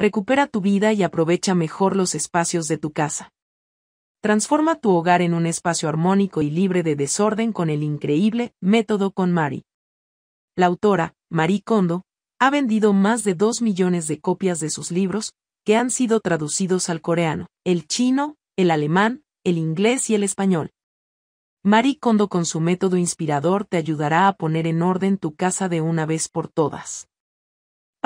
Recupera tu vida y aprovecha mejor los espacios de tu casa. Transforma tu hogar en un espacio armónico y libre de desorden con el increíble método con Mari. La autora, Marie Kondo, ha vendido más de dos millones de copias de sus libros, que han sido traducidos al coreano, el chino, el alemán, el inglés y el español. Marie Kondo con su método inspirador te ayudará a poner en orden tu casa de una vez por todas.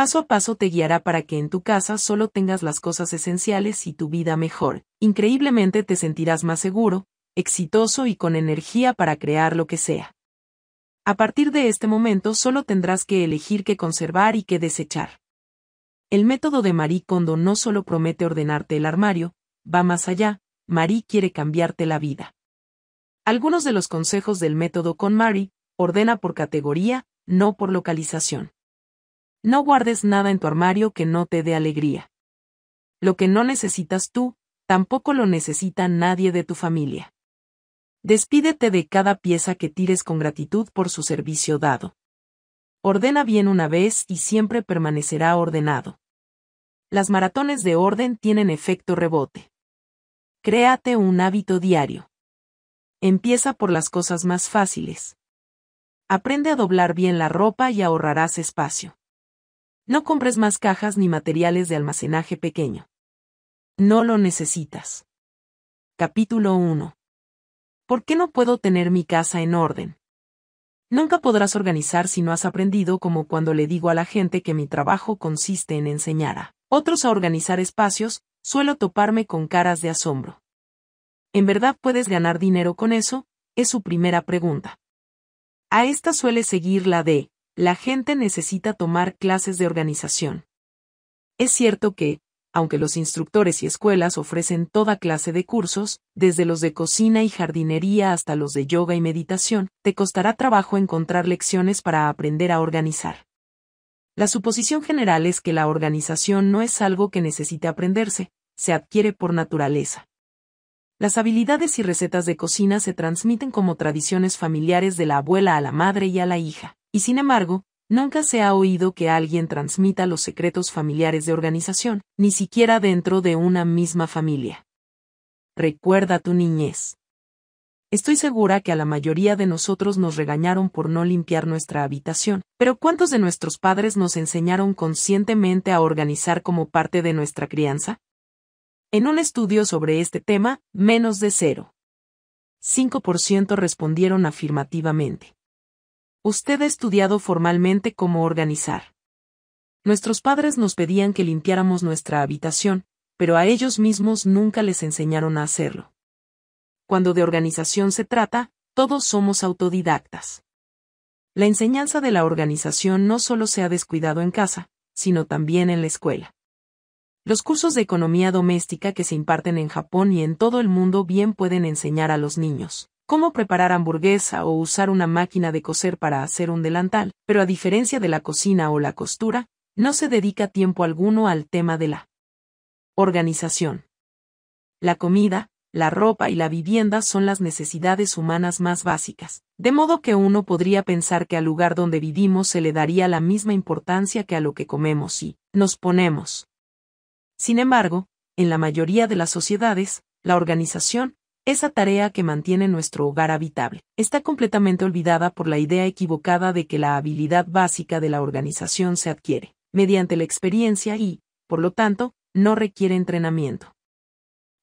Paso a paso te guiará para que en tu casa solo tengas las cosas esenciales y tu vida mejor. Increíblemente te sentirás más seguro, exitoso y con energía para crear lo que sea. A partir de este momento solo tendrás que elegir qué conservar y qué desechar. El método de Marie Kondo no solo promete ordenarte el armario, va más allá, Marie quiere cambiarte la vida. Algunos de los consejos del método con Marie, ordena por categoría, no por localización. No guardes nada en tu armario que no te dé alegría. Lo que no necesitas tú, tampoco lo necesita nadie de tu familia. Despídete de cada pieza que tires con gratitud por su servicio dado. Ordena bien una vez y siempre permanecerá ordenado. Las maratones de orden tienen efecto rebote. Créate un hábito diario. Empieza por las cosas más fáciles. Aprende a doblar bien la ropa y ahorrarás espacio. No compres más cajas ni materiales de almacenaje pequeño. No lo necesitas. Capítulo 1. ¿Por qué no puedo tener mi casa en orden? Nunca podrás organizar si no has aprendido como cuando le digo a la gente que mi trabajo consiste en enseñar a otros a organizar espacios, suelo toparme con caras de asombro. ¿En verdad puedes ganar dinero con eso? Es su primera pregunta. A esta suele seguir la de, la gente necesita tomar clases de organización. Es cierto que, aunque los instructores y escuelas ofrecen toda clase de cursos, desde los de cocina y jardinería hasta los de yoga y meditación, te costará trabajo encontrar lecciones para aprender a organizar. La suposición general es que la organización no es algo que necesite aprenderse, se adquiere por naturaleza. Las habilidades y recetas de cocina se transmiten como tradiciones familiares de la abuela a la madre y a la hija y sin embargo, nunca se ha oído que alguien transmita los secretos familiares de organización, ni siquiera dentro de una misma familia. Recuerda tu niñez. Estoy segura que a la mayoría de nosotros nos regañaron por no limpiar nuestra habitación, pero ¿cuántos de nuestros padres nos enseñaron conscientemente a organizar como parte de nuestra crianza? En un estudio sobre este tema, menos de por 5% respondieron afirmativamente. Usted ha estudiado formalmente cómo organizar. Nuestros padres nos pedían que limpiáramos nuestra habitación, pero a ellos mismos nunca les enseñaron a hacerlo. Cuando de organización se trata, todos somos autodidactas. La enseñanza de la organización no solo se ha descuidado en casa, sino también en la escuela. Los cursos de economía doméstica que se imparten en Japón y en todo el mundo bien pueden enseñar a los niños cómo preparar hamburguesa o usar una máquina de coser para hacer un delantal, pero a diferencia de la cocina o la costura, no se dedica tiempo alguno al tema de la organización. La comida, la ropa y la vivienda son las necesidades humanas más básicas, de modo que uno podría pensar que al lugar donde vivimos se le daría la misma importancia que a lo que comemos y nos ponemos. Sin embargo, en la mayoría de las sociedades, la organización, esa tarea que mantiene nuestro hogar habitable, está completamente olvidada por la idea equivocada de que la habilidad básica de la organización se adquiere, mediante la experiencia y, por lo tanto, no requiere entrenamiento.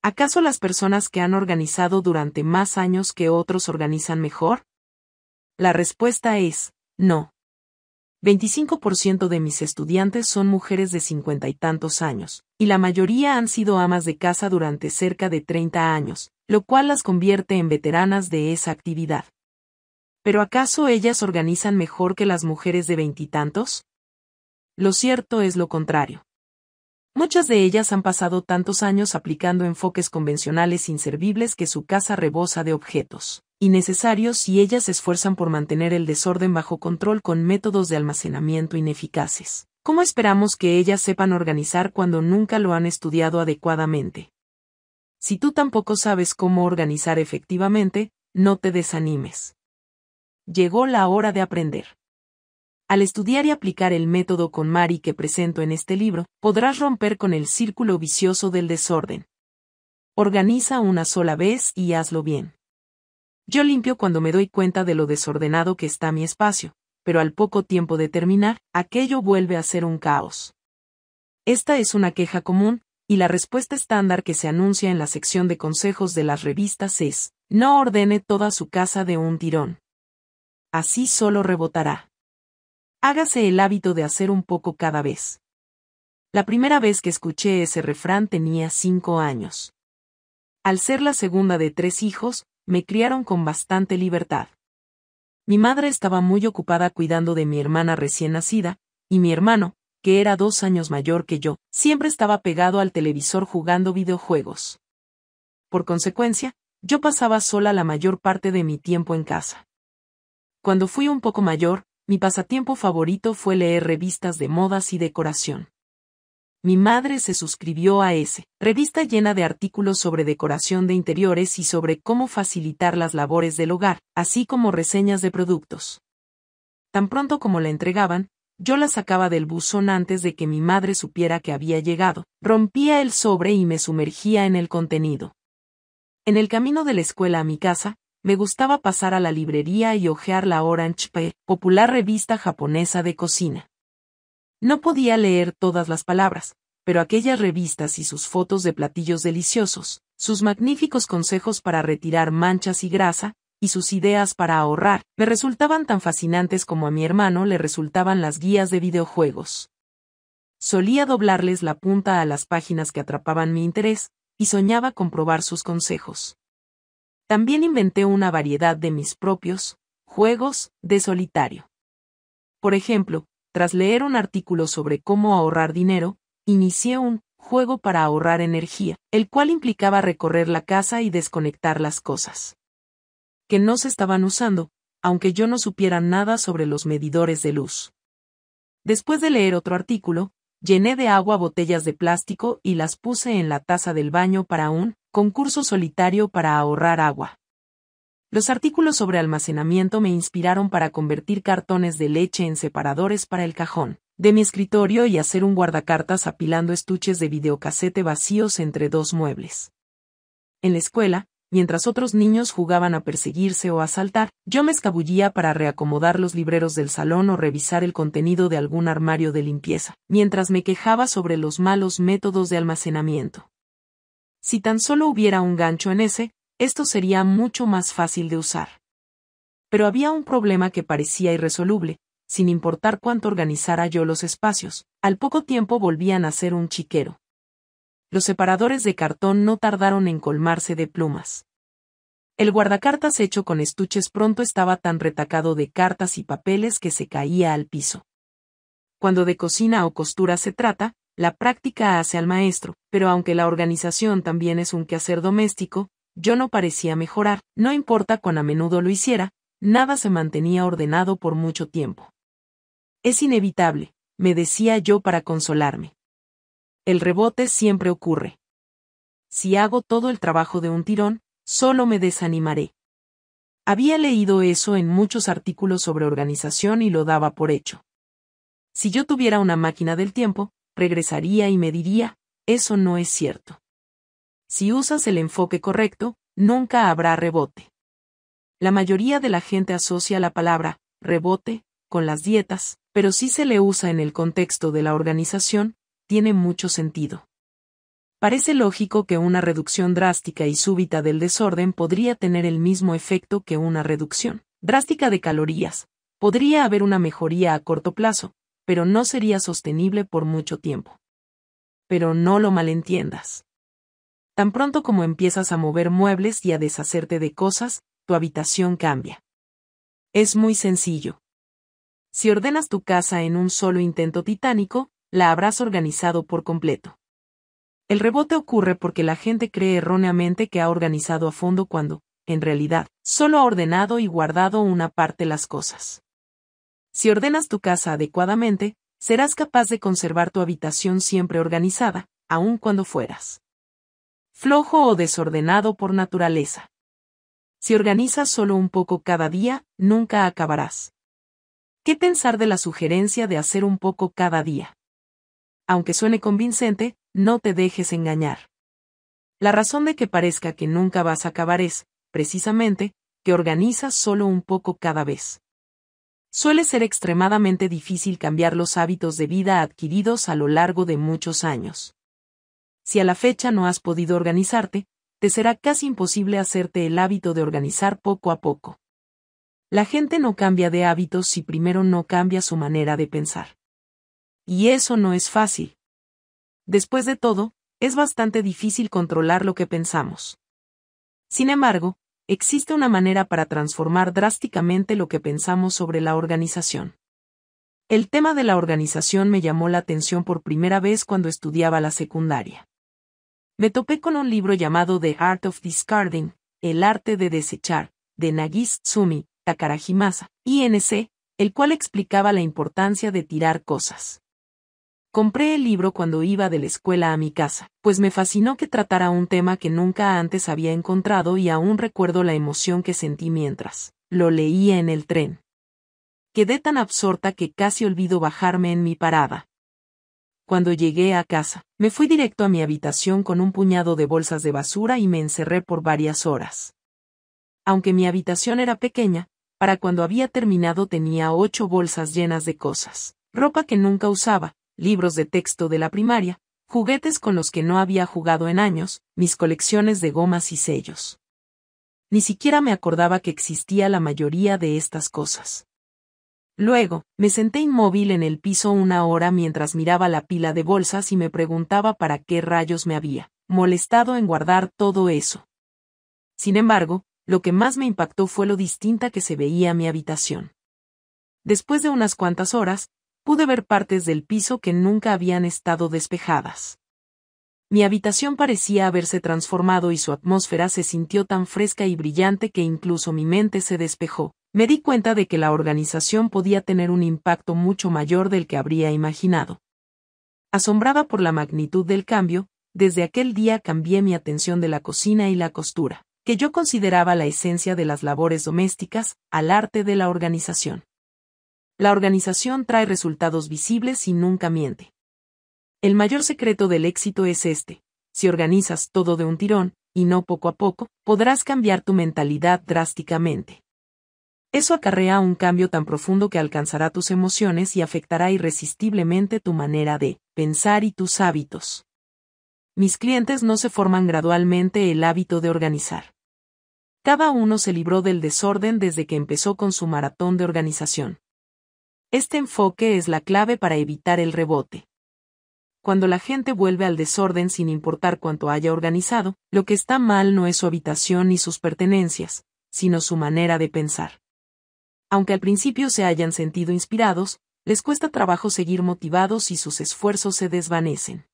¿Acaso las personas que han organizado durante más años que otros organizan mejor? La respuesta es, no. 25% de mis estudiantes son mujeres de cincuenta y tantos años, y la mayoría han sido amas de casa durante cerca de 30 años, lo cual las convierte en veteranas de esa actividad. ¿Pero acaso ellas organizan mejor que las mujeres de veintitantos? Lo cierto es lo contrario. Muchas de ellas han pasado tantos años aplicando enfoques convencionales inservibles que su casa rebosa de objetos, innecesarios y ellas se esfuerzan por mantener el desorden bajo control con métodos de almacenamiento ineficaces. ¿Cómo esperamos que ellas sepan organizar cuando nunca lo han estudiado adecuadamente? Si tú tampoco sabes cómo organizar efectivamente, no te desanimes. Llegó la hora de aprender. Al estudiar y aplicar el método con Mari que presento en este libro, podrás romper con el círculo vicioso del desorden. Organiza una sola vez y hazlo bien. Yo limpio cuando me doy cuenta de lo desordenado que está mi espacio, pero al poco tiempo de terminar, aquello vuelve a ser un caos. Esta es una queja común, y la respuesta estándar que se anuncia en la sección de consejos de las revistas es, no ordene toda su casa de un tirón. Así solo rebotará. Hágase el hábito de hacer un poco cada vez. La primera vez que escuché ese refrán tenía cinco años. Al ser la segunda de tres hijos, me criaron con bastante libertad. Mi madre estaba muy ocupada cuidando de mi hermana recién nacida, y mi hermano, que era dos años mayor que yo, siempre estaba pegado al televisor jugando videojuegos. Por consecuencia, yo pasaba sola la mayor parte de mi tiempo en casa. Cuando fui un poco mayor, mi pasatiempo favorito fue leer revistas de modas y decoración. Mi madre se suscribió a ese, revista llena de artículos sobre decoración de interiores y sobre cómo facilitar las labores del hogar, así como reseñas de productos. Tan pronto como la entregaban, yo la sacaba del buzón antes de que mi madre supiera que había llegado, rompía el sobre y me sumergía en el contenido. En el camino de la escuela a mi casa, me gustaba pasar a la librería y hojear la Orange P, popular revista japonesa de cocina. No podía leer todas las palabras, pero aquellas revistas y sus fotos de platillos deliciosos, sus magníficos consejos para retirar manchas y grasa, y sus ideas para ahorrar, me resultaban tan fascinantes como a mi hermano le resultaban las guías de videojuegos. Solía doblarles la punta a las páginas que atrapaban mi interés, y soñaba comprobar sus consejos. También inventé una variedad de mis propios juegos de solitario. Por ejemplo, tras leer un artículo sobre cómo ahorrar dinero, inicié un juego para ahorrar energía, el cual implicaba recorrer la casa y desconectar las cosas que no se estaban usando, aunque yo no supiera nada sobre los medidores de luz. Después de leer otro artículo, llené de agua botellas de plástico y las puse en la taza del baño para un concurso solitario para ahorrar agua. Los artículos sobre almacenamiento me inspiraron para convertir cartones de leche en separadores para el cajón de mi escritorio y hacer un guardacartas apilando estuches de videocasete vacíos entre dos muebles. En la escuela, mientras otros niños jugaban a perseguirse o a saltar, yo me escabullía para reacomodar los libreros del salón o revisar el contenido de algún armario de limpieza, mientras me quejaba sobre los malos métodos de almacenamiento. Si tan solo hubiera un gancho en ese, esto sería mucho más fácil de usar. Pero había un problema que parecía irresoluble, sin importar cuánto organizara yo los espacios, al poco tiempo volvían a ser un chiquero, los separadores de cartón no tardaron en colmarse de plumas. El guardacartas hecho con estuches pronto estaba tan retacado de cartas y papeles que se caía al piso. Cuando de cocina o costura se trata, la práctica hace al maestro, pero aunque la organización también es un quehacer doméstico, yo no parecía mejorar, no importa cuán a menudo lo hiciera, nada se mantenía ordenado por mucho tiempo. Es inevitable, me decía yo para consolarme el rebote siempre ocurre. Si hago todo el trabajo de un tirón, solo me desanimaré. Había leído eso en muchos artículos sobre organización y lo daba por hecho. Si yo tuviera una máquina del tiempo, regresaría y me diría, eso no es cierto. Si usas el enfoque correcto, nunca habrá rebote. La mayoría de la gente asocia la palabra rebote con las dietas, pero si se le usa en el contexto de la organización, tiene mucho sentido. Parece lógico que una reducción drástica y súbita del desorden podría tener el mismo efecto que una reducción drástica de calorías. Podría haber una mejoría a corto plazo, pero no sería sostenible por mucho tiempo. Pero no lo malentiendas. Tan pronto como empiezas a mover muebles y a deshacerte de cosas, tu habitación cambia. Es muy sencillo. Si ordenas tu casa en un solo intento titánico, la habrás organizado por completo. El rebote ocurre porque la gente cree erróneamente que ha organizado a fondo cuando, en realidad, solo ha ordenado y guardado una parte las cosas. Si ordenas tu casa adecuadamente, serás capaz de conservar tu habitación siempre organizada, aun cuando fueras flojo o desordenado por naturaleza. Si organizas solo un poco cada día, nunca acabarás. ¿Qué pensar de la sugerencia de hacer un poco cada día? aunque suene convincente, no te dejes engañar. La razón de que parezca que nunca vas a acabar es, precisamente, que organizas solo un poco cada vez. Suele ser extremadamente difícil cambiar los hábitos de vida adquiridos a lo largo de muchos años. Si a la fecha no has podido organizarte, te será casi imposible hacerte el hábito de organizar poco a poco. La gente no cambia de hábitos si primero no cambia su manera de pensar y eso no es fácil. Después de todo, es bastante difícil controlar lo que pensamos. Sin embargo, existe una manera para transformar drásticamente lo que pensamos sobre la organización. El tema de la organización me llamó la atención por primera vez cuando estudiaba la secundaria. Me topé con un libro llamado The Art of Discarding, El arte de desechar, de Nagis Tsumi, Takarajimasa, INC, el cual explicaba la importancia de tirar cosas. Compré el libro cuando iba de la escuela a mi casa, pues me fascinó que tratara un tema que nunca antes había encontrado y aún recuerdo la emoción que sentí mientras lo leía en el tren. Quedé tan absorta que casi olvido bajarme en mi parada. Cuando llegué a casa, me fui directo a mi habitación con un puñado de bolsas de basura y me encerré por varias horas. Aunque mi habitación era pequeña, para cuando había terminado tenía ocho bolsas llenas de cosas, ropa que nunca usaba, libros de texto de la primaria, juguetes con los que no había jugado en años, mis colecciones de gomas y sellos. Ni siquiera me acordaba que existía la mayoría de estas cosas. Luego, me senté inmóvil en el piso una hora mientras miraba la pila de bolsas y me preguntaba para qué rayos me había molestado en guardar todo eso. Sin embargo, lo que más me impactó fue lo distinta que se veía mi habitación. Después de unas cuantas horas, pude ver partes del piso que nunca habían estado despejadas. Mi habitación parecía haberse transformado y su atmósfera se sintió tan fresca y brillante que incluso mi mente se despejó. Me di cuenta de que la organización podía tener un impacto mucho mayor del que habría imaginado. Asombrada por la magnitud del cambio, desde aquel día cambié mi atención de la cocina y la costura, que yo consideraba la esencia de las labores domésticas, al arte de la organización. La organización trae resultados visibles y nunca miente. El mayor secreto del éxito es este. Si organizas todo de un tirón, y no poco a poco, podrás cambiar tu mentalidad drásticamente. Eso acarrea un cambio tan profundo que alcanzará tus emociones y afectará irresistiblemente tu manera de pensar y tus hábitos. Mis clientes no se forman gradualmente el hábito de organizar. Cada uno se libró del desorden desde que empezó con su maratón de organización. Este enfoque es la clave para evitar el rebote. Cuando la gente vuelve al desorden sin importar cuánto haya organizado, lo que está mal no es su habitación ni sus pertenencias, sino su manera de pensar. Aunque al principio se hayan sentido inspirados, les cuesta trabajo seguir motivados y sus esfuerzos se desvanecen.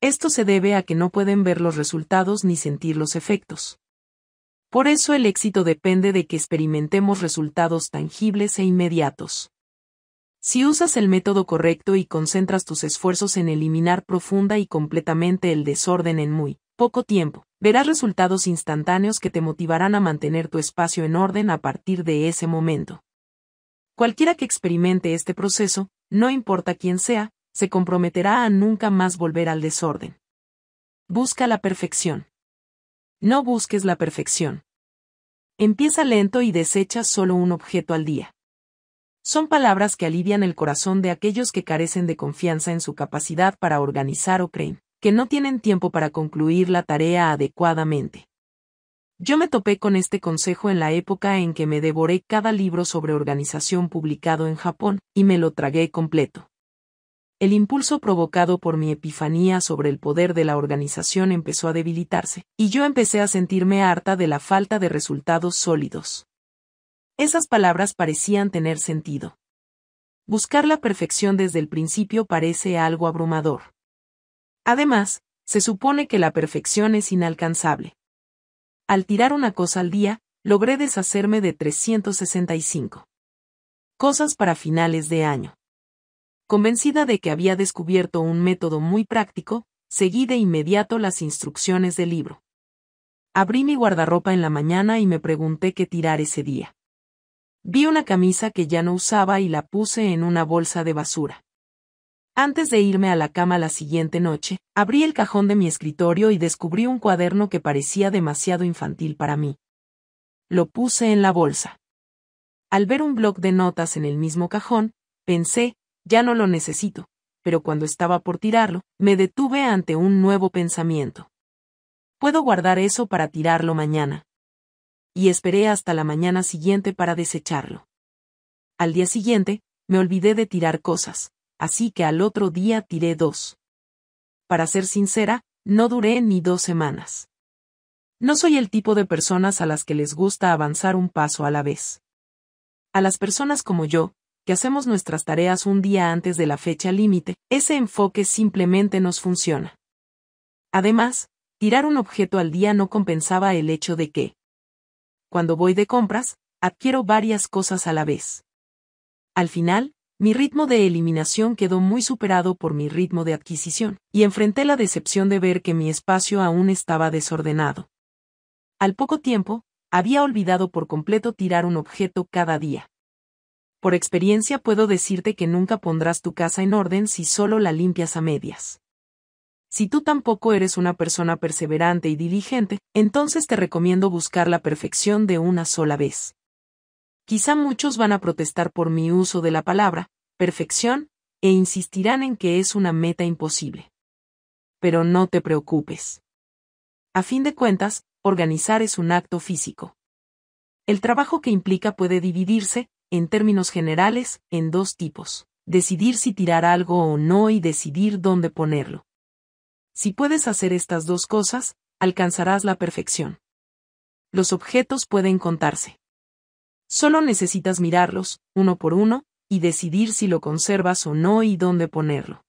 Esto se debe a que no pueden ver los resultados ni sentir los efectos. Por eso el éxito depende de que experimentemos resultados tangibles e inmediatos. Si usas el método correcto y concentras tus esfuerzos en eliminar profunda y completamente el desorden en muy poco tiempo, verás resultados instantáneos que te motivarán a mantener tu espacio en orden a partir de ese momento. Cualquiera que experimente este proceso, no importa quién sea, se comprometerá a nunca más volver al desorden. Busca la perfección. No busques la perfección. Empieza lento y desecha solo un objeto al día. Son palabras que alivian el corazón de aquellos que carecen de confianza en su capacidad para organizar o creen que no tienen tiempo para concluir la tarea adecuadamente. Yo me topé con este consejo en la época en que me devoré cada libro sobre organización publicado en Japón, y me lo tragué completo. El impulso provocado por mi epifanía sobre el poder de la organización empezó a debilitarse, y yo empecé a sentirme harta de la falta de resultados sólidos. Esas palabras parecían tener sentido. Buscar la perfección desde el principio parece algo abrumador. Además, se supone que la perfección es inalcanzable. Al tirar una cosa al día, logré deshacerme de 365 cosas para finales de año. Convencida de que había descubierto un método muy práctico, seguí de inmediato las instrucciones del libro. Abrí mi guardarropa en la mañana y me pregunté qué tirar ese día. Vi una camisa que ya no usaba y la puse en una bolsa de basura. Antes de irme a la cama la siguiente noche, abrí el cajón de mi escritorio y descubrí un cuaderno que parecía demasiado infantil para mí. Lo puse en la bolsa. Al ver un bloc de notas en el mismo cajón, pensé, ya no lo necesito, pero cuando estaba por tirarlo, me detuve ante un nuevo pensamiento. Puedo guardar eso para tirarlo mañana y esperé hasta la mañana siguiente para desecharlo. Al día siguiente, me olvidé de tirar cosas, así que al otro día tiré dos. Para ser sincera, no duré ni dos semanas. No soy el tipo de personas a las que les gusta avanzar un paso a la vez. A las personas como yo, que hacemos nuestras tareas un día antes de la fecha límite, ese enfoque simplemente nos funciona. Además, tirar un objeto al día no compensaba el hecho de que, cuando voy de compras, adquiero varias cosas a la vez. Al final, mi ritmo de eliminación quedó muy superado por mi ritmo de adquisición, y enfrenté la decepción de ver que mi espacio aún estaba desordenado. Al poco tiempo, había olvidado por completo tirar un objeto cada día. Por experiencia puedo decirte que nunca pondrás tu casa en orden si solo la limpias a medias. Si tú tampoco eres una persona perseverante y diligente, entonces te recomiendo buscar la perfección de una sola vez. Quizá muchos van a protestar por mi uso de la palabra, perfección, e insistirán en que es una meta imposible. Pero no te preocupes. A fin de cuentas, organizar es un acto físico. El trabajo que implica puede dividirse, en términos generales, en dos tipos. Decidir si tirar algo o no y decidir dónde ponerlo. Si puedes hacer estas dos cosas, alcanzarás la perfección. Los objetos pueden contarse. Solo necesitas mirarlos, uno por uno, y decidir si lo conservas o no y dónde ponerlo.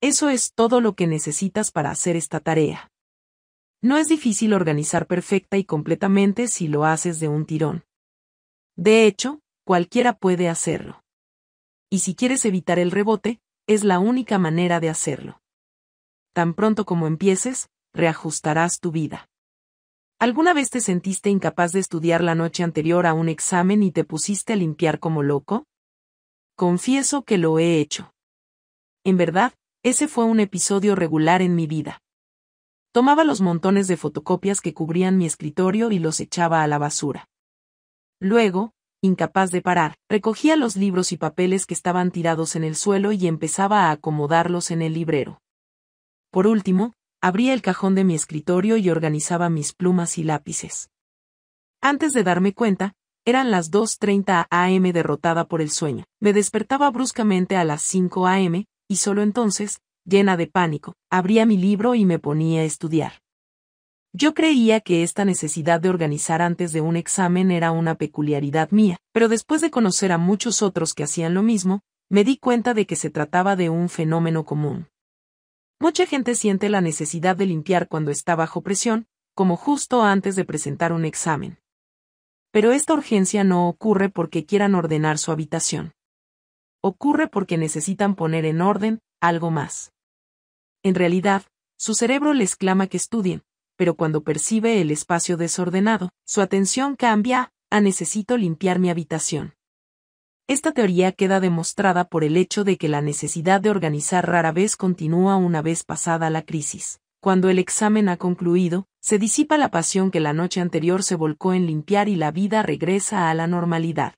Eso es todo lo que necesitas para hacer esta tarea. No es difícil organizar perfecta y completamente si lo haces de un tirón. De hecho, cualquiera puede hacerlo. Y si quieres evitar el rebote, es la única manera de hacerlo tan pronto como empieces, reajustarás tu vida. ¿Alguna vez te sentiste incapaz de estudiar la noche anterior a un examen y te pusiste a limpiar como loco? Confieso que lo he hecho. En verdad, ese fue un episodio regular en mi vida. Tomaba los montones de fotocopias que cubrían mi escritorio y los echaba a la basura. Luego, incapaz de parar, recogía los libros y papeles que estaban tirados en el suelo y empezaba a acomodarlos en el librero. Por último, abría el cajón de mi escritorio y organizaba mis plumas y lápices. Antes de darme cuenta, eran las 2.30 am derrotada por el sueño. Me despertaba bruscamente a las 5 am, y solo entonces, llena de pánico, abría mi libro y me ponía a estudiar. Yo creía que esta necesidad de organizar antes de un examen era una peculiaridad mía, pero después de conocer a muchos otros que hacían lo mismo, me di cuenta de que se trataba de un fenómeno común. Mucha gente siente la necesidad de limpiar cuando está bajo presión, como justo antes de presentar un examen. Pero esta urgencia no ocurre porque quieran ordenar su habitación. Ocurre porque necesitan poner en orden algo más. En realidad, su cerebro les clama que estudien, pero cuando percibe el espacio desordenado, su atención cambia, a necesito limpiar mi habitación. Esta teoría queda demostrada por el hecho de que la necesidad de organizar rara vez continúa una vez pasada la crisis. Cuando el examen ha concluido, se disipa la pasión que la noche anterior se volcó en limpiar y la vida regresa a la normalidad.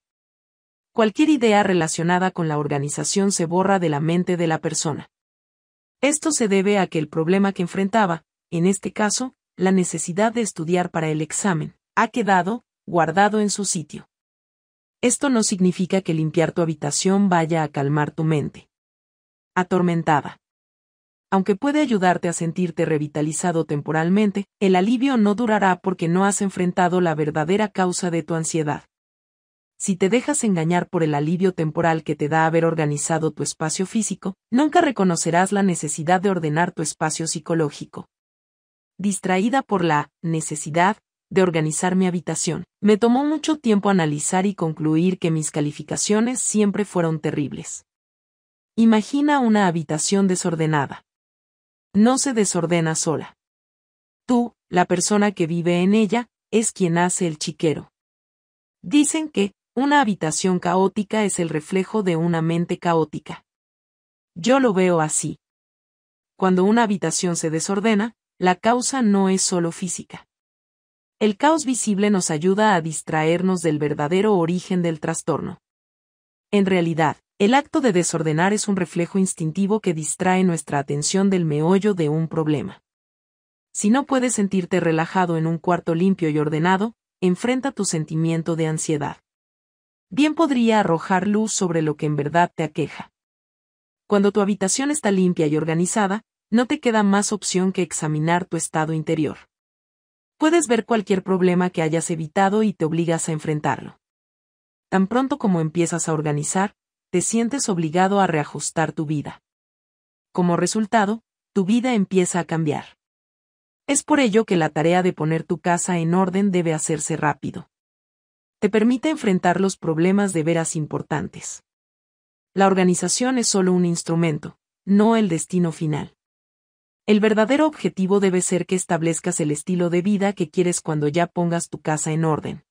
Cualquier idea relacionada con la organización se borra de la mente de la persona. Esto se debe a que el problema que enfrentaba, en este caso, la necesidad de estudiar para el examen, ha quedado, guardado en su sitio. Esto no significa que limpiar tu habitación vaya a calmar tu mente. Atormentada. Aunque puede ayudarte a sentirte revitalizado temporalmente, el alivio no durará porque no has enfrentado la verdadera causa de tu ansiedad. Si te dejas engañar por el alivio temporal que te da haber organizado tu espacio físico, nunca reconocerás la necesidad de ordenar tu espacio psicológico. Distraída por la necesidad, de organizar mi habitación. Me tomó mucho tiempo analizar y concluir que mis calificaciones siempre fueron terribles. Imagina una habitación desordenada. No se desordena sola. Tú, la persona que vive en ella, es quien hace el chiquero. Dicen que, una habitación caótica es el reflejo de una mente caótica. Yo lo veo así. Cuando una habitación se desordena, la causa no es solo física. El caos visible nos ayuda a distraernos del verdadero origen del trastorno. En realidad, el acto de desordenar es un reflejo instintivo que distrae nuestra atención del meollo de un problema. Si no puedes sentirte relajado en un cuarto limpio y ordenado, enfrenta tu sentimiento de ansiedad. Bien podría arrojar luz sobre lo que en verdad te aqueja. Cuando tu habitación está limpia y organizada, no te queda más opción que examinar tu estado interior puedes ver cualquier problema que hayas evitado y te obligas a enfrentarlo. Tan pronto como empiezas a organizar, te sientes obligado a reajustar tu vida. Como resultado, tu vida empieza a cambiar. Es por ello que la tarea de poner tu casa en orden debe hacerse rápido. Te permite enfrentar los problemas de veras importantes. La organización es solo un instrumento, no el destino final. El verdadero objetivo debe ser que establezcas el estilo de vida que quieres cuando ya pongas tu casa en orden.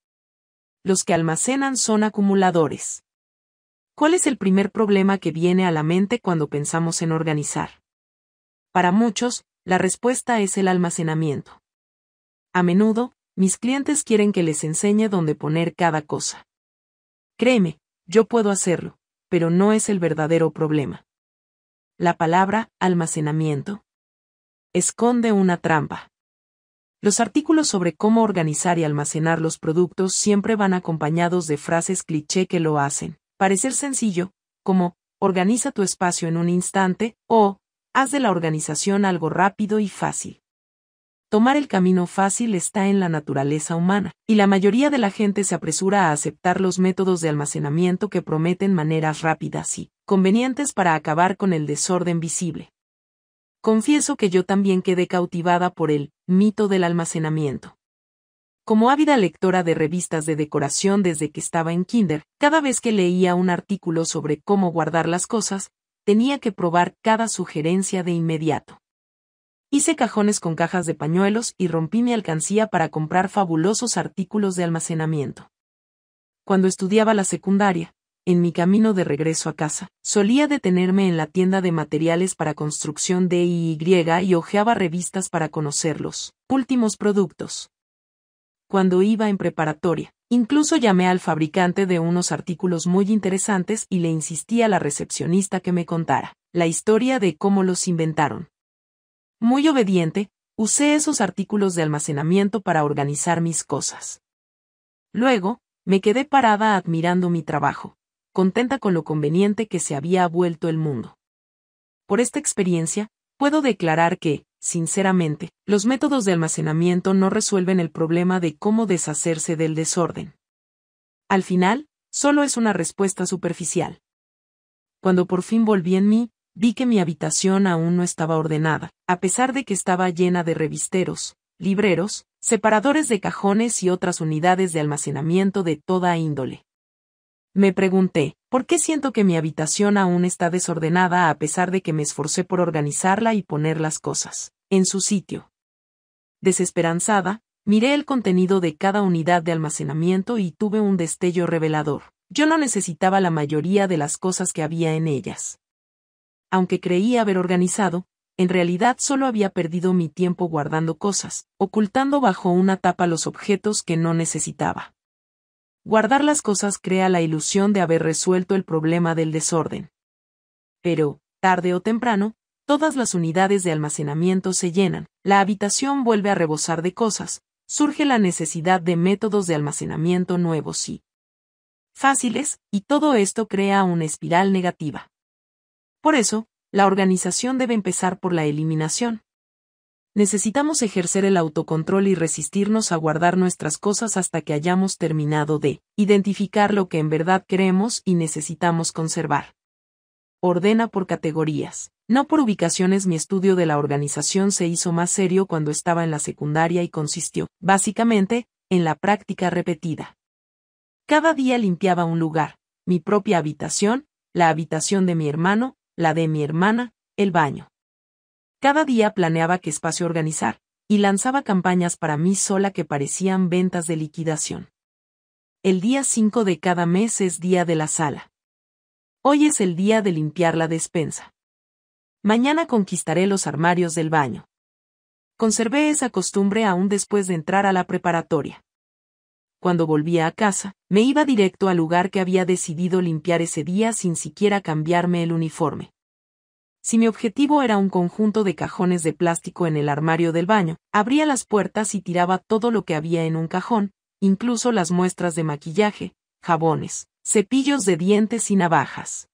Los que almacenan son acumuladores. ¿Cuál es el primer problema que viene a la mente cuando pensamos en organizar? Para muchos, la respuesta es el almacenamiento. A menudo, mis clientes quieren que les enseñe dónde poner cada cosa. Créeme, yo puedo hacerlo, pero no es el verdadero problema. La palabra almacenamiento esconde una trampa. Los artículos sobre cómo organizar y almacenar los productos siempre van acompañados de frases cliché que lo hacen parecer sencillo, como organiza tu espacio en un instante o haz de la organización algo rápido y fácil. Tomar el camino fácil está en la naturaleza humana, y la mayoría de la gente se apresura a aceptar los métodos de almacenamiento que prometen maneras rápidas y convenientes para acabar con el desorden visible. Confieso que yo también quedé cautivada por el mito del almacenamiento. Como ávida lectora de revistas de decoración desde que estaba en kinder, cada vez que leía un artículo sobre cómo guardar las cosas, tenía que probar cada sugerencia de inmediato. Hice cajones con cajas de pañuelos y rompí mi alcancía para comprar fabulosos artículos de almacenamiento. Cuando estudiaba la secundaria, en mi camino de regreso a casa, solía detenerme en la tienda de materiales para construcción de y y hojeaba revistas para conocer los últimos productos. Cuando iba en preparatoria, incluso llamé al fabricante de unos artículos muy interesantes y le insistí a la recepcionista que me contara la historia de cómo los inventaron. Muy obediente, usé esos artículos de almacenamiento para organizar mis cosas. Luego, me quedé parada admirando mi trabajo, contenta con lo conveniente que se había vuelto el mundo. Por esta experiencia, puedo declarar que, sinceramente, los métodos de almacenamiento no resuelven el problema de cómo deshacerse del desorden. Al final, solo es una respuesta superficial. Cuando por fin volví en mí, vi que mi habitación aún no estaba ordenada, a pesar de que estaba llena de revisteros, libreros, separadores de cajones y otras unidades de almacenamiento de toda índole. Me pregunté, ¿por qué siento que mi habitación aún está desordenada a pesar de que me esforcé por organizarla y poner las cosas en su sitio? Desesperanzada, miré el contenido de cada unidad de almacenamiento y tuve un destello revelador. Yo no necesitaba la mayoría de las cosas que había en ellas. Aunque creía haber organizado, en realidad solo había perdido mi tiempo guardando cosas, ocultando bajo una tapa los objetos que no necesitaba. Guardar las cosas crea la ilusión de haber resuelto el problema del desorden. Pero, tarde o temprano, todas las unidades de almacenamiento se llenan, la habitación vuelve a rebosar de cosas, surge la necesidad de métodos de almacenamiento nuevos y fáciles, y todo esto crea una espiral negativa. Por eso, la organización debe empezar por la eliminación, necesitamos ejercer el autocontrol y resistirnos a guardar nuestras cosas hasta que hayamos terminado de identificar lo que en verdad queremos y necesitamos conservar. Ordena por categorías. No por ubicaciones mi estudio de la organización se hizo más serio cuando estaba en la secundaria y consistió, básicamente, en la práctica repetida. Cada día limpiaba un lugar, mi propia habitación, la habitación de mi hermano, la de mi hermana, el baño. Cada día planeaba qué espacio organizar, y lanzaba campañas para mí sola que parecían ventas de liquidación. El día 5 de cada mes es día de la sala. Hoy es el día de limpiar la despensa. Mañana conquistaré los armarios del baño. Conservé esa costumbre aún después de entrar a la preparatoria. Cuando volvía a casa, me iba directo al lugar que había decidido limpiar ese día sin siquiera cambiarme el uniforme. Si mi objetivo era un conjunto de cajones de plástico en el armario del baño, abría las puertas y tiraba todo lo que había en un cajón, incluso las muestras de maquillaje, jabones, cepillos de dientes y navajas.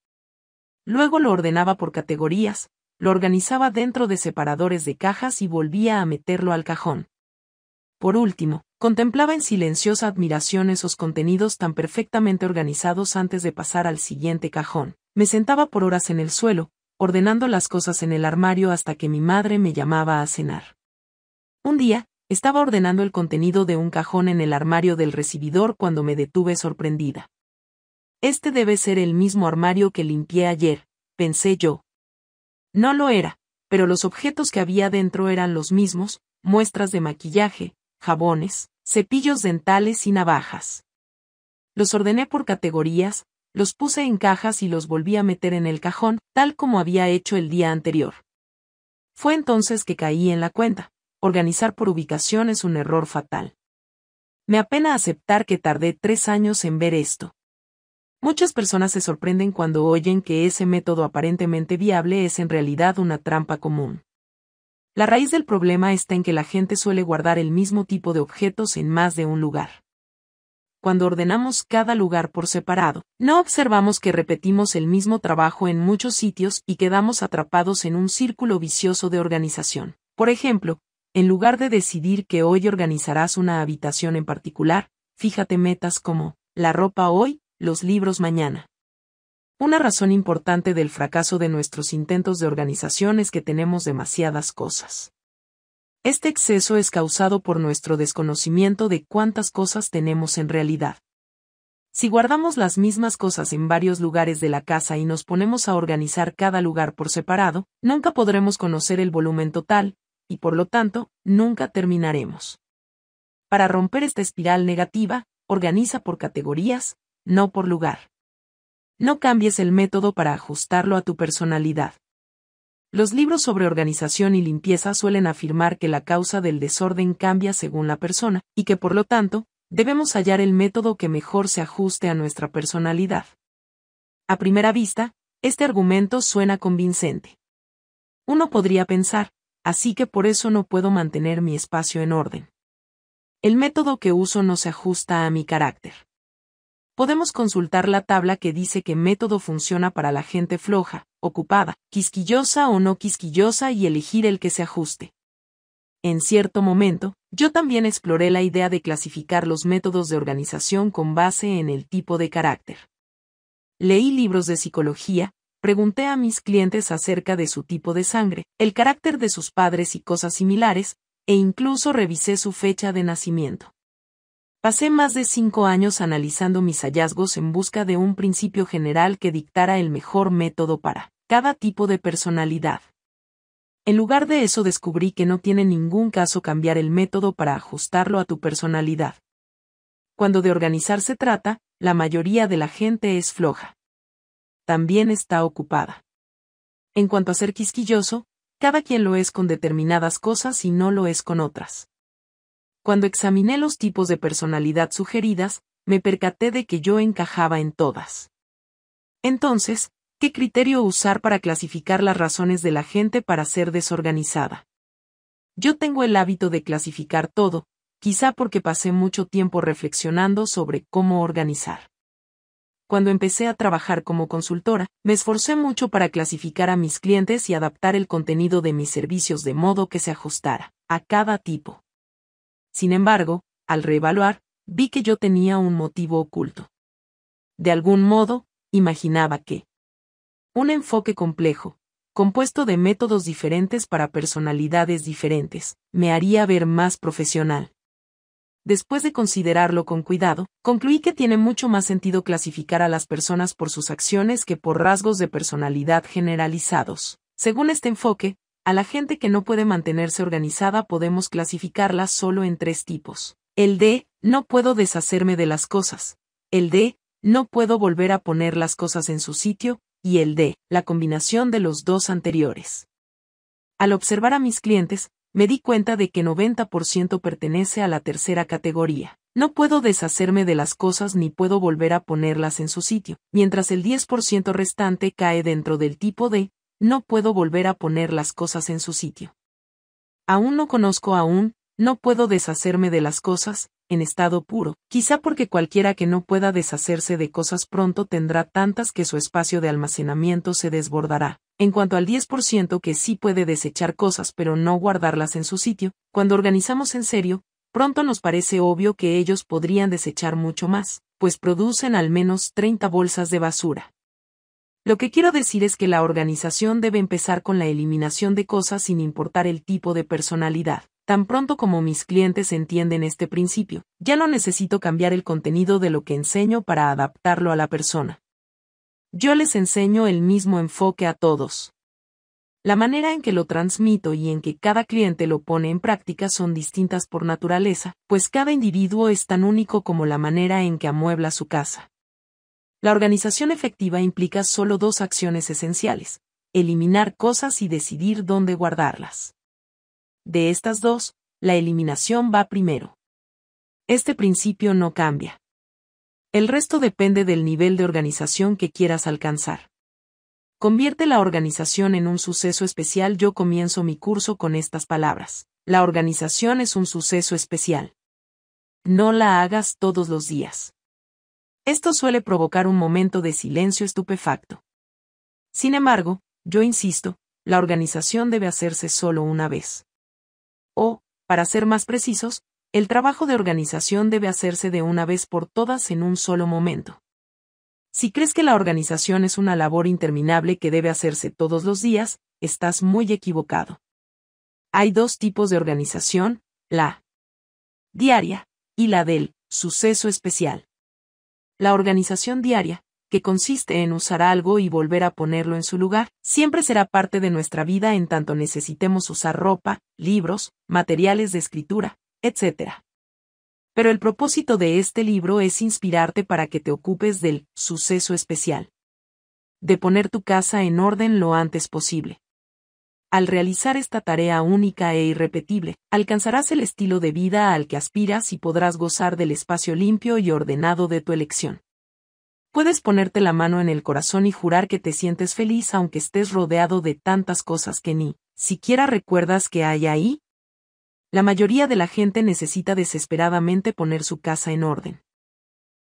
Luego lo ordenaba por categorías, lo organizaba dentro de separadores de cajas y volvía a meterlo al cajón. Por último, contemplaba en silenciosa admiración esos contenidos tan perfectamente organizados antes de pasar al siguiente cajón. Me sentaba por horas en el suelo, ordenando las cosas en el armario hasta que mi madre me llamaba a cenar. Un día, estaba ordenando el contenido de un cajón en el armario del recibidor cuando me detuve sorprendida. Este debe ser el mismo armario que limpié ayer, pensé yo. No lo era, pero los objetos que había dentro eran los mismos, muestras de maquillaje, jabones, cepillos dentales y navajas. Los ordené por categorías, los puse en cajas y los volví a meter en el cajón, tal como había hecho el día anterior. Fue entonces que caí en la cuenta. Organizar por ubicación es un error fatal. Me apena aceptar que tardé tres años en ver esto. Muchas personas se sorprenden cuando oyen que ese método aparentemente viable es en realidad una trampa común. La raíz del problema está en que la gente suele guardar el mismo tipo de objetos en más de un lugar cuando ordenamos cada lugar por separado. No observamos que repetimos el mismo trabajo en muchos sitios y quedamos atrapados en un círculo vicioso de organización. Por ejemplo, en lugar de decidir que hoy organizarás una habitación en particular, fíjate metas como la ropa hoy, los libros mañana. Una razón importante del fracaso de nuestros intentos de organización es que tenemos demasiadas cosas. Este exceso es causado por nuestro desconocimiento de cuántas cosas tenemos en realidad. Si guardamos las mismas cosas en varios lugares de la casa y nos ponemos a organizar cada lugar por separado, nunca podremos conocer el volumen total, y por lo tanto, nunca terminaremos. Para romper esta espiral negativa, organiza por categorías, no por lugar. No cambies el método para ajustarlo a tu personalidad. Los libros sobre organización y limpieza suelen afirmar que la causa del desorden cambia según la persona, y que por lo tanto, debemos hallar el método que mejor se ajuste a nuestra personalidad. A primera vista, este argumento suena convincente. Uno podría pensar, así que por eso no puedo mantener mi espacio en orden. El método que uso no se ajusta a mi carácter podemos consultar la tabla que dice qué método funciona para la gente floja, ocupada, quisquillosa o no quisquillosa y elegir el que se ajuste. En cierto momento, yo también exploré la idea de clasificar los métodos de organización con base en el tipo de carácter. Leí libros de psicología, pregunté a mis clientes acerca de su tipo de sangre, el carácter de sus padres y cosas similares, e incluso revisé su fecha de nacimiento. Pasé más de cinco años analizando mis hallazgos en busca de un principio general que dictara el mejor método para cada tipo de personalidad. En lugar de eso descubrí que no tiene ningún caso cambiar el método para ajustarlo a tu personalidad. Cuando de organizar se trata, la mayoría de la gente es floja. También está ocupada. En cuanto a ser quisquilloso, cada quien lo es con determinadas cosas y no lo es con otras. Cuando examiné los tipos de personalidad sugeridas, me percaté de que yo encajaba en todas. Entonces, ¿qué criterio usar para clasificar las razones de la gente para ser desorganizada? Yo tengo el hábito de clasificar todo, quizá porque pasé mucho tiempo reflexionando sobre cómo organizar. Cuando empecé a trabajar como consultora, me esforcé mucho para clasificar a mis clientes y adaptar el contenido de mis servicios de modo que se ajustara a cada tipo. Sin embargo, al reevaluar, vi que yo tenía un motivo oculto. De algún modo, imaginaba que un enfoque complejo, compuesto de métodos diferentes para personalidades diferentes, me haría ver más profesional. Después de considerarlo con cuidado, concluí que tiene mucho más sentido clasificar a las personas por sus acciones que por rasgos de personalidad generalizados. Según este enfoque, a la gente que no puede mantenerse organizada podemos clasificarla solo en tres tipos. El de, no puedo deshacerme de las cosas. El de, no puedo volver a poner las cosas en su sitio, y el de, la combinación de los dos anteriores. Al observar a mis clientes, me di cuenta de que 90% pertenece a la tercera categoría. No puedo deshacerme de las cosas ni puedo volver a ponerlas en su sitio, mientras el 10% restante cae dentro del tipo D, no puedo volver a poner las cosas en su sitio. Aún no conozco aún, no puedo deshacerme de las cosas, en estado puro, quizá porque cualquiera que no pueda deshacerse de cosas pronto tendrá tantas que su espacio de almacenamiento se desbordará. En cuanto al 10% que sí puede desechar cosas pero no guardarlas en su sitio, cuando organizamos en serio, pronto nos parece obvio que ellos podrían desechar mucho más, pues producen al menos 30 bolsas de basura. Lo que quiero decir es que la organización debe empezar con la eliminación de cosas sin importar el tipo de personalidad. Tan pronto como mis clientes entienden este principio, ya no necesito cambiar el contenido de lo que enseño para adaptarlo a la persona. Yo les enseño el mismo enfoque a todos. La manera en que lo transmito y en que cada cliente lo pone en práctica son distintas por naturaleza, pues cada individuo es tan único como la manera en que amuebla su casa. La organización efectiva implica solo dos acciones esenciales, eliminar cosas y decidir dónde guardarlas. De estas dos, la eliminación va primero. Este principio no cambia. El resto depende del nivel de organización que quieras alcanzar. Convierte la organización en un suceso especial. Yo comienzo mi curso con estas palabras. La organización es un suceso especial. No la hagas todos los días. Esto suele provocar un momento de silencio estupefacto. Sin embargo, yo insisto, la organización debe hacerse solo una vez. O, para ser más precisos, el trabajo de organización debe hacerse de una vez por todas en un solo momento. Si crees que la organización es una labor interminable que debe hacerse todos los días, estás muy equivocado. Hay dos tipos de organización, la diaria y la del suceso especial. La organización diaria, que consiste en usar algo y volver a ponerlo en su lugar, siempre será parte de nuestra vida en tanto necesitemos usar ropa, libros, materiales de escritura, etc. Pero el propósito de este libro es inspirarte para que te ocupes del suceso especial. De poner tu casa en orden lo antes posible. Al realizar esta tarea única e irrepetible, alcanzarás el estilo de vida al que aspiras y podrás gozar del espacio limpio y ordenado de tu elección. Puedes ponerte la mano en el corazón y jurar que te sientes feliz aunque estés rodeado de tantas cosas que ni siquiera recuerdas que hay ahí. La mayoría de la gente necesita desesperadamente poner su casa en orden.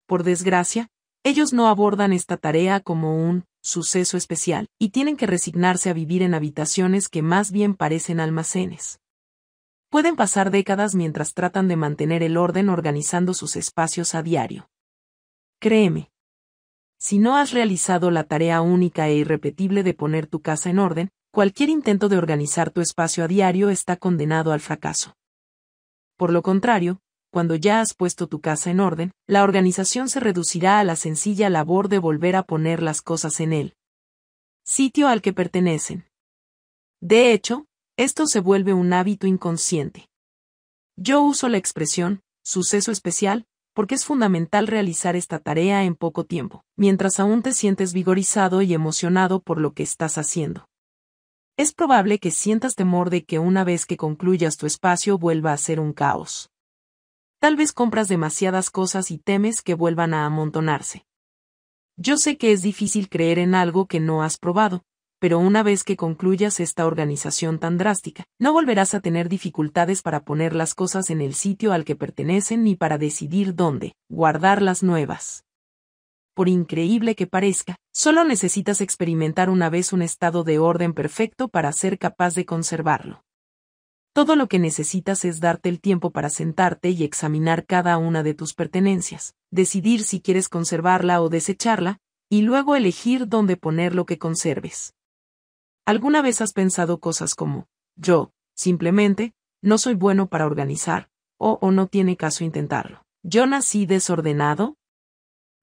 Por desgracia, ellos no abordan esta tarea como un suceso especial, y tienen que resignarse a vivir en habitaciones que más bien parecen almacenes. Pueden pasar décadas mientras tratan de mantener el orden organizando sus espacios a diario. Créeme. Si no has realizado la tarea única e irrepetible de poner tu casa en orden, cualquier intento de organizar tu espacio a diario está condenado al fracaso. Por lo contrario, cuando ya has puesto tu casa en orden, la organización se reducirá a la sencilla labor de volver a poner las cosas en el sitio al que pertenecen. De hecho, esto se vuelve un hábito inconsciente. Yo uso la expresión, suceso especial, porque es fundamental realizar esta tarea en poco tiempo, mientras aún te sientes vigorizado y emocionado por lo que estás haciendo. Es probable que sientas temor de que una vez que concluyas tu espacio vuelva a ser un caos. Tal vez compras demasiadas cosas y temes que vuelvan a amontonarse. Yo sé que es difícil creer en algo que no has probado, pero una vez que concluyas esta organización tan drástica, no volverás a tener dificultades para poner las cosas en el sitio al que pertenecen ni para decidir dónde guardar las nuevas. Por increíble que parezca, solo necesitas experimentar una vez un estado de orden perfecto para ser capaz de conservarlo. Todo lo que necesitas es darte el tiempo para sentarte y examinar cada una de tus pertenencias, decidir si quieres conservarla o desecharla, y luego elegir dónde poner lo que conserves. ¿Alguna vez has pensado cosas como, yo, simplemente, no soy bueno para organizar, o, o no tiene caso intentarlo? ¿Yo nací desordenado?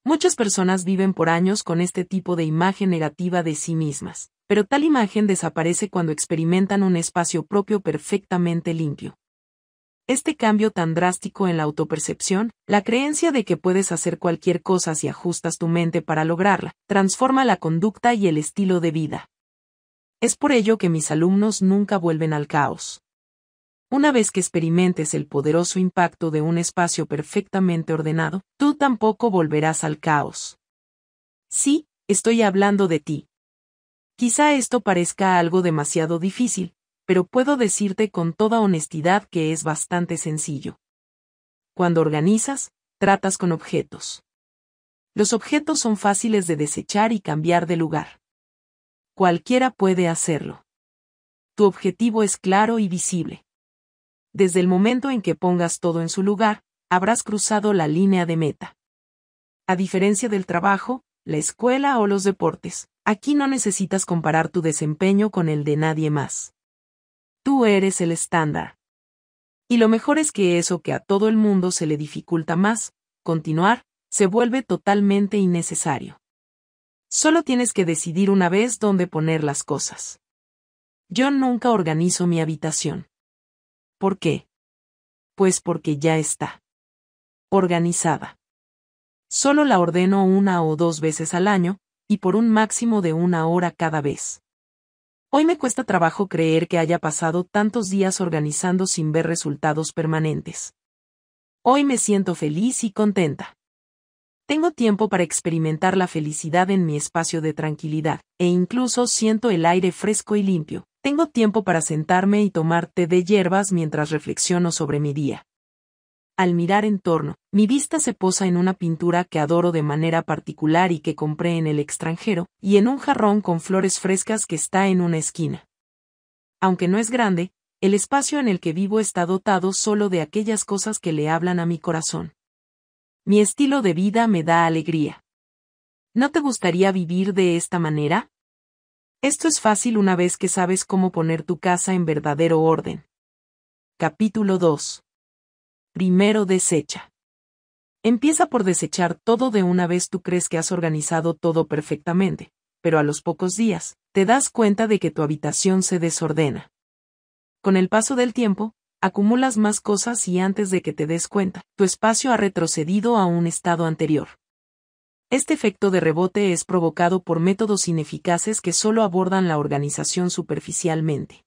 Muchas personas viven por años con este tipo de imagen negativa de sí mismas, pero tal imagen desaparece cuando experimentan un espacio propio perfectamente limpio. Este cambio tan drástico en la autopercepción, la creencia de que puedes hacer cualquier cosa si ajustas tu mente para lograrla, transforma la conducta y el estilo de vida. Es por ello que mis alumnos nunca vuelven al caos. Una vez que experimentes el poderoso impacto de un espacio perfectamente ordenado, tú tampoco volverás al caos. Sí, estoy hablando de ti, Quizá esto parezca algo demasiado difícil, pero puedo decirte con toda honestidad que es bastante sencillo. Cuando organizas, tratas con objetos. Los objetos son fáciles de desechar y cambiar de lugar. Cualquiera puede hacerlo. Tu objetivo es claro y visible. Desde el momento en que pongas todo en su lugar, habrás cruzado la línea de meta. A diferencia del trabajo, la escuela o los deportes. Aquí no necesitas comparar tu desempeño con el de nadie más. Tú eres el estándar. Y lo mejor es que eso que a todo el mundo se le dificulta más, continuar, se vuelve totalmente innecesario. Solo tienes que decidir una vez dónde poner las cosas. Yo nunca organizo mi habitación. ¿Por qué? Pues porque ya está. Organizada. Solo la ordeno una o dos veces al año, y por un máximo de una hora cada vez. Hoy me cuesta trabajo creer que haya pasado tantos días organizando sin ver resultados permanentes. Hoy me siento feliz y contenta. Tengo tiempo para experimentar la felicidad en mi espacio de tranquilidad, e incluso siento el aire fresco y limpio. Tengo tiempo para sentarme y tomar té de hierbas mientras reflexiono sobre mi día. Al mirar en torno, mi vista se posa en una pintura que adoro de manera particular y que compré en el extranjero, y en un jarrón con flores frescas que está en una esquina. Aunque no es grande, el espacio en el que vivo está dotado solo de aquellas cosas que le hablan a mi corazón. Mi estilo de vida me da alegría. ¿No te gustaría vivir de esta manera? Esto es fácil una vez que sabes cómo poner tu casa en verdadero orden. Capítulo 2 Primero desecha. Empieza por desechar todo de una vez tú crees que has organizado todo perfectamente, pero a los pocos días, te das cuenta de que tu habitación se desordena. Con el paso del tiempo, acumulas más cosas y antes de que te des cuenta, tu espacio ha retrocedido a un estado anterior. Este efecto de rebote es provocado por métodos ineficaces que solo abordan la organización superficialmente.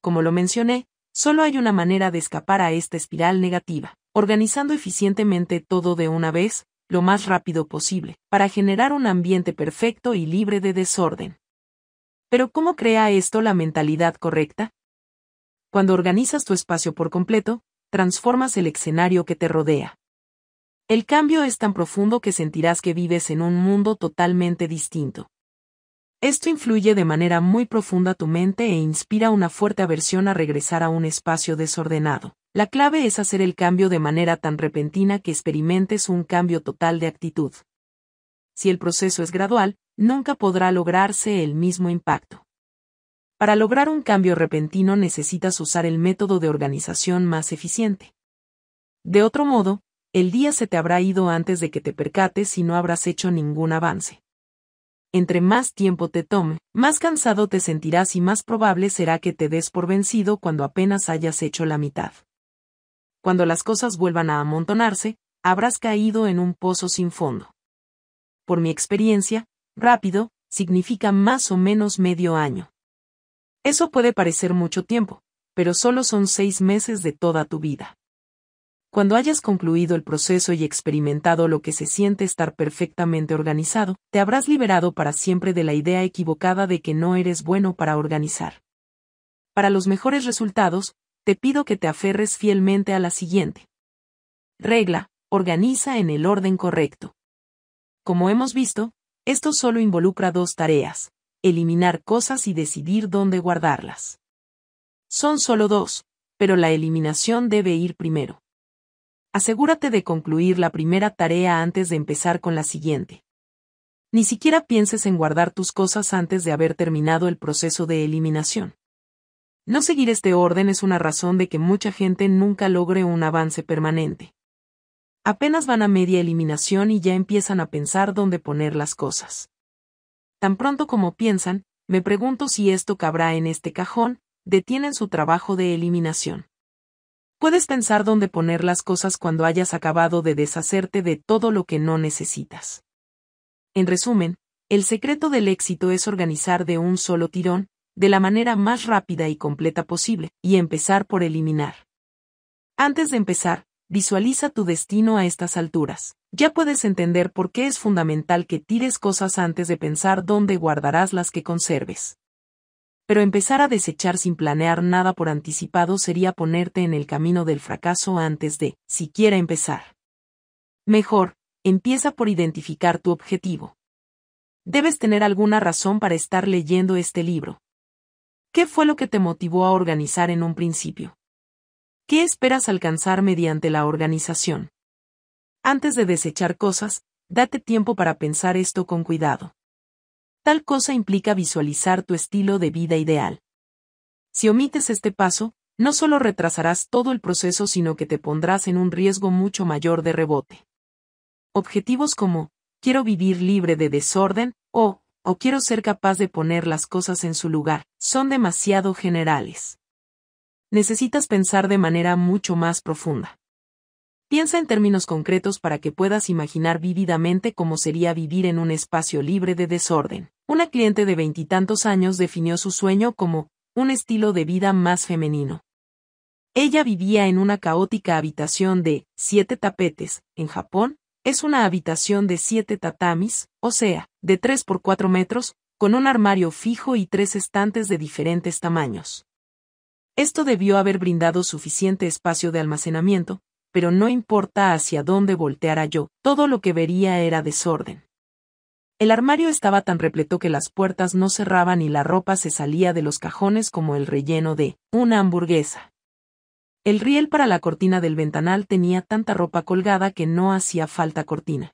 Como lo mencioné, Solo hay una manera de escapar a esta espiral negativa, organizando eficientemente todo de una vez, lo más rápido posible, para generar un ambiente perfecto y libre de desorden. Pero ¿cómo crea esto la mentalidad correcta? Cuando organizas tu espacio por completo, transformas el escenario que te rodea. El cambio es tan profundo que sentirás que vives en un mundo totalmente distinto. Esto influye de manera muy profunda tu mente e inspira una fuerte aversión a regresar a un espacio desordenado. La clave es hacer el cambio de manera tan repentina que experimentes un cambio total de actitud. Si el proceso es gradual, nunca podrá lograrse el mismo impacto. Para lograr un cambio repentino necesitas usar el método de organización más eficiente. De otro modo, el día se te habrá ido antes de que te percates y no habrás hecho ningún avance entre más tiempo te tome, más cansado te sentirás y más probable será que te des por vencido cuando apenas hayas hecho la mitad. Cuando las cosas vuelvan a amontonarse, habrás caído en un pozo sin fondo. Por mi experiencia, rápido, significa más o menos medio año. Eso puede parecer mucho tiempo, pero solo son seis meses de toda tu vida. Cuando hayas concluido el proceso y experimentado lo que se siente estar perfectamente organizado, te habrás liberado para siempre de la idea equivocada de que no eres bueno para organizar. Para los mejores resultados, te pido que te aferres fielmente a la siguiente. Regla, organiza en el orden correcto. Como hemos visto, esto solo involucra dos tareas, eliminar cosas y decidir dónde guardarlas. Son solo dos, pero la eliminación debe ir primero asegúrate de concluir la primera tarea antes de empezar con la siguiente. Ni siquiera pienses en guardar tus cosas antes de haber terminado el proceso de eliminación. No seguir este orden es una razón de que mucha gente nunca logre un avance permanente. Apenas van a media eliminación y ya empiezan a pensar dónde poner las cosas. Tan pronto como piensan, me pregunto si esto cabrá en este cajón, detienen su trabajo de eliminación. Puedes pensar dónde poner las cosas cuando hayas acabado de deshacerte de todo lo que no necesitas. En resumen, el secreto del éxito es organizar de un solo tirón, de la manera más rápida y completa posible, y empezar por eliminar. Antes de empezar, visualiza tu destino a estas alturas. Ya puedes entender por qué es fundamental que tires cosas antes de pensar dónde guardarás las que conserves pero empezar a desechar sin planear nada por anticipado sería ponerte en el camino del fracaso antes de, siquiera empezar. Mejor, empieza por identificar tu objetivo. Debes tener alguna razón para estar leyendo este libro. ¿Qué fue lo que te motivó a organizar en un principio? ¿Qué esperas alcanzar mediante la organización? Antes de desechar cosas, date tiempo para pensar esto con cuidado. Tal cosa implica visualizar tu estilo de vida ideal. Si omites este paso, no solo retrasarás todo el proceso, sino que te pondrás en un riesgo mucho mayor de rebote. Objetivos como, quiero vivir libre de desorden, o, o quiero ser capaz de poner las cosas en su lugar, son demasiado generales. Necesitas pensar de manera mucho más profunda. Piensa en términos concretos para que puedas imaginar vívidamente cómo sería vivir en un espacio libre de desorden. Una cliente de veintitantos años definió su sueño como un estilo de vida más femenino. Ella vivía en una caótica habitación de siete tapetes, en Japón, es una habitación de siete tatamis, o sea, de tres por cuatro metros, con un armario fijo y tres estantes de diferentes tamaños. Esto debió haber brindado suficiente espacio de almacenamiento, pero no importa hacia dónde volteara yo, todo lo que vería era desorden. El armario estaba tan repleto que las puertas no cerraban y la ropa se salía de los cajones como el relleno de una hamburguesa. El riel para la cortina del ventanal tenía tanta ropa colgada que no hacía falta cortina.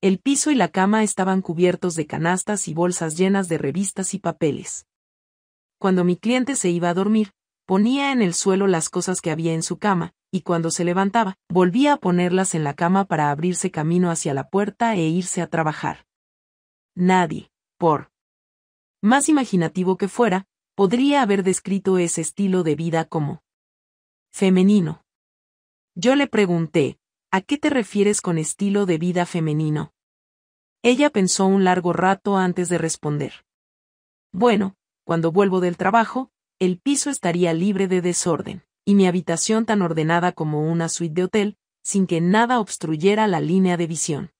El piso y la cama estaban cubiertos de canastas y bolsas llenas de revistas y papeles. Cuando mi cliente se iba a dormir, ponía en el suelo las cosas que había en su cama, y cuando se levantaba, volvía a ponerlas en la cama para abrirse camino hacia la puerta e irse a trabajar. Nadie, por más imaginativo que fuera, podría haber descrito ese estilo de vida como femenino. Yo le pregunté, ¿a qué te refieres con estilo de vida femenino? Ella pensó un largo rato antes de responder. Bueno, cuando vuelvo del trabajo, el piso estaría libre de desorden, y mi habitación tan ordenada como una suite de hotel, sin que nada obstruyera la línea de visión.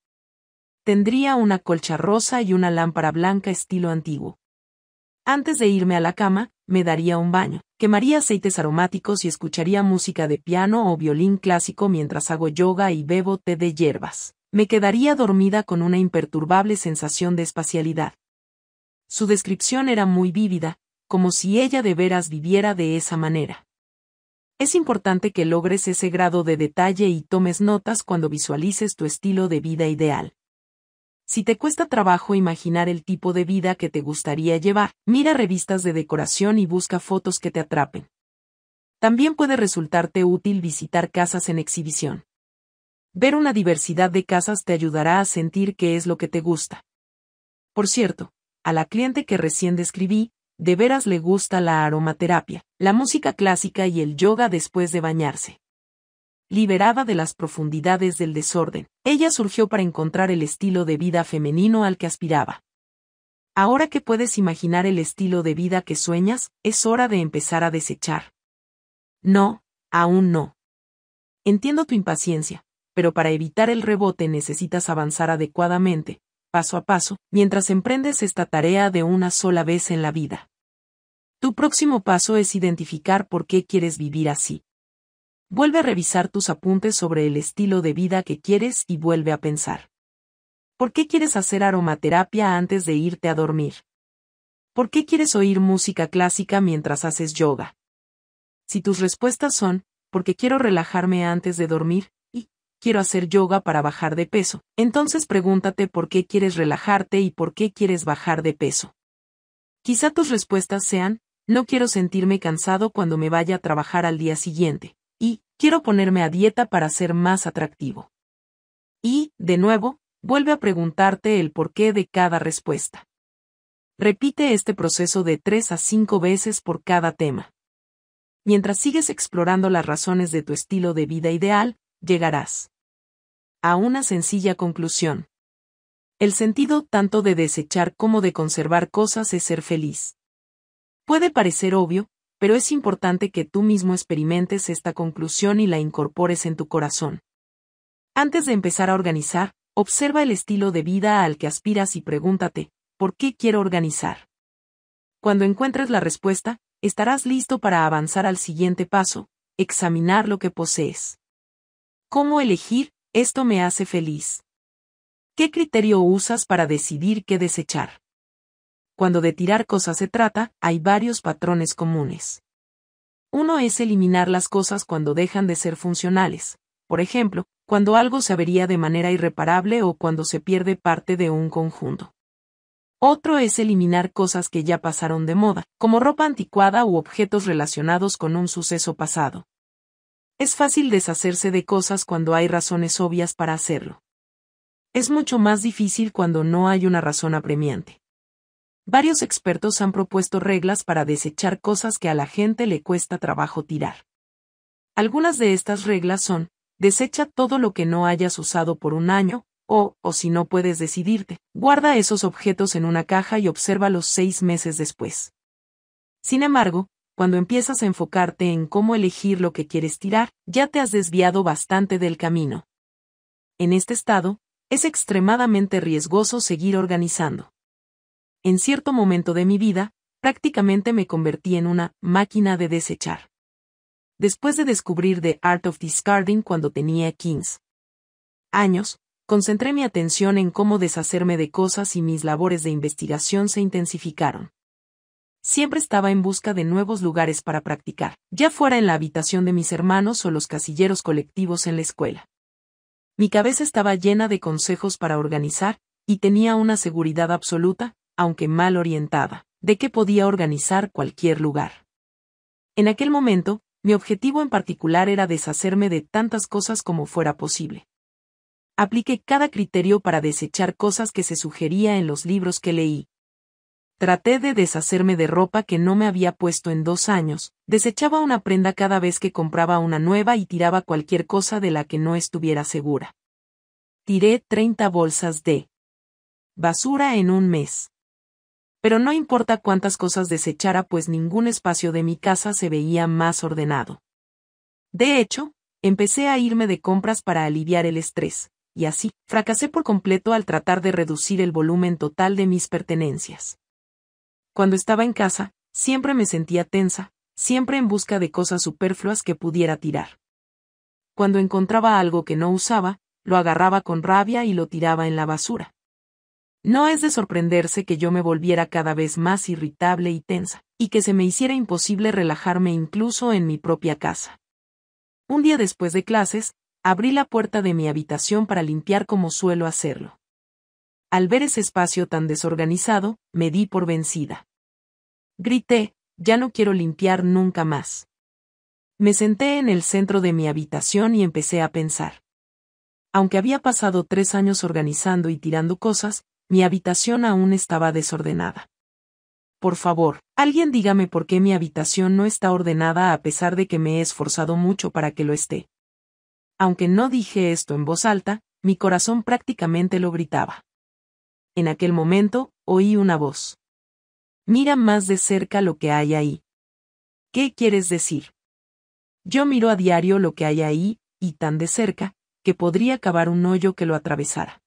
Tendría una colcha rosa y una lámpara blanca estilo antiguo. Antes de irme a la cama, me daría un baño, quemaría aceites aromáticos y escucharía música de piano o violín clásico mientras hago yoga y bebo té de hierbas. Me quedaría dormida con una imperturbable sensación de espacialidad. Su descripción era muy vívida, como si ella de veras viviera de esa manera. Es importante que logres ese grado de detalle y tomes notas cuando visualices tu estilo de vida ideal. Si te cuesta trabajo imaginar el tipo de vida que te gustaría llevar, mira revistas de decoración y busca fotos que te atrapen. También puede resultarte útil visitar casas en exhibición. Ver una diversidad de casas te ayudará a sentir qué es lo que te gusta. Por cierto, a la cliente que recién describí, de veras le gusta la aromaterapia, la música clásica y el yoga después de bañarse. Liberada de las profundidades del desorden, ella surgió para encontrar el estilo de vida femenino al que aspiraba. Ahora que puedes imaginar el estilo de vida que sueñas, es hora de empezar a desechar. No, aún no. Entiendo tu impaciencia, pero para evitar el rebote necesitas avanzar adecuadamente, paso a paso, mientras emprendes esta tarea de una sola vez en la vida. Tu próximo paso es identificar por qué quieres vivir así. Vuelve a revisar tus apuntes sobre el estilo de vida que quieres y vuelve a pensar. ¿Por qué quieres hacer aromaterapia antes de irte a dormir? ¿Por qué quieres oír música clásica mientras haces yoga? Si tus respuestas son, porque quiero relajarme antes de dormir, quiero hacer yoga para bajar de peso, entonces pregúntate por qué quieres relajarte y por qué quieres bajar de peso. Quizá tus respuestas sean, no quiero sentirme cansado cuando me vaya a trabajar al día siguiente, y, quiero ponerme a dieta para ser más atractivo. Y, de nuevo, vuelve a preguntarte el porqué de cada respuesta. Repite este proceso de tres a cinco veces por cada tema. Mientras sigues explorando las razones de tu estilo de vida ideal, llegarás a una sencilla conclusión. El sentido tanto de desechar como de conservar cosas es ser feliz. Puede parecer obvio, pero es importante que tú mismo experimentes esta conclusión y la incorpores en tu corazón. Antes de empezar a organizar, observa el estilo de vida al que aspiras y pregúntate, ¿por qué quiero organizar? Cuando encuentres la respuesta, estarás listo para avanzar al siguiente paso, examinar lo que posees. ¿Cómo elegir? Esto me hace feliz. ¿Qué criterio usas para decidir qué desechar? Cuando de tirar cosas se trata, hay varios patrones comunes. Uno es eliminar las cosas cuando dejan de ser funcionales, por ejemplo, cuando algo se avería de manera irreparable o cuando se pierde parte de un conjunto. Otro es eliminar cosas que ya pasaron de moda, como ropa anticuada u objetos relacionados con un suceso pasado. Es fácil deshacerse de cosas cuando hay razones obvias para hacerlo. Es mucho más difícil cuando no hay una razón apremiante. Varios expertos han propuesto reglas para desechar cosas que a la gente le cuesta trabajo tirar. Algunas de estas reglas son, desecha todo lo que no hayas usado por un año, o, o si no puedes decidirte, guarda esos objetos en una caja y obsérvalos seis meses después. Sin embargo, cuando empiezas a enfocarte en cómo elegir lo que quieres tirar, ya te has desviado bastante del camino. En este estado, es extremadamente riesgoso seguir organizando. En cierto momento de mi vida, prácticamente me convertí en una máquina de desechar. Después de descubrir The Art of Discarding cuando tenía 15 años, concentré mi atención en cómo deshacerme de cosas y mis labores de investigación se intensificaron siempre estaba en busca de nuevos lugares para practicar, ya fuera en la habitación de mis hermanos o los casilleros colectivos en la escuela. Mi cabeza estaba llena de consejos para organizar, y tenía una seguridad absoluta, aunque mal orientada, de que podía organizar cualquier lugar. En aquel momento, mi objetivo en particular era deshacerme de tantas cosas como fuera posible. Apliqué cada criterio para desechar cosas que se sugería en los libros que leí, Traté de deshacerme de ropa que no me había puesto en dos años, desechaba una prenda cada vez que compraba una nueva y tiraba cualquier cosa de la que no estuviera segura. Tiré 30 bolsas de basura en un mes. Pero no importa cuántas cosas desechara, pues ningún espacio de mi casa se veía más ordenado. De hecho, empecé a irme de compras para aliviar el estrés, y así, fracasé por completo al tratar de reducir el volumen total de mis pertenencias. Cuando estaba en casa, siempre me sentía tensa, siempre en busca de cosas superfluas que pudiera tirar. Cuando encontraba algo que no usaba, lo agarraba con rabia y lo tiraba en la basura. No es de sorprenderse que yo me volviera cada vez más irritable y tensa, y que se me hiciera imposible relajarme incluso en mi propia casa. Un día después de clases, abrí la puerta de mi habitación para limpiar como suelo hacerlo. Al ver ese espacio tan desorganizado, me di por vencida. Grité, ya no quiero limpiar nunca más. Me senté en el centro de mi habitación y empecé a pensar. Aunque había pasado tres años organizando y tirando cosas, mi habitación aún estaba desordenada. Por favor, alguien dígame por qué mi habitación no está ordenada a pesar de que me he esforzado mucho para que lo esté. Aunque no dije esto en voz alta, mi corazón prácticamente lo gritaba. En aquel momento, oí una voz. Mira más de cerca lo que hay ahí. ¿Qué quieres decir? Yo miro a diario lo que hay ahí, y tan de cerca, que podría cavar un hoyo que lo atravesara.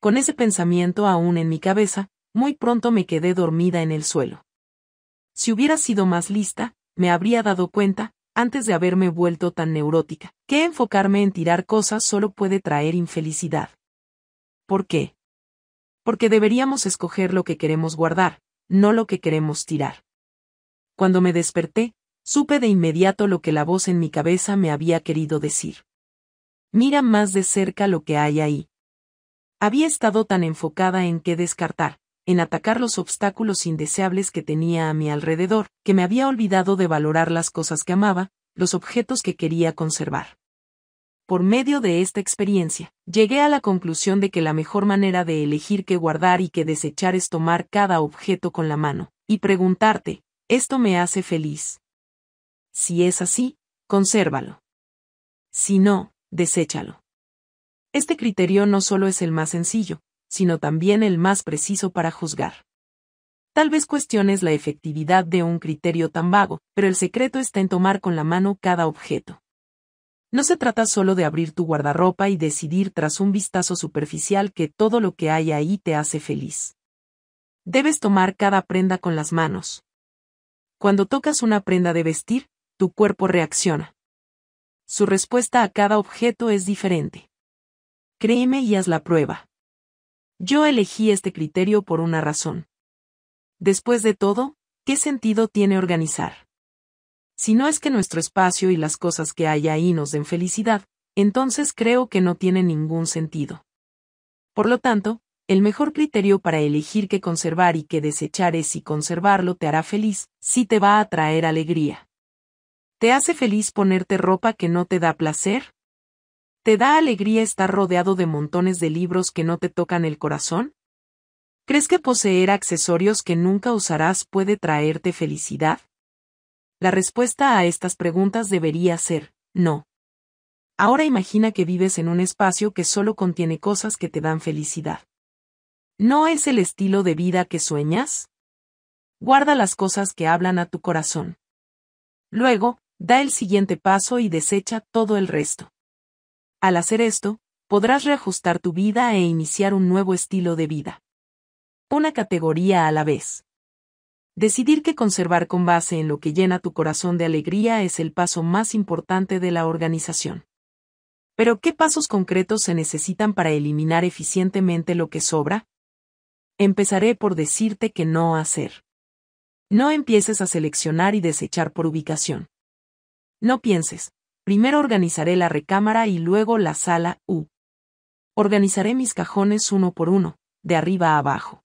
Con ese pensamiento aún en mi cabeza, muy pronto me quedé dormida en el suelo. Si hubiera sido más lista, me habría dado cuenta, antes de haberme vuelto tan neurótica, que enfocarme en tirar cosas solo puede traer infelicidad. ¿Por qué? Porque deberíamos escoger lo que queremos guardar, no lo que queremos tirar. Cuando me desperté, supe de inmediato lo que la voz en mi cabeza me había querido decir. Mira más de cerca lo que hay ahí. Había estado tan enfocada en qué descartar, en atacar los obstáculos indeseables que tenía a mi alrededor, que me había olvidado de valorar las cosas que amaba, los objetos que quería conservar. Por medio de esta experiencia, llegué a la conclusión de que la mejor manera de elegir qué guardar y qué desechar es tomar cada objeto con la mano, y preguntarte, ¿esto me hace feliz? Si es así, consérvalo. Si no, deséchalo. Este criterio no solo es el más sencillo, sino también el más preciso para juzgar. Tal vez cuestiones la efectividad de un criterio tan vago, pero el secreto está en tomar con la mano cada objeto. No se trata solo de abrir tu guardarropa y decidir tras un vistazo superficial que todo lo que hay ahí te hace feliz. Debes tomar cada prenda con las manos. Cuando tocas una prenda de vestir, tu cuerpo reacciona. Su respuesta a cada objeto es diferente. Créeme y haz la prueba. Yo elegí este criterio por una razón. Después de todo, ¿qué sentido tiene organizar? Si no es que nuestro espacio y las cosas que hay ahí nos den felicidad, entonces creo que no tiene ningún sentido. Por lo tanto, el mejor criterio para elegir qué conservar y qué desechar es si conservarlo te hará feliz, si te va a traer alegría. ¿Te hace feliz ponerte ropa que no te da placer? ¿Te da alegría estar rodeado de montones de libros que no te tocan el corazón? ¿Crees que poseer accesorios que nunca usarás puede traerte felicidad? La respuesta a estas preguntas debería ser, no. Ahora imagina que vives en un espacio que solo contiene cosas que te dan felicidad. ¿No es el estilo de vida que sueñas? Guarda las cosas que hablan a tu corazón. Luego, da el siguiente paso y desecha todo el resto. Al hacer esto, podrás reajustar tu vida e iniciar un nuevo estilo de vida. Una categoría a la vez. Decidir que conservar con base en lo que llena tu corazón de alegría es el paso más importante de la organización. Pero ¿qué pasos concretos se necesitan para eliminar eficientemente lo que sobra? Empezaré por decirte que no hacer. No empieces a seleccionar y desechar por ubicación. No pienses, primero organizaré la recámara y luego la sala U. Organizaré mis cajones uno por uno, de arriba a abajo.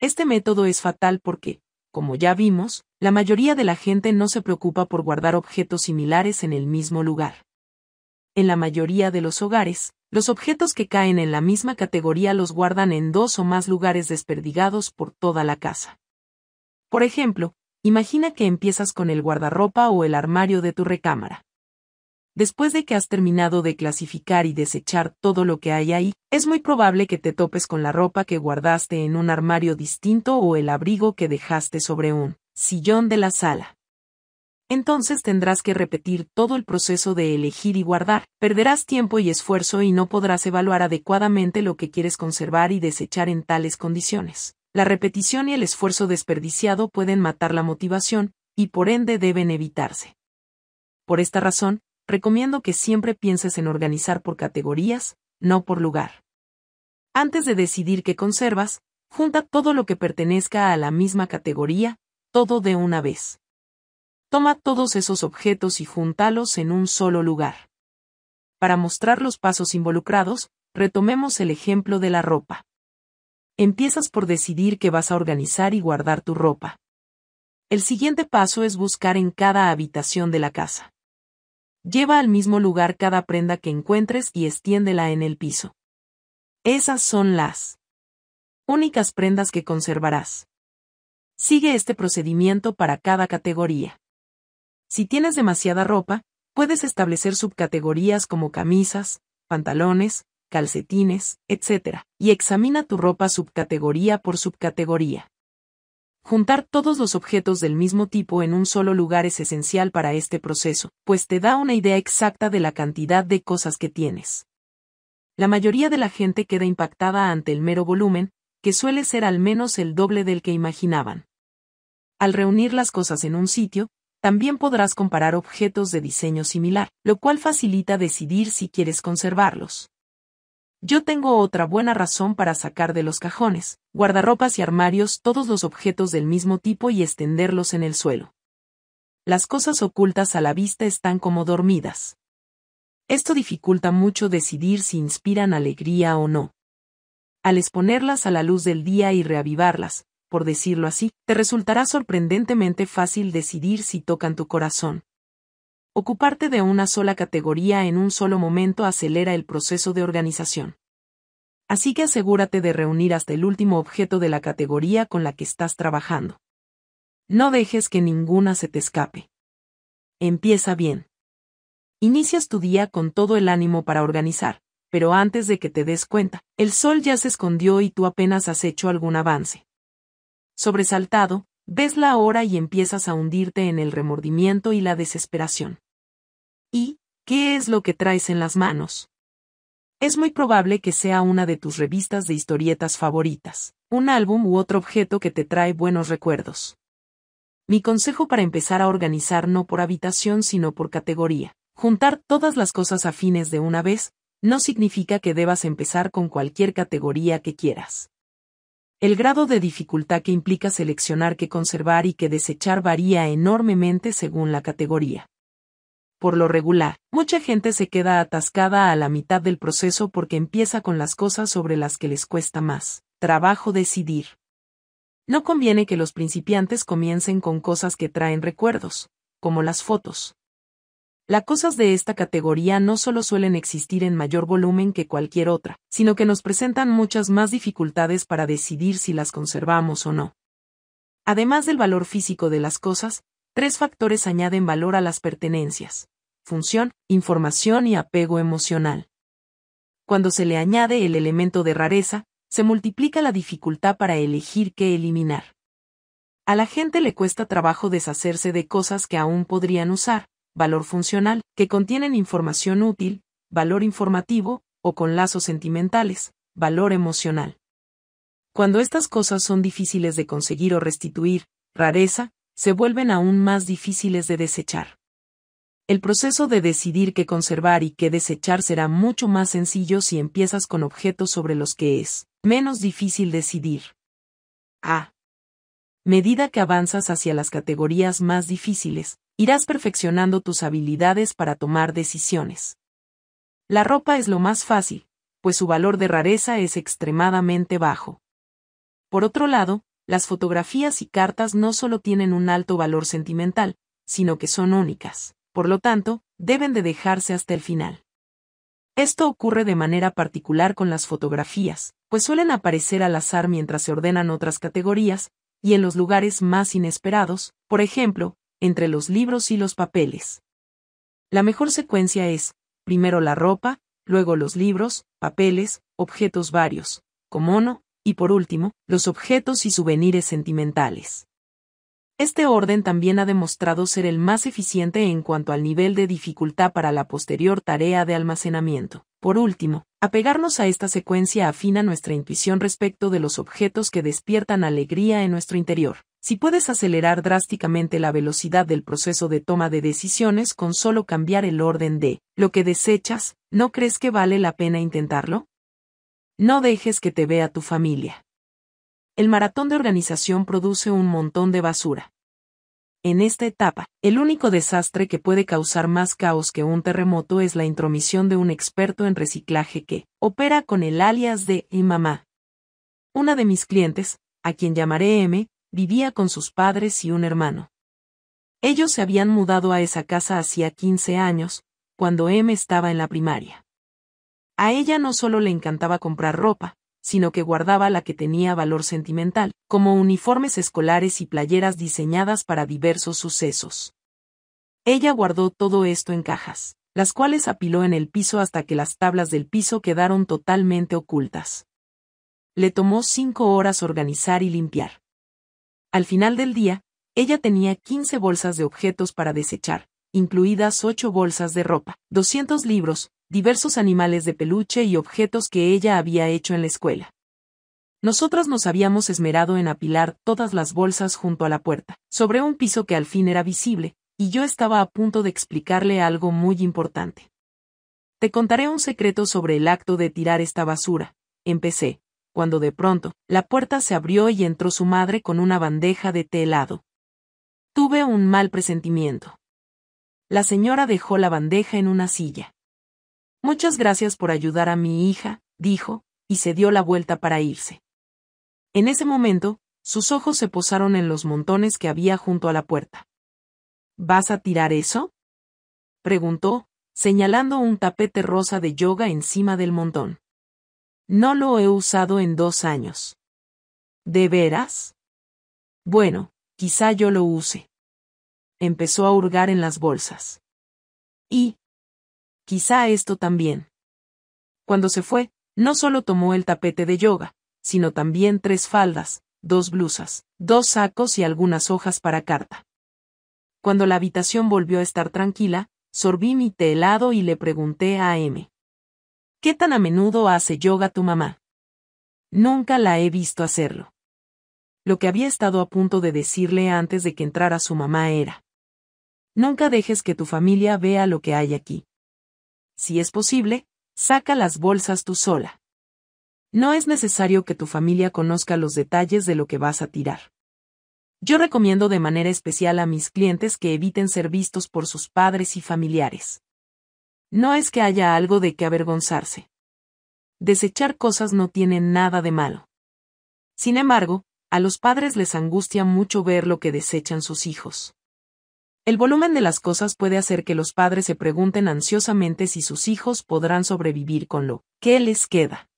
Este método es fatal porque, como ya vimos, la mayoría de la gente no se preocupa por guardar objetos similares en el mismo lugar. En la mayoría de los hogares, los objetos que caen en la misma categoría los guardan en dos o más lugares desperdigados por toda la casa. Por ejemplo, imagina que empiezas con el guardarropa o el armario de tu recámara. Después de que has terminado de clasificar y desechar todo lo que hay ahí, es muy probable que te topes con la ropa que guardaste en un armario distinto o el abrigo que dejaste sobre un sillón de la sala. Entonces tendrás que repetir todo el proceso de elegir y guardar, perderás tiempo y esfuerzo y no podrás evaluar adecuadamente lo que quieres conservar y desechar en tales condiciones. La repetición y el esfuerzo desperdiciado pueden matar la motivación, y por ende deben evitarse. Por esta razón, recomiendo que siempre pienses en organizar por categorías, no por lugar. Antes de decidir qué conservas, junta todo lo que pertenezca a la misma categoría, todo de una vez. Toma todos esos objetos y júntalos en un solo lugar. Para mostrar los pasos involucrados, retomemos el ejemplo de la ropa. Empiezas por decidir que vas a organizar y guardar tu ropa. El siguiente paso es buscar en cada habitación de la casa. Lleva al mismo lugar cada prenda que encuentres y extiéndela en el piso. Esas son las únicas prendas que conservarás. Sigue este procedimiento para cada categoría. Si tienes demasiada ropa, puedes establecer subcategorías como camisas, pantalones, calcetines, etc., y examina tu ropa subcategoría por subcategoría. Juntar todos los objetos del mismo tipo en un solo lugar es esencial para este proceso, pues te da una idea exacta de la cantidad de cosas que tienes. La mayoría de la gente queda impactada ante el mero volumen, que suele ser al menos el doble del que imaginaban. Al reunir las cosas en un sitio, también podrás comparar objetos de diseño similar, lo cual facilita decidir si quieres conservarlos. Yo tengo otra buena razón para sacar de los cajones, guardarropas y armarios todos los objetos del mismo tipo y extenderlos en el suelo. Las cosas ocultas a la vista están como dormidas. Esto dificulta mucho decidir si inspiran alegría o no. Al exponerlas a la luz del día y reavivarlas, por decirlo así, te resultará sorprendentemente fácil decidir si tocan tu corazón, Ocuparte de una sola categoría en un solo momento acelera el proceso de organización. Así que asegúrate de reunir hasta el último objeto de la categoría con la que estás trabajando. No dejes que ninguna se te escape. Empieza bien. Inicias tu día con todo el ánimo para organizar, pero antes de que te des cuenta, el sol ya se escondió y tú apenas has hecho algún avance. Sobresaltado, ves la hora y empiezas a hundirte en el remordimiento y la desesperación. ¿Y qué es lo que traes en las manos? Es muy probable que sea una de tus revistas de historietas favoritas, un álbum u otro objeto que te trae buenos recuerdos. Mi consejo para empezar a organizar no por habitación sino por categoría. Juntar todas las cosas afines de una vez no significa que debas empezar con cualquier categoría que quieras. El grado de dificultad que implica seleccionar qué conservar y qué desechar varía enormemente según la categoría. Por lo regular, mucha gente se queda atascada a la mitad del proceso porque empieza con las cosas sobre las que les cuesta más trabajo decidir. No conviene que los principiantes comiencen con cosas que traen recuerdos, como las fotos. Las cosas de esta categoría no solo suelen existir en mayor volumen que cualquier otra, sino que nos presentan muchas más dificultades para decidir si las conservamos o no. Además del valor físico de las cosas, tres factores añaden valor a las pertenencias función, información y apego emocional. Cuando se le añade el elemento de rareza, se multiplica la dificultad para elegir qué eliminar. A la gente le cuesta trabajo deshacerse de cosas que aún podrían usar, valor funcional, que contienen información útil, valor informativo, o con lazos sentimentales, valor emocional. Cuando estas cosas son difíciles de conseguir o restituir, rareza, se vuelven aún más difíciles de desechar. El proceso de decidir qué conservar y qué desechar será mucho más sencillo si empiezas con objetos sobre los que es menos difícil decidir. A. Medida que avanzas hacia las categorías más difíciles, irás perfeccionando tus habilidades para tomar decisiones. La ropa es lo más fácil, pues su valor de rareza es extremadamente bajo. Por otro lado, las fotografías y cartas no solo tienen un alto valor sentimental, sino que son únicas por lo tanto, deben de dejarse hasta el final. Esto ocurre de manera particular con las fotografías, pues suelen aparecer al azar mientras se ordenan otras categorías, y en los lugares más inesperados, por ejemplo, entre los libros y los papeles. La mejor secuencia es, primero la ropa, luego los libros, papeles, objetos varios, como uno, y por último, los objetos y souvenirs sentimentales. Este orden también ha demostrado ser el más eficiente en cuanto al nivel de dificultad para la posterior tarea de almacenamiento. Por último, apegarnos a esta secuencia afina nuestra intuición respecto de los objetos que despiertan alegría en nuestro interior. Si puedes acelerar drásticamente la velocidad del proceso de toma de decisiones con solo cambiar el orden de lo que desechas, ¿no crees que vale la pena intentarlo? No dejes que te vea tu familia el maratón de organización produce un montón de basura. En esta etapa, el único desastre que puede causar más caos que un terremoto es la intromisión de un experto en reciclaje que opera con el alias de mi mamá. Una de mis clientes, a quien llamaré M, vivía con sus padres y un hermano. Ellos se habían mudado a esa casa hacía 15 años, cuando M estaba en la primaria. A ella no solo le encantaba comprar ropa, sino que guardaba la que tenía valor sentimental, como uniformes escolares y playeras diseñadas para diversos sucesos. Ella guardó todo esto en cajas, las cuales apiló en el piso hasta que las tablas del piso quedaron totalmente ocultas. Le tomó cinco horas organizar y limpiar. Al final del día, ella tenía 15 bolsas de objetos para desechar, incluidas ocho bolsas de ropa, 200 libros, diversos animales de peluche y objetos que ella había hecho en la escuela. Nosotras nos habíamos esmerado en apilar todas las bolsas junto a la puerta, sobre un piso que al fin era visible, y yo estaba a punto de explicarle algo muy importante. Te contaré un secreto sobre el acto de tirar esta basura, empecé, cuando de pronto, la puerta se abrió y entró su madre con una bandeja de té helado. Tuve un mal presentimiento. La señora dejó la bandeja en una silla. Muchas gracias por ayudar a mi hija, dijo, y se dio la vuelta para irse. En ese momento, sus ojos se posaron en los montones que había junto a la puerta. ¿Vas a tirar eso? preguntó, señalando un tapete rosa de yoga encima del montón. No lo he usado en dos años. ¿De veras? Bueno, quizá yo lo use. Empezó a hurgar en las bolsas. Y, quizá esto también. Cuando se fue, no solo tomó el tapete de yoga, sino también tres faldas, dos blusas, dos sacos y algunas hojas para carta. Cuando la habitación volvió a estar tranquila, sorbí mi té helado y le pregunté a M. ¿Qué tan a menudo hace yoga tu mamá? Nunca la he visto hacerlo. Lo que había estado a punto de decirle antes de que entrara su mamá era. Nunca dejes que tu familia vea lo que hay aquí si es posible, saca las bolsas tú sola. No es necesario que tu familia conozca los detalles de lo que vas a tirar. Yo recomiendo de manera especial a mis clientes que eviten ser vistos por sus padres y familiares. No es que haya algo de qué avergonzarse. Desechar cosas no tiene nada de malo. Sin embargo, a los padres les angustia mucho ver lo que desechan sus hijos. El volumen de las cosas puede hacer que los padres se pregunten ansiosamente si sus hijos podrán sobrevivir con lo que les queda.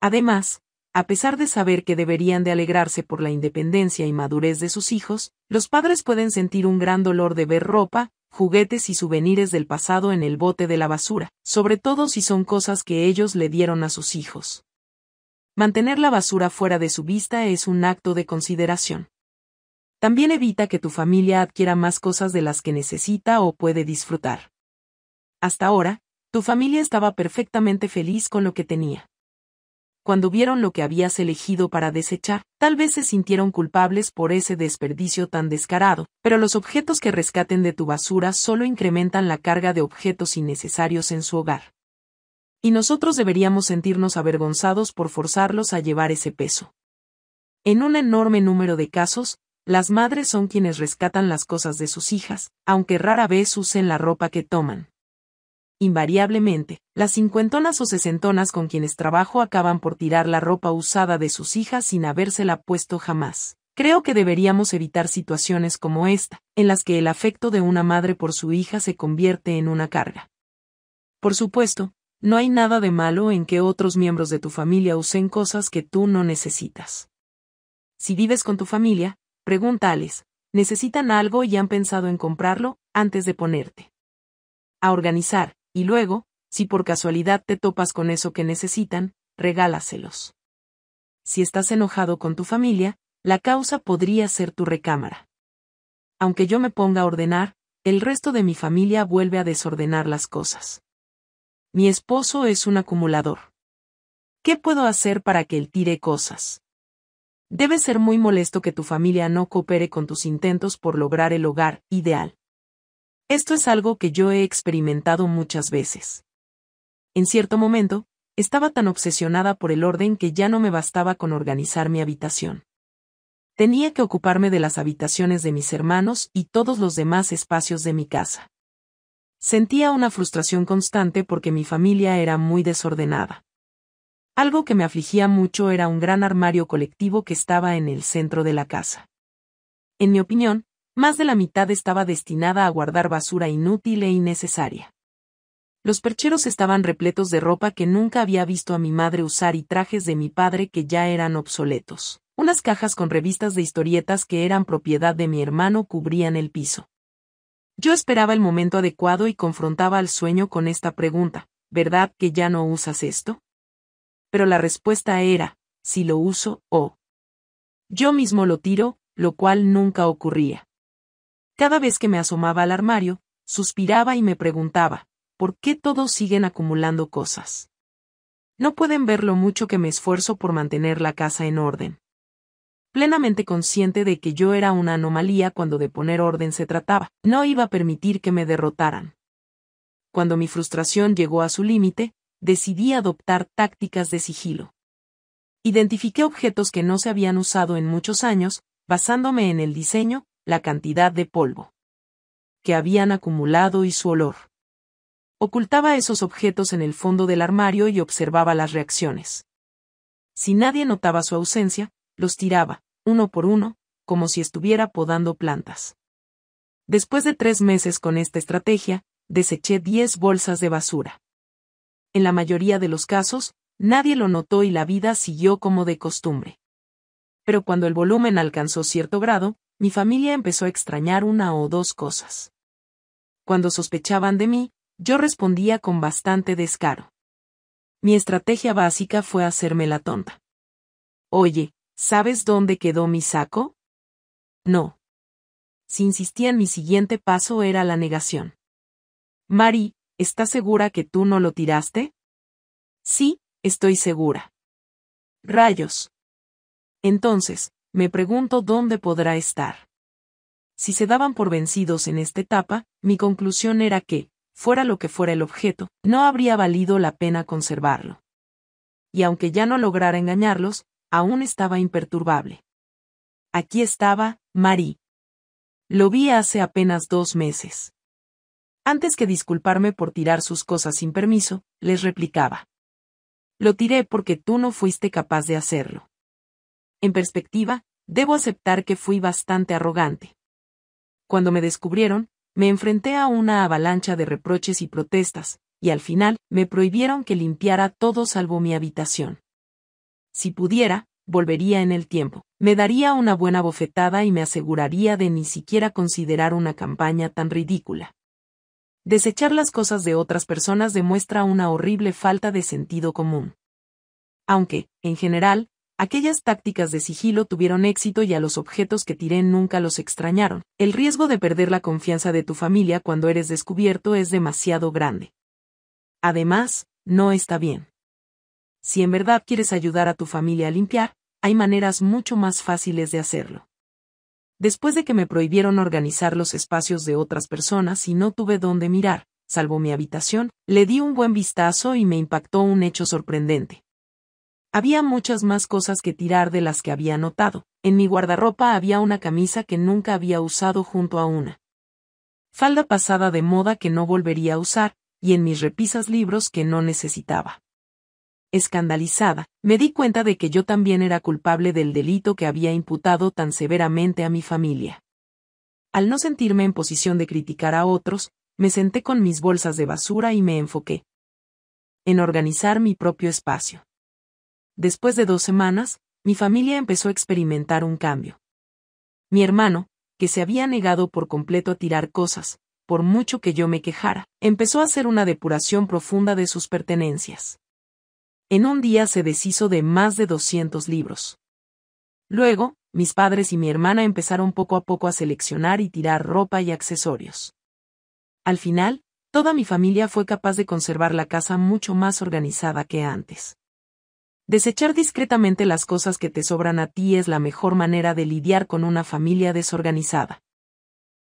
Además, a pesar de saber que deberían de alegrarse por la independencia y madurez de sus hijos, los padres pueden sentir un gran dolor de ver ropa, juguetes y souvenirs del pasado en el bote de la basura, sobre todo si son cosas que ellos le dieron a sus hijos. Mantener la basura fuera de su vista es un acto de consideración. También evita que tu familia adquiera más cosas de las que necesita o puede disfrutar. Hasta ahora, tu familia estaba perfectamente feliz con lo que tenía. Cuando vieron lo que habías elegido para desechar, tal vez se sintieron culpables por ese desperdicio tan descarado, pero los objetos que rescaten de tu basura solo incrementan la carga de objetos innecesarios en su hogar. Y nosotros deberíamos sentirnos avergonzados por forzarlos a llevar ese peso. En un enorme número de casos, las madres son quienes rescatan las cosas de sus hijas, aunque rara vez usen la ropa que toman. Invariablemente, las cincuentonas o sesentonas con quienes trabajo acaban por tirar la ropa usada de sus hijas sin habérsela puesto jamás. Creo que deberíamos evitar situaciones como esta, en las que el afecto de una madre por su hija se convierte en una carga. Por supuesto, no hay nada de malo en que otros miembros de tu familia usen cosas que tú no necesitas. Si vives con tu familia, Pregúntales, necesitan algo y han pensado en comprarlo, antes de ponerte. A organizar, y luego, si por casualidad te topas con eso que necesitan, regálaselos. Si estás enojado con tu familia, la causa podría ser tu recámara. Aunque yo me ponga a ordenar, el resto de mi familia vuelve a desordenar las cosas. Mi esposo es un acumulador. ¿Qué puedo hacer para que él tire cosas? Debe ser muy molesto que tu familia no coopere con tus intentos por lograr el hogar ideal. Esto es algo que yo he experimentado muchas veces. En cierto momento, estaba tan obsesionada por el orden que ya no me bastaba con organizar mi habitación. Tenía que ocuparme de las habitaciones de mis hermanos y todos los demás espacios de mi casa. Sentía una frustración constante porque mi familia era muy desordenada. Algo que me afligía mucho era un gran armario colectivo que estaba en el centro de la casa. En mi opinión, más de la mitad estaba destinada a guardar basura inútil e innecesaria. Los percheros estaban repletos de ropa que nunca había visto a mi madre usar y trajes de mi padre que ya eran obsoletos. Unas cajas con revistas de historietas que eran propiedad de mi hermano cubrían el piso. Yo esperaba el momento adecuado y confrontaba al sueño con esta pregunta, ¿verdad que ya no usas esto? pero la respuesta era, si lo uso, o yo mismo lo tiro, lo cual nunca ocurría. Cada vez que me asomaba al armario, suspiraba y me preguntaba, ¿por qué todos siguen acumulando cosas? No pueden ver lo mucho que me esfuerzo por mantener la casa en orden. Plenamente consciente de que yo era una anomalía cuando de poner orden se trataba, no iba a permitir que me derrotaran. Cuando mi frustración llegó a su límite, decidí adoptar tácticas de sigilo. Identifiqué objetos que no se habían usado en muchos años, basándome en el diseño, la cantidad de polvo que habían acumulado y su olor. Ocultaba esos objetos en el fondo del armario y observaba las reacciones. Si nadie notaba su ausencia, los tiraba, uno por uno, como si estuviera podando plantas. Después de tres meses con esta estrategia, deseché diez bolsas de basura en la mayoría de los casos, nadie lo notó y la vida siguió como de costumbre. Pero cuando el volumen alcanzó cierto grado, mi familia empezó a extrañar una o dos cosas. Cuando sospechaban de mí, yo respondía con bastante descaro. Mi estrategia básica fue hacerme la tonta. Oye, ¿sabes dónde quedó mi saco? No. Si insistían mi siguiente paso era la negación. Mari, ¿Estás segura que tú no lo tiraste? Sí, estoy segura. Rayos. Entonces, me pregunto dónde podrá estar. Si se daban por vencidos en esta etapa, mi conclusión era que, fuera lo que fuera el objeto, no habría valido la pena conservarlo. Y aunque ya no lograra engañarlos, aún estaba imperturbable. Aquí estaba, Marie. Lo vi hace apenas dos meses. Antes que disculparme por tirar sus cosas sin permiso, les replicaba. Lo tiré porque tú no fuiste capaz de hacerlo. En perspectiva, debo aceptar que fui bastante arrogante. Cuando me descubrieron, me enfrenté a una avalancha de reproches y protestas, y al final me prohibieron que limpiara todo salvo mi habitación. Si pudiera, volvería en el tiempo, me daría una buena bofetada y me aseguraría de ni siquiera considerar una campaña tan ridícula. Desechar las cosas de otras personas demuestra una horrible falta de sentido común. Aunque, en general, aquellas tácticas de sigilo tuvieron éxito y a los objetos que tiré nunca los extrañaron, el riesgo de perder la confianza de tu familia cuando eres descubierto es demasiado grande. Además, no está bien. Si en verdad quieres ayudar a tu familia a limpiar, hay maneras mucho más fáciles de hacerlo. Después de que me prohibieron organizar los espacios de otras personas y no tuve dónde mirar, salvo mi habitación, le di un buen vistazo y me impactó un hecho sorprendente. Había muchas más cosas que tirar de las que había notado. En mi guardarropa había una camisa que nunca había usado junto a una falda pasada de moda que no volvería a usar, y en mis repisas libros que no necesitaba. Escandalizada, me di cuenta de que yo también era culpable del delito que había imputado tan severamente a mi familia. Al no sentirme en posición de criticar a otros, me senté con mis bolsas de basura y me enfoqué en organizar mi propio espacio. Después de dos semanas, mi familia empezó a experimentar un cambio. Mi hermano, que se había negado por completo a tirar cosas, por mucho que yo me quejara, empezó a hacer una depuración profunda de sus pertenencias en un día se deshizo de más de 200 libros. Luego, mis padres y mi hermana empezaron poco a poco a seleccionar y tirar ropa y accesorios. Al final, toda mi familia fue capaz de conservar la casa mucho más organizada que antes. Desechar discretamente las cosas que te sobran a ti es la mejor manera de lidiar con una familia desorganizada.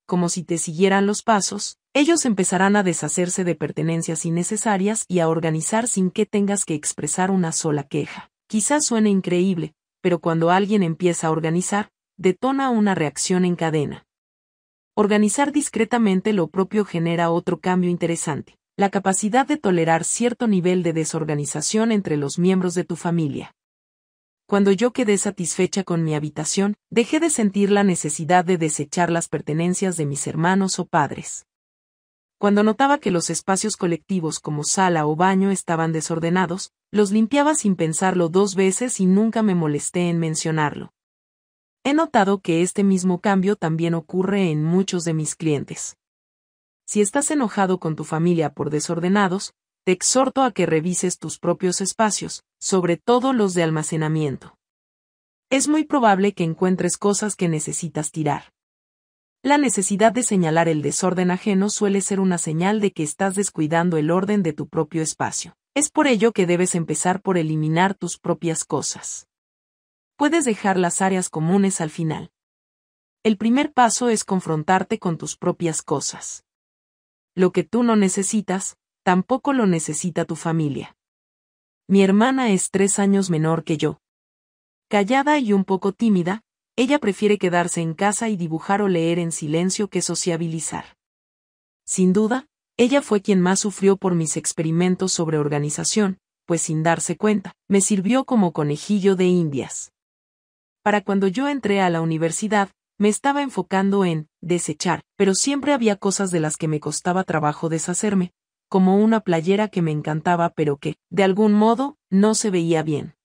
Como si te siguieran los pasos, ellos empezarán a deshacerse de pertenencias innecesarias y a organizar sin que tengas que expresar una sola queja. Quizás suene increíble, pero cuando alguien empieza a organizar, detona una reacción en cadena. Organizar discretamente lo propio genera otro cambio interesante, la capacidad de tolerar cierto nivel de desorganización entre los miembros de tu familia. Cuando yo quedé satisfecha con mi habitación, dejé de sentir la necesidad de desechar las pertenencias de mis hermanos o padres. Cuando notaba que los espacios colectivos como sala o baño estaban desordenados, los limpiaba sin pensarlo dos veces y nunca me molesté en mencionarlo. He notado que este mismo cambio también ocurre en muchos de mis clientes. Si estás enojado con tu familia por desordenados, te exhorto a que revises tus propios espacios, sobre todo los de almacenamiento. Es muy probable que encuentres cosas que necesitas tirar. La necesidad de señalar el desorden ajeno suele ser una señal de que estás descuidando el orden de tu propio espacio. Es por ello que debes empezar por eliminar tus propias cosas. Puedes dejar las áreas comunes al final. El primer paso es confrontarte con tus propias cosas. Lo que tú no necesitas, tampoco lo necesita tu familia. Mi hermana es tres años menor que yo. Callada y un poco tímida, ella prefiere quedarse en casa y dibujar o leer en silencio que sociabilizar. Sin duda, ella fue quien más sufrió por mis experimentos sobre organización, pues sin darse cuenta, me sirvió como conejillo de indias. Para cuando yo entré a la universidad, me estaba enfocando en desechar, pero siempre había cosas de las que me costaba trabajo deshacerme, como una playera que me encantaba pero que, de algún modo, no se veía bien.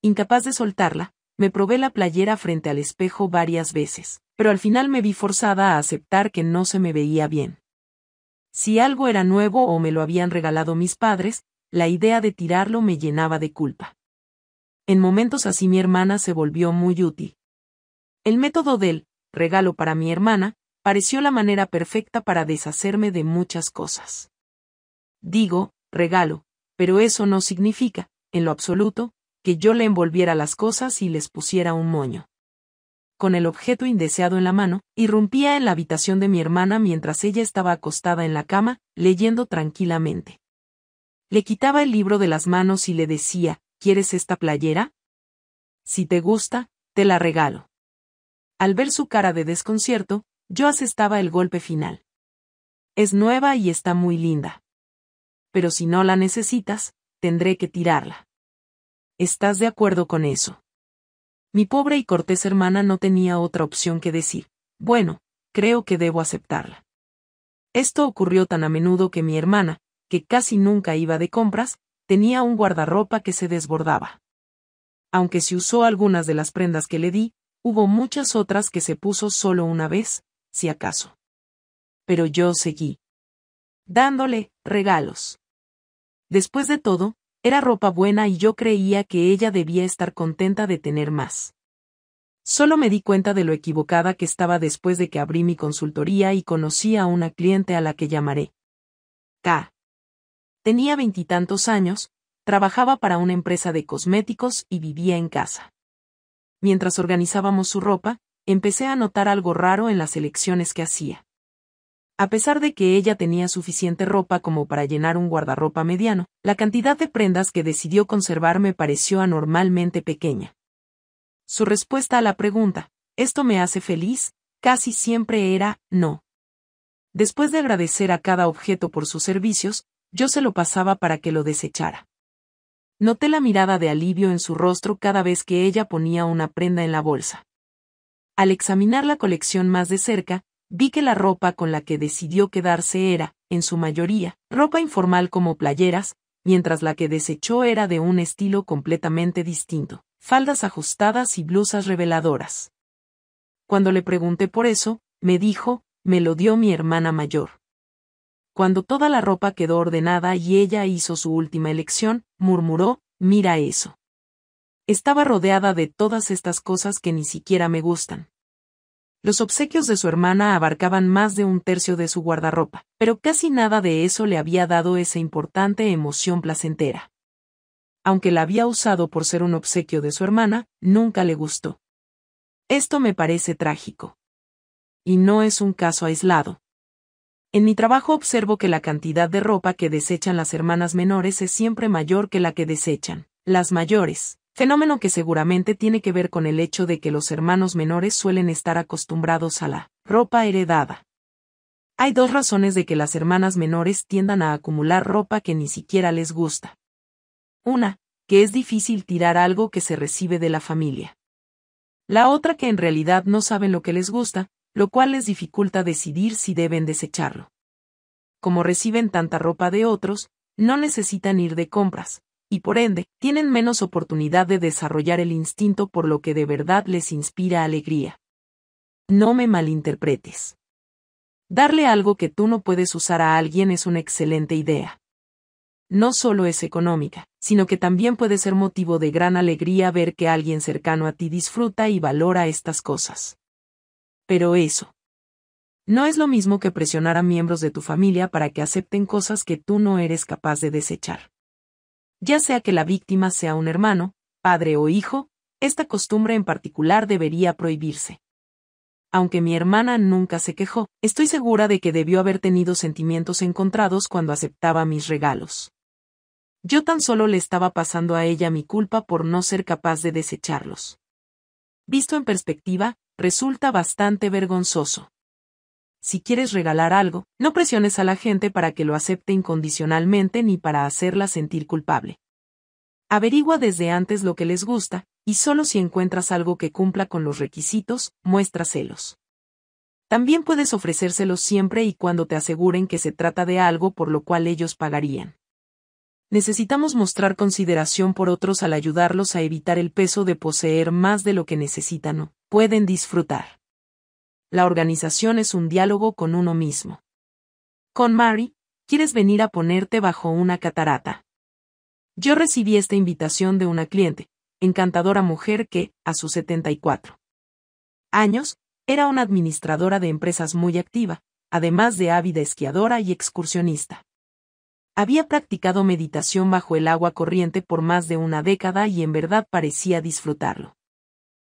Incapaz de soltarla, me probé la playera frente al espejo varias veces, pero al final me vi forzada a aceptar que no se me veía bien. Si algo era nuevo o me lo habían regalado mis padres, la idea de tirarlo me llenaba de culpa. En momentos así mi hermana se volvió muy útil. El método del regalo para mi hermana pareció la manera perfecta para deshacerme de muchas cosas. Digo, regalo, pero eso no significa, en lo absoluto, que yo le envolviera las cosas y les pusiera un moño. Con el objeto indeseado en la mano, irrumpía en la habitación de mi hermana mientras ella estaba acostada en la cama, leyendo tranquilamente. Le quitaba el libro de las manos y le decía, ¿Quieres esta playera? Si te gusta, te la regalo. Al ver su cara de desconcierto, yo asestaba el golpe final. Es nueva y está muy linda. Pero si no la necesitas, tendré que tirarla. ¿Estás de acuerdo con eso? Mi pobre y cortés hermana no tenía otra opción que decir, bueno, creo que debo aceptarla. Esto ocurrió tan a menudo que mi hermana, que casi nunca iba de compras, tenía un guardarropa que se desbordaba. Aunque se usó algunas de las prendas que le di, hubo muchas otras que se puso solo una vez, si acaso. Pero yo seguí dándole regalos. Después de todo, era ropa buena y yo creía que ella debía estar contenta de tener más. Solo me di cuenta de lo equivocada que estaba después de que abrí mi consultoría y conocí a una cliente a la que llamaré. K. Tenía veintitantos años, trabajaba para una empresa de cosméticos y vivía en casa. Mientras organizábamos su ropa, empecé a notar algo raro en las elecciones que hacía. A pesar de que ella tenía suficiente ropa como para llenar un guardarropa mediano, la cantidad de prendas que decidió conservar me pareció anormalmente pequeña. Su respuesta a la pregunta, ¿esto me hace feliz? casi siempre era, no. Después de agradecer a cada objeto por sus servicios, yo se lo pasaba para que lo desechara. Noté la mirada de alivio en su rostro cada vez que ella ponía una prenda en la bolsa. Al examinar la colección más de cerca, vi que la ropa con la que decidió quedarse era, en su mayoría, ropa informal como playeras, mientras la que desechó era de un estilo completamente distinto, faldas ajustadas y blusas reveladoras. Cuando le pregunté por eso, me dijo, me lo dio mi hermana mayor. Cuando toda la ropa quedó ordenada y ella hizo su última elección, murmuró, mira eso. Estaba rodeada de todas estas cosas que ni siquiera me gustan. Los obsequios de su hermana abarcaban más de un tercio de su guardarropa, pero casi nada de eso le había dado esa importante emoción placentera. Aunque la había usado por ser un obsequio de su hermana, nunca le gustó. Esto me parece trágico. Y no es un caso aislado. En mi trabajo observo que la cantidad de ropa que desechan las hermanas menores es siempre mayor que la que desechan las mayores fenómeno que seguramente tiene que ver con el hecho de que los hermanos menores suelen estar acostumbrados a la ropa heredada. Hay dos razones de que las hermanas menores tiendan a acumular ropa que ni siquiera les gusta. Una, que es difícil tirar algo que se recibe de la familia. La otra que en realidad no saben lo que les gusta, lo cual les dificulta decidir si deben desecharlo. Como reciben tanta ropa de otros, no necesitan ir de compras, y por ende, tienen menos oportunidad de desarrollar el instinto por lo que de verdad les inspira alegría. No me malinterpretes. Darle algo que tú no puedes usar a alguien es una excelente idea. No solo es económica, sino que también puede ser motivo de gran alegría ver que alguien cercano a ti disfruta y valora estas cosas. Pero eso. No es lo mismo que presionar a miembros de tu familia para que acepten cosas que tú no eres capaz de desechar ya sea que la víctima sea un hermano, padre o hijo, esta costumbre en particular debería prohibirse. Aunque mi hermana nunca se quejó, estoy segura de que debió haber tenido sentimientos encontrados cuando aceptaba mis regalos. Yo tan solo le estaba pasando a ella mi culpa por no ser capaz de desecharlos. Visto en perspectiva, resulta bastante vergonzoso si quieres regalar algo, no presiones a la gente para que lo acepte incondicionalmente ni para hacerla sentir culpable. Averigua desde antes lo que les gusta, y solo si encuentras algo que cumpla con los requisitos, muéstraselos. También puedes ofrecérselos siempre y cuando te aseguren que se trata de algo por lo cual ellos pagarían. Necesitamos mostrar consideración por otros al ayudarlos a evitar el peso de poseer más de lo que necesitan o pueden disfrutar la organización es un diálogo con uno mismo. Con Mary, quieres venir a ponerte bajo una catarata. Yo recibí esta invitación de una cliente, encantadora mujer que, a sus 74 años, era una administradora de empresas muy activa, además de ávida esquiadora y excursionista. Había practicado meditación bajo el agua corriente por más de una década y en verdad parecía disfrutarlo.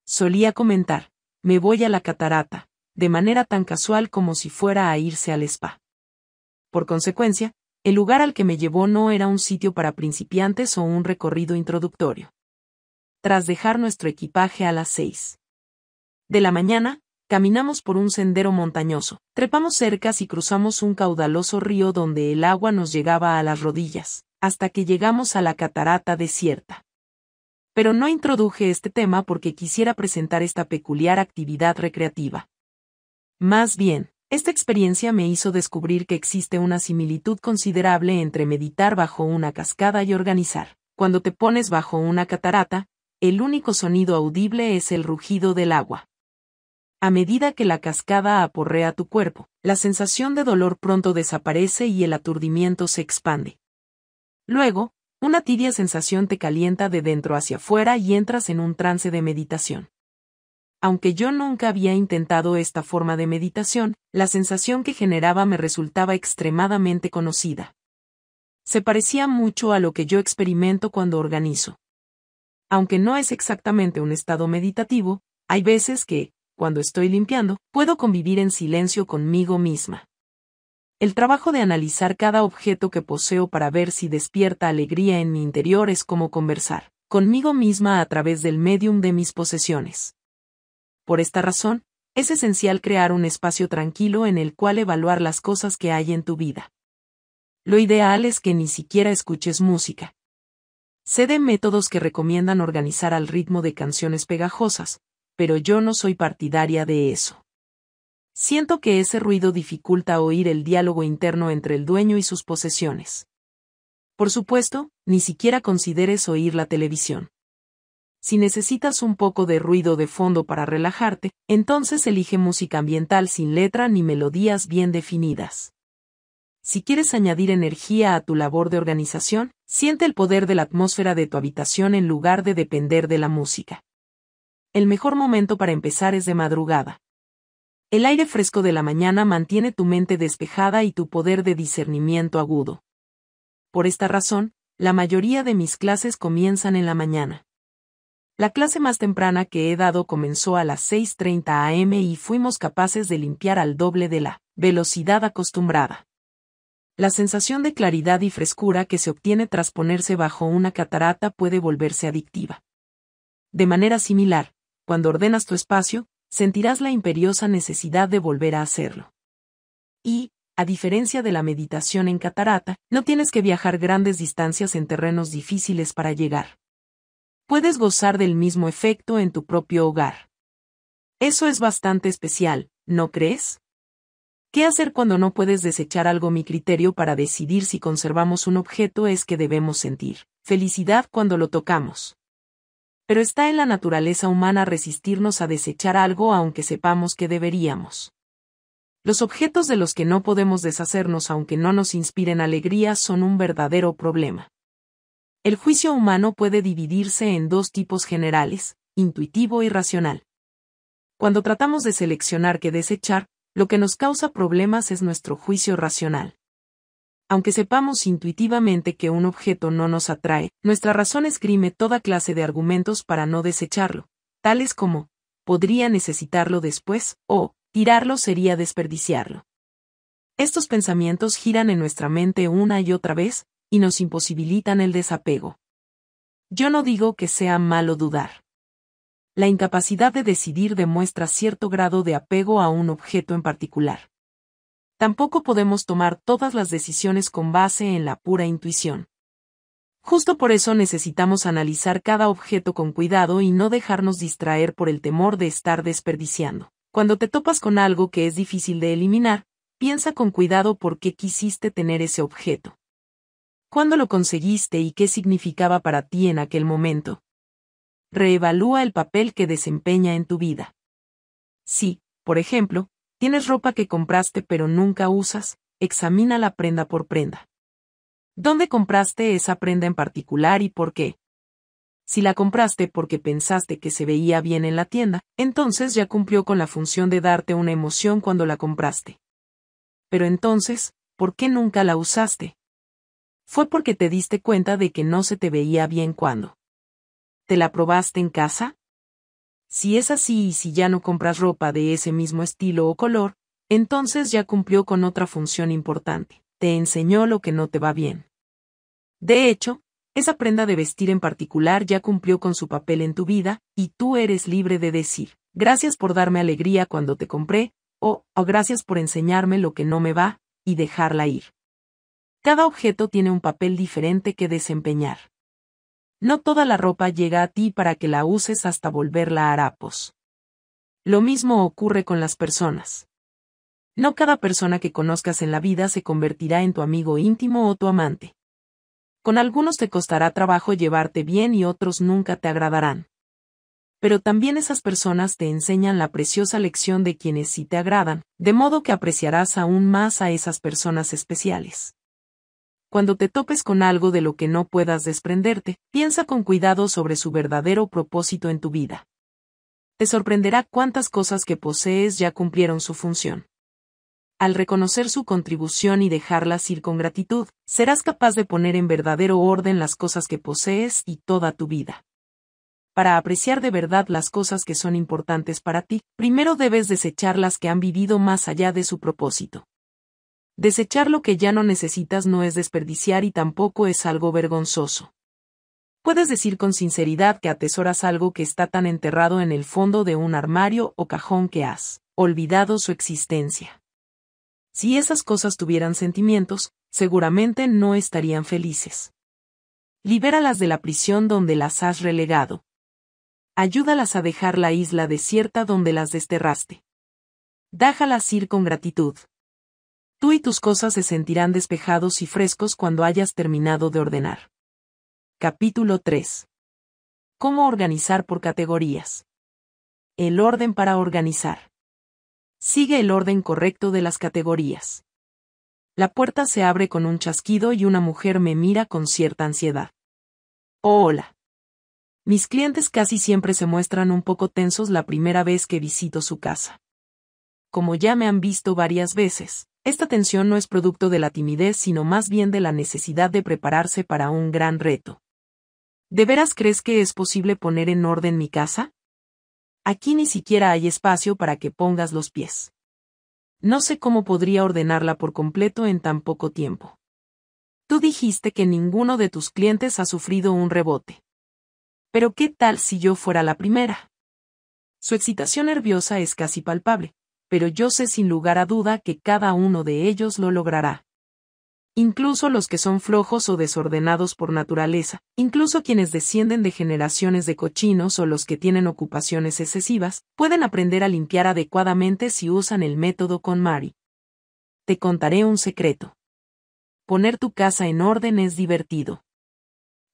Solía comentar, me voy a la catarata, de manera tan casual como si fuera a irse al spa. Por consecuencia, el lugar al que me llevó no era un sitio para principiantes o un recorrido introductorio. Tras dejar nuestro equipaje a las seis de la mañana, caminamos por un sendero montañoso, trepamos cercas y cruzamos un caudaloso río donde el agua nos llegaba a las rodillas, hasta que llegamos a la catarata desierta. Pero no introduje este tema porque quisiera presentar esta peculiar actividad recreativa, más bien, esta experiencia me hizo descubrir que existe una similitud considerable entre meditar bajo una cascada y organizar. Cuando te pones bajo una catarata, el único sonido audible es el rugido del agua. A medida que la cascada aporrea tu cuerpo, la sensación de dolor pronto desaparece y el aturdimiento se expande. Luego, una tibia sensación te calienta de dentro hacia afuera y entras en un trance de meditación. Aunque yo nunca había intentado esta forma de meditación, la sensación que generaba me resultaba extremadamente conocida. Se parecía mucho a lo que yo experimento cuando organizo. Aunque no es exactamente un estado meditativo, hay veces que, cuando estoy limpiando, puedo convivir en silencio conmigo misma. El trabajo de analizar cada objeto que poseo para ver si despierta alegría en mi interior es como conversar conmigo misma a través del medium de mis posesiones. Por esta razón, es esencial crear un espacio tranquilo en el cual evaluar las cosas que hay en tu vida. Lo ideal es que ni siquiera escuches música. Sé de métodos que recomiendan organizar al ritmo de canciones pegajosas, pero yo no soy partidaria de eso. Siento que ese ruido dificulta oír el diálogo interno entre el dueño y sus posesiones. Por supuesto, ni siquiera consideres oír la televisión. Si necesitas un poco de ruido de fondo para relajarte, entonces elige música ambiental sin letra ni melodías bien definidas. Si quieres añadir energía a tu labor de organización, siente el poder de la atmósfera de tu habitación en lugar de depender de la música. El mejor momento para empezar es de madrugada. El aire fresco de la mañana mantiene tu mente despejada y tu poder de discernimiento agudo. Por esta razón, la mayoría de mis clases comienzan en la mañana. La clase más temprana que he dado comenzó a las 6.30 am y fuimos capaces de limpiar al doble de la velocidad acostumbrada. La sensación de claridad y frescura que se obtiene tras ponerse bajo una catarata puede volverse adictiva. De manera similar, cuando ordenas tu espacio, sentirás la imperiosa necesidad de volver a hacerlo. Y, a diferencia de la meditación en catarata, no tienes que viajar grandes distancias en terrenos difíciles para llegar puedes gozar del mismo efecto en tu propio hogar. Eso es bastante especial, ¿no crees? ¿Qué hacer cuando no puedes desechar algo? Mi criterio para decidir si conservamos un objeto es que debemos sentir felicidad cuando lo tocamos. Pero está en la naturaleza humana resistirnos a desechar algo aunque sepamos que deberíamos. Los objetos de los que no podemos deshacernos aunque no nos inspiren alegría son un verdadero problema. El juicio humano puede dividirse en dos tipos generales, intuitivo y racional. Cuando tratamos de seleccionar qué desechar, lo que nos causa problemas es nuestro juicio racional. Aunque sepamos intuitivamente que un objeto no nos atrae, nuestra razón esgrime toda clase de argumentos para no desecharlo, tales como, podría necesitarlo después, o, tirarlo sería desperdiciarlo. Estos pensamientos giran en nuestra mente una y otra vez, y nos imposibilitan el desapego. Yo no digo que sea malo dudar. La incapacidad de decidir demuestra cierto grado de apego a un objeto en particular. Tampoco podemos tomar todas las decisiones con base en la pura intuición. Justo por eso necesitamos analizar cada objeto con cuidado y no dejarnos distraer por el temor de estar desperdiciando. Cuando te topas con algo que es difícil de eliminar, piensa con cuidado por qué quisiste tener ese objeto. ¿Cuándo lo conseguiste y qué significaba para ti en aquel momento? Reevalúa el papel que desempeña en tu vida. Si, por ejemplo, tienes ropa que compraste pero nunca usas, examina la prenda por prenda. ¿Dónde compraste esa prenda en particular y por qué? Si la compraste porque pensaste que se veía bien en la tienda, entonces ya cumplió con la función de darte una emoción cuando la compraste. Pero entonces, ¿por qué nunca la usaste? fue porque te diste cuenta de que no se te veía bien cuando. ¿Te la probaste en casa? Si es así y si ya no compras ropa de ese mismo estilo o color, entonces ya cumplió con otra función importante, te enseñó lo que no te va bien. De hecho, esa prenda de vestir en particular ya cumplió con su papel en tu vida, y tú eres libre de decir, gracias por darme alegría cuando te compré, o, o gracias por enseñarme lo que no me va, y dejarla ir. Cada objeto tiene un papel diferente que desempeñar. No toda la ropa llega a ti para que la uses hasta volverla a harapos. Lo mismo ocurre con las personas. No cada persona que conozcas en la vida se convertirá en tu amigo íntimo o tu amante. Con algunos te costará trabajo llevarte bien y otros nunca te agradarán. Pero también esas personas te enseñan la preciosa lección de quienes sí te agradan, de modo que apreciarás aún más a esas personas especiales. Cuando te topes con algo de lo que no puedas desprenderte, piensa con cuidado sobre su verdadero propósito en tu vida. Te sorprenderá cuántas cosas que posees ya cumplieron su función. Al reconocer su contribución y dejarlas ir con gratitud, serás capaz de poner en verdadero orden las cosas que posees y toda tu vida. Para apreciar de verdad las cosas que son importantes para ti, primero debes desechar las que han vivido más allá de su propósito. Desechar lo que ya no necesitas no es desperdiciar y tampoco es algo vergonzoso. Puedes decir con sinceridad que atesoras algo que está tan enterrado en el fondo de un armario o cajón que has olvidado su existencia. Si esas cosas tuvieran sentimientos, seguramente no estarían felices. Libéralas de la prisión donde las has relegado. Ayúdalas a dejar la isla desierta donde las desterraste. Dájalas ir con gratitud. Tú y tus cosas se sentirán despejados y frescos cuando hayas terminado de ordenar. Capítulo 3. Cómo organizar por categorías. El orden para organizar. Sigue el orden correcto de las categorías. La puerta se abre con un chasquido y una mujer me mira con cierta ansiedad. Oh, hola. Mis clientes casi siempre se muestran un poco tensos la primera vez que visito su casa. Como ya me han visto varias veces, esta tensión no es producto de la timidez, sino más bien de la necesidad de prepararse para un gran reto. ¿De veras crees que es posible poner en orden mi casa? Aquí ni siquiera hay espacio para que pongas los pies. No sé cómo podría ordenarla por completo en tan poco tiempo. Tú dijiste que ninguno de tus clientes ha sufrido un rebote. Pero ¿qué tal si yo fuera la primera? Su excitación nerviosa es casi palpable, pero yo sé sin lugar a duda que cada uno de ellos lo logrará. Incluso los que son flojos o desordenados por naturaleza, incluso quienes descienden de generaciones de cochinos o los que tienen ocupaciones excesivas, pueden aprender a limpiar adecuadamente si usan el método con Mari. Te contaré un secreto. Poner tu casa en orden es divertido.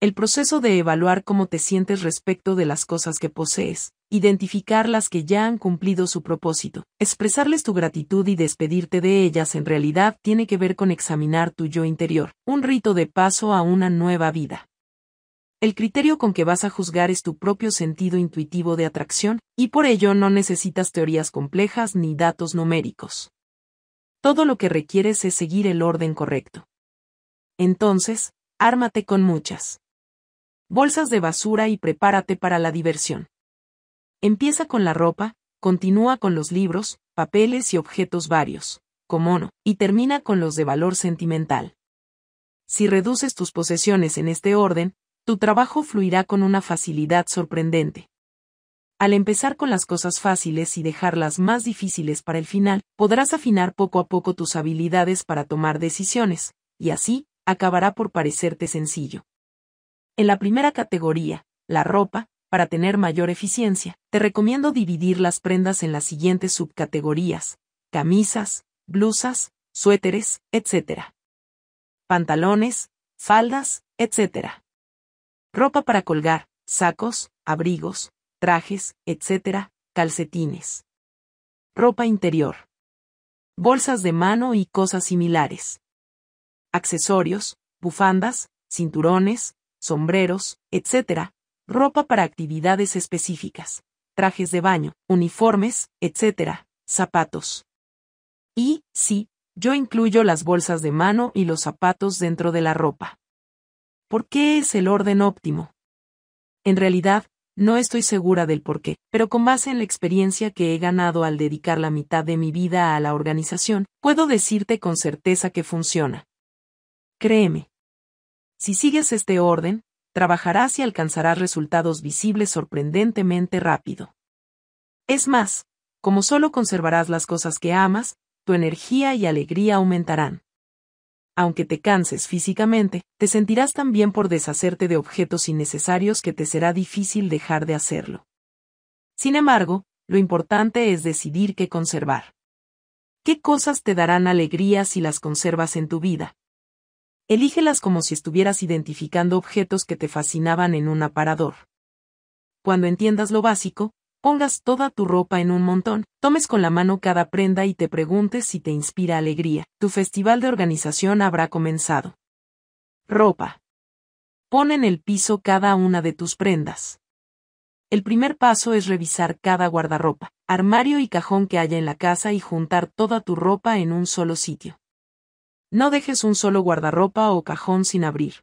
El proceso de evaluar cómo te sientes respecto de las cosas que posees, identificar las que ya han cumplido su propósito. Expresarles tu gratitud y despedirte de ellas en realidad tiene que ver con examinar tu yo interior, un rito de paso a una nueva vida. El criterio con que vas a juzgar es tu propio sentido intuitivo de atracción, y por ello no necesitas teorías complejas ni datos numéricos. Todo lo que requieres es seguir el orden correcto. Entonces, ármate con muchas bolsas de basura y prepárate para la diversión. Empieza con la ropa, continúa con los libros, papeles y objetos varios, como no, y termina con los de valor sentimental. Si reduces tus posesiones en este orden, tu trabajo fluirá con una facilidad sorprendente. Al empezar con las cosas fáciles y dejarlas más difíciles para el final, podrás afinar poco a poco tus habilidades para tomar decisiones, y así, acabará por parecerte sencillo. En la primera categoría, la ropa, para tener mayor eficiencia, te recomiendo dividir las prendas en las siguientes subcategorías. Camisas, blusas, suéteres, etc. Pantalones, faldas, etc. Ropa para colgar, sacos, abrigos, trajes, etc., calcetines. Ropa interior. Bolsas de mano y cosas similares. Accesorios, bufandas, cinturones, sombreros, etc., ropa para actividades específicas, trajes de baño, uniformes, etc., zapatos. Y, sí, yo incluyo las bolsas de mano y los zapatos dentro de la ropa. ¿Por qué es el orden óptimo? En realidad, no estoy segura del por qué, pero con base en la experiencia que he ganado al dedicar la mitad de mi vida a la organización, puedo decirte con certeza que funciona. Créeme. Si sigues este orden, trabajarás y alcanzarás resultados visibles sorprendentemente rápido. Es más, como solo conservarás las cosas que amas, tu energía y alegría aumentarán. Aunque te canses físicamente, te sentirás tan bien por deshacerte de objetos innecesarios que te será difícil dejar de hacerlo. Sin embargo, lo importante es decidir qué conservar. ¿Qué cosas te darán alegría si las conservas en tu vida? Elígelas como si estuvieras identificando objetos que te fascinaban en un aparador. Cuando entiendas lo básico, pongas toda tu ropa en un montón, tomes con la mano cada prenda y te preguntes si te inspira alegría. Tu festival de organización habrá comenzado. Ropa. Pon en el piso cada una de tus prendas. El primer paso es revisar cada guardarropa, armario y cajón que haya en la casa y juntar toda tu ropa en un solo sitio. No dejes un solo guardarropa o cajón sin abrir.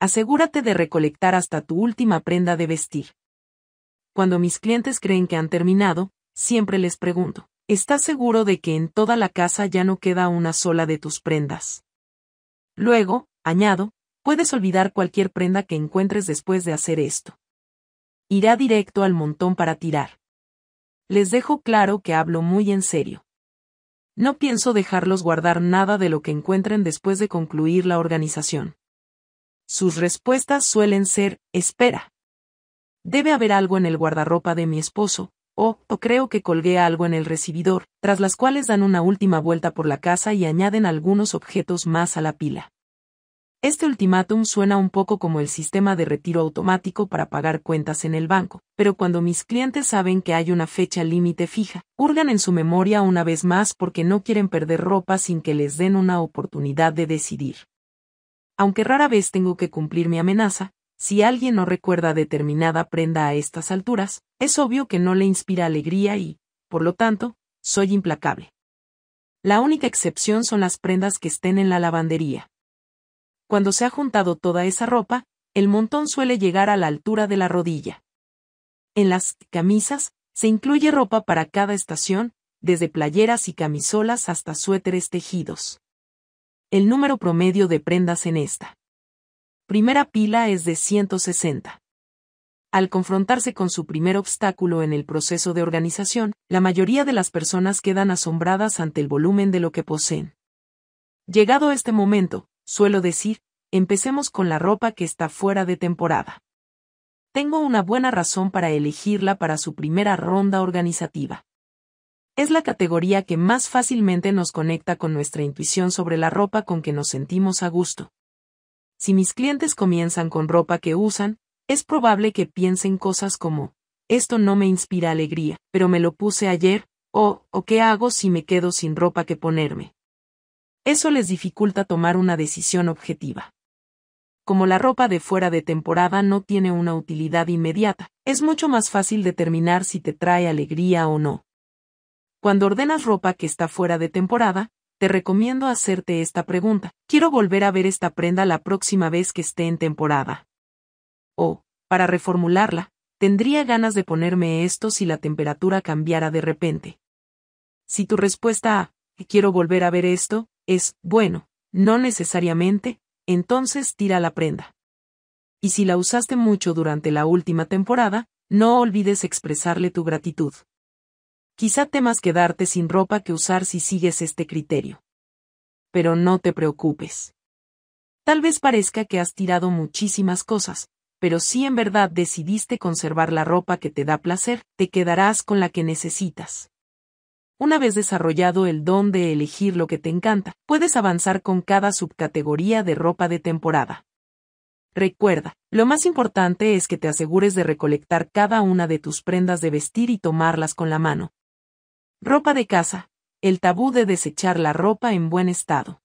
Asegúrate de recolectar hasta tu última prenda de vestir. Cuando mis clientes creen que han terminado, siempre les pregunto, ¿estás seguro de que en toda la casa ya no queda una sola de tus prendas? Luego, añado, puedes olvidar cualquier prenda que encuentres después de hacer esto. Irá directo al montón para tirar. Les dejo claro que hablo muy en serio. No pienso dejarlos guardar nada de lo que encuentren después de concluir la organización. Sus respuestas suelen ser, espera. Debe haber algo en el guardarropa de mi esposo, o, o creo que colgué algo en el recibidor, tras las cuales dan una última vuelta por la casa y añaden algunos objetos más a la pila. Este ultimátum suena un poco como el sistema de retiro automático para pagar cuentas en el banco, pero cuando mis clientes saben que hay una fecha límite fija, hurgan en su memoria una vez más porque no quieren perder ropa sin que les den una oportunidad de decidir. Aunque rara vez tengo que cumplir mi amenaza, si alguien no recuerda determinada prenda a estas alturas, es obvio que no le inspira alegría y, por lo tanto, soy implacable. La única excepción son las prendas que estén en la lavandería cuando se ha juntado toda esa ropa, el montón suele llegar a la altura de la rodilla. En las camisas, se incluye ropa para cada estación, desde playeras y camisolas hasta suéteres tejidos. El número promedio de prendas en esta primera pila es de 160. Al confrontarse con su primer obstáculo en el proceso de organización, la mayoría de las personas quedan asombradas ante el volumen de lo que poseen. Llegado este momento, Suelo decir, empecemos con la ropa que está fuera de temporada. Tengo una buena razón para elegirla para su primera ronda organizativa. Es la categoría que más fácilmente nos conecta con nuestra intuición sobre la ropa con que nos sentimos a gusto. Si mis clientes comienzan con ropa que usan, es probable que piensen cosas como, esto no me inspira alegría, pero me lo puse ayer, o, o qué hago si me quedo sin ropa que ponerme. Eso les dificulta tomar una decisión objetiva. Como la ropa de fuera de temporada no tiene una utilidad inmediata, es mucho más fácil determinar si te trae alegría o no. Cuando ordenas ropa que está fuera de temporada, te recomiendo hacerte esta pregunta. Quiero volver a ver esta prenda la próxima vez que esté en temporada. O, para reformularla, tendría ganas de ponerme esto si la temperatura cambiara de repente. Si tu respuesta a quiero volver a ver esto es, bueno, no necesariamente, entonces tira la prenda. Y si la usaste mucho durante la última temporada, no olvides expresarle tu gratitud. Quizá temas quedarte sin ropa que usar si sigues este criterio. Pero no te preocupes. Tal vez parezca que has tirado muchísimas cosas, pero si en verdad decidiste conservar la ropa que te da placer, te quedarás con la que necesitas. Una vez desarrollado el don de elegir lo que te encanta, puedes avanzar con cada subcategoría de ropa de temporada. Recuerda, lo más importante es que te asegures de recolectar cada una de tus prendas de vestir y tomarlas con la mano. Ropa de casa. El tabú de desechar la ropa en buen estado.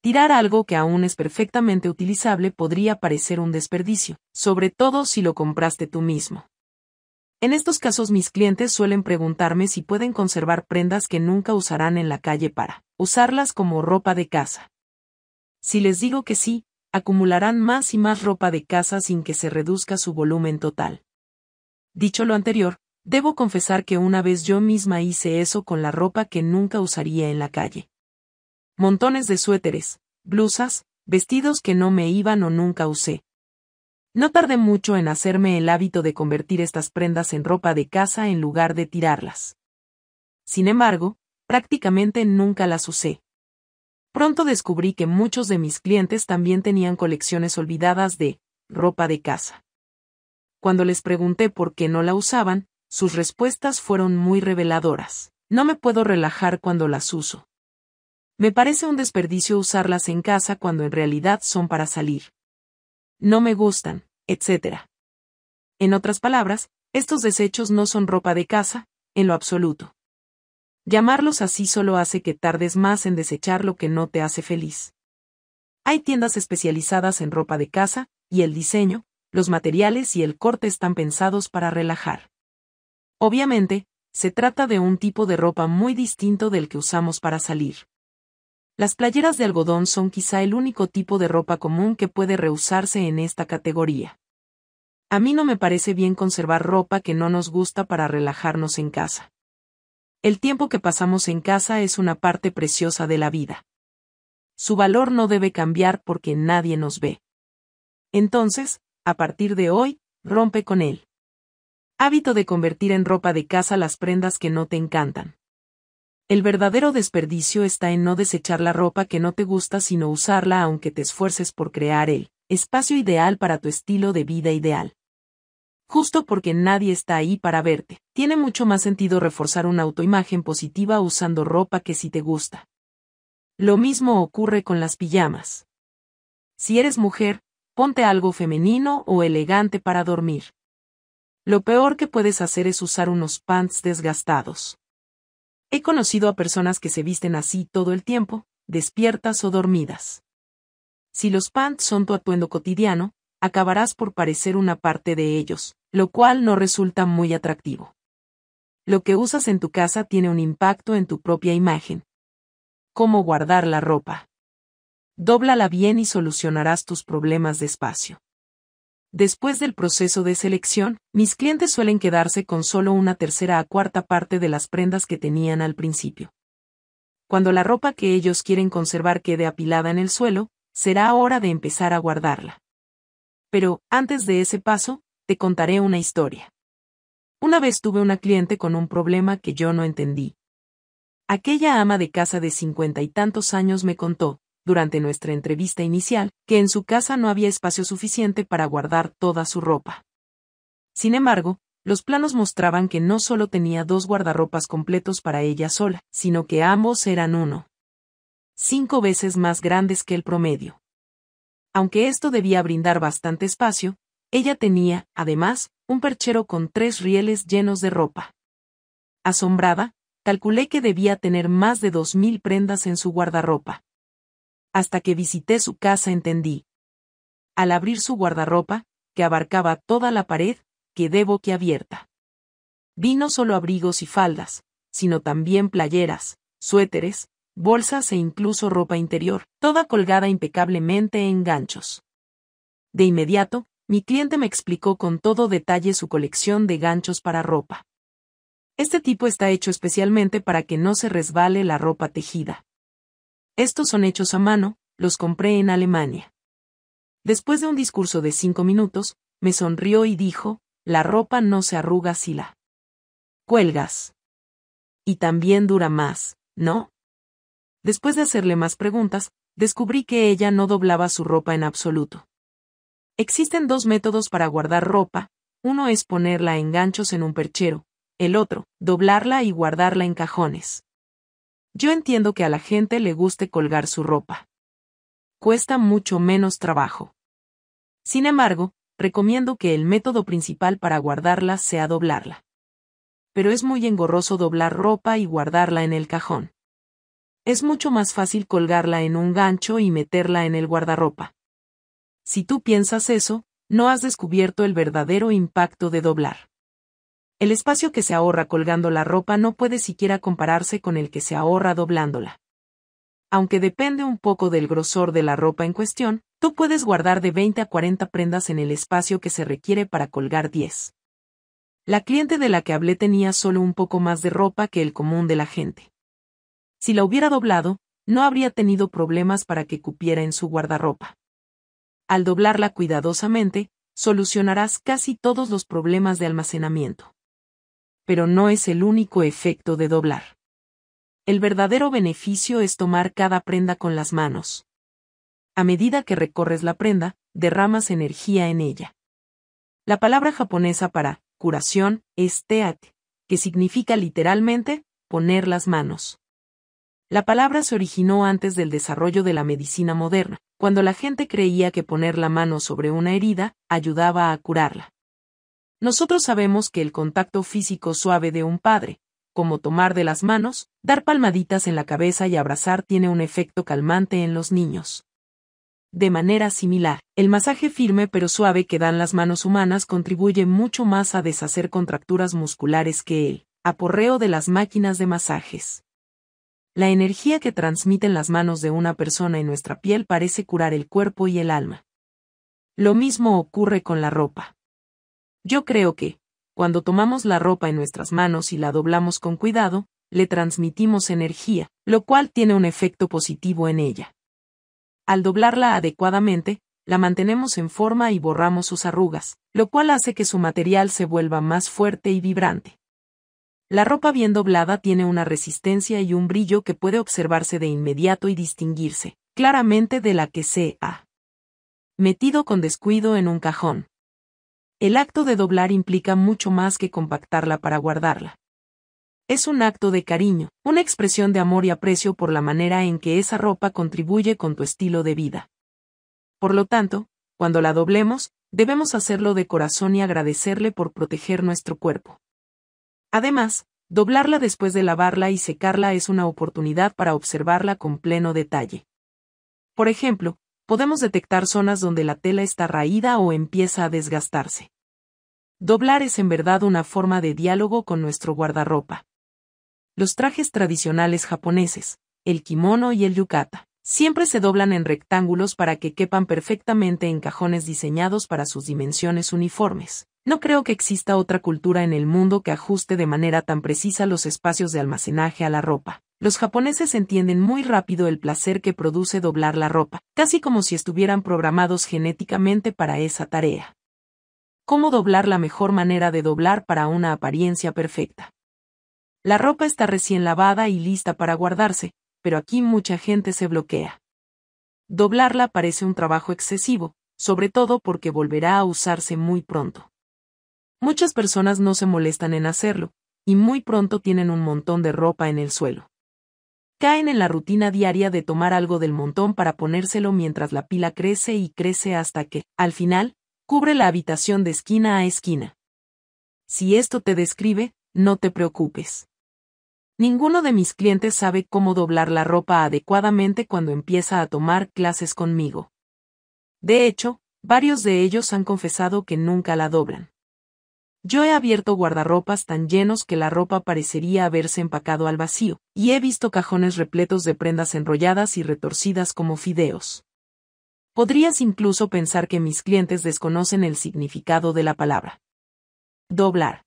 Tirar algo que aún es perfectamente utilizable podría parecer un desperdicio, sobre todo si lo compraste tú mismo. En estos casos mis clientes suelen preguntarme si pueden conservar prendas que nunca usarán en la calle para usarlas como ropa de casa. Si les digo que sí, acumularán más y más ropa de casa sin que se reduzca su volumen total. Dicho lo anterior, debo confesar que una vez yo misma hice eso con la ropa que nunca usaría en la calle. Montones de suéteres, blusas, vestidos que no me iban o nunca usé, no tardé mucho en hacerme el hábito de convertir estas prendas en ropa de casa en lugar de tirarlas. Sin embargo, prácticamente nunca las usé. Pronto descubrí que muchos de mis clientes también tenían colecciones olvidadas de ropa de casa. Cuando les pregunté por qué no la usaban, sus respuestas fueron muy reveladoras. No me puedo relajar cuando las uso. Me parece un desperdicio usarlas en casa cuando en realidad son para salir no me gustan, etc. En otras palabras, estos desechos no son ropa de casa, en lo absoluto. Llamarlos así solo hace que tardes más en desechar lo que no te hace feliz. Hay tiendas especializadas en ropa de casa, y el diseño, los materiales y el corte están pensados para relajar. Obviamente, se trata de un tipo de ropa muy distinto del que usamos para salir. Las playeras de algodón son quizá el único tipo de ropa común que puede rehusarse en esta categoría. A mí no me parece bien conservar ropa que no nos gusta para relajarnos en casa. El tiempo que pasamos en casa es una parte preciosa de la vida. Su valor no debe cambiar porque nadie nos ve. Entonces, a partir de hoy, rompe con él. Hábito de convertir en ropa de casa las prendas que no te encantan. El verdadero desperdicio está en no desechar la ropa que no te gusta sino usarla aunque te esfuerces por crear el espacio ideal para tu estilo de vida ideal. Justo porque nadie está ahí para verte, tiene mucho más sentido reforzar una autoimagen positiva usando ropa que si te gusta. Lo mismo ocurre con las pijamas. Si eres mujer, ponte algo femenino o elegante para dormir. Lo peor que puedes hacer es usar unos pants desgastados. He conocido a personas que se visten así todo el tiempo, despiertas o dormidas. Si los pants son tu atuendo cotidiano, acabarás por parecer una parte de ellos, lo cual no resulta muy atractivo. Lo que usas en tu casa tiene un impacto en tu propia imagen. Cómo guardar la ropa. Dóblala bien y solucionarás tus problemas de espacio. Después del proceso de selección, mis clientes suelen quedarse con solo una tercera a cuarta parte de las prendas que tenían al principio. Cuando la ropa que ellos quieren conservar quede apilada en el suelo, será hora de empezar a guardarla. Pero, antes de ese paso, te contaré una historia. Una vez tuve una cliente con un problema que yo no entendí. Aquella ama de casa de cincuenta y tantos años me contó, durante nuestra entrevista inicial, que en su casa no había espacio suficiente para guardar toda su ropa. Sin embargo, los planos mostraban que no solo tenía dos guardarropas completos para ella sola, sino que ambos eran uno. Cinco veces más grandes que el promedio. Aunque esto debía brindar bastante espacio, ella tenía, además, un perchero con tres rieles llenos de ropa. Asombrada, calculé que debía tener más de dos mil prendas en su guardarropa, hasta que visité su casa entendí. Al abrir su guardarropa, que abarcaba toda la pared, quedé debo abierta. Vi no solo abrigos y faldas, sino también playeras, suéteres, bolsas e incluso ropa interior, toda colgada impecablemente en ganchos. De inmediato, mi cliente me explicó con todo detalle su colección de ganchos para ropa. Este tipo está hecho especialmente para que no se resbale la ropa tejida. Estos son hechos a mano, los compré en Alemania. Después de un discurso de cinco minutos, me sonrió y dijo, la ropa no se arruga si la cuelgas. Y también dura más, ¿no? Después de hacerle más preguntas, descubrí que ella no doblaba su ropa en absoluto. Existen dos métodos para guardar ropa, uno es ponerla en ganchos en un perchero, el otro, doblarla y guardarla en cajones. Yo entiendo que a la gente le guste colgar su ropa. Cuesta mucho menos trabajo. Sin embargo, recomiendo que el método principal para guardarla sea doblarla. Pero es muy engorroso doblar ropa y guardarla en el cajón. Es mucho más fácil colgarla en un gancho y meterla en el guardarropa. Si tú piensas eso, no has descubierto el verdadero impacto de doblar. El espacio que se ahorra colgando la ropa no puede siquiera compararse con el que se ahorra doblándola. Aunque depende un poco del grosor de la ropa en cuestión, tú puedes guardar de 20 a 40 prendas en el espacio que se requiere para colgar 10. La cliente de la que hablé tenía solo un poco más de ropa que el común de la gente. Si la hubiera doblado, no habría tenido problemas para que cupiera en su guardarropa. Al doblarla cuidadosamente, solucionarás casi todos los problemas de almacenamiento pero no es el único efecto de doblar. El verdadero beneficio es tomar cada prenda con las manos. A medida que recorres la prenda, derramas energía en ella. La palabra japonesa para curación es teate, que significa literalmente poner las manos. La palabra se originó antes del desarrollo de la medicina moderna, cuando la gente creía que poner la mano sobre una herida ayudaba a curarla. Nosotros sabemos que el contacto físico suave de un padre, como tomar de las manos, dar palmaditas en la cabeza y abrazar tiene un efecto calmante en los niños. De manera similar, el masaje firme pero suave que dan las manos humanas contribuye mucho más a deshacer contracturas musculares que el aporreo de las máquinas de masajes. La energía que transmiten las manos de una persona en nuestra piel parece curar el cuerpo y el alma. Lo mismo ocurre con la ropa. Yo creo que, cuando tomamos la ropa en nuestras manos y la doblamos con cuidado, le transmitimos energía, lo cual tiene un efecto positivo en ella. Al doblarla adecuadamente, la mantenemos en forma y borramos sus arrugas, lo cual hace que su material se vuelva más fuerte y vibrante. La ropa bien doblada tiene una resistencia y un brillo que puede observarse de inmediato y distinguirse, claramente de la que se ha metido con descuido en un cajón. El acto de doblar implica mucho más que compactarla para guardarla. Es un acto de cariño, una expresión de amor y aprecio por la manera en que esa ropa contribuye con tu estilo de vida. Por lo tanto, cuando la doblemos, debemos hacerlo de corazón y agradecerle por proteger nuestro cuerpo. Además, doblarla después de lavarla y secarla es una oportunidad para observarla con pleno detalle. Por ejemplo, podemos detectar zonas donde la tela está raída o empieza a desgastarse. Doblar es en verdad una forma de diálogo con nuestro guardarropa. Los trajes tradicionales japoneses, el kimono y el yukata, siempre se doblan en rectángulos para que quepan perfectamente en cajones diseñados para sus dimensiones uniformes. No creo que exista otra cultura en el mundo que ajuste de manera tan precisa los espacios de almacenaje a la ropa. Los japoneses entienden muy rápido el placer que produce doblar la ropa, casi como si estuvieran programados genéticamente para esa tarea cómo doblar la mejor manera de doblar para una apariencia perfecta. La ropa está recién lavada y lista para guardarse, pero aquí mucha gente se bloquea. Doblarla parece un trabajo excesivo, sobre todo porque volverá a usarse muy pronto. Muchas personas no se molestan en hacerlo, y muy pronto tienen un montón de ropa en el suelo. Caen en la rutina diaria de tomar algo del montón para ponérselo mientras la pila crece y crece hasta que, al final, Cubre la habitación de esquina a esquina. Si esto te describe, no te preocupes. Ninguno de mis clientes sabe cómo doblar la ropa adecuadamente cuando empieza a tomar clases conmigo. De hecho, varios de ellos han confesado que nunca la doblan. Yo he abierto guardarropas tan llenos que la ropa parecería haberse empacado al vacío, y he visto cajones repletos de prendas enrolladas y retorcidas como fideos. Podrías incluso pensar que mis clientes desconocen el significado de la palabra. Doblar.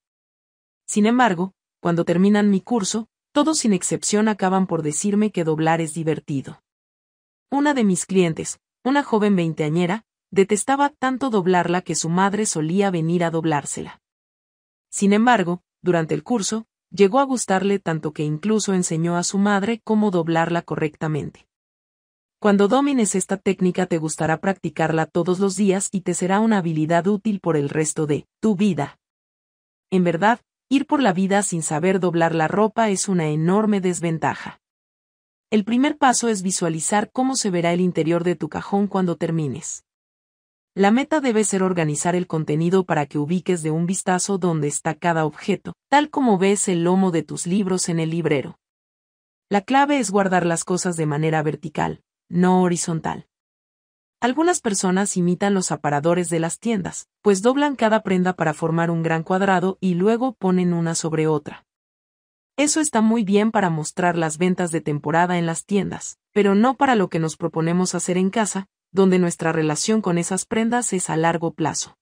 Sin embargo, cuando terminan mi curso, todos sin excepción acaban por decirme que doblar es divertido. Una de mis clientes, una joven veinteañera, detestaba tanto doblarla que su madre solía venir a doblársela. Sin embargo, durante el curso, llegó a gustarle tanto que incluso enseñó a su madre cómo doblarla correctamente. Cuando domines esta técnica te gustará practicarla todos los días y te será una habilidad útil por el resto de tu vida. En verdad, ir por la vida sin saber doblar la ropa es una enorme desventaja. El primer paso es visualizar cómo se verá el interior de tu cajón cuando termines. La meta debe ser organizar el contenido para que ubiques de un vistazo dónde está cada objeto, tal como ves el lomo de tus libros en el librero. La clave es guardar las cosas de manera vertical, no horizontal. Algunas personas imitan los aparadores de las tiendas, pues doblan cada prenda para formar un gran cuadrado y luego ponen una sobre otra. Eso está muy bien para mostrar las ventas de temporada en las tiendas, pero no para lo que nos proponemos hacer en casa, donde nuestra relación con esas prendas es a largo plazo.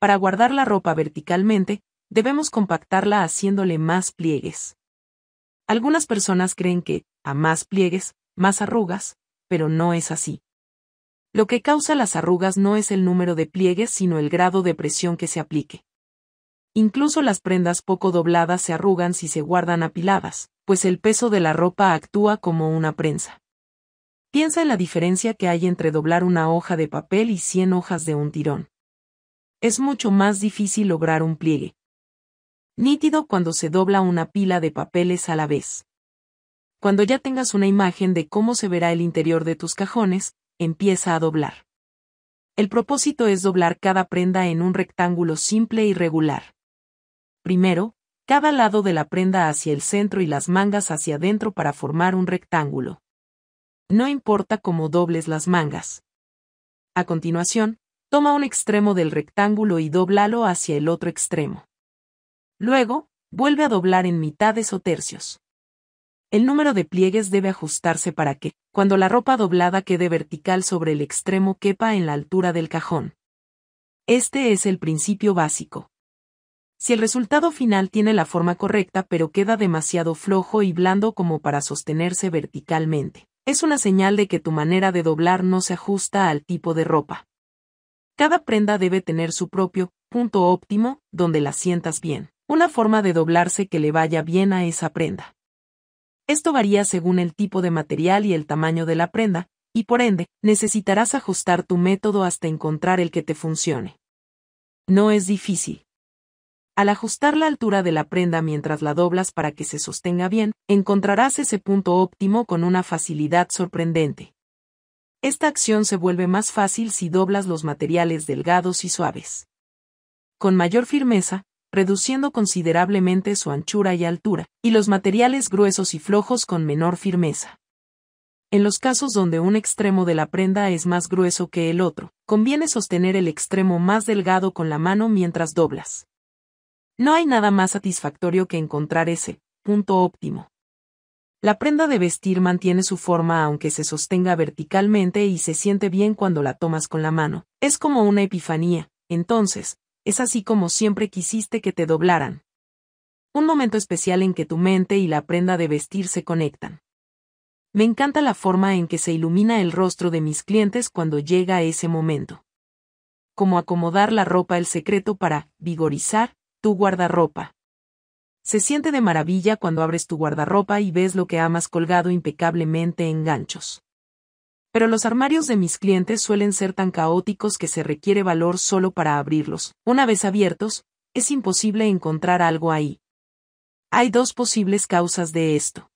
Para guardar la ropa verticalmente, debemos compactarla haciéndole más pliegues. Algunas personas creen que, a más pliegues, más arrugas, pero no es así. Lo que causa las arrugas no es el número de pliegues, sino el grado de presión que se aplique. Incluso las prendas poco dobladas se arrugan si se guardan apiladas, pues el peso de la ropa actúa como una prensa. Piensa en la diferencia que hay entre doblar una hoja de papel y 100 hojas de un tirón. Es mucho más difícil lograr un pliegue. Nítido cuando se dobla una pila de papeles a la vez. Cuando ya tengas una imagen de cómo se verá el interior de tus cajones, empieza a doblar. El propósito es doblar cada prenda en un rectángulo simple y regular. Primero, cada lado de la prenda hacia el centro y las mangas hacia adentro para formar un rectángulo. No importa cómo dobles las mangas. A continuación, toma un extremo del rectángulo y doblalo hacia el otro extremo. Luego, vuelve a doblar en mitades o tercios el número de pliegues debe ajustarse para que, cuando la ropa doblada quede vertical sobre el extremo quepa en la altura del cajón. Este es el principio básico. Si el resultado final tiene la forma correcta pero queda demasiado flojo y blando como para sostenerse verticalmente, es una señal de que tu manera de doblar no se ajusta al tipo de ropa. Cada prenda debe tener su propio punto óptimo, donde la sientas bien, una forma de doblarse que le vaya bien a esa prenda. Esto varía según el tipo de material y el tamaño de la prenda, y por ende, necesitarás ajustar tu método hasta encontrar el que te funcione. No es difícil. Al ajustar la altura de la prenda mientras la doblas para que se sostenga bien, encontrarás ese punto óptimo con una facilidad sorprendente. Esta acción se vuelve más fácil si doblas los materiales delgados y suaves. Con mayor firmeza, reduciendo considerablemente su anchura y altura, y los materiales gruesos y flojos con menor firmeza. En los casos donde un extremo de la prenda es más grueso que el otro, conviene sostener el extremo más delgado con la mano mientras doblas. No hay nada más satisfactorio que encontrar ese punto óptimo. La prenda de vestir mantiene su forma aunque se sostenga verticalmente y se siente bien cuando la tomas con la mano. Es como una epifanía, entonces, es así como siempre quisiste que te doblaran. Un momento especial en que tu mente y la prenda de vestir se conectan. Me encanta la forma en que se ilumina el rostro de mis clientes cuando llega ese momento. Como acomodar la ropa el secreto para vigorizar tu guardarropa. Se siente de maravilla cuando abres tu guardarropa y ves lo que amas colgado impecablemente en ganchos. Pero los armarios de mis clientes suelen ser tan caóticos que se requiere valor solo para abrirlos. Una vez abiertos, es imposible encontrar algo ahí. Hay dos posibles causas de esto.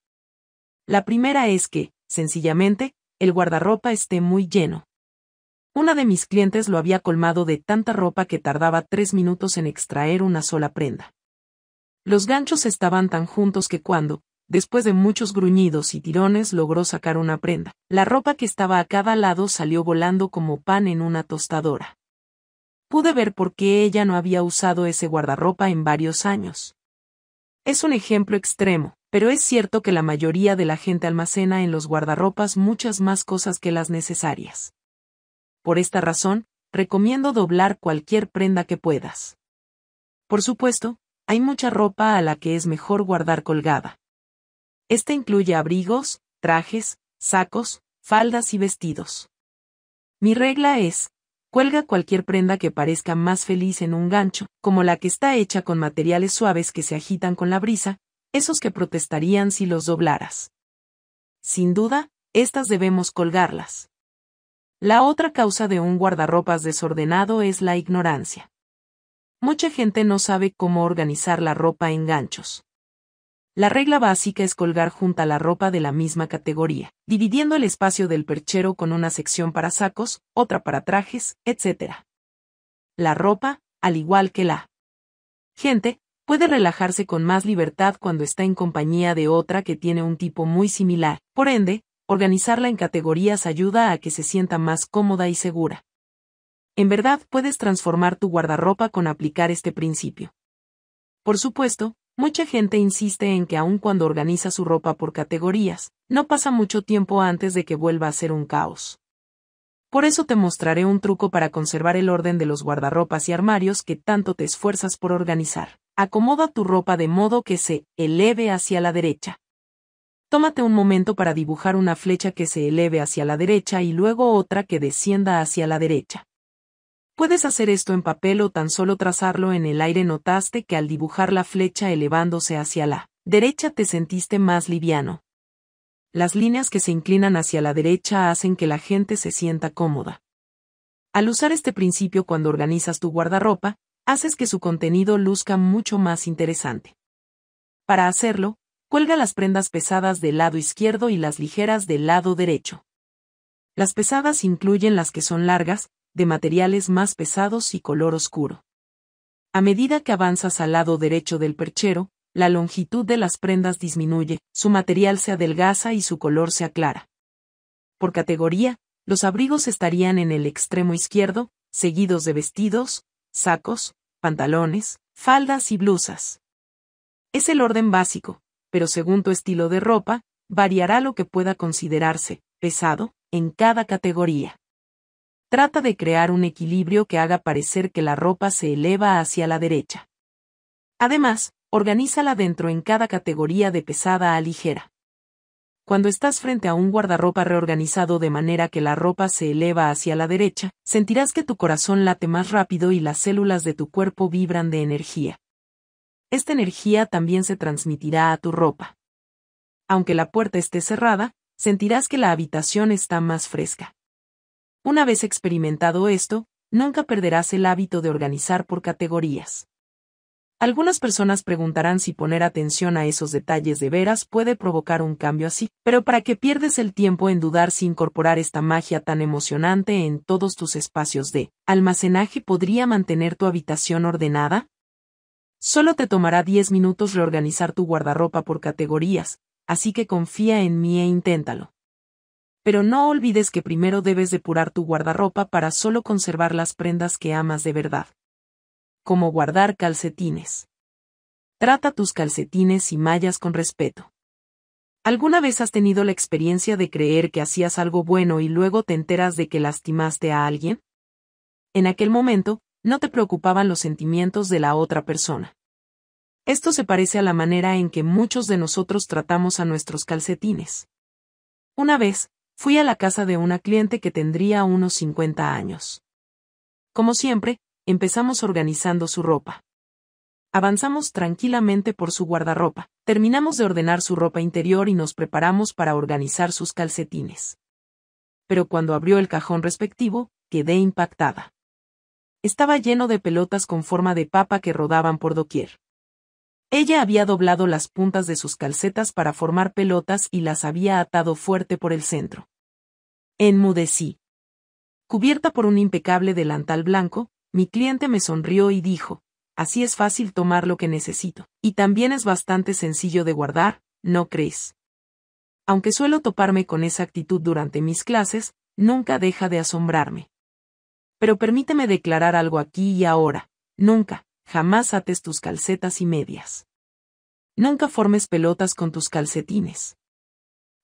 La primera es que, sencillamente, el guardarropa esté muy lleno. Una de mis clientes lo había colmado de tanta ropa que tardaba tres minutos en extraer una sola prenda. Los ganchos estaban tan juntos que cuando, Después de muchos gruñidos y tirones logró sacar una prenda. La ropa que estaba a cada lado salió volando como pan en una tostadora. Pude ver por qué ella no había usado ese guardarropa en varios años. Es un ejemplo extremo, pero es cierto que la mayoría de la gente almacena en los guardarropas muchas más cosas que las necesarias. Por esta razón, recomiendo doblar cualquier prenda que puedas. Por supuesto, hay mucha ropa a la que es mejor guardar colgada, este incluye abrigos, trajes, sacos, faldas y vestidos. Mi regla es, cuelga cualquier prenda que parezca más feliz en un gancho, como la que está hecha con materiales suaves que se agitan con la brisa, esos que protestarían si los doblaras. Sin duda, estas debemos colgarlas. La otra causa de un guardarropas desordenado es la ignorancia. Mucha gente no sabe cómo organizar la ropa en ganchos. La regla básica es colgar junta la ropa de la misma categoría, dividiendo el espacio del perchero con una sección para sacos, otra para trajes, etc. La ropa, al igual que la gente, puede relajarse con más libertad cuando está en compañía de otra que tiene un tipo muy similar, por ende, organizarla en categorías ayuda a que se sienta más cómoda y segura. En verdad puedes transformar tu guardarropa con aplicar este principio. Por supuesto, Mucha gente insiste en que aun cuando organiza su ropa por categorías, no pasa mucho tiempo antes de que vuelva a ser un caos. Por eso te mostraré un truco para conservar el orden de los guardarropas y armarios que tanto te esfuerzas por organizar. Acomoda tu ropa de modo que se eleve hacia la derecha. Tómate un momento para dibujar una flecha que se eleve hacia la derecha y luego otra que descienda hacia la derecha. Puedes hacer esto en papel o tan solo trazarlo en el aire. Notaste que al dibujar la flecha elevándose hacia la derecha te sentiste más liviano. Las líneas que se inclinan hacia la derecha hacen que la gente se sienta cómoda. Al usar este principio cuando organizas tu guardarropa, haces que su contenido luzca mucho más interesante. Para hacerlo, cuelga las prendas pesadas del lado izquierdo y las ligeras del lado derecho. Las pesadas incluyen las que son largas, de materiales más pesados y color oscuro. A medida que avanzas al lado derecho del perchero, la longitud de las prendas disminuye, su material se adelgaza y su color se aclara. Por categoría, los abrigos estarían en el extremo izquierdo, seguidos de vestidos, sacos, pantalones, faldas y blusas. Es el orden básico, pero según tu estilo de ropa, variará lo que pueda considerarse pesado en cada categoría. Trata de crear un equilibrio que haga parecer que la ropa se eleva hacia la derecha. Además, organízala dentro en cada categoría de pesada a ligera. Cuando estás frente a un guardarropa reorganizado de manera que la ropa se eleva hacia la derecha, sentirás que tu corazón late más rápido y las células de tu cuerpo vibran de energía. Esta energía también se transmitirá a tu ropa. Aunque la puerta esté cerrada, sentirás que la habitación está más fresca. Una vez experimentado esto, nunca perderás el hábito de organizar por categorías. Algunas personas preguntarán si poner atención a esos detalles de veras puede provocar un cambio así, pero para que pierdes el tiempo en dudar si incorporar esta magia tan emocionante en todos tus espacios de almacenaje podría mantener tu habitación ordenada? Solo te tomará 10 minutos reorganizar tu guardarropa por categorías, así que confía en mí e inténtalo pero no olvides que primero debes depurar tu guardarropa para solo conservar las prendas que amas de verdad. Como guardar calcetines. Trata tus calcetines y mallas con respeto. ¿Alguna vez has tenido la experiencia de creer que hacías algo bueno y luego te enteras de que lastimaste a alguien? En aquel momento, no te preocupaban los sentimientos de la otra persona. Esto se parece a la manera en que muchos de nosotros tratamos a nuestros calcetines. Una vez, Fui a la casa de una cliente que tendría unos 50 años. Como siempre, empezamos organizando su ropa. Avanzamos tranquilamente por su guardarropa, terminamos de ordenar su ropa interior y nos preparamos para organizar sus calcetines. Pero cuando abrió el cajón respectivo, quedé impactada. Estaba lleno de pelotas con forma de papa que rodaban por doquier. Ella había doblado las puntas de sus calcetas para formar pelotas y las había atado fuerte por el centro. Enmudecí. Cubierta por un impecable delantal blanco, mi cliente me sonrió y dijo, así es fácil tomar lo que necesito, y también es bastante sencillo de guardar, ¿no crees? Aunque suelo toparme con esa actitud durante mis clases, nunca deja de asombrarme. Pero permíteme declarar algo aquí y ahora, nunca, Jamás ates tus calcetas y medias. Nunca formes pelotas con tus calcetines.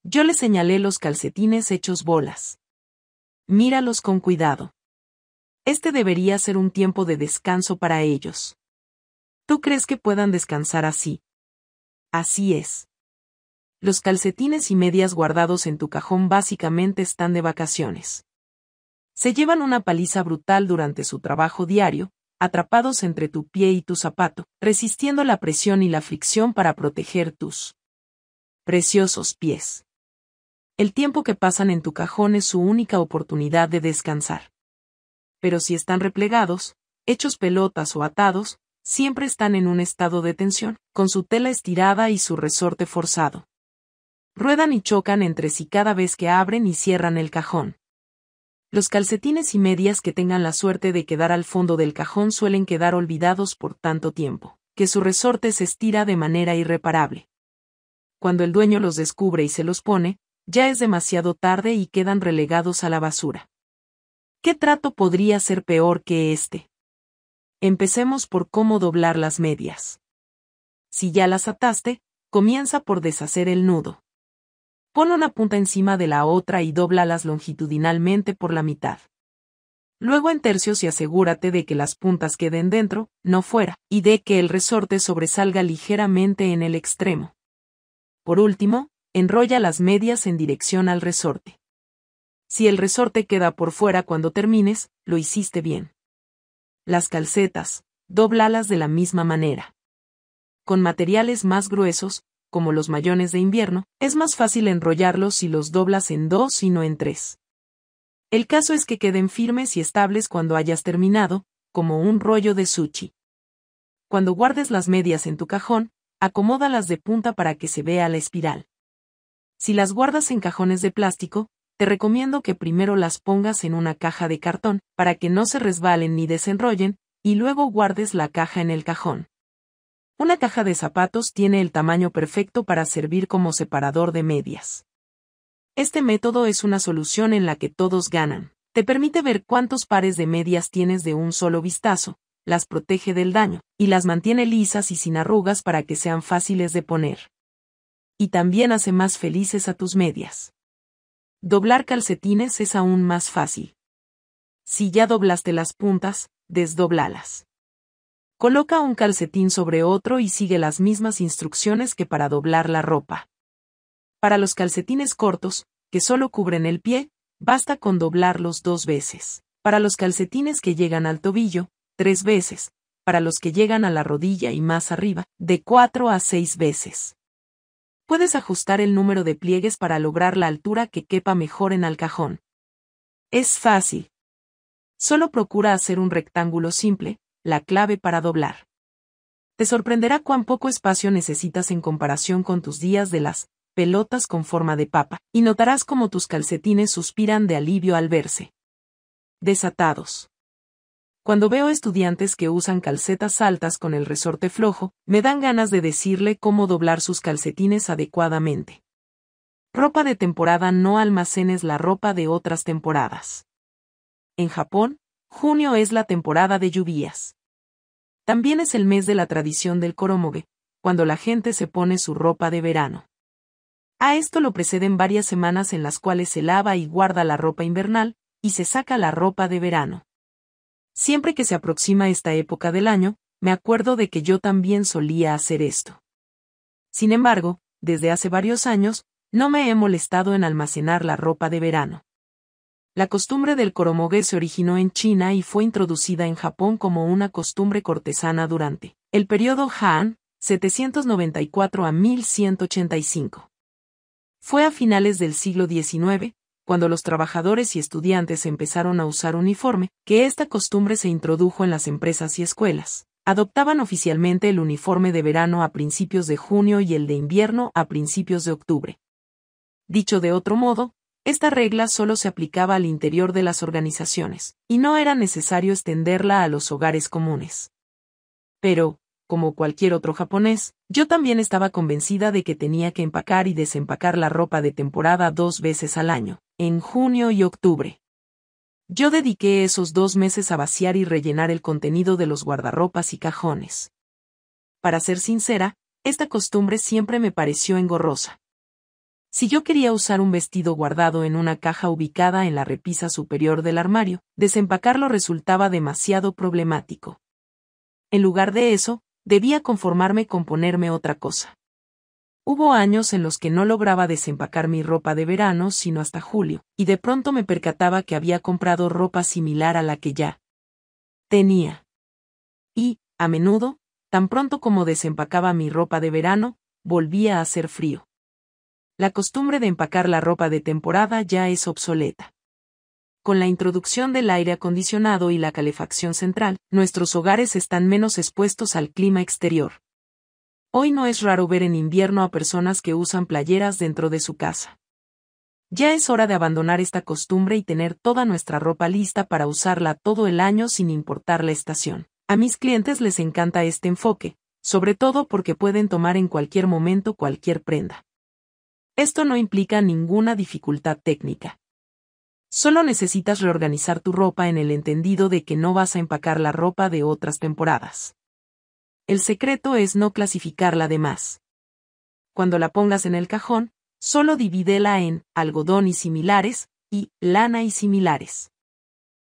Yo le señalé los calcetines hechos bolas. Míralos con cuidado. Este debería ser un tiempo de descanso para ellos. ¿Tú crees que puedan descansar así? Así es. Los calcetines y medias guardados en tu cajón básicamente están de vacaciones. Se llevan una paliza brutal durante su trabajo diario, atrapados entre tu pie y tu zapato, resistiendo la presión y la fricción para proteger tus preciosos pies. El tiempo que pasan en tu cajón es su única oportunidad de descansar. Pero si están replegados, hechos pelotas o atados, siempre están en un estado de tensión, con su tela estirada y su resorte forzado. Ruedan y chocan entre sí cada vez que abren y cierran el cajón. Los calcetines y medias que tengan la suerte de quedar al fondo del cajón suelen quedar olvidados por tanto tiempo, que su resorte se estira de manera irreparable. Cuando el dueño los descubre y se los pone, ya es demasiado tarde y quedan relegados a la basura. ¿Qué trato podría ser peor que este? Empecemos por cómo doblar las medias. Si ya las ataste, comienza por deshacer el nudo. Pon una punta encima de la otra y dóblalas longitudinalmente por la mitad. Luego en tercios y asegúrate de que las puntas queden dentro, no fuera, y de que el resorte sobresalga ligeramente en el extremo. Por último, enrolla las medias en dirección al resorte. Si el resorte queda por fuera cuando termines, lo hiciste bien. Las calcetas, dóblalas de la misma manera. Con materiales más gruesos, como los mayones de invierno, es más fácil enrollarlos si los doblas en dos y no en tres. El caso es que queden firmes y estables cuando hayas terminado, como un rollo de sushi. Cuando guardes las medias en tu cajón, acomódalas de punta para que se vea la espiral. Si las guardas en cajones de plástico, te recomiendo que primero las pongas en una caja de cartón, para que no se resbalen ni desenrollen, y luego guardes la caja en el cajón. Una caja de zapatos tiene el tamaño perfecto para servir como separador de medias. Este método es una solución en la que todos ganan. Te permite ver cuántos pares de medias tienes de un solo vistazo, las protege del daño, y las mantiene lisas y sin arrugas para que sean fáciles de poner. Y también hace más felices a tus medias. Doblar calcetines es aún más fácil. Si ya doblaste las puntas, desdoblalas. Coloca un calcetín sobre otro y sigue las mismas instrucciones que para doblar la ropa. Para los calcetines cortos, que solo cubren el pie, basta con doblarlos dos veces. Para los calcetines que llegan al tobillo, tres veces. Para los que llegan a la rodilla y más arriba, de cuatro a seis veces. Puedes ajustar el número de pliegues para lograr la altura que quepa mejor en el cajón. Es fácil. Solo procura hacer un rectángulo simple, la clave para doblar. Te sorprenderá cuán poco espacio necesitas en comparación con tus días de las pelotas con forma de papa, y notarás cómo tus calcetines suspiran de alivio al verse. Desatados. Cuando veo estudiantes que usan calcetas altas con el resorte flojo, me dan ganas de decirle cómo doblar sus calcetines adecuadamente. Ropa de temporada no almacenes la ropa de otras temporadas. En Japón, Junio es la temporada de lluvias. También es el mes de la tradición del coromogue, cuando la gente se pone su ropa de verano. A esto lo preceden varias semanas en las cuales se lava y guarda la ropa invernal, y se saca la ropa de verano. Siempre que se aproxima esta época del año, me acuerdo de que yo también solía hacer esto. Sin embargo, desde hace varios años, no me he molestado en almacenar la ropa de verano. La costumbre del coromogué se originó en China y fue introducida en Japón como una costumbre cortesana durante el periodo Han, 794 a 1185. Fue a finales del siglo XIX, cuando los trabajadores y estudiantes empezaron a usar uniforme, que esta costumbre se introdujo en las empresas y escuelas. Adoptaban oficialmente el uniforme de verano a principios de junio y el de invierno a principios de octubre. Dicho de otro modo, esta regla solo se aplicaba al interior de las organizaciones, y no era necesario extenderla a los hogares comunes. Pero, como cualquier otro japonés, yo también estaba convencida de que tenía que empacar y desempacar la ropa de temporada dos veces al año, en junio y octubre. Yo dediqué esos dos meses a vaciar y rellenar el contenido de los guardarropas y cajones. Para ser sincera, esta costumbre siempre me pareció engorrosa, si yo quería usar un vestido guardado en una caja ubicada en la repisa superior del armario, desempacarlo resultaba demasiado problemático. En lugar de eso, debía conformarme con ponerme otra cosa. Hubo años en los que no lograba desempacar mi ropa de verano sino hasta julio, y de pronto me percataba que había comprado ropa similar a la que ya tenía. Y, a menudo, tan pronto como desempacaba mi ropa de verano, volvía a hacer frío la costumbre de empacar la ropa de temporada ya es obsoleta. Con la introducción del aire acondicionado y la calefacción central, nuestros hogares están menos expuestos al clima exterior. Hoy no es raro ver en invierno a personas que usan playeras dentro de su casa. Ya es hora de abandonar esta costumbre y tener toda nuestra ropa lista para usarla todo el año sin importar la estación. A mis clientes les encanta este enfoque, sobre todo porque pueden tomar en cualquier momento cualquier prenda. Esto no implica ninguna dificultad técnica. Solo necesitas reorganizar tu ropa en el entendido de que no vas a empacar la ropa de otras temporadas. El secreto es no clasificarla de más. Cuando la pongas en el cajón, solo divídela en algodón y similares y lana y similares.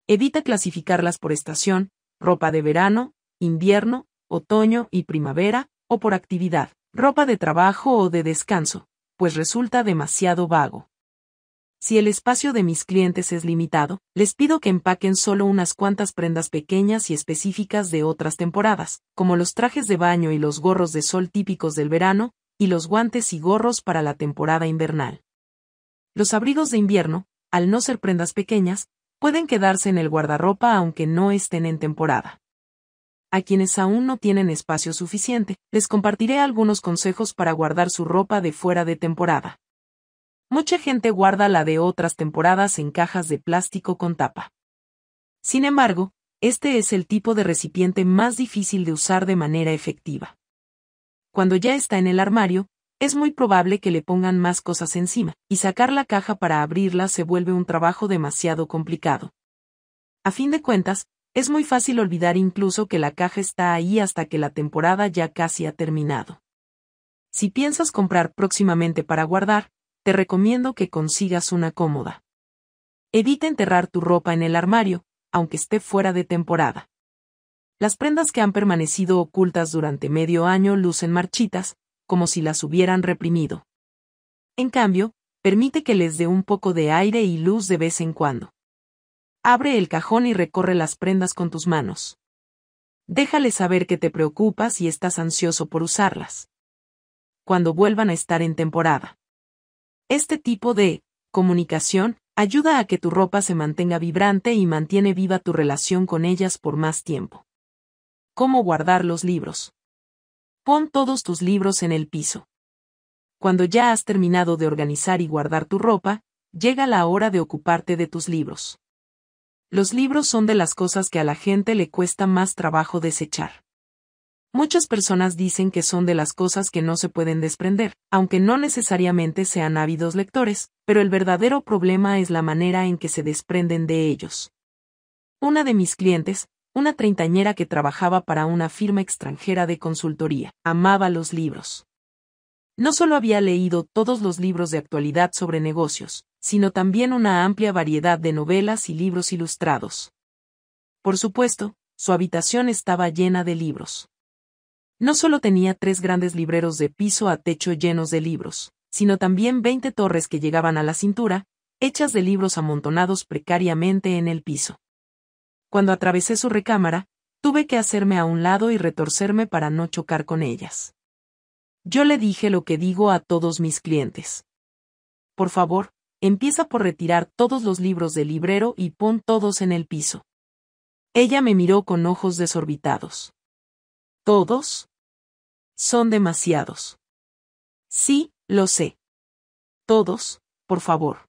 Evita clasificarlas por estación, ropa de verano, invierno, otoño y primavera, o por actividad, ropa de trabajo o de descanso, pues resulta demasiado vago. Si el espacio de mis clientes es limitado, les pido que empaquen solo unas cuantas prendas pequeñas y específicas de otras temporadas, como los trajes de baño y los gorros de sol típicos del verano, y los guantes y gorros para la temporada invernal. Los abrigos de invierno, al no ser prendas pequeñas, pueden quedarse en el guardarropa aunque no estén en temporada a quienes aún no tienen espacio suficiente, les compartiré algunos consejos para guardar su ropa de fuera de temporada. Mucha gente guarda la de otras temporadas en cajas de plástico con tapa. Sin embargo, este es el tipo de recipiente más difícil de usar de manera efectiva. Cuando ya está en el armario, es muy probable que le pongan más cosas encima, y sacar la caja para abrirla se vuelve un trabajo demasiado complicado. A fin de cuentas, es muy fácil olvidar incluso que la caja está ahí hasta que la temporada ya casi ha terminado. Si piensas comprar próximamente para guardar, te recomiendo que consigas una cómoda. Evita enterrar tu ropa en el armario, aunque esté fuera de temporada. Las prendas que han permanecido ocultas durante medio año lucen marchitas, como si las hubieran reprimido. En cambio, permite que les dé un poco de aire y luz de vez en cuando. Abre el cajón y recorre las prendas con tus manos. Déjale saber que te preocupas y estás ansioso por usarlas. Cuando vuelvan a estar en temporada. Este tipo de comunicación ayuda a que tu ropa se mantenga vibrante y mantiene viva tu relación con ellas por más tiempo. ¿Cómo guardar los libros? Pon todos tus libros en el piso. Cuando ya has terminado de organizar y guardar tu ropa, llega la hora de ocuparte de tus libros los libros son de las cosas que a la gente le cuesta más trabajo desechar. Muchas personas dicen que son de las cosas que no se pueden desprender, aunque no necesariamente sean ávidos lectores, pero el verdadero problema es la manera en que se desprenden de ellos. Una de mis clientes, una treintañera que trabajaba para una firma extranjera de consultoría, amaba los libros. No solo había leído todos los libros de actualidad sobre negocios, sino también una amplia variedad de novelas y libros ilustrados. Por supuesto, su habitación estaba llena de libros. No solo tenía tres grandes libreros de piso a techo llenos de libros, sino también veinte torres que llegaban a la cintura, hechas de libros amontonados precariamente en el piso. Cuando atravesé su recámara, tuve que hacerme a un lado y retorcerme para no chocar con ellas. Yo le dije lo que digo a todos mis clientes. Por favor, empieza por retirar todos los libros del librero y pon todos en el piso. Ella me miró con ojos desorbitados. ¿Todos? Son demasiados. Sí, lo sé. Todos, por favor.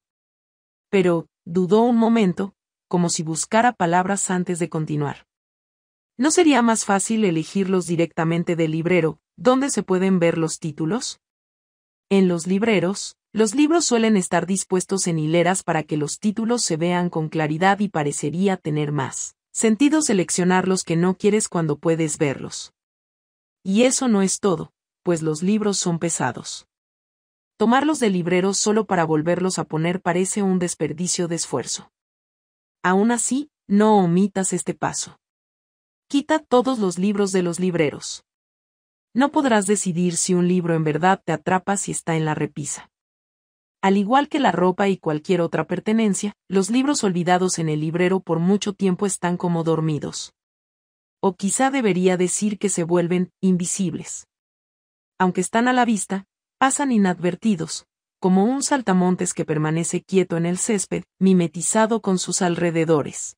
Pero, dudó un momento, como si buscara palabras antes de continuar. ¿No sería más fácil elegirlos directamente del librero, ¿Dónde se pueden ver los títulos? En los libreros, los libros suelen estar dispuestos en hileras para que los títulos se vean con claridad y parecería tener más sentido seleccionar los que no quieres cuando puedes verlos. Y eso no es todo, pues los libros son pesados. Tomarlos de libreros solo para volverlos a poner parece un desperdicio de esfuerzo. Aún así, no omitas este paso. Quita todos los libros de los libreros. No podrás decidir si un libro en verdad te atrapa si está en la repisa. Al igual que la ropa y cualquier otra pertenencia, los libros olvidados en el librero por mucho tiempo están como dormidos. O quizá debería decir que se vuelven invisibles. Aunque están a la vista, pasan inadvertidos, como un saltamontes que permanece quieto en el césped, mimetizado con sus alrededores.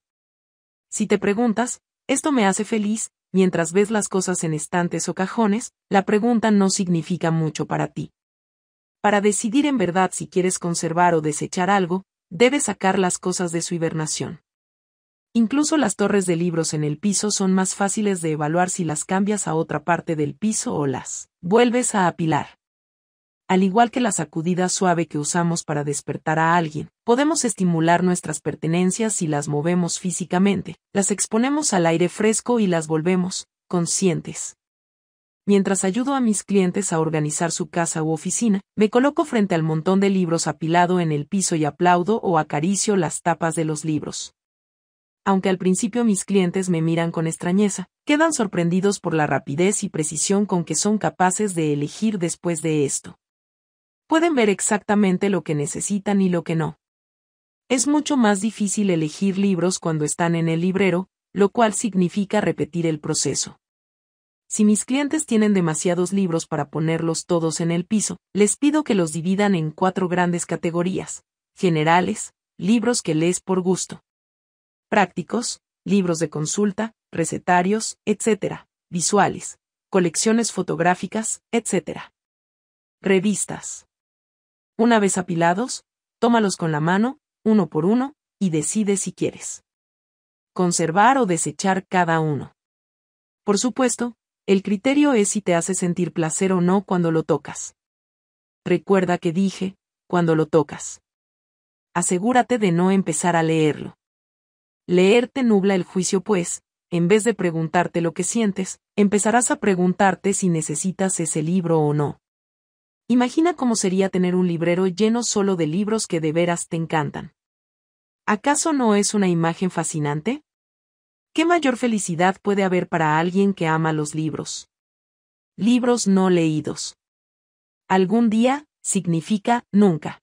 Si te preguntas, ¿esto me hace feliz? mientras ves las cosas en estantes o cajones, la pregunta no significa mucho para ti. Para decidir en verdad si quieres conservar o desechar algo, debes sacar las cosas de su hibernación. Incluso las torres de libros en el piso son más fáciles de evaluar si las cambias a otra parte del piso o las vuelves a apilar al igual que la sacudida suave que usamos para despertar a alguien, podemos estimular nuestras pertenencias si las movemos físicamente, las exponemos al aire fresco y las volvemos conscientes. Mientras ayudo a mis clientes a organizar su casa u oficina, me coloco frente al montón de libros apilado en el piso y aplaudo o acaricio las tapas de los libros. Aunque al principio mis clientes me miran con extrañeza, quedan sorprendidos por la rapidez y precisión con que son capaces de elegir después de esto pueden ver exactamente lo que necesitan y lo que no. Es mucho más difícil elegir libros cuando están en el librero, lo cual significa repetir el proceso. Si mis clientes tienen demasiados libros para ponerlos todos en el piso, les pido que los dividan en cuatro grandes categorías. Generales, libros que lees por gusto. Prácticos, libros de consulta, recetarios, etc. Visuales, colecciones fotográficas, etc. Revistas. Una vez apilados, tómalos con la mano, uno por uno, y decide si quieres. Conservar o desechar cada uno. Por supuesto, el criterio es si te hace sentir placer o no cuando lo tocas. Recuerda que dije, cuando lo tocas. Asegúrate de no empezar a leerlo. Leerte nubla el juicio pues, en vez de preguntarte lo que sientes, empezarás a preguntarte si necesitas ese libro o no. Imagina cómo sería tener un librero lleno solo de libros que de veras te encantan. ¿Acaso no es una imagen fascinante? ¿Qué mayor felicidad puede haber para alguien que ama los libros? Libros no leídos. Algún día, significa nunca.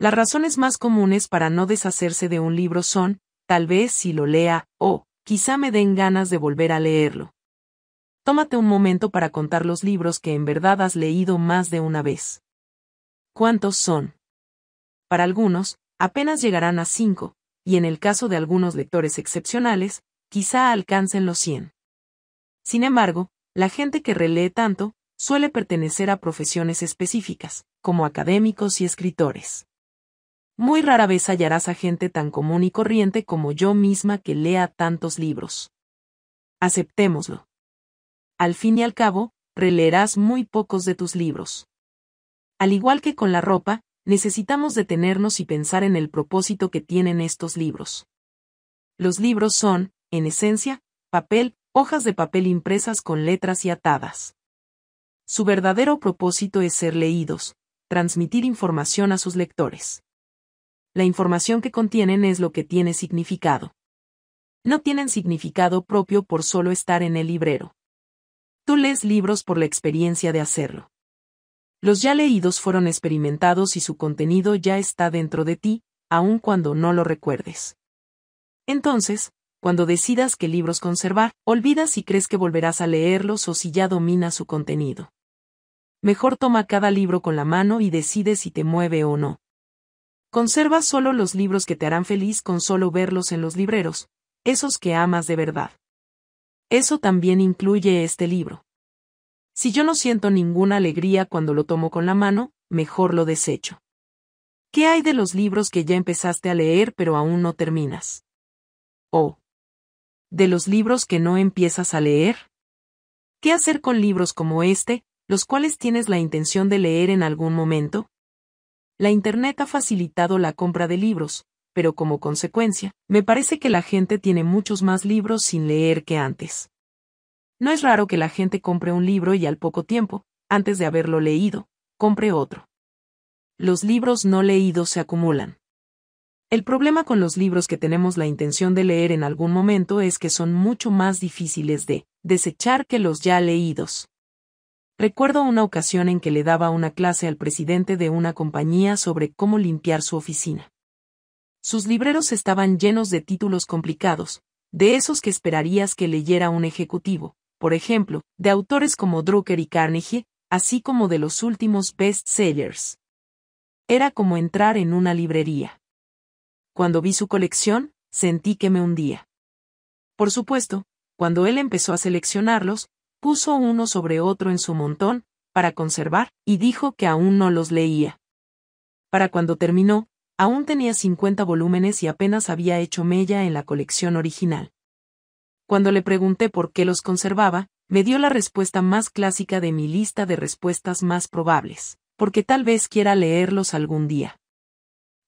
Las razones más comunes para no deshacerse de un libro son, tal vez si lo lea, o, quizá me den ganas de volver a leerlo. Tómate un momento para contar los libros que en verdad has leído más de una vez. ¿Cuántos son? Para algunos, apenas llegarán a cinco, y en el caso de algunos lectores excepcionales, quizá alcancen los cien. Sin embargo, la gente que relee tanto, suele pertenecer a profesiones específicas, como académicos y escritores. Muy rara vez hallarás a gente tan común y corriente como yo misma que lea tantos libros. Aceptémoslo al fin y al cabo, releerás muy pocos de tus libros. Al igual que con la ropa, necesitamos detenernos y pensar en el propósito que tienen estos libros. Los libros son, en esencia, papel, hojas de papel impresas con letras y atadas. Su verdadero propósito es ser leídos, transmitir información a sus lectores. La información que contienen es lo que tiene significado. No tienen significado propio por solo estar en el librero. Tú lees libros por la experiencia de hacerlo. Los ya leídos fueron experimentados y su contenido ya está dentro de ti, aun cuando no lo recuerdes. Entonces, cuando decidas qué libros conservar, olvidas si crees que volverás a leerlos o si ya domina su contenido. Mejor toma cada libro con la mano y decide si te mueve o no. Conserva solo los libros que te harán feliz con solo verlos en los libreros, esos que amas de verdad. Eso también incluye este libro. Si yo no siento ninguna alegría cuando lo tomo con la mano, mejor lo desecho. ¿Qué hay de los libros que ya empezaste a leer pero aún no terminas? O. De los libros que no empiezas a leer. ¿Qué hacer con libros como este, los cuales tienes la intención de leer en algún momento? La Internet ha facilitado la compra de libros, pero como consecuencia, me parece que la gente tiene muchos más libros sin leer que antes. No es raro que la gente compre un libro y al poco tiempo, antes de haberlo leído, compre otro. Los libros no leídos se acumulan. El problema con los libros que tenemos la intención de leer en algún momento es que son mucho más difíciles de desechar que los ya leídos. Recuerdo una ocasión en que le daba una clase al presidente de una compañía sobre cómo limpiar su oficina. Sus libreros estaban llenos de títulos complicados, de esos que esperarías que leyera un ejecutivo, por ejemplo, de autores como Drucker y Carnegie, así como de los últimos bestsellers. Era como entrar en una librería. Cuando vi su colección, sentí que me hundía. Por supuesto, cuando él empezó a seleccionarlos, puso uno sobre otro en su montón, para conservar, y dijo que aún no los leía. Para cuando terminó, Aún tenía 50 volúmenes y apenas había hecho mella en la colección original. Cuando le pregunté por qué los conservaba, me dio la respuesta más clásica de mi lista de respuestas más probables, porque tal vez quiera leerlos algún día.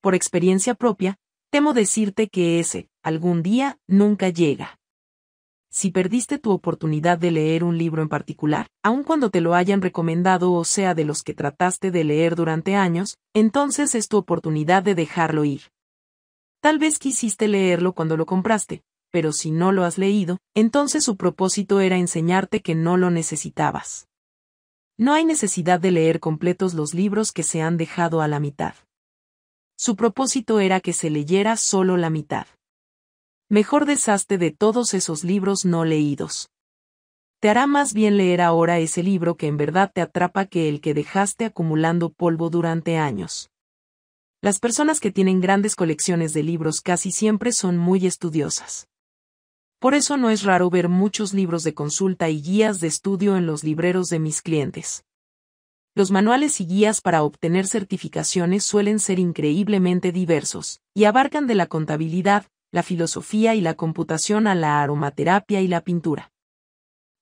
Por experiencia propia, temo decirte que ese, algún día, nunca llega si perdiste tu oportunidad de leer un libro en particular, aun cuando te lo hayan recomendado o sea de los que trataste de leer durante años, entonces es tu oportunidad de dejarlo ir. Tal vez quisiste leerlo cuando lo compraste, pero si no lo has leído, entonces su propósito era enseñarte que no lo necesitabas. No hay necesidad de leer completos los libros que se han dejado a la mitad. Su propósito era que se leyera solo la mitad mejor deshazte de todos esos libros no leídos. Te hará más bien leer ahora ese libro que en verdad te atrapa que el que dejaste acumulando polvo durante años. Las personas que tienen grandes colecciones de libros casi siempre son muy estudiosas. Por eso no es raro ver muchos libros de consulta y guías de estudio en los libreros de mis clientes. Los manuales y guías para obtener certificaciones suelen ser increíblemente diversos, y abarcan de la contabilidad, la filosofía y la computación a la aromaterapia y la pintura.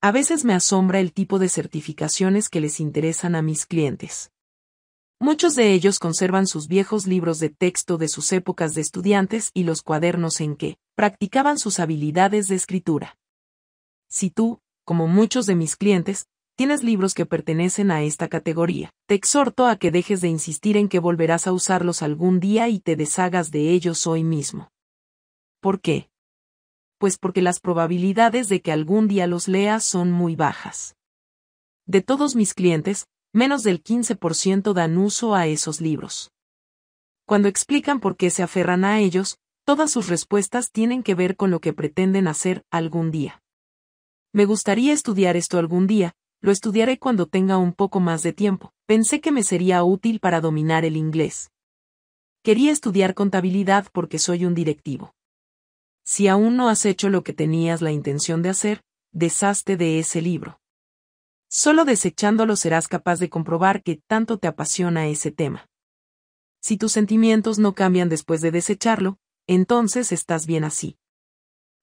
A veces me asombra el tipo de certificaciones que les interesan a mis clientes. Muchos de ellos conservan sus viejos libros de texto de sus épocas de estudiantes y los cuadernos en que practicaban sus habilidades de escritura. Si tú, como muchos de mis clientes, tienes libros que pertenecen a esta categoría, te exhorto a que dejes de insistir en que volverás a usarlos algún día y te deshagas de ellos hoy mismo. ¿Por qué? Pues porque las probabilidades de que algún día los lea son muy bajas. De todos mis clientes, menos del 15% dan uso a esos libros. Cuando explican por qué se aferran a ellos, todas sus respuestas tienen que ver con lo que pretenden hacer algún día. Me gustaría estudiar esto algún día, lo estudiaré cuando tenga un poco más de tiempo, pensé que me sería útil para dominar el inglés. Quería estudiar contabilidad porque soy un directivo. Si aún no has hecho lo que tenías la intención de hacer, deshazte de ese libro. Solo desechándolo serás capaz de comprobar que tanto te apasiona ese tema. Si tus sentimientos no cambian después de desecharlo, entonces estás bien así.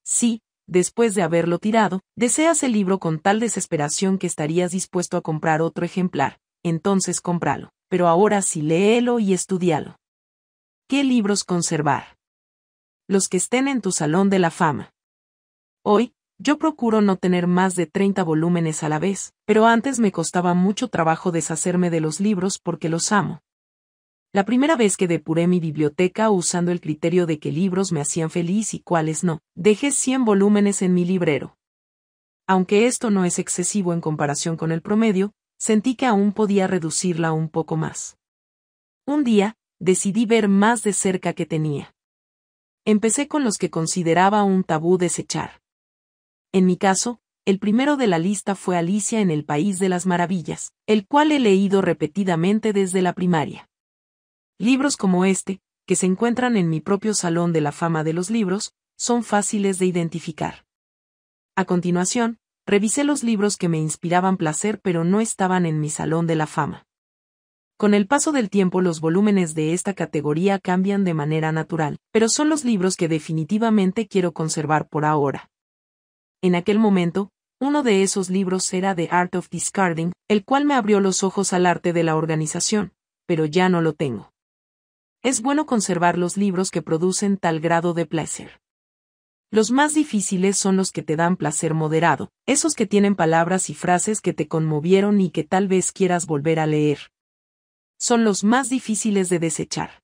Si, después de haberlo tirado, deseas el libro con tal desesperación que estarías dispuesto a comprar otro ejemplar, entonces cómpralo, pero ahora sí léelo y estudialo. ¿Qué libros conservar? los que estén en tu salón de la fama. Hoy, yo procuro no tener más de 30 volúmenes a la vez, pero antes me costaba mucho trabajo deshacerme de los libros porque los amo. La primera vez que depuré mi biblioteca usando el criterio de qué libros me hacían feliz y cuáles no, dejé 100 volúmenes en mi librero. Aunque esto no es excesivo en comparación con el promedio, sentí que aún podía reducirla un poco más. Un día, decidí ver más de cerca que tenía. Empecé con los que consideraba un tabú desechar. En mi caso, el primero de la lista fue Alicia en el País de las Maravillas, el cual he leído repetidamente desde la primaria. Libros como este, que se encuentran en mi propio Salón de la Fama de los Libros, son fáciles de identificar. A continuación, revisé los libros que me inspiraban placer pero no estaban en mi Salón de la Fama. Con el paso del tiempo los volúmenes de esta categoría cambian de manera natural, pero son los libros que definitivamente quiero conservar por ahora. En aquel momento, uno de esos libros era The Art of Discarding, el cual me abrió los ojos al arte de la organización, pero ya no lo tengo. Es bueno conservar los libros que producen tal grado de placer. Los más difíciles son los que te dan placer moderado, esos que tienen palabras y frases que te conmovieron y que tal vez quieras volver a leer, son los más difíciles de desechar.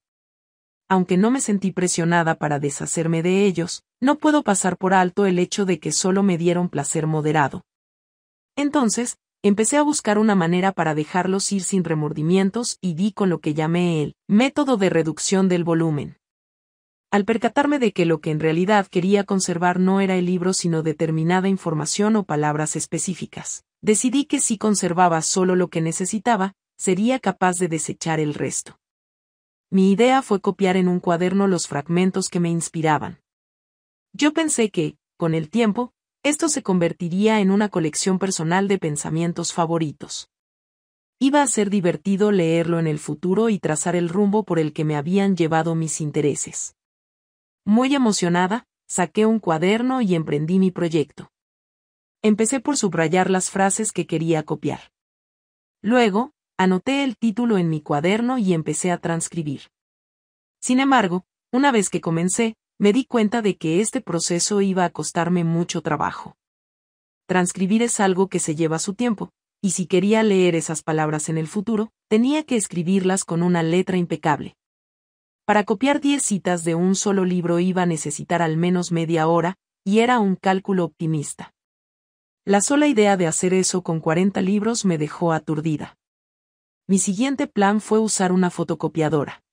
Aunque no me sentí presionada para deshacerme de ellos, no puedo pasar por alto el hecho de que solo me dieron placer moderado. Entonces, empecé a buscar una manera para dejarlos ir sin remordimientos y di con lo que llamé el método de reducción del volumen. Al percatarme de que lo que en realidad quería conservar no era el libro sino determinada información o palabras específicas, decidí que si conservaba solo lo que necesitaba, sería capaz de desechar el resto. Mi idea fue copiar en un cuaderno los fragmentos que me inspiraban. Yo pensé que, con el tiempo, esto se convertiría en una colección personal de pensamientos favoritos. Iba a ser divertido leerlo en el futuro y trazar el rumbo por el que me habían llevado mis intereses. Muy emocionada, saqué un cuaderno y emprendí mi proyecto. Empecé por subrayar las frases que quería copiar. Luego, Anoté el título en mi cuaderno y empecé a transcribir. Sin embargo, una vez que comencé, me di cuenta de que este proceso iba a costarme mucho trabajo. Transcribir es algo que se lleva su tiempo, y si quería leer esas palabras en el futuro, tenía que escribirlas con una letra impecable. Para copiar diez citas de un solo libro iba a necesitar al menos media hora, y era un cálculo optimista. La sola idea de hacer eso con 40 libros me dejó aturdida mi siguiente plan fue usar una fotocopiadora.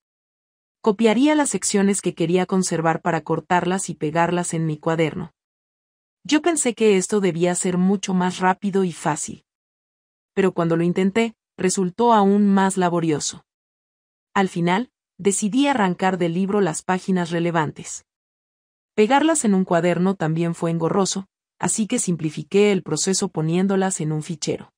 Copiaría las secciones que quería conservar para cortarlas y pegarlas en mi cuaderno. Yo pensé que esto debía ser mucho más rápido y fácil. Pero cuando lo intenté, resultó aún más laborioso. Al final, decidí arrancar del libro las páginas relevantes. Pegarlas en un cuaderno también fue engorroso, así que simplifiqué el proceso poniéndolas en un fichero.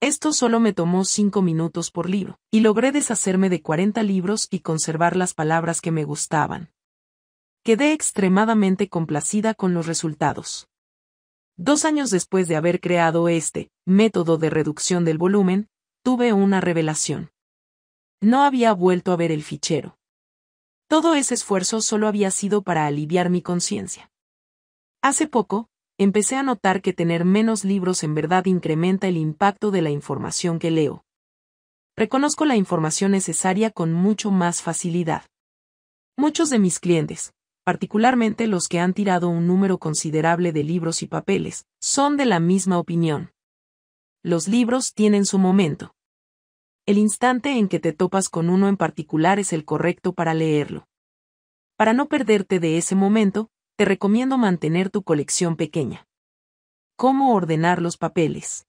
Esto solo me tomó cinco minutos por libro, y logré deshacerme de 40 libros y conservar las palabras que me gustaban. Quedé extremadamente complacida con los resultados. Dos años después de haber creado este método de reducción del volumen, tuve una revelación. No había vuelto a ver el fichero. Todo ese esfuerzo solo había sido para aliviar mi conciencia. Hace poco, empecé a notar que tener menos libros en verdad incrementa el impacto de la información que leo. Reconozco la información necesaria con mucho más facilidad. Muchos de mis clientes, particularmente los que han tirado un número considerable de libros y papeles, son de la misma opinión. Los libros tienen su momento. El instante en que te topas con uno en particular es el correcto para leerlo. Para no perderte de ese momento, te recomiendo mantener tu colección pequeña. ¿Cómo ordenar los papeles?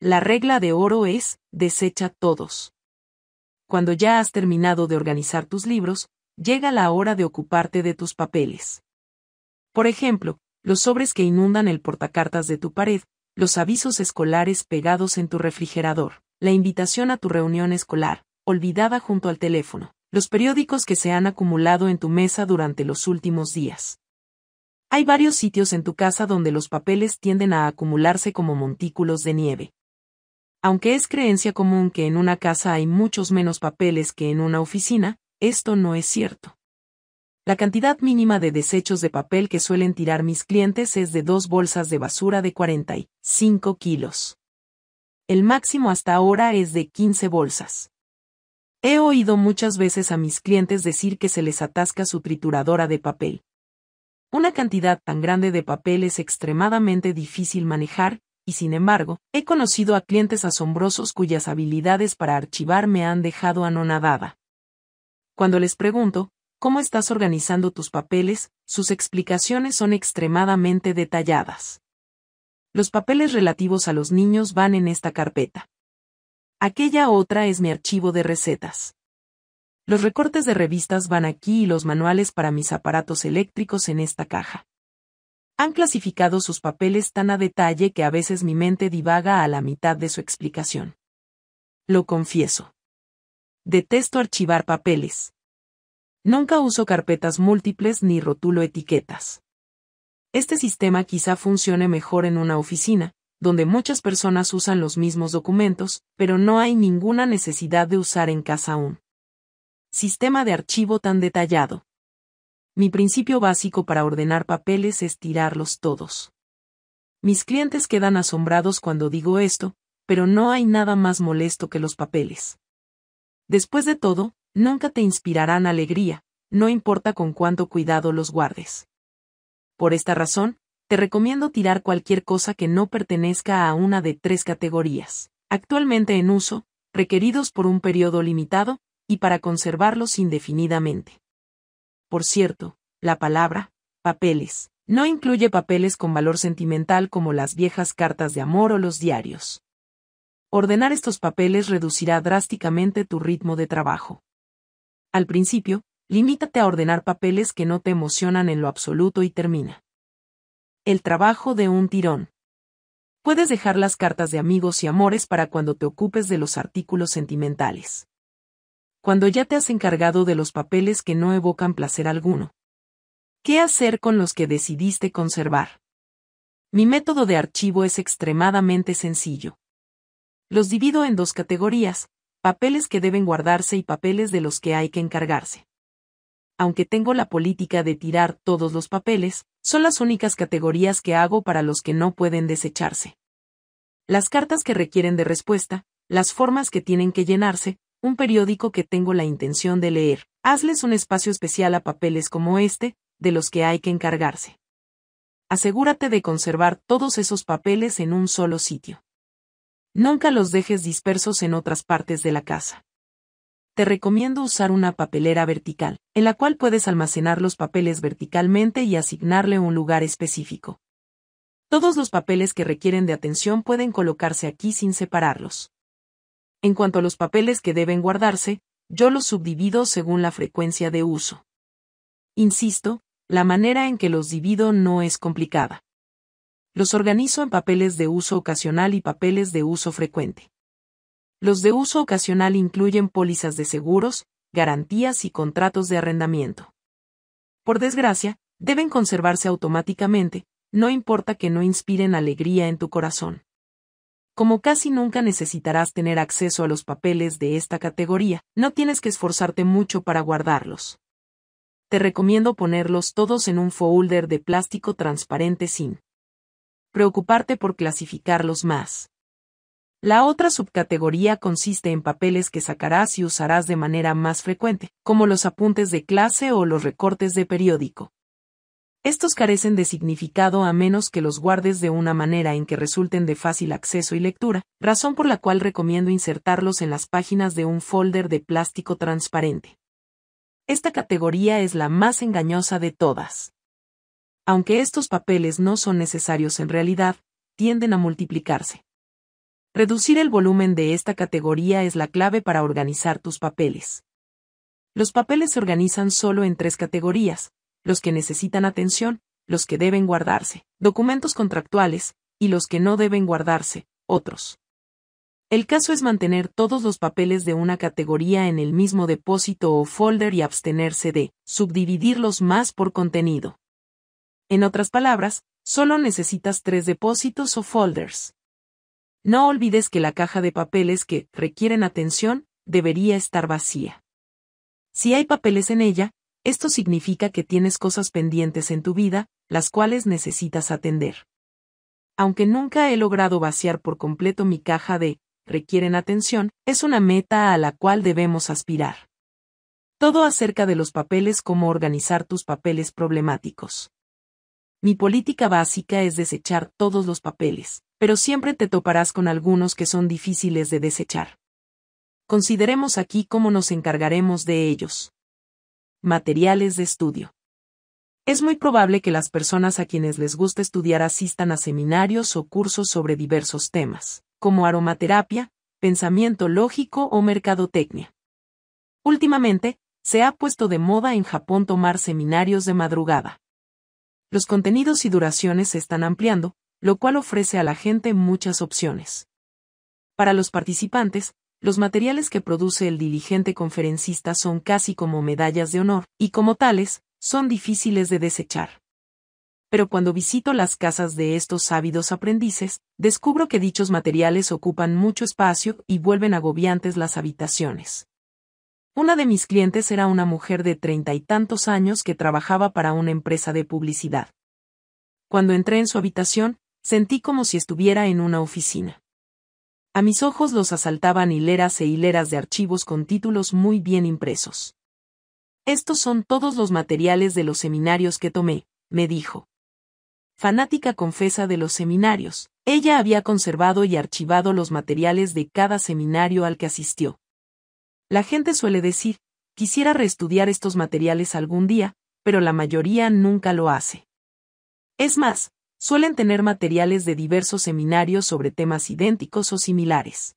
La regla de oro es, desecha todos. Cuando ya has terminado de organizar tus libros, llega la hora de ocuparte de tus papeles. Por ejemplo, los sobres que inundan el portacartas de tu pared, los avisos escolares pegados en tu refrigerador, la invitación a tu reunión escolar, olvidada junto al teléfono, los periódicos que se han acumulado en tu mesa durante los últimos días. Hay varios sitios en tu casa donde los papeles tienden a acumularse como montículos de nieve. Aunque es creencia común que en una casa hay muchos menos papeles que en una oficina, esto no es cierto. La cantidad mínima de desechos de papel que suelen tirar mis clientes es de dos bolsas de basura de 45 kilos. El máximo hasta ahora es de 15 bolsas. He oído muchas veces a mis clientes decir que se les atasca su trituradora de papel. Una cantidad tan grande de papel es extremadamente difícil manejar, y sin embargo, he conocido a clientes asombrosos cuyas habilidades para archivar me han dejado anonadada. Cuando les pregunto, ¿cómo estás organizando tus papeles? Sus explicaciones son extremadamente detalladas. Los papeles relativos a los niños van en esta carpeta. Aquella otra es mi archivo de recetas. Los recortes de revistas van aquí y los manuales para mis aparatos eléctricos en esta caja. Han clasificado sus papeles tan a detalle que a veces mi mente divaga a la mitad de su explicación. Lo confieso. Detesto archivar papeles. Nunca uso carpetas múltiples ni rotulo etiquetas. Este sistema quizá funcione mejor en una oficina, donde muchas personas usan los mismos documentos, pero no hay ninguna necesidad de usar en casa aún. Sistema de archivo tan detallado. Mi principio básico para ordenar papeles es tirarlos todos. Mis clientes quedan asombrados cuando digo esto, pero no hay nada más molesto que los papeles. Después de todo, nunca te inspirarán alegría, no importa con cuánto cuidado los guardes. Por esta razón, te recomiendo tirar cualquier cosa que no pertenezca a una de tres categorías, actualmente en uso, requeridos por un periodo limitado, y para conservarlos indefinidamente. Por cierto, la palabra, papeles, no incluye papeles con valor sentimental como las viejas cartas de amor o los diarios. Ordenar estos papeles reducirá drásticamente tu ritmo de trabajo. Al principio, limítate a ordenar papeles que no te emocionan en lo absoluto y termina. El trabajo de un tirón. Puedes dejar las cartas de amigos y amores para cuando te ocupes de los artículos sentimentales cuando ya te has encargado de los papeles que no evocan placer alguno. ¿Qué hacer con los que decidiste conservar? Mi método de archivo es extremadamente sencillo. Los divido en dos categorías, papeles que deben guardarse y papeles de los que hay que encargarse. Aunque tengo la política de tirar todos los papeles, son las únicas categorías que hago para los que no pueden desecharse. Las cartas que requieren de respuesta, las formas que tienen que llenarse, un periódico que tengo la intención de leer. Hazles un espacio especial a papeles como este, de los que hay que encargarse. Asegúrate de conservar todos esos papeles en un solo sitio. Nunca los dejes dispersos en otras partes de la casa. Te recomiendo usar una papelera vertical, en la cual puedes almacenar los papeles verticalmente y asignarle un lugar específico. Todos los papeles que requieren de atención pueden colocarse aquí sin separarlos. En cuanto a los papeles que deben guardarse, yo los subdivido según la frecuencia de uso. Insisto, la manera en que los divido no es complicada. Los organizo en papeles de uso ocasional y papeles de uso frecuente. Los de uso ocasional incluyen pólizas de seguros, garantías y contratos de arrendamiento. Por desgracia, deben conservarse automáticamente, no importa que no inspiren alegría en tu corazón. Como casi nunca necesitarás tener acceso a los papeles de esta categoría, no tienes que esforzarte mucho para guardarlos. Te recomiendo ponerlos todos en un folder de plástico transparente sin preocuparte por clasificarlos más. La otra subcategoría consiste en papeles que sacarás y usarás de manera más frecuente, como los apuntes de clase o los recortes de periódico. Estos carecen de significado a menos que los guardes de una manera en que resulten de fácil acceso y lectura, razón por la cual recomiendo insertarlos en las páginas de un folder de plástico transparente. Esta categoría es la más engañosa de todas. Aunque estos papeles no son necesarios en realidad, tienden a multiplicarse. Reducir el volumen de esta categoría es la clave para organizar tus papeles. Los papeles se organizan solo en tres categorías, los que necesitan atención, los que deben guardarse, documentos contractuales, y los que no deben guardarse, otros. El caso es mantener todos los papeles de una categoría en el mismo depósito o folder y abstenerse de subdividirlos más por contenido. En otras palabras, solo necesitas tres depósitos o folders. No olvides que la caja de papeles que requieren atención debería estar vacía. Si hay papeles en ella, esto significa que tienes cosas pendientes en tu vida, las cuales necesitas atender. Aunque nunca he logrado vaciar por completo mi caja de requieren atención, es una meta a la cual debemos aspirar. Todo acerca de los papeles, cómo organizar tus papeles problemáticos. Mi política básica es desechar todos los papeles, pero siempre te toparás con algunos que son difíciles de desechar. Consideremos aquí cómo nos encargaremos de ellos. Materiales de estudio. Es muy probable que las personas a quienes les gusta estudiar asistan a seminarios o cursos sobre diversos temas, como aromaterapia, pensamiento lógico o mercadotecnia. Últimamente, se ha puesto de moda en Japón tomar seminarios de madrugada. Los contenidos y duraciones se están ampliando, lo cual ofrece a la gente muchas opciones. Para los participantes, los materiales que produce el diligente conferencista son casi como medallas de honor, y como tales, son difíciles de desechar. Pero cuando visito las casas de estos ávidos aprendices, descubro que dichos materiales ocupan mucho espacio y vuelven agobiantes las habitaciones. Una de mis clientes era una mujer de treinta y tantos años que trabajaba para una empresa de publicidad. Cuando entré en su habitación, sentí como si estuviera en una oficina. A mis ojos los asaltaban hileras e hileras de archivos con títulos muy bien impresos. Estos son todos los materiales de los seminarios que tomé, me dijo. Fanática confesa de los seminarios, ella había conservado y archivado los materiales de cada seminario al que asistió. La gente suele decir, quisiera reestudiar estos materiales algún día, pero la mayoría nunca lo hace. Es más, suelen tener materiales de diversos seminarios sobre temas idénticos o similares.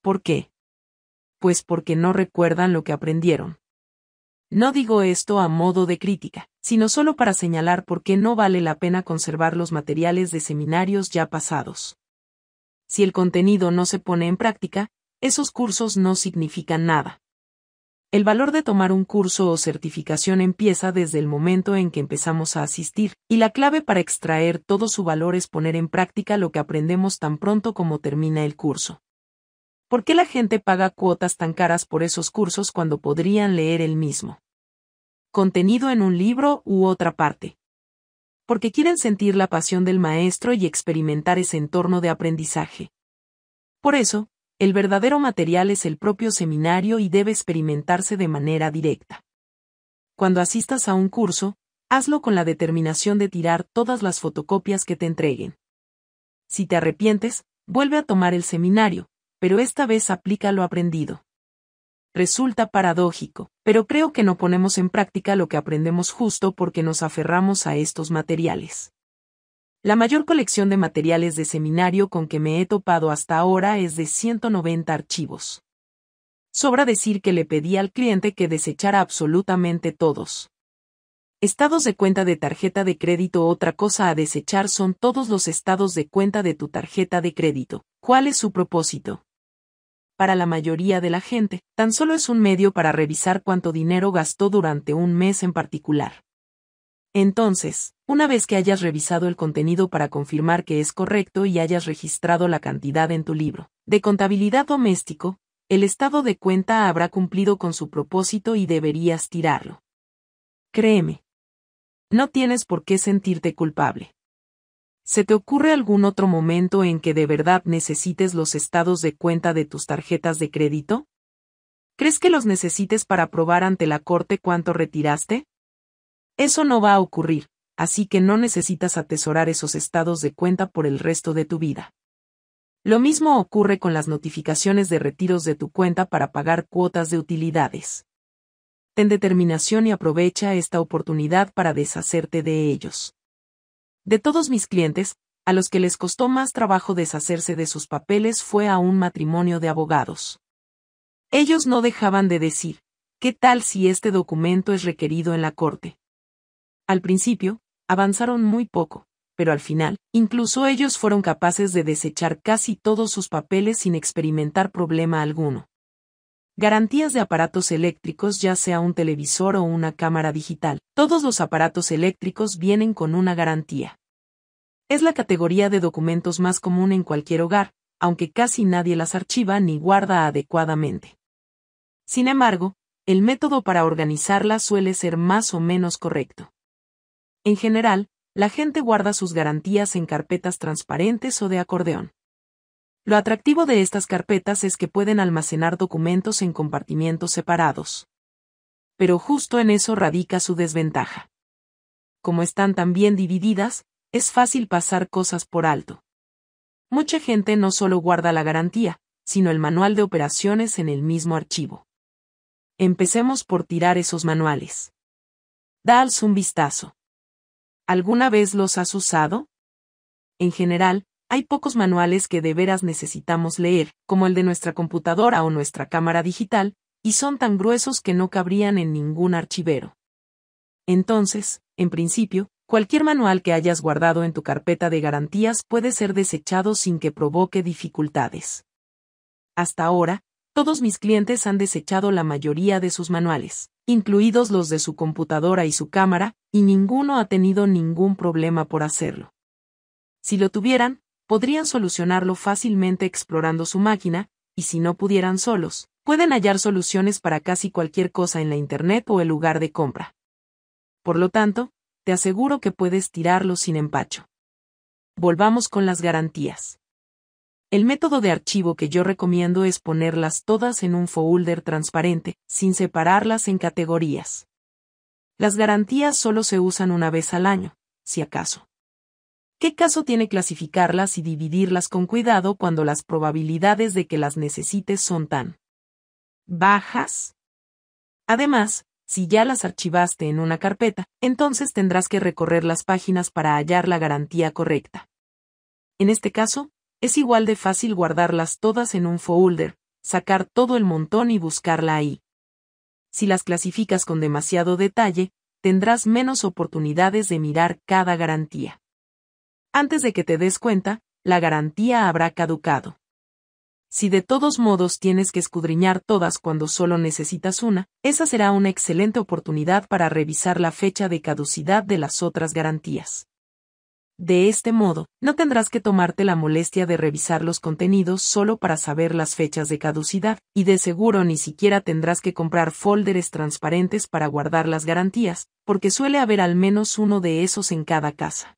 ¿Por qué? Pues porque no recuerdan lo que aprendieron. No digo esto a modo de crítica, sino solo para señalar por qué no vale la pena conservar los materiales de seminarios ya pasados. Si el contenido no se pone en práctica, esos cursos no significan nada. El valor de tomar un curso o certificación empieza desde el momento en que empezamos a asistir, y la clave para extraer todo su valor es poner en práctica lo que aprendemos tan pronto como termina el curso. ¿Por qué la gente paga cuotas tan caras por esos cursos cuando podrían leer el mismo? Contenido en un libro u otra parte. Porque quieren sentir la pasión del maestro y experimentar ese entorno de aprendizaje. Por eso, el verdadero material es el propio seminario y debe experimentarse de manera directa. Cuando asistas a un curso, hazlo con la determinación de tirar todas las fotocopias que te entreguen. Si te arrepientes, vuelve a tomar el seminario, pero esta vez aplica lo aprendido. Resulta paradójico, pero creo que no ponemos en práctica lo que aprendemos justo porque nos aferramos a estos materiales. La mayor colección de materiales de seminario con que me he topado hasta ahora es de 190 archivos. Sobra decir que le pedí al cliente que desechara absolutamente todos. Estados de cuenta de tarjeta de crédito Otra cosa a desechar son todos los estados de cuenta de tu tarjeta de crédito. ¿Cuál es su propósito? Para la mayoría de la gente, tan solo es un medio para revisar cuánto dinero gastó durante un mes en particular. Entonces, una vez que hayas revisado el contenido para confirmar que es correcto y hayas registrado la cantidad en tu libro de contabilidad doméstico, el estado de cuenta habrá cumplido con su propósito y deberías tirarlo. Créeme. No tienes por qué sentirte culpable. ¿Se te ocurre algún otro momento en que de verdad necesites los estados de cuenta de tus tarjetas de crédito? ¿Crees que los necesites para probar ante la corte cuánto retiraste? Eso no va a ocurrir, así que no necesitas atesorar esos estados de cuenta por el resto de tu vida. Lo mismo ocurre con las notificaciones de retiros de tu cuenta para pagar cuotas de utilidades. Ten determinación y aprovecha esta oportunidad para deshacerte de ellos. De todos mis clientes, a los que les costó más trabajo deshacerse de sus papeles fue a un matrimonio de abogados. Ellos no dejaban de decir, ¿qué tal si este documento es requerido en la corte? Al principio, avanzaron muy poco, pero al final, incluso ellos fueron capaces de desechar casi todos sus papeles sin experimentar problema alguno. Garantías de aparatos eléctricos, ya sea un televisor o una cámara digital. Todos los aparatos eléctricos vienen con una garantía. Es la categoría de documentos más común en cualquier hogar, aunque casi nadie las archiva ni guarda adecuadamente. Sin embargo, el método para organizarla suele ser más o menos correcto. En general, la gente guarda sus garantías en carpetas transparentes o de acordeón. Lo atractivo de estas carpetas es que pueden almacenar documentos en compartimientos separados. Pero justo en eso radica su desventaja. Como están tan bien divididas, es fácil pasar cosas por alto. Mucha gente no solo guarda la garantía, sino el manual de operaciones en el mismo archivo. Empecemos por tirar esos manuales. Dals un vistazo. ¿Alguna vez los has usado? En general, hay pocos manuales que de veras necesitamos leer, como el de nuestra computadora o nuestra cámara digital, y son tan gruesos que no cabrían en ningún archivero. Entonces, en principio, cualquier manual que hayas guardado en tu carpeta de garantías puede ser desechado sin que provoque dificultades. Hasta ahora, todos mis clientes han desechado la mayoría de sus manuales incluidos los de su computadora y su cámara, y ninguno ha tenido ningún problema por hacerlo. Si lo tuvieran, podrían solucionarlo fácilmente explorando su máquina, y si no pudieran solos, pueden hallar soluciones para casi cualquier cosa en la Internet o el lugar de compra. Por lo tanto, te aseguro que puedes tirarlo sin empacho. Volvamos con las garantías. El método de archivo que yo recomiendo es ponerlas todas en un folder transparente, sin separarlas en categorías. Las garantías solo se usan una vez al año, si acaso. ¿Qué caso tiene clasificarlas y dividirlas con cuidado cuando las probabilidades de que las necesites son tan bajas? Además, si ya las archivaste en una carpeta, entonces tendrás que recorrer las páginas para hallar la garantía correcta. En este caso, es igual de fácil guardarlas todas en un folder, sacar todo el montón y buscarla ahí. Si las clasificas con demasiado detalle, tendrás menos oportunidades de mirar cada garantía. Antes de que te des cuenta, la garantía habrá caducado. Si de todos modos tienes que escudriñar todas cuando solo necesitas una, esa será una excelente oportunidad para revisar la fecha de caducidad de las otras garantías. De este modo, no tendrás que tomarte la molestia de revisar los contenidos solo para saber las fechas de caducidad, y de seguro ni siquiera tendrás que comprar folders transparentes para guardar las garantías, porque suele haber al menos uno de esos en cada casa.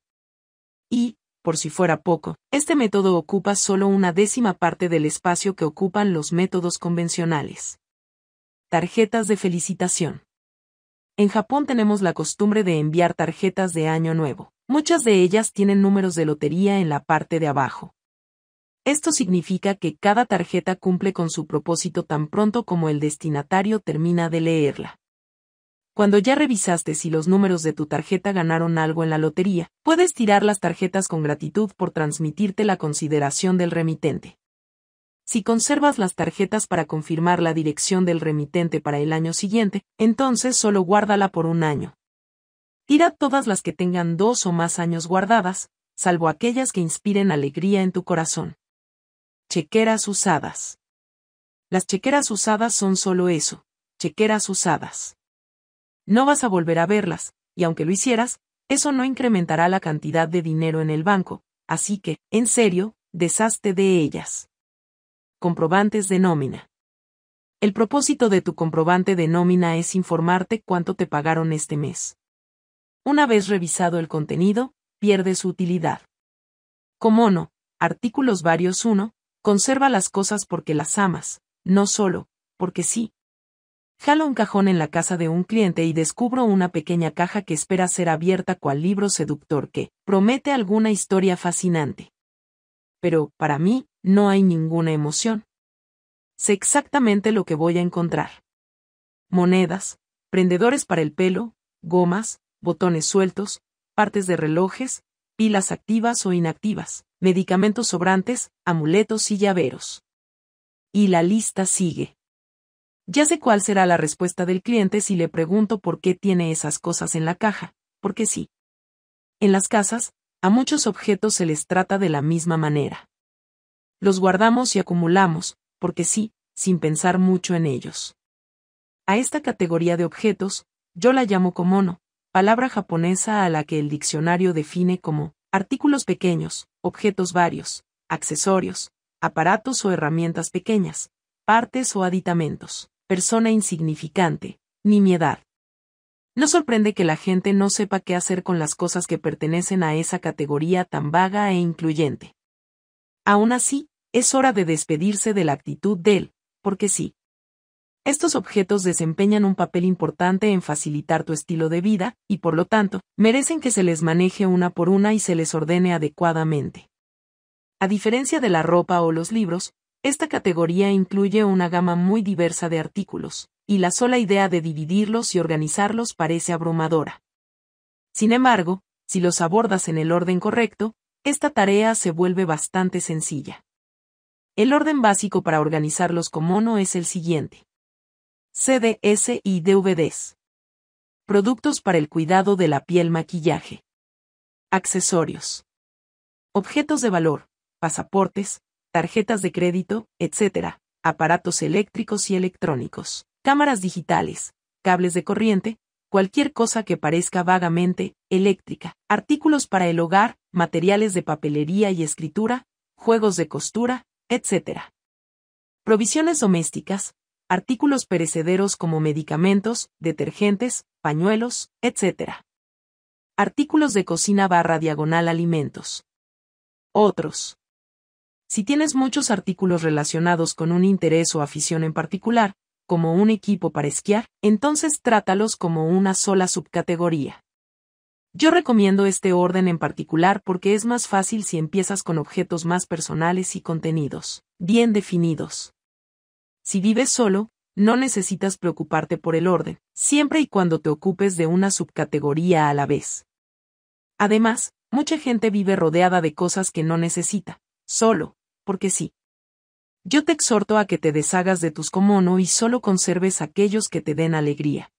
Y, por si fuera poco, este método ocupa solo una décima parte del espacio que ocupan los métodos convencionales. Tarjetas de felicitación. En Japón tenemos la costumbre de enviar tarjetas de Año Nuevo. Muchas de ellas tienen números de lotería en la parte de abajo. Esto significa que cada tarjeta cumple con su propósito tan pronto como el destinatario termina de leerla. Cuando ya revisaste si los números de tu tarjeta ganaron algo en la lotería, puedes tirar las tarjetas con gratitud por transmitirte la consideración del remitente. Si conservas las tarjetas para confirmar la dirección del remitente para el año siguiente, entonces solo guárdala por un año. Tira todas las que tengan dos o más años guardadas, salvo aquellas que inspiren alegría en tu corazón. Chequeras usadas. Las chequeras usadas son solo eso, chequeras usadas. No vas a volver a verlas, y aunque lo hicieras, eso no incrementará la cantidad de dinero en el banco, así que, en serio, deshazte de ellas. Comprobantes de nómina. El propósito de tu comprobante de nómina es informarte cuánto te pagaron este mes. Una vez revisado el contenido, pierde su utilidad. Como no, artículos varios 1, conserva las cosas porque las amas, no solo, porque sí. Jalo un cajón en la casa de un cliente y descubro una pequeña caja que espera ser abierta cual libro seductor que promete alguna historia fascinante. Pero, para mí, no hay ninguna emoción. Sé exactamente lo que voy a encontrar. Monedas, prendedores para el pelo, gomas, botones sueltos, partes de relojes, pilas activas o inactivas, medicamentos sobrantes, amuletos y llaveros. Y la lista sigue. Ya sé cuál será la respuesta del cliente si le pregunto por qué tiene esas cosas en la caja, porque sí. En las casas, a muchos objetos se les trata de la misma manera. Los guardamos y acumulamos, porque sí, sin pensar mucho en ellos. A esta categoría de objetos, yo la llamo como no palabra japonesa a la que el diccionario define como artículos pequeños, objetos varios, accesorios, aparatos o herramientas pequeñas, partes o aditamentos, persona insignificante, nimiedad. No sorprende que la gente no sepa qué hacer con las cosas que pertenecen a esa categoría tan vaga e incluyente. Aún así, es hora de despedirse de la actitud de él, porque sí, estos objetos desempeñan un papel importante en facilitar tu estilo de vida, y por lo tanto, merecen que se les maneje una por una y se les ordene adecuadamente. A diferencia de la ropa o los libros, esta categoría incluye una gama muy diversa de artículos, y la sola idea de dividirlos y organizarlos parece abrumadora. Sin embargo, si los abordas en el orden correcto, esta tarea se vuelve bastante sencilla. El orden básico para organizarlos como uno es el siguiente. CDS y DVDs. Productos para el cuidado de la piel, maquillaje. Accesorios. Objetos de valor, pasaportes, tarjetas de crédito, etc., aparatos eléctricos y electrónicos, cámaras digitales, cables de corriente, cualquier cosa que parezca vagamente eléctrica, artículos para el hogar, materiales de papelería y escritura, juegos de costura, etc. Provisiones domésticas, artículos perecederos como medicamentos, detergentes, pañuelos, etc. Artículos de cocina barra diagonal alimentos. Otros. Si tienes muchos artículos relacionados con un interés o afición en particular, como un equipo para esquiar, entonces trátalos como una sola subcategoría. Yo recomiendo este orden en particular porque es más fácil si empiezas con objetos más personales y contenidos, bien definidos. Si vives solo, no necesitas preocuparte por el orden, siempre y cuando te ocupes de una subcategoría a la vez. Además, mucha gente vive rodeada de cosas que no necesita, solo, porque sí. Yo te exhorto a que te deshagas de tus comono y solo conserves aquellos que te den alegría.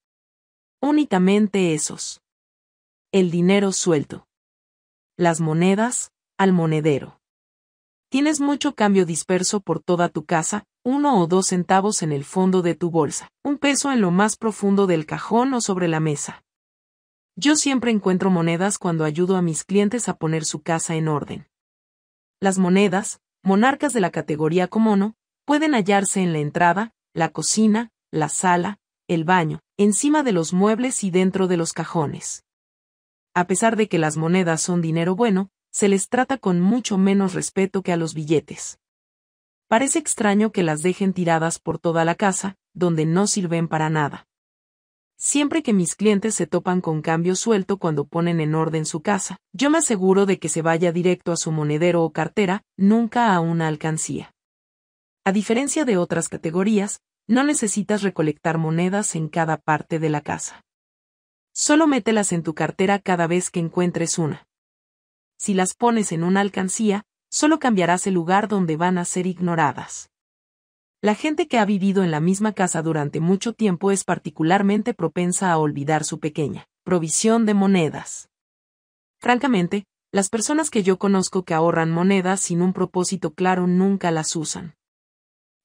Únicamente esos. El dinero suelto. Las monedas, al monedero. Tienes mucho cambio disperso por toda tu casa, uno o dos centavos en el fondo de tu bolsa, un peso en lo más profundo del cajón o sobre la mesa. Yo siempre encuentro monedas cuando ayudo a mis clientes a poner su casa en orden. Las monedas, monarcas de la categoría comono, pueden hallarse en la entrada, la cocina, la sala, el baño, encima de los muebles y dentro de los cajones. A pesar de que las monedas son dinero bueno, se les trata con mucho menos respeto que a los billetes. Parece extraño que las dejen tiradas por toda la casa, donde no sirven para nada. Siempre que mis clientes se topan con cambio suelto cuando ponen en orden su casa, yo me aseguro de que se vaya directo a su monedero o cartera, nunca a una alcancía. A diferencia de otras categorías, no necesitas recolectar monedas en cada parte de la casa. Solo mételas en tu cartera cada vez que encuentres una si las pones en una alcancía, solo cambiarás el lugar donde van a ser ignoradas. La gente que ha vivido en la misma casa durante mucho tiempo es particularmente propensa a olvidar su pequeña provisión de monedas. Francamente, las personas que yo conozco que ahorran monedas sin un propósito claro nunca las usan.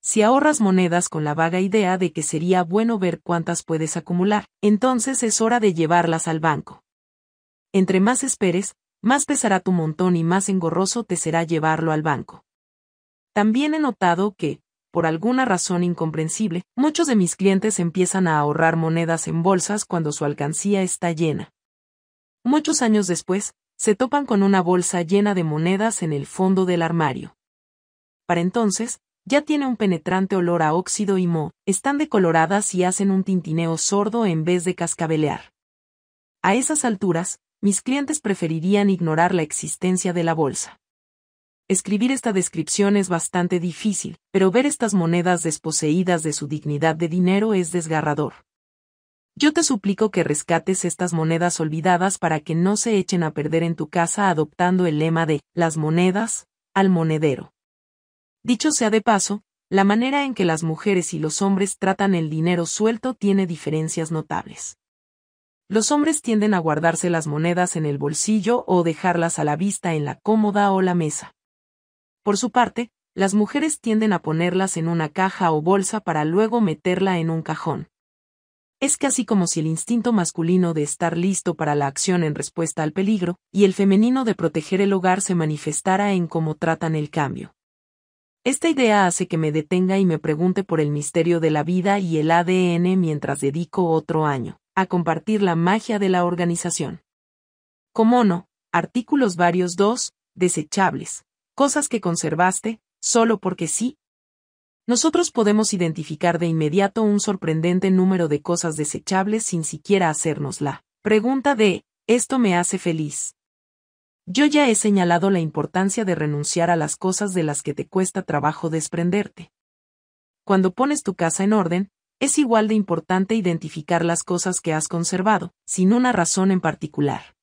Si ahorras monedas con la vaga idea de que sería bueno ver cuántas puedes acumular, entonces es hora de llevarlas al banco. Entre más esperes, más pesará tu montón y más engorroso te será llevarlo al banco. También he notado que, por alguna razón incomprensible, muchos de mis clientes empiezan a ahorrar monedas en bolsas cuando su alcancía está llena. Muchos años después, se topan con una bolsa llena de monedas en el fondo del armario. Para entonces, ya tiene un penetrante olor a óxido y moho, están decoloradas y hacen un tintineo sordo en vez de cascabelear. A esas alturas, mis clientes preferirían ignorar la existencia de la bolsa. Escribir esta descripción es bastante difícil, pero ver estas monedas desposeídas de su dignidad de dinero es desgarrador. Yo te suplico que rescates estas monedas olvidadas para que no se echen a perder en tu casa adoptando el lema de las monedas al monedero. Dicho sea de paso, la manera en que las mujeres y los hombres tratan el dinero suelto tiene diferencias notables los hombres tienden a guardarse las monedas en el bolsillo o dejarlas a la vista en la cómoda o la mesa. Por su parte, las mujeres tienden a ponerlas en una caja o bolsa para luego meterla en un cajón. Es casi como si el instinto masculino de estar listo para la acción en respuesta al peligro y el femenino de proteger el hogar se manifestara en cómo tratan el cambio. Esta idea hace que me detenga y me pregunte por el misterio de la vida y el ADN mientras dedico otro año a compartir la magia de la organización. Como no, artículos varios 2, desechables, cosas que conservaste, solo porque sí. Nosotros podemos identificar de inmediato un sorprendente número de cosas desechables sin siquiera hacernos la pregunta de, ¿esto me hace feliz? Yo ya he señalado la importancia de renunciar a las cosas de las que te cuesta trabajo desprenderte. Cuando pones tu casa en orden, es igual de importante identificar las cosas que has conservado, sin una razón en particular.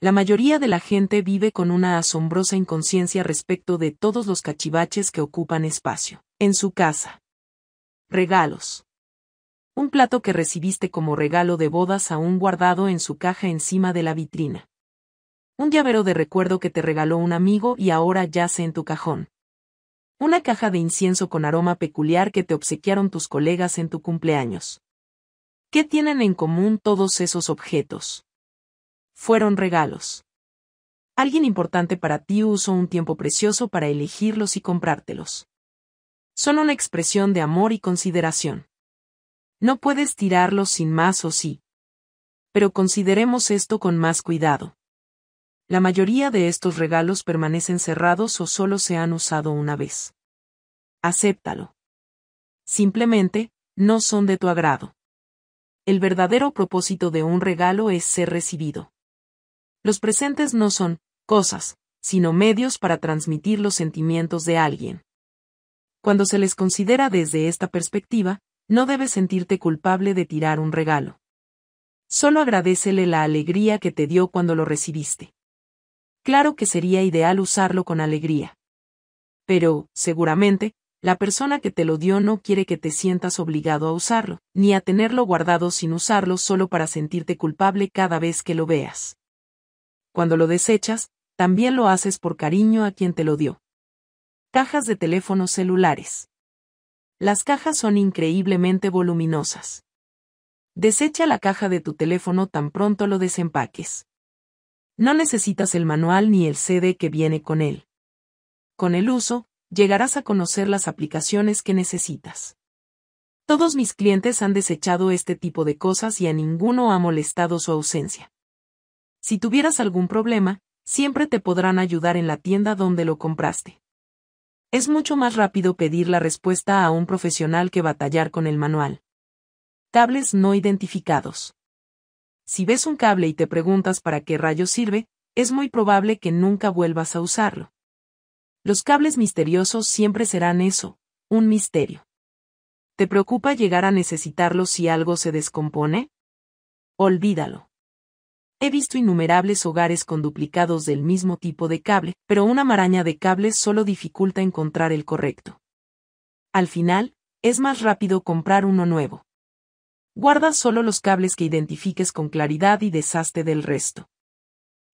La mayoría de la gente vive con una asombrosa inconsciencia respecto de todos los cachivaches que ocupan espacio en su casa. Regalos. Un plato que recibiste como regalo de bodas aún guardado en su caja encima de la vitrina. Un llavero de recuerdo que te regaló un amigo y ahora yace en tu cajón una caja de incienso con aroma peculiar que te obsequiaron tus colegas en tu cumpleaños. ¿Qué tienen en común todos esos objetos? Fueron regalos. Alguien importante para ti usó un tiempo precioso para elegirlos y comprártelos. Son una expresión de amor y consideración. No puedes tirarlos sin más o sí. Pero consideremos esto con más cuidado. La mayoría de estos regalos permanecen cerrados o solo se han usado una vez. Acéptalo. Simplemente, no son de tu agrado. El verdadero propósito de un regalo es ser recibido. Los presentes no son cosas, sino medios para transmitir los sentimientos de alguien. Cuando se les considera desde esta perspectiva, no debes sentirte culpable de tirar un regalo. Solo agradecele la alegría que te dio cuando lo recibiste claro que sería ideal usarlo con alegría. Pero, seguramente, la persona que te lo dio no quiere que te sientas obligado a usarlo, ni a tenerlo guardado sin usarlo solo para sentirte culpable cada vez que lo veas. Cuando lo desechas, también lo haces por cariño a quien te lo dio. Cajas de teléfonos celulares. Las cajas son increíblemente voluminosas. Desecha la caja de tu teléfono tan pronto lo desempaques. No necesitas el manual ni el CD que viene con él. Con el uso, llegarás a conocer las aplicaciones que necesitas. Todos mis clientes han desechado este tipo de cosas y a ninguno ha molestado su ausencia. Si tuvieras algún problema, siempre te podrán ayudar en la tienda donde lo compraste. Es mucho más rápido pedir la respuesta a un profesional que batallar con el manual. Cables no identificados si ves un cable y te preguntas para qué rayo sirve, es muy probable que nunca vuelvas a usarlo. Los cables misteriosos siempre serán eso, un misterio. ¿Te preocupa llegar a necesitarlo si algo se descompone? Olvídalo. He visto innumerables hogares con duplicados del mismo tipo de cable, pero una maraña de cables solo dificulta encontrar el correcto. Al final, es más rápido comprar uno nuevo. Guarda solo los cables que identifiques con claridad y deshazte del resto.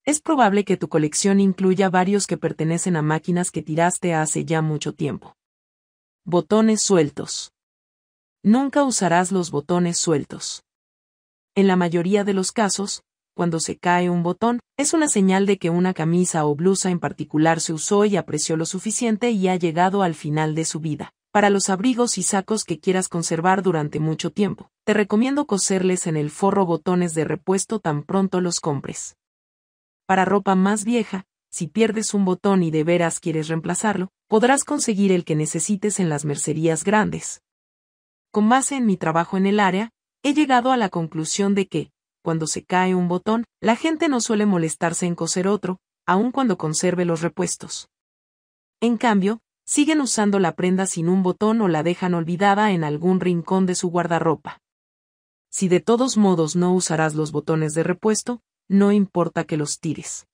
Es probable que tu colección incluya varios que pertenecen a máquinas que tiraste hace ya mucho tiempo. Botones sueltos. Nunca usarás los botones sueltos. En la mayoría de los casos, cuando se cae un botón, es una señal de que una camisa o blusa en particular se usó y apreció lo suficiente y ha llegado al final de su vida para los abrigos y sacos que quieras conservar durante mucho tiempo. Te recomiendo coserles en el forro botones de repuesto tan pronto los compres. Para ropa más vieja, si pierdes un botón y de veras quieres reemplazarlo, podrás conseguir el que necesites en las mercerías grandes. Con base en mi trabajo en el área, he llegado a la conclusión de que, cuando se cae un botón, la gente no suele molestarse en coser otro, aun cuando conserve los repuestos. En cambio, siguen usando la prenda sin un botón o la dejan olvidada en algún rincón de su guardarropa. Si de todos modos no usarás los botones de repuesto, no importa que los tires.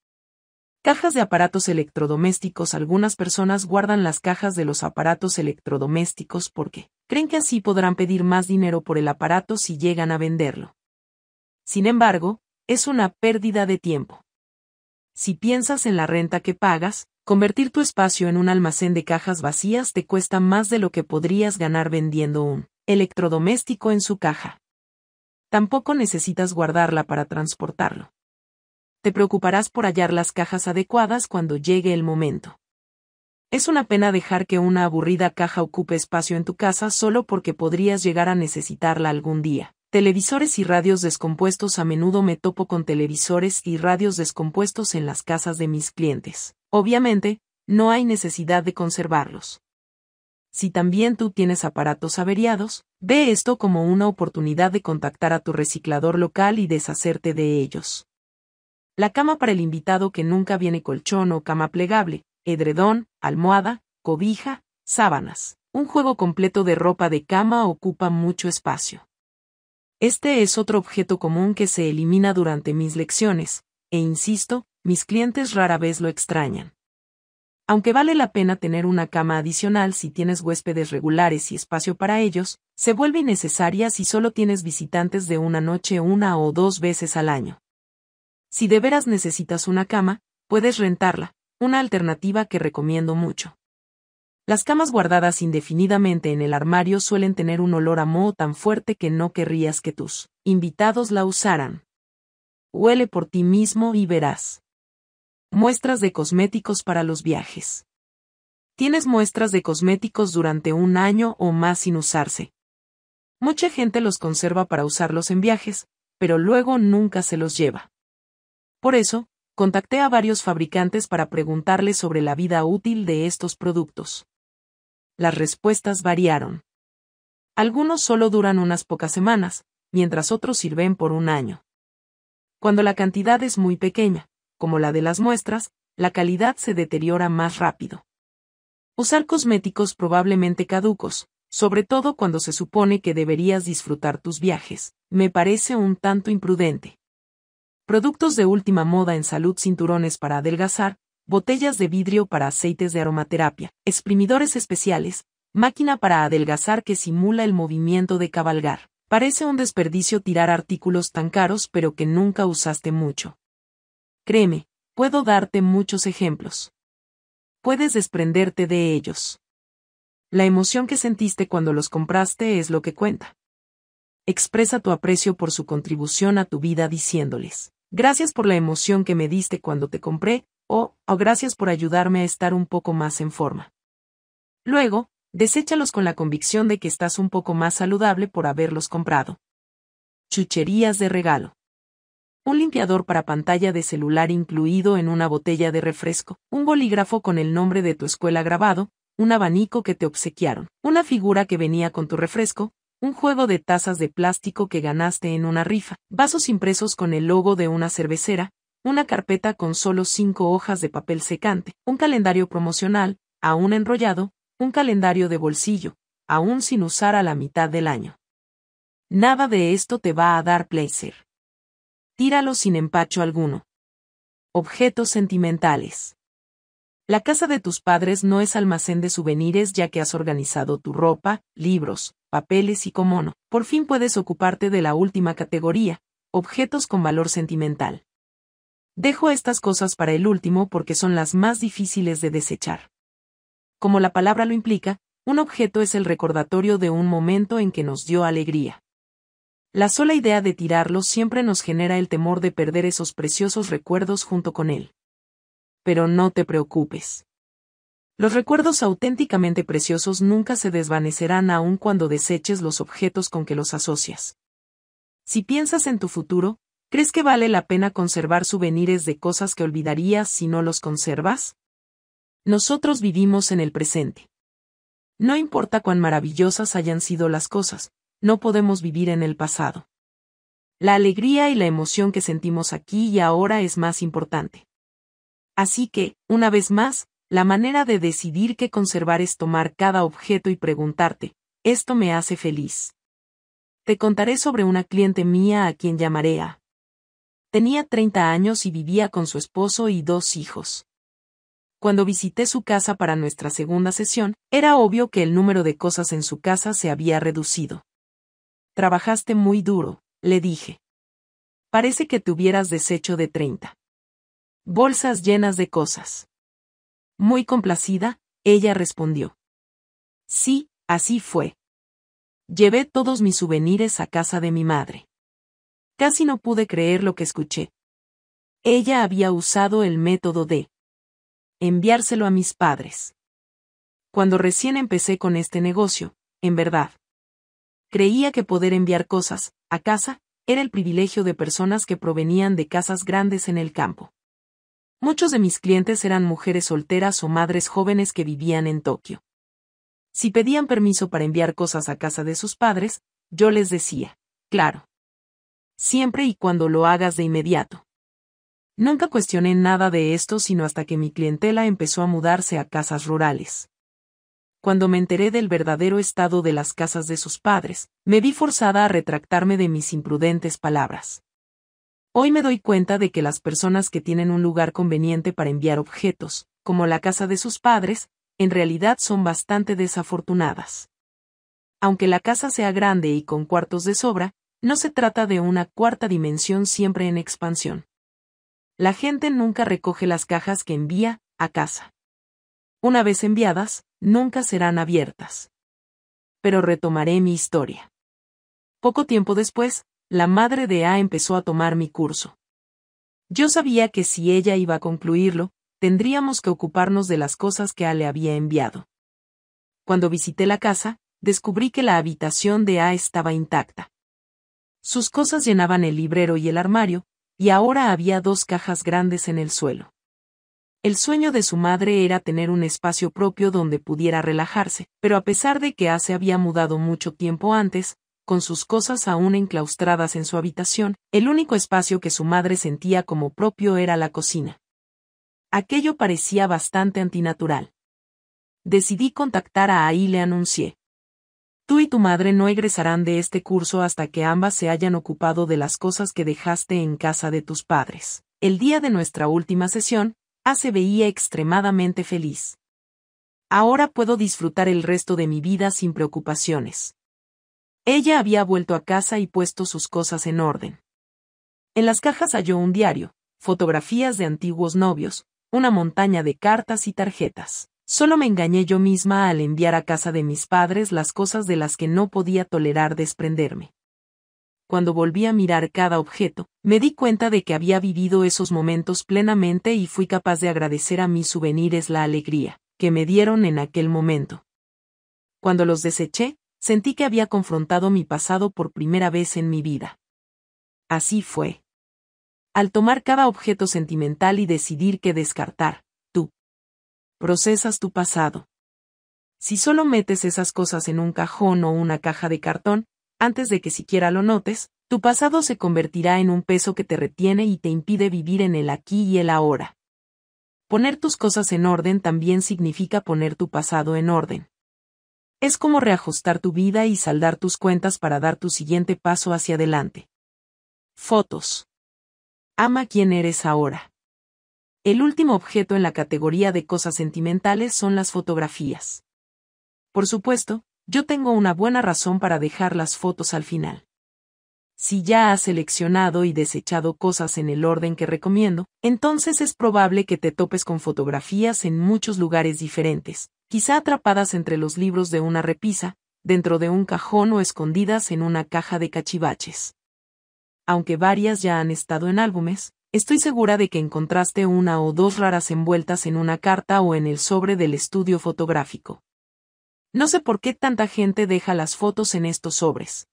Cajas de aparatos electrodomésticos. Algunas personas guardan las cajas de los aparatos electrodomésticos porque creen que así podrán pedir más dinero por el aparato si llegan a venderlo. Sin embargo, es una pérdida de tiempo. Si piensas en la renta que pagas, convertir tu espacio en un almacén de cajas vacías te cuesta más de lo que podrías ganar vendiendo un electrodoméstico en su caja. Tampoco necesitas guardarla para transportarlo. Te preocuparás por hallar las cajas adecuadas cuando llegue el momento. Es una pena dejar que una aburrida caja ocupe espacio en tu casa solo porque podrías llegar a necesitarla algún día. Televisores y radios descompuestos A menudo me topo con televisores y radios descompuestos en las casas de mis clientes. Obviamente, no hay necesidad de conservarlos. Si también tú tienes aparatos averiados, ve esto como una oportunidad de contactar a tu reciclador local y deshacerte de ellos. La cama para el invitado que nunca viene colchón o cama plegable, edredón, almohada, cobija, sábanas. Un juego completo de ropa de cama ocupa mucho espacio. Este es otro objeto común que se elimina durante mis lecciones, e insisto, mis clientes rara vez lo extrañan. Aunque vale la pena tener una cama adicional si tienes huéspedes regulares y espacio para ellos, se vuelve innecesaria si solo tienes visitantes de una noche una o dos veces al año. Si de veras necesitas una cama, puedes rentarla, una alternativa que recomiendo mucho. Las camas guardadas indefinidamente en el armario suelen tener un olor a moho tan fuerte que no querrías que tus invitados la usaran. Huele por ti mismo y verás. Muestras de cosméticos para los viajes. Tienes muestras de cosméticos durante un año o más sin usarse. Mucha gente los conserva para usarlos en viajes, pero luego nunca se los lleva. Por eso, contacté a varios fabricantes para preguntarles sobre la vida útil de estos productos las respuestas variaron. Algunos solo duran unas pocas semanas, mientras otros sirven por un año. Cuando la cantidad es muy pequeña, como la de las muestras, la calidad se deteriora más rápido. Usar cosméticos probablemente caducos, sobre todo cuando se supone que deberías disfrutar tus viajes, me parece un tanto imprudente. Productos de última moda en salud cinturones para adelgazar, botellas de vidrio para aceites de aromaterapia, exprimidores especiales, máquina para adelgazar que simula el movimiento de cabalgar. Parece un desperdicio tirar artículos tan caros pero que nunca usaste mucho. Créeme, puedo darte muchos ejemplos. Puedes desprenderte de ellos. La emoción que sentiste cuando los compraste es lo que cuenta. Expresa tu aprecio por su contribución a tu vida diciéndoles, gracias por la emoción que me diste cuando te compré, o oh, oh, gracias por ayudarme a estar un poco más en forma. Luego, deséchalos con la convicción de que estás un poco más saludable por haberlos comprado. Chucherías de regalo. Un limpiador para pantalla de celular incluido en una botella de refresco, un bolígrafo con el nombre de tu escuela grabado, un abanico que te obsequiaron, una figura que venía con tu refresco, un juego de tazas de plástico que ganaste en una rifa, vasos impresos con el logo de una cervecera, una carpeta con solo cinco hojas de papel secante, un calendario promocional, aún enrollado, un calendario de bolsillo, aún sin usar a la mitad del año. Nada de esto te va a dar placer. Tíralo sin empacho alguno. Objetos sentimentales. La casa de tus padres no es almacén de souvenirs ya que has organizado tu ropa, libros, papeles y comono. Por fin puedes ocuparte de la última categoría, objetos con valor sentimental. Dejo estas cosas para el último porque son las más difíciles de desechar. Como la palabra lo implica, un objeto es el recordatorio de un momento en que nos dio alegría. La sola idea de tirarlo siempre nos genera el temor de perder esos preciosos recuerdos junto con él. Pero no te preocupes. Los recuerdos auténticamente preciosos nunca se desvanecerán aun cuando deseches los objetos con que los asocias. Si piensas en tu futuro, ¿Crees que vale la pena conservar souvenirs de cosas que olvidarías si no los conservas? Nosotros vivimos en el presente. No importa cuán maravillosas hayan sido las cosas, no podemos vivir en el pasado. La alegría y la emoción que sentimos aquí y ahora es más importante. Así que, una vez más, la manera de decidir qué conservar es tomar cada objeto y preguntarte, ¿esto me hace feliz? Te contaré sobre una cliente mía a quien llamaré a Tenía 30 años y vivía con su esposo y dos hijos. Cuando visité su casa para nuestra segunda sesión, era obvio que el número de cosas en su casa se había reducido. Trabajaste muy duro, le dije. Parece que te hubieras deshecho de 30. Bolsas llenas de cosas. Muy complacida, ella respondió. Sí, así fue. Llevé todos mis souvenirs a casa de mi madre. Casi no pude creer lo que escuché. Ella había usado el método de enviárselo a mis padres. Cuando recién empecé con este negocio, en verdad, creía que poder enviar cosas a casa era el privilegio de personas que provenían de casas grandes en el campo. Muchos de mis clientes eran mujeres solteras o madres jóvenes que vivían en Tokio. Si pedían permiso para enviar cosas a casa de sus padres, yo les decía, claro siempre y cuando lo hagas de inmediato. Nunca cuestioné nada de esto sino hasta que mi clientela empezó a mudarse a casas rurales. Cuando me enteré del verdadero estado de las casas de sus padres, me vi forzada a retractarme de mis imprudentes palabras. Hoy me doy cuenta de que las personas que tienen un lugar conveniente para enviar objetos, como la casa de sus padres, en realidad son bastante desafortunadas. Aunque la casa sea grande y con cuartos de sobra, no se trata de una cuarta dimensión siempre en expansión. La gente nunca recoge las cajas que envía a casa. Una vez enviadas, nunca serán abiertas. Pero retomaré mi historia. Poco tiempo después, la madre de A empezó a tomar mi curso. Yo sabía que si ella iba a concluirlo, tendríamos que ocuparnos de las cosas que A le había enviado. Cuando visité la casa, descubrí que la habitación de A estaba intacta. Sus cosas llenaban el librero y el armario, y ahora había dos cajas grandes en el suelo. El sueño de su madre era tener un espacio propio donde pudiera relajarse, pero a pesar de que A se había mudado mucho tiempo antes, con sus cosas aún enclaustradas en su habitación, el único espacio que su madre sentía como propio era la cocina. Aquello parecía bastante antinatural. Decidí contactar a A y le anuncié. Tú y tu madre no egresarán de este curso hasta que ambas se hayan ocupado de las cosas que dejaste en casa de tus padres. El día de nuestra última sesión, A se veía extremadamente feliz. Ahora puedo disfrutar el resto de mi vida sin preocupaciones. Ella había vuelto a casa y puesto sus cosas en orden. En las cajas halló un diario, fotografías de antiguos novios, una montaña de cartas y tarjetas. Solo me engañé yo misma al enviar a casa de mis padres las cosas de las que no podía tolerar desprenderme. Cuando volví a mirar cada objeto, me di cuenta de que había vivido esos momentos plenamente y fui capaz de agradecer a mis souvenirs la alegría que me dieron en aquel momento. Cuando los deseché, sentí que había confrontado mi pasado por primera vez en mi vida. Así fue. Al tomar cada objeto sentimental y decidir qué descartar, procesas tu pasado. Si solo metes esas cosas en un cajón o una caja de cartón, antes de que siquiera lo notes, tu pasado se convertirá en un peso que te retiene y te impide vivir en el aquí y el ahora. Poner tus cosas en orden también significa poner tu pasado en orden. Es como reajustar tu vida y saldar tus cuentas para dar tu siguiente paso hacia adelante. Fotos. Ama quién eres ahora. El último objeto en la categoría de cosas sentimentales son las fotografías. Por supuesto, yo tengo una buena razón para dejar las fotos al final. Si ya has seleccionado y desechado cosas en el orden que recomiendo, entonces es probable que te topes con fotografías en muchos lugares diferentes, quizá atrapadas entre los libros de una repisa, dentro de un cajón o escondidas en una caja de cachivaches. Aunque varias ya han estado en álbumes, Estoy segura de que encontraste una o dos raras envueltas en una carta o en el sobre del estudio fotográfico. No sé por qué tanta gente deja las fotos en estos sobres.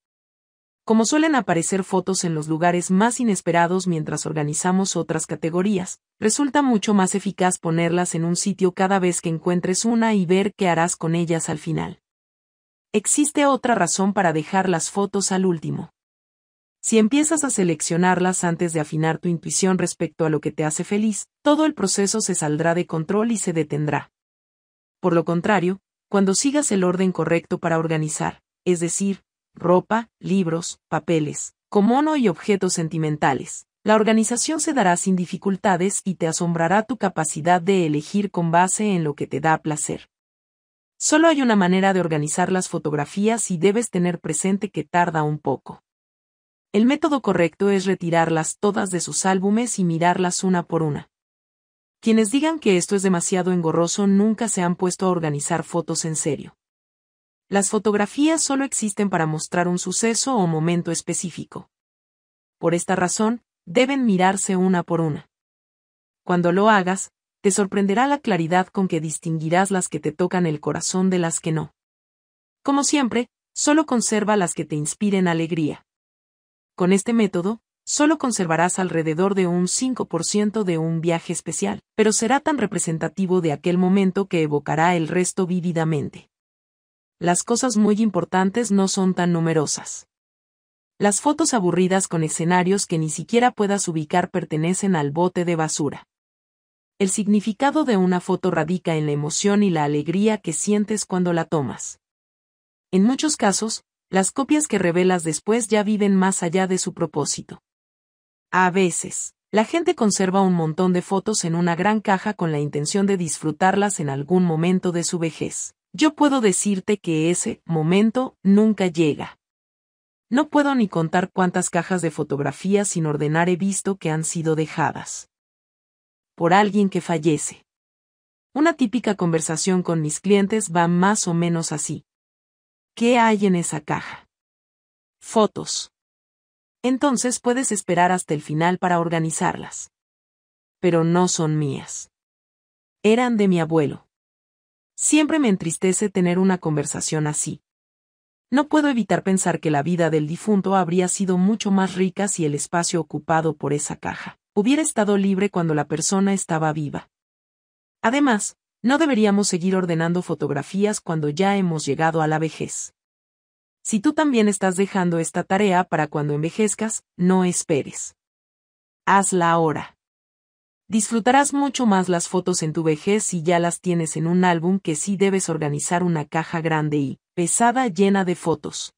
Como suelen aparecer fotos en los lugares más inesperados mientras organizamos otras categorías, resulta mucho más eficaz ponerlas en un sitio cada vez que encuentres una y ver qué harás con ellas al final. Existe otra razón para dejar las fotos al último. Si empiezas a seleccionarlas antes de afinar tu intuición respecto a lo que te hace feliz, todo el proceso se saldrá de control y se detendrá. Por lo contrario, cuando sigas el orden correcto para organizar, es decir, ropa, libros, papeles, comono y objetos sentimentales, la organización se dará sin dificultades y te asombrará tu capacidad de elegir con base en lo que te da placer. Solo hay una manera de organizar las fotografías y debes tener presente que tarda un poco. El método correcto es retirarlas todas de sus álbumes y mirarlas una por una. Quienes digan que esto es demasiado engorroso nunca se han puesto a organizar fotos en serio. Las fotografías solo existen para mostrar un suceso o momento específico. Por esta razón, deben mirarse una por una. Cuando lo hagas, te sorprenderá la claridad con que distinguirás las que te tocan el corazón de las que no. Como siempre, solo conserva las que te inspiren alegría. Con este método, solo conservarás alrededor de un 5% de un viaje especial, pero será tan representativo de aquel momento que evocará el resto vívidamente. Las cosas muy importantes no son tan numerosas. Las fotos aburridas con escenarios que ni siquiera puedas ubicar pertenecen al bote de basura. El significado de una foto radica en la emoción y la alegría que sientes cuando la tomas. En muchos casos, las copias que revelas después ya viven más allá de su propósito. A veces, la gente conserva un montón de fotos en una gran caja con la intención de disfrutarlas en algún momento de su vejez. Yo puedo decirte que ese momento nunca llega. No puedo ni contar cuántas cajas de fotografías sin ordenar he visto que han sido dejadas. Por alguien que fallece. Una típica conversación con mis clientes va más o menos así. ¿Qué hay en esa caja? Fotos. Entonces puedes esperar hasta el final para organizarlas. Pero no son mías. Eran de mi abuelo. Siempre me entristece tener una conversación así. No puedo evitar pensar que la vida del difunto habría sido mucho más rica si el espacio ocupado por esa caja hubiera estado libre cuando la persona estaba viva. Además, no deberíamos seguir ordenando fotografías cuando ya hemos llegado a la vejez. Si tú también estás dejando esta tarea para cuando envejezcas, no esperes. Hazla ahora. Disfrutarás mucho más las fotos en tu vejez si ya las tienes en un álbum que sí debes organizar una caja grande y pesada llena de fotos.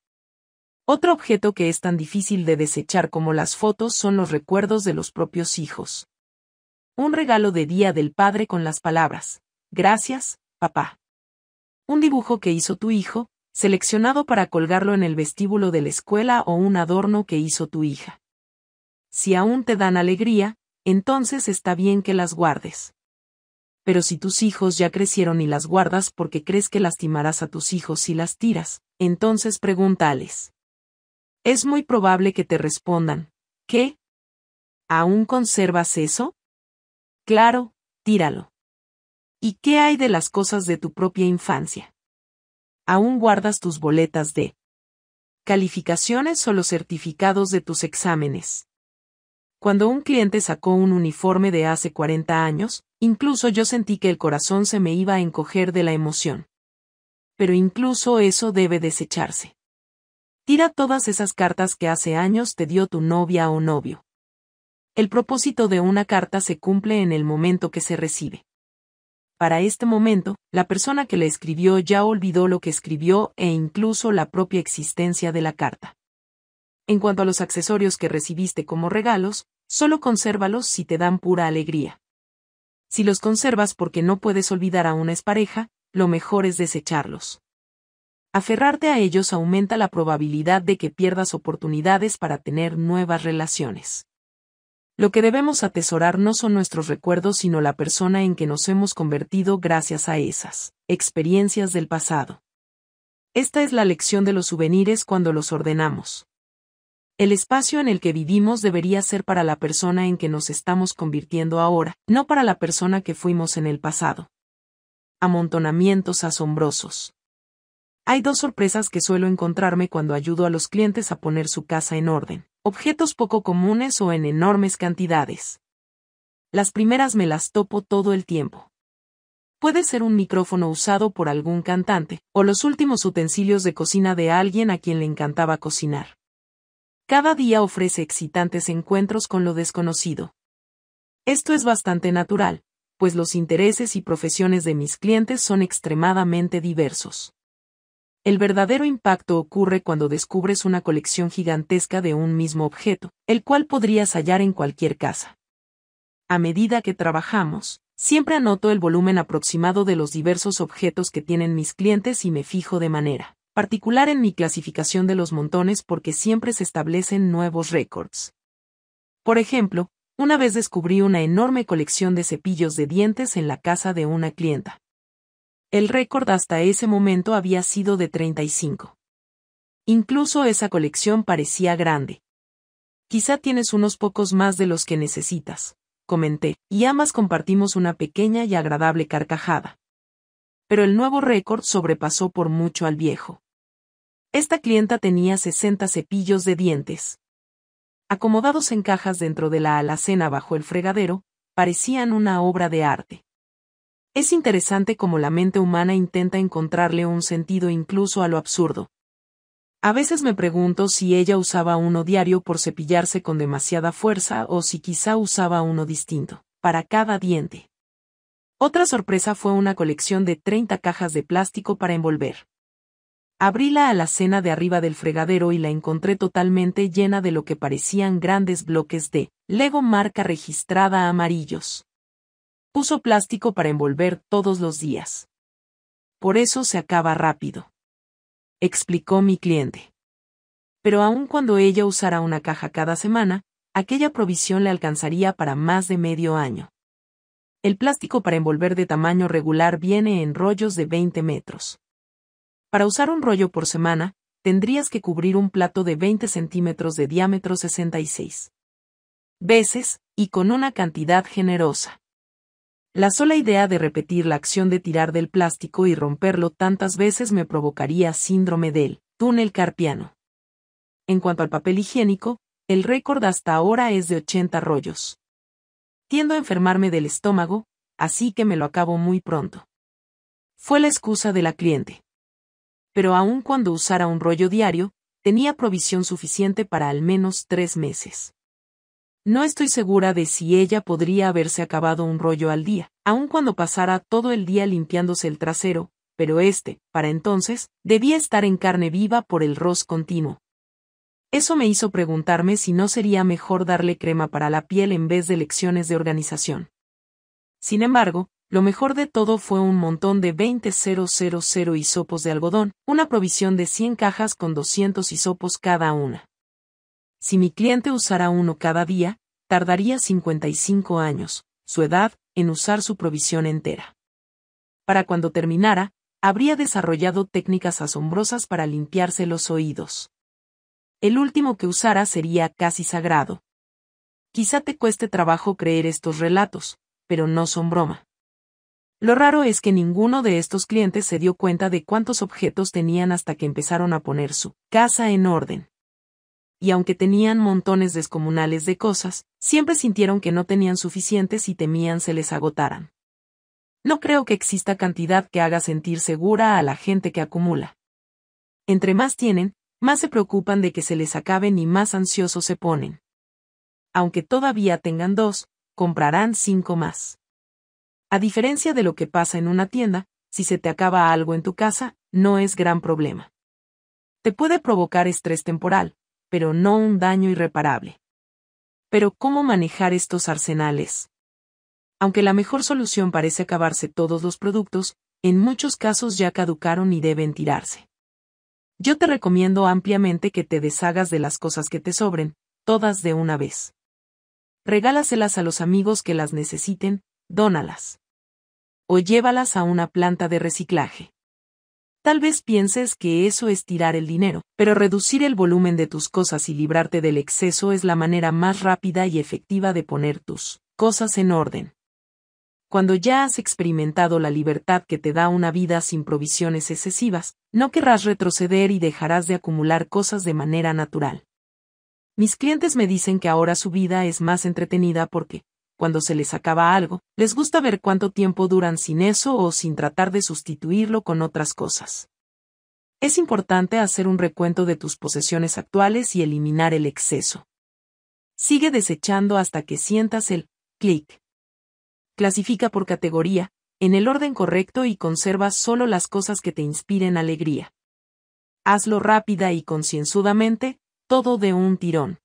Otro objeto que es tan difícil de desechar como las fotos son los recuerdos de los propios hijos. Un regalo de Día del Padre con las palabras. Gracias, papá. Un dibujo que hizo tu hijo, seleccionado para colgarlo en el vestíbulo de la escuela o un adorno que hizo tu hija. Si aún te dan alegría, entonces está bien que las guardes. Pero si tus hijos ya crecieron y las guardas porque crees que lastimarás a tus hijos si las tiras, entonces pregúntales. Es muy probable que te respondan, ¿qué? ¿Aún conservas eso? Claro, tíralo. ¿Y qué hay de las cosas de tu propia infancia? ¿Aún guardas tus boletas de calificaciones o los certificados de tus exámenes? Cuando un cliente sacó un uniforme de hace 40 años, incluso yo sentí que el corazón se me iba a encoger de la emoción. Pero incluso eso debe desecharse. Tira todas esas cartas que hace años te dio tu novia o novio. El propósito de una carta se cumple en el momento que se recibe. Para este momento, la persona que le escribió ya olvidó lo que escribió e incluso la propia existencia de la carta. En cuanto a los accesorios que recibiste como regalos, solo consérvalos si te dan pura alegría. Si los conservas porque no puedes olvidar a una expareja, lo mejor es desecharlos. Aferrarte a ellos aumenta la probabilidad de que pierdas oportunidades para tener nuevas relaciones. Lo que debemos atesorar no son nuestros recuerdos sino la persona en que nos hemos convertido gracias a esas experiencias del pasado. Esta es la lección de los souvenirs cuando los ordenamos. El espacio en el que vivimos debería ser para la persona en que nos estamos convirtiendo ahora, no para la persona que fuimos en el pasado. Amontonamientos asombrosos. Hay dos sorpresas que suelo encontrarme cuando ayudo a los clientes a poner su casa en orden objetos poco comunes o en enormes cantidades. Las primeras me las topo todo el tiempo. Puede ser un micrófono usado por algún cantante, o los últimos utensilios de cocina de alguien a quien le encantaba cocinar. Cada día ofrece excitantes encuentros con lo desconocido. Esto es bastante natural, pues los intereses y profesiones de mis clientes son extremadamente diversos. El verdadero impacto ocurre cuando descubres una colección gigantesca de un mismo objeto, el cual podrías hallar en cualquier casa. A medida que trabajamos, siempre anoto el volumen aproximado de los diversos objetos que tienen mis clientes y me fijo de manera particular en mi clasificación de los montones porque siempre se establecen nuevos récords. Por ejemplo, una vez descubrí una enorme colección de cepillos de dientes en la casa de una clienta, el récord hasta ese momento había sido de 35. Incluso esa colección parecía grande. Quizá tienes unos pocos más de los que necesitas, comenté, y ambas compartimos una pequeña y agradable carcajada. Pero el nuevo récord sobrepasó por mucho al viejo. Esta clienta tenía 60 cepillos de dientes. Acomodados en cajas dentro de la alacena bajo el fregadero, parecían una obra de arte. Es interesante cómo la mente humana intenta encontrarle un sentido incluso a lo absurdo. A veces me pregunto si ella usaba uno diario por cepillarse con demasiada fuerza o si quizá usaba uno distinto, para cada diente. Otra sorpresa fue una colección de 30 cajas de plástico para envolver. Abrí la alacena de arriba del fregadero y la encontré totalmente llena de lo que parecían grandes bloques de Lego marca registrada amarillos. Uso plástico para envolver todos los días. Por eso se acaba rápido. Explicó mi cliente. Pero aun cuando ella usara una caja cada semana, aquella provisión le alcanzaría para más de medio año. El plástico para envolver de tamaño regular viene en rollos de 20 metros. Para usar un rollo por semana, tendrías que cubrir un plato de 20 centímetros de diámetro 66 veces, y con una cantidad generosa. La sola idea de repetir la acción de tirar del plástico y romperlo tantas veces me provocaría síndrome del túnel carpiano. En cuanto al papel higiénico, el récord hasta ahora es de 80 rollos. Tiendo a enfermarme del estómago, así que me lo acabo muy pronto. Fue la excusa de la cliente. Pero aun cuando usara un rollo diario, tenía provisión suficiente para al menos tres meses. No estoy segura de si ella podría haberse acabado un rollo al día, aun cuando pasara todo el día limpiándose el trasero, pero este, para entonces, debía estar en carne viva por el ros continuo. Eso me hizo preguntarme si no sería mejor darle crema para la piel en vez de lecciones de organización. Sin embargo, lo mejor de todo fue un montón de 20.000 hisopos de algodón, una provisión de 100 cajas con 200 hisopos cada una. Si mi cliente usara uno cada día, tardaría 55 años, su edad, en usar su provisión entera. Para cuando terminara, habría desarrollado técnicas asombrosas para limpiarse los oídos. El último que usara sería casi sagrado. Quizá te cueste trabajo creer estos relatos, pero no son broma. Lo raro es que ninguno de estos clientes se dio cuenta de cuántos objetos tenían hasta que empezaron a poner su casa en orden y aunque tenían montones descomunales de cosas, siempre sintieron que no tenían suficientes y temían se les agotaran. No creo que exista cantidad que haga sentir segura a la gente que acumula. Entre más tienen, más se preocupan de que se les acaben y más ansiosos se ponen. Aunque todavía tengan dos, comprarán cinco más. A diferencia de lo que pasa en una tienda, si se te acaba algo en tu casa, no es gran problema. Te puede provocar estrés temporal, pero no un daño irreparable. Pero ¿cómo manejar estos arsenales? Aunque la mejor solución parece acabarse todos los productos, en muchos casos ya caducaron y deben tirarse. Yo te recomiendo ampliamente que te deshagas de las cosas que te sobren, todas de una vez. Regálaselas a los amigos que las necesiten, dónalas. O llévalas a una planta de reciclaje. Tal vez pienses que eso es tirar el dinero, pero reducir el volumen de tus cosas y librarte del exceso es la manera más rápida y efectiva de poner tus cosas en orden. Cuando ya has experimentado la libertad que te da una vida sin provisiones excesivas, no querrás retroceder y dejarás de acumular cosas de manera natural. Mis clientes me dicen que ahora su vida es más entretenida porque cuando se les acaba algo, les gusta ver cuánto tiempo duran sin eso o sin tratar de sustituirlo con otras cosas. Es importante hacer un recuento de tus posesiones actuales y eliminar el exceso. Sigue desechando hasta que sientas el clic. Clasifica por categoría, en el orden correcto y conserva solo las cosas que te inspiren alegría. Hazlo rápida y concienzudamente, todo de un tirón.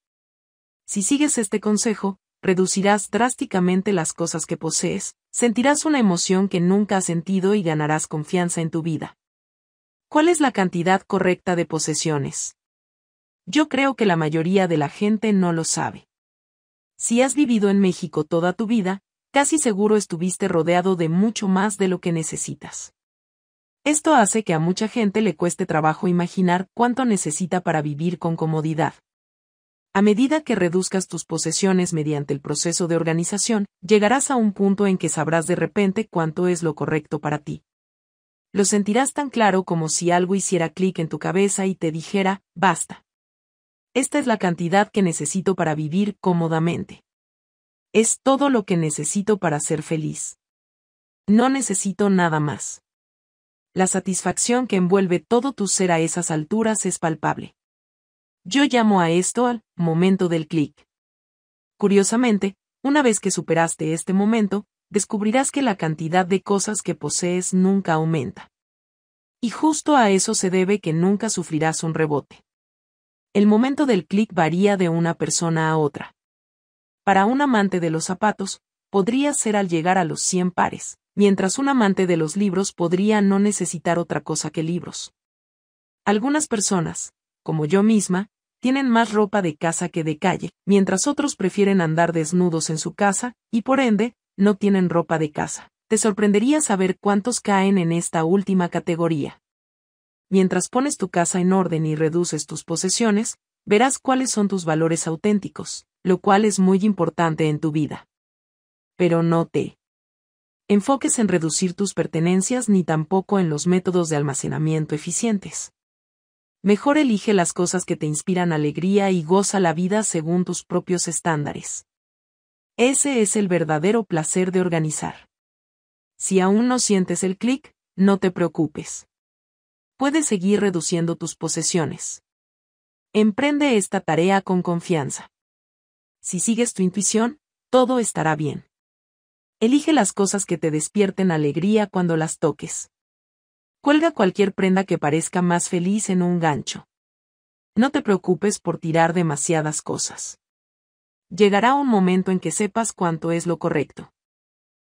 Si sigues este consejo, reducirás drásticamente las cosas que posees, sentirás una emoción que nunca has sentido y ganarás confianza en tu vida. ¿Cuál es la cantidad correcta de posesiones? Yo creo que la mayoría de la gente no lo sabe. Si has vivido en México toda tu vida, casi seguro estuviste rodeado de mucho más de lo que necesitas. Esto hace que a mucha gente le cueste trabajo imaginar cuánto necesita para vivir con comodidad. A medida que reduzcas tus posesiones mediante el proceso de organización, llegarás a un punto en que sabrás de repente cuánto es lo correcto para ti. Lo sentirás tan claro como si algo hiciera clic en tu cabeza y te dijera, basta. Esta es la cantidad que necesito para vivir cómodamente. Es todo lo que necesito para ser feliz. No necesito nada más. La satisfacción que envuelve todo tu ser a esas alturas es palpable. Yo llamo a esto al momento del clic. Curiosamente, una vez que superaste este momento, descubrirás que la cantidad de cosas que posees nunca aumenta. Y justo a eso se debe que nunca sufrirás un rebote. El momento del clic varía de una persona a otra. Para un amante de los zapatos, podría ser al llegar a los 100 pares, mientras un amante de los libros podría no necesitar otra cosa que libros. Algunas personas, como yo misma, tienen más ropa de casa que de calle, mientras otros prefieren andar desnudos en su casa, y por ende, no tienen ropa de casa. Te sorprendería saber cuántos caen en esta última categoría. Mientras pones tu casa en orden y reduces tus posesiones, verás cuáles son tus valores auténticos, lo cual es muy importante en tu vida. Pero no te enfoques en reducir tus pertenencias ni tampoco en los métodos de almacenamiento eficientes. Mejor elige las cosas que te inspiran alegría y goza la vida según tus propios estándares. Ese es el verdadero placer de organizar. Si aún no sientes el clic, no te preocupes. Puedes seguir reduciendo tus posesiones. Emprende esta tarea con confianza. Si sigues tu intuición, todo estará bien. Elige las cosas que te despierten alegría cuando las toques. Cuelga cualquier prenda que parezca más feliz en un gancho. No te preocupes por tirar demasiadas cosas. Llegará un momento en que sepas cuánto es lo correcto.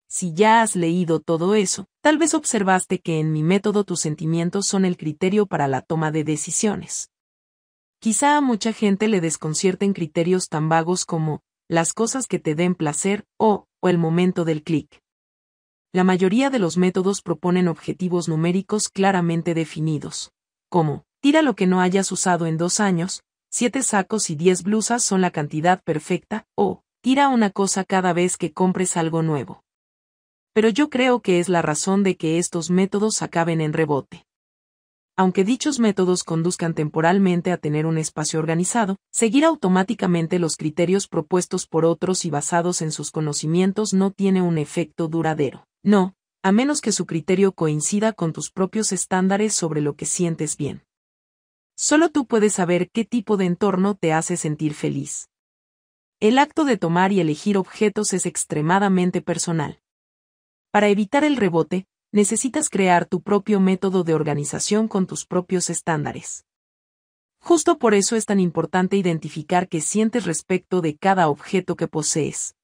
Si ya has leído todo eso, tal vez observaste que en mi método tus sentimientos son el criterio para la toma de decisiones. Quizá a mucha gente le desconcierten criterios tan vagos como las cosas que te den placer o, o el momento del clic. La mayoría de los métodos proponen objetivos numéricos claramente definidos, como, tira lo que no hayas usado en dos años, siete sacos y diez blusas son la cantidad perfecta, o, tira una cosa cada vez que compres algo nuevo. Pero yo creo que es la razón de que estos métodos acaben en rebote. Aunque dichos métodos conduzcan temporalmente a tener un espacio organizado, seguir automáticamente los criterios propuestos por otros y basados en sus conocimientos no tiene un efecto duradero. No, a menos que su criterio coincida con tus propios estándares sobre lo que sientes bien. Solo tú puedes saber qué tipo de entorno te hace sentir feliz. El acto de tomar y elegir objetos es extremadamente personal. Para evitar el rebote, necesitas crear tu propio método de organización con tus propios estándares. Justo por eso es tan importante identificar qué sientes respecto de cada objeto que posees.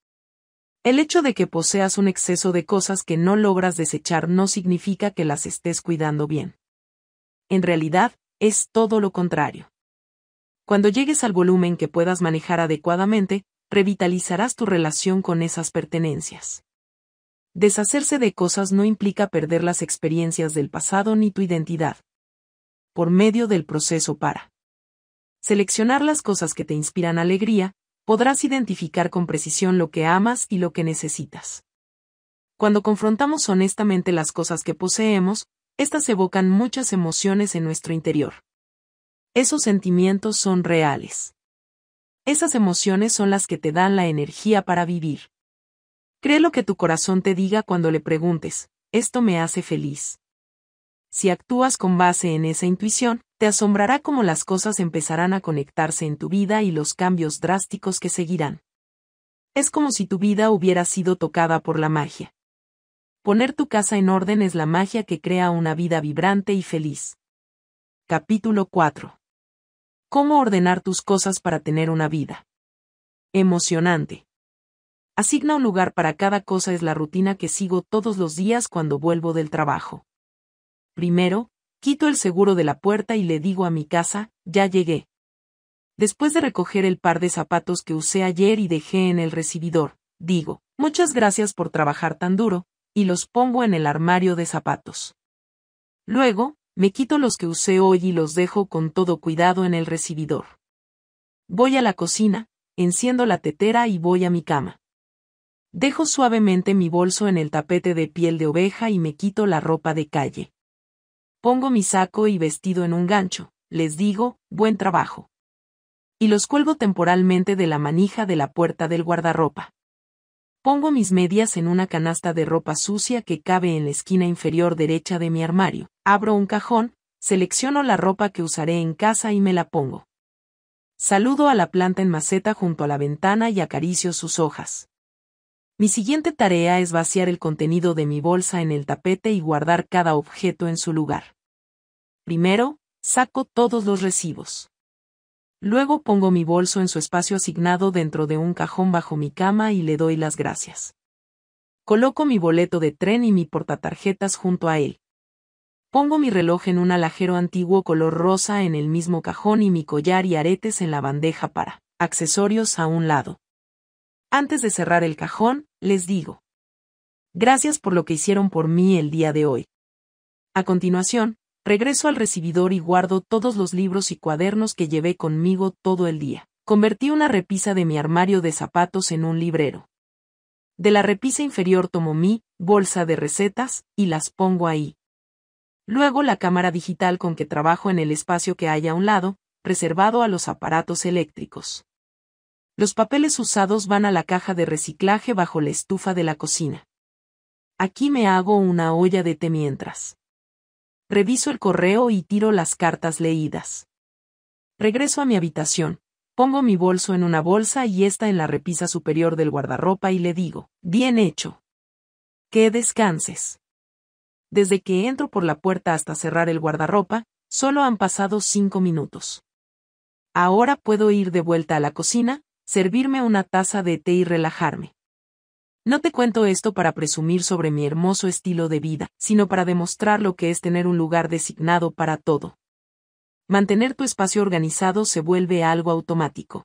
El hecho de que poseas un exceso de cosas que no logras desechar no significa que las estés cuidando bien. En realidad, es todo lo contrario. Cuando llegues al volumen que puedas manejar adecuadamente, revitalizarás tu relación con esas pertenencias. Deshacerse de cosas no implica perder las experiencias del pasado ni tu identidad. Por medio del proceso para seleccionar las cosas que te inspiran alegría, podrás identificar con precisión lo que amas y lo que necesitas. Cuando confrontamos honestamente las cosas que poseemos, éstas evocan muchas emociones en nuestro interior. Esos sentimientos son reales. Esas emociones son las que te dan la energía para vivir. Cree lo que tu corazón te diga cuando le preguntes, esto me hace feliz. Si actúas con base en esa intuición, te asombrará cómo las cosas empezarán a conectarse en tu vida y los cambios drásticos que seguirán. Es como si tu vida hubiera sido tocada por la magia. Poner tu casa en orden es la magia que crea una vida vibrante y feliz. Capítulo 4. Cómo ordenar tus cosas para tener una vida. Emocionante. Asigna un lugar para cada cosa es la rutina que sigo todos los días cuando vuelvo del trabajo. Primero, Quito el seguro de la puerta y le digo a mi casa, ya llegué. Después de recoger el par de zapatos que usé ayer y dejé en el recibidor, digo, muchas gracias por trabajar tan duro, y los pongo en el armario de zapatos. Luego, me quito los que usé hoy y los dejo con todo cuidado en el recibidor. Voy a la cocina, enciendo la tetera y voy a mi cama. Dejo suavemente mi bolso en el tapete de piel de oveja y me quito la ropa de calle pongo mi saco y vestido en un gancho, les digo, buen trabajo. Y los cuelgo temporalmente de la manija de la puerta del guardarropa. Pongo mis medias en una canasta de ropa sucia que cabe en la esquina inferior derecha de mi armario, abro un cajón, selecciono la ropa que usaré en casa y me la pongo. Saludo a la planta en maceta junto a la ventana y acaricio sus hojas. Mi siguiente tarea es vaciar el contenido de mi bolsa en el tapete y guardar cada objeto en su lugar. Primero, saco todos los recibos. Luego pongo mi bolso en su espacio asignado dentro de un cajón bajo mi cama y le doy las gracias. Coloco mi boleto de tren y mi portatarjetas junto a él. Pongo mi reloj en un alajero antiguo color rosa en el mismo cajón y mi collar y aretes en la bandeja para accesorios a un lado. Antes de cerrar el cajón, les digo. Gracias por lo que hicieron por mí el día de hoy. A continuación, Regreso al recibidor y guardo todos los libros y cuadernos que llevé conmigo todo el día. Convertí una repisa de mi armario de zapatos en un librero. De la repisa inferior tomo mi bolsa de recetas y las pongo ahí. Luego la cámara digital con que trabajo en el espacio que hay a un lado, reservado a los aparatos eléctricos. Los papeles usados van a la caja de reciclaje bajo la estufa de la cocina. Aquí me hago una olla de té mientras. Reviso el correo y tiro las cartas leídas. Regreso a mi habitación, pongo mi bolso en una bolsa y esta en la repisa superior del guardarropa y le digo, bien hecho. Que descanses. Desde que entro por la puerta hasta cerrar el guardarropa, solo han pasado cinco minutos. Ahora puedo ir de vuelta a la cocina, servirme una taza de té y relajarme. No te cuento esto para presumir sobre mi hermoso estilo de vida, sino para demostrar lo que es tener un lugar designado para todo. Mantener tu espacio organizado se vuelve algo automático.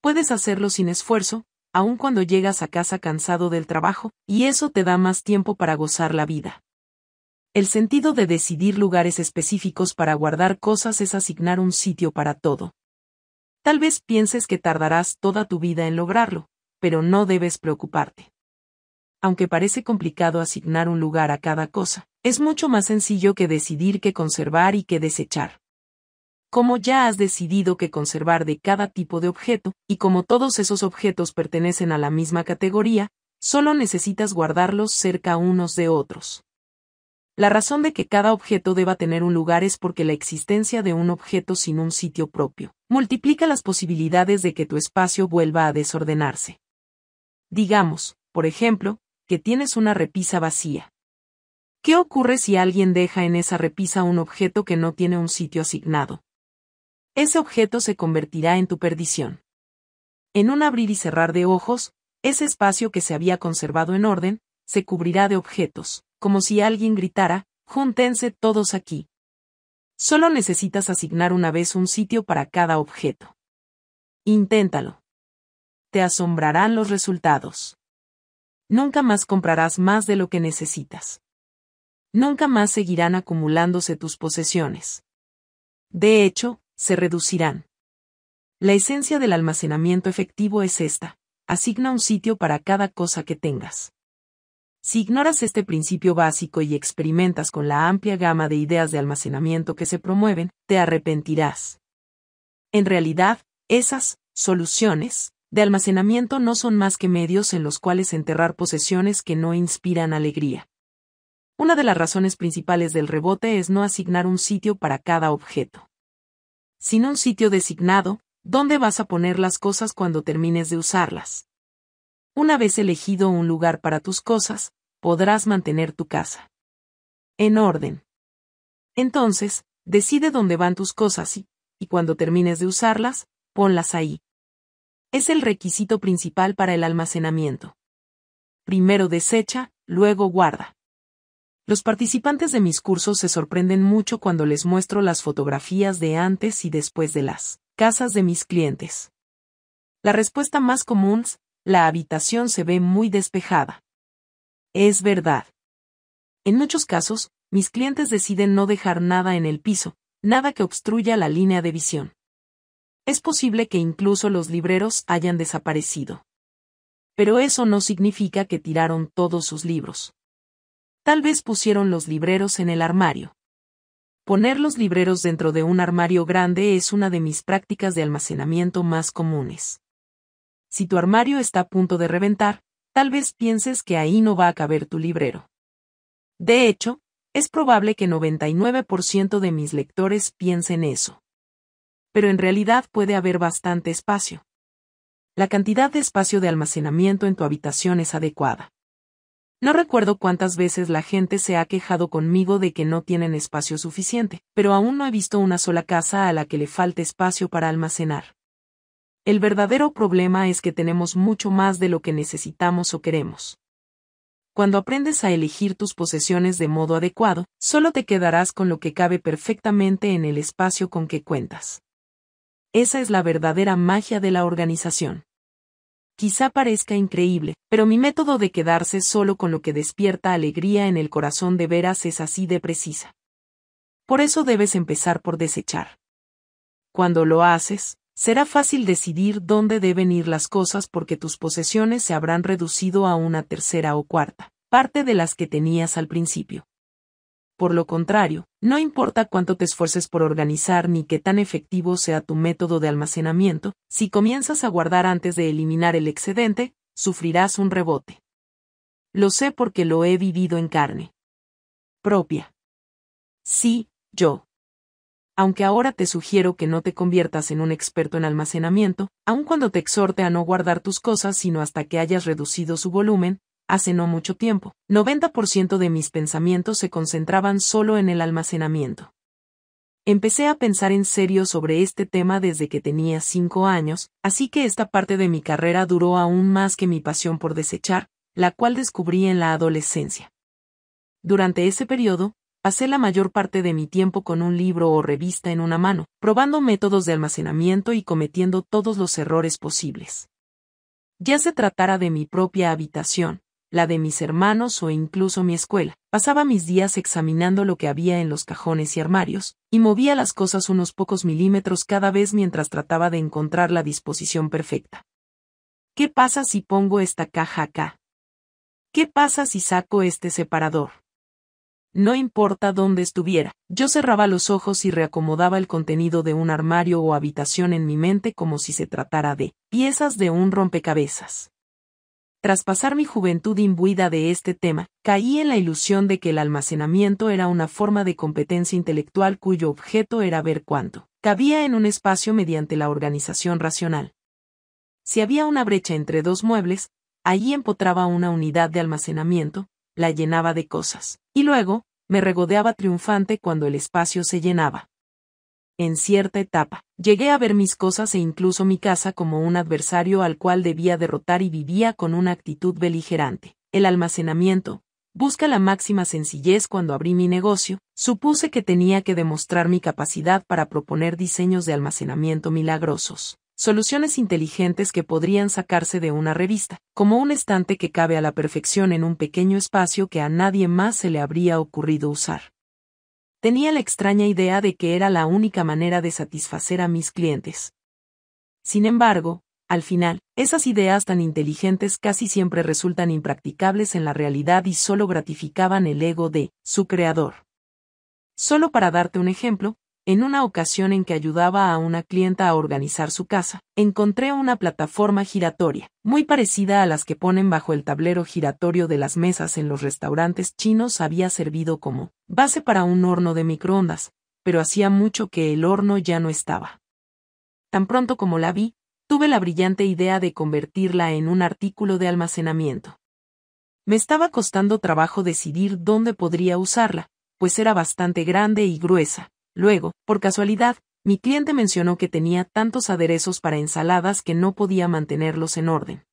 Puedes hacerlo sin esfuerzo, aun cuando llegas a casa cansado del trabajo, y eso te da más tiempo para gozar la vida. El sentido de decidir lugares específicos para guardar cosas es asignar un sitio para todo. Tal vez pienses que tardarás toda tu vida en lograrlo, pero no debes preocuparte. Aunque parece complicado asignar un lugar a cada cosa, es mucho más sencillo que decidir qué conservar y qué desechar. Como ya has decidido qué conservar de cada tipo de objeto, y como todos esos objetos pertenecen a la misma categoría, solo necesitas guardarlos cerca unos de otros. La razón de que cada objeto deba tener un lugar es porque la existencia de un objeto sin un sitio propio multiplica las posibilidades de que tu espacio vuelva a desordenarse. Digamos, por ejemplo, que tienes una repisa vacía. ¿Qué ocurre si alguien deja en esa repisa un objeto que no tiene un sitio asignado? Ese objeto se convertirá en tu perdición. En un abrir y cerrar de ojos, ese espacio que se había conservado en orden, se cubrirá de objetos, como si alguien gritara, júntense todos aquí. Solo necesitas asignar una vez un sitio para cada objeto. Inténtalo te asombrarán los resultados. Nunca más comprarás más de lo que necesitas. Nunca más seguirán acumulándose tus posesiones. De hecho, se reducirán. La esencia del almacenamiento efectivo es esta. Asigna un sitio para cada cosa que tengas. Si ignoras este principio básico y experimentas con la amplia gama de ideas de almacenamiento que se promueven, te arrepentirás. En realidad, esas soluciones de almacenamiento no son más que medios en los cuales enterrar posesiones que no inspiran alegría. Una de las razones principales del rebote es no asignar un sitio para cada objeto. Sin un sitio designado, ¿dónde vas a poner las cosas cuando termines de usarlas? Una vez elegido un lugar para tus cosas, podrás mantener tu casa. En orden. Entonces, decide dónde van tus cosas y, y cuando termines de usarlas, ponlas ahí. Es el requisito principal para el almacenamiento. Primero desecha, luego guarda. Los participantes de mis cursos se sorprenden mucho cuando les muestro las fotografías de antes y después de las casas de mis clientes. La respuesta más común es, la habitación se ve muy despejada. Es verdad. En muchos casos, mis clientes deciden no dejar nada en el piso, nada que obstruya la línea de visión. Es posible que incluso los libreros hayan desaparecido. Pero eso no significa que tiraron todos sus libros. Tal vez pusieron los libreros en el armario. Poner los libreros dentro de un armario grande es una de mis prácticas de almacenamiento más comunes. Si tu armario está a punto de reventar, tal vez pienses que ahí no va a caber tu librero. De hecho, es probable que 99% de mis lectores piensen eso pero en realidad puede haber bastante espacio. La cantidad de espacio de almacenamiento en tu habitación es adecuada. No recuerdo cuántas veces la gente se ha quejado conmigo de que no tienen espacio suficiente, pero aún no he visto una sola casa a la que le falte espacio para almacenar. El verdadero problema es que tenemos mucho más de lo que necesitamos o queremos. Cuando aprendes a elegir tus posesiones de modo adecuado, solo te quedarás con lo que cabe perfectamente en el espacio con que cuentas. Esa es la verdadera magia de la organización. Quizá parezca increíble, pero mi método de quedarse solo con lo que despierta alegría en el corazón de veras es así de precisa. Por eso debes empezar por desechar. Cuando lo haces, será fácil decidir dónde deben ir las cosas porque tus posesiones se habrán reducido a una tercera o cuarta parte de las que tenías al principio. Por lo contrario, no importa cuánto te esfuerces por organizar ni qué tan efectivo sea tu método de almacenamiento, si comienzas a guardar antes de eliminar el excedente, sufrirás un rebote. Lo sé porque lo he vivido en carne. Propia. Sí, yo. Aunque ahora te sugiero que no te conviertas en un experto en almacenamiento, aun cuando te exhorte a no guardar tus cosas sino hasta que hayas reducido su volumen, hace no mucho tiempo, 90% de mis pensamientos se concentraban solo en el almacenamiento. Empecé a pensar en serio sobre este tema desde que tenía 5 años, así que esta parte de mi carrera duró aún más que mi pasión por desechar, la cual descubrí en la adolescencia. Durante ese periodo, pasé la mayor parte de mi tiempo con un libro o revista en una mano, probando métodos de almacenamiento y cometiendo todos los errores posibles. Ya se tratara de mi propia habitación, la de mis hermanos o incluso mi escuela. Pasaba mis días examinando lo que había en los cajones y armarios, y movía las cosas unos pocos milímetros cada vez mientras trataba de encontrar la disposición perfecta. ¿Qué pasa si pongo esta caja acá? ¿Qué pasa si saco este separador? No importa dónde estuviera, yo cerraba los ojos y reacomodaba el contenido de un armario o habitación en mi mente como si se tratara de piezas de un rompecabezas. Tras pasar mi juventud imbuida de este tema, caí en la ilusión de que el almacenamiento era una forma de competencia intelectual cuyo objeto era ver cuánto cabía en un espacio mediante la organización racional. Si había una brecha entre dos muebles, allí empotraba una unidad de almacenamiento, la llenaba de cosas, y luego, me regodeaba triunfante cuando el espacio se llenaba en cierta etapa. Llegué a ver mis cosas e incluso mi casa como un adversario al cual debía derrotar y vivía con una actitud beligerante. El almacenamiento, busca la máxima sencillez cuando abrí mi negocio, supuse que tenía que demostrar mi capacidad para proponer diseños de almacenamiento milagrosos, soluciones inteligentes que podrían sacarse de una revista, como un estante que cabe a la perfección en un pequeño espacio que a nadie más se le habría ocurrido usar. Tenía la extraña idea de que era la única manera de satisfacer a mis clientes. Sin embargo, al final, esas ideas tan inteligentes casi siempre resultan impracticables en la realidad y solo gratificaban el ego de su creador. Solo para darte un ejemplo, en una ocasión en que ayudaba a una clienta a organizar su casa, encontré una plataforma giratoria, muy parecida a las que ponen bajo el tablero giratorio de las mesas en los restaurantes chinos había servido como base para un horno de microondas, pero hacía mucho que el horno ya no estaba. Tan pronto como la vi, tuve la brillante idea de convertirla en un artículo de almacenamiento. Me estaba costando trabajo decidir dónde podría usarla, pues era bastante grande y gruesa, Luego, por casualidad, mi cliente mencionó que tenía tantos aderezos para ensaladas que no podía mantenerlos en orden.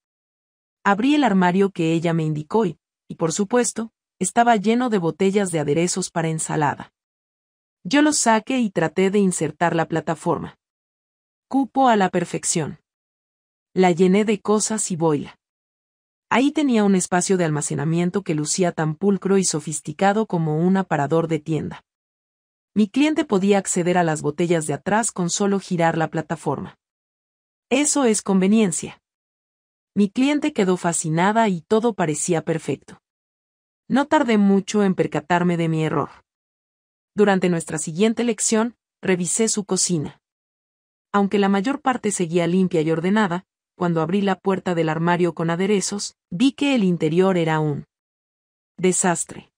Abrí el armario que ella me indicó y, y por supuesto, estaba lleno de botellas de aderezos para ensalada. Yo los saqué y traté de insertar la plataforma. Cupo a la perfección. La llené de cosas y boila. Ahí tenía un espacio de almacenamiento que lucía tan pulcro y sofisticado como un aparador de tienda mi cliente podía acceder a las botellas de atrás con solo girar la plataforma. Eso es conveniencia. Mi cliente quedó fascinada y todo parecía perfecto. No tardé mucho en percatarme de mi error. Durante nuestra siguiente lección, revisé su cocina. Aunque la mayor parte seguía limpia y ordenada, cuando abrí la puerta del armario con aderezos, vi que el interior era un desastre.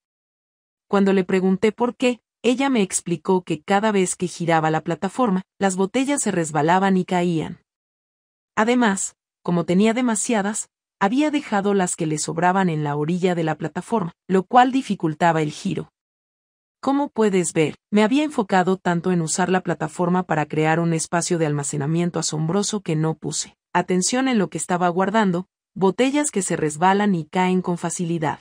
Cuando le pregunté por qué, ella me explicó que cada vez que giraba la plataforma, las botellas se resbalaban y caían. Además, como tenía demasiadas, había dejado las que le sobraban en la orilla de la plataforma, lo cual dificultaba el giro. Como puedes ver, me había enfocado tanto en usar la plataforma para crear un espacio de almacenamiento asombroso que no puse atención en lo que estaba guardando, botellas que se resbalan y caen con facilidad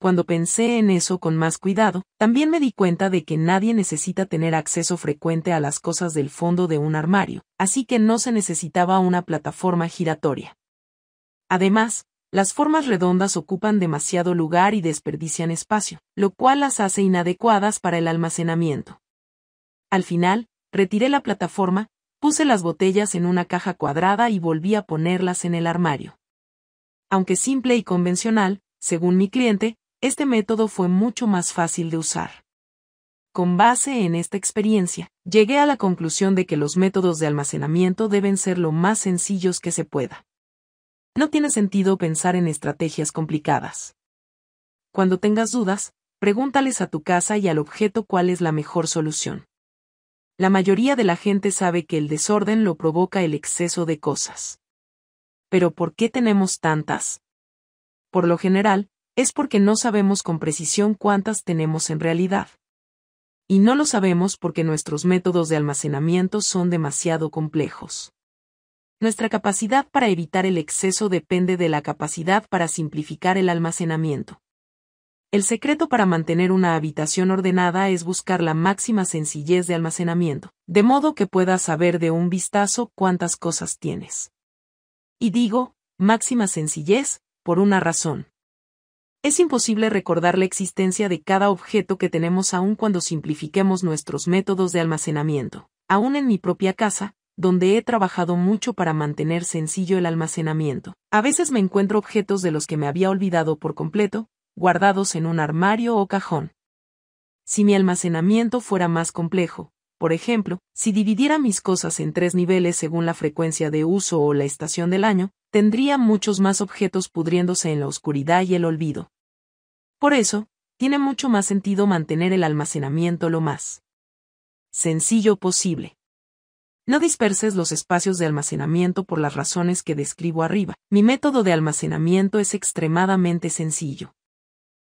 cuando pensé en eso con más cuidado, también me di cuenta de que nadie necesita tener acceso frecuente a las cosas del fondo de un armario, así que no se necesitaba una plataforma giratoria. Además, las formas redondas ocupan demasiado lugar y desperdician espacio, lo cual las hace inadecuadas para el almacenamiento. Al final, retiré la plataforma, puse las botellas en una caja cuadrada y volví a ponerlas en el armario. Aunque simple y convencional, según mi cliente, este método fue mucho más fácil de usar. Con base en esta experiencia, llegué a la conclusión de que los métodos de almacenamiento deben ser lo más sencillos que se pueda. No tiene sentido pensar en estrategias complicadas. Cuando tengas dudas, pregúntales a tu casa y al objeto cuál es la mejor solución. La mayoría de la gente sabe que el desorden lo provoca el exceso de cosas. Pero ¿por qué tenemos tantas? Por lo general, es porque no sabemos con precisión cuántas tenemos en realidad. Y no lo sabemos porque nuestros métodos de almacenamiento son demasiado complejos. Nuestra capacidad para evitar el exceso depende de la capacidad para simplificar el almacenamiento. El secreto para mantener una habitación ordenada es buscar la máxima sencillez de almacenamiento, de modo que puedas saber de un vistazo cuántas cosas tienes. Y digo, máxima sencillez, por una razón. Es imposible recordar la existencia de cada objeto que tenemos aún cuando simplifiquemos nuestros métodos de almacenamiento. Aún en mi propia casa, donde he trabajado mucho para mantener sencillo el almacenamiento, a veces me encuentro objetos de los que me había olvidado por completo, guardados en un armario o cajón. Si mi almacenamiento fuera más complejo, por ejemplo, si dividiera mis cosas en tres niveles según la frecuencia de uso o la estación del año, tendría muchos más objetos pudriéndose en la oscuridad y el olvido. Por eso, tiene mucho más sentido mantener el almacenamiento lo más sencillo posible. No disperses los espacios de almacenamiento por las razones que describo arriba. Mi método de almacenamiento es extremadamente sencillo.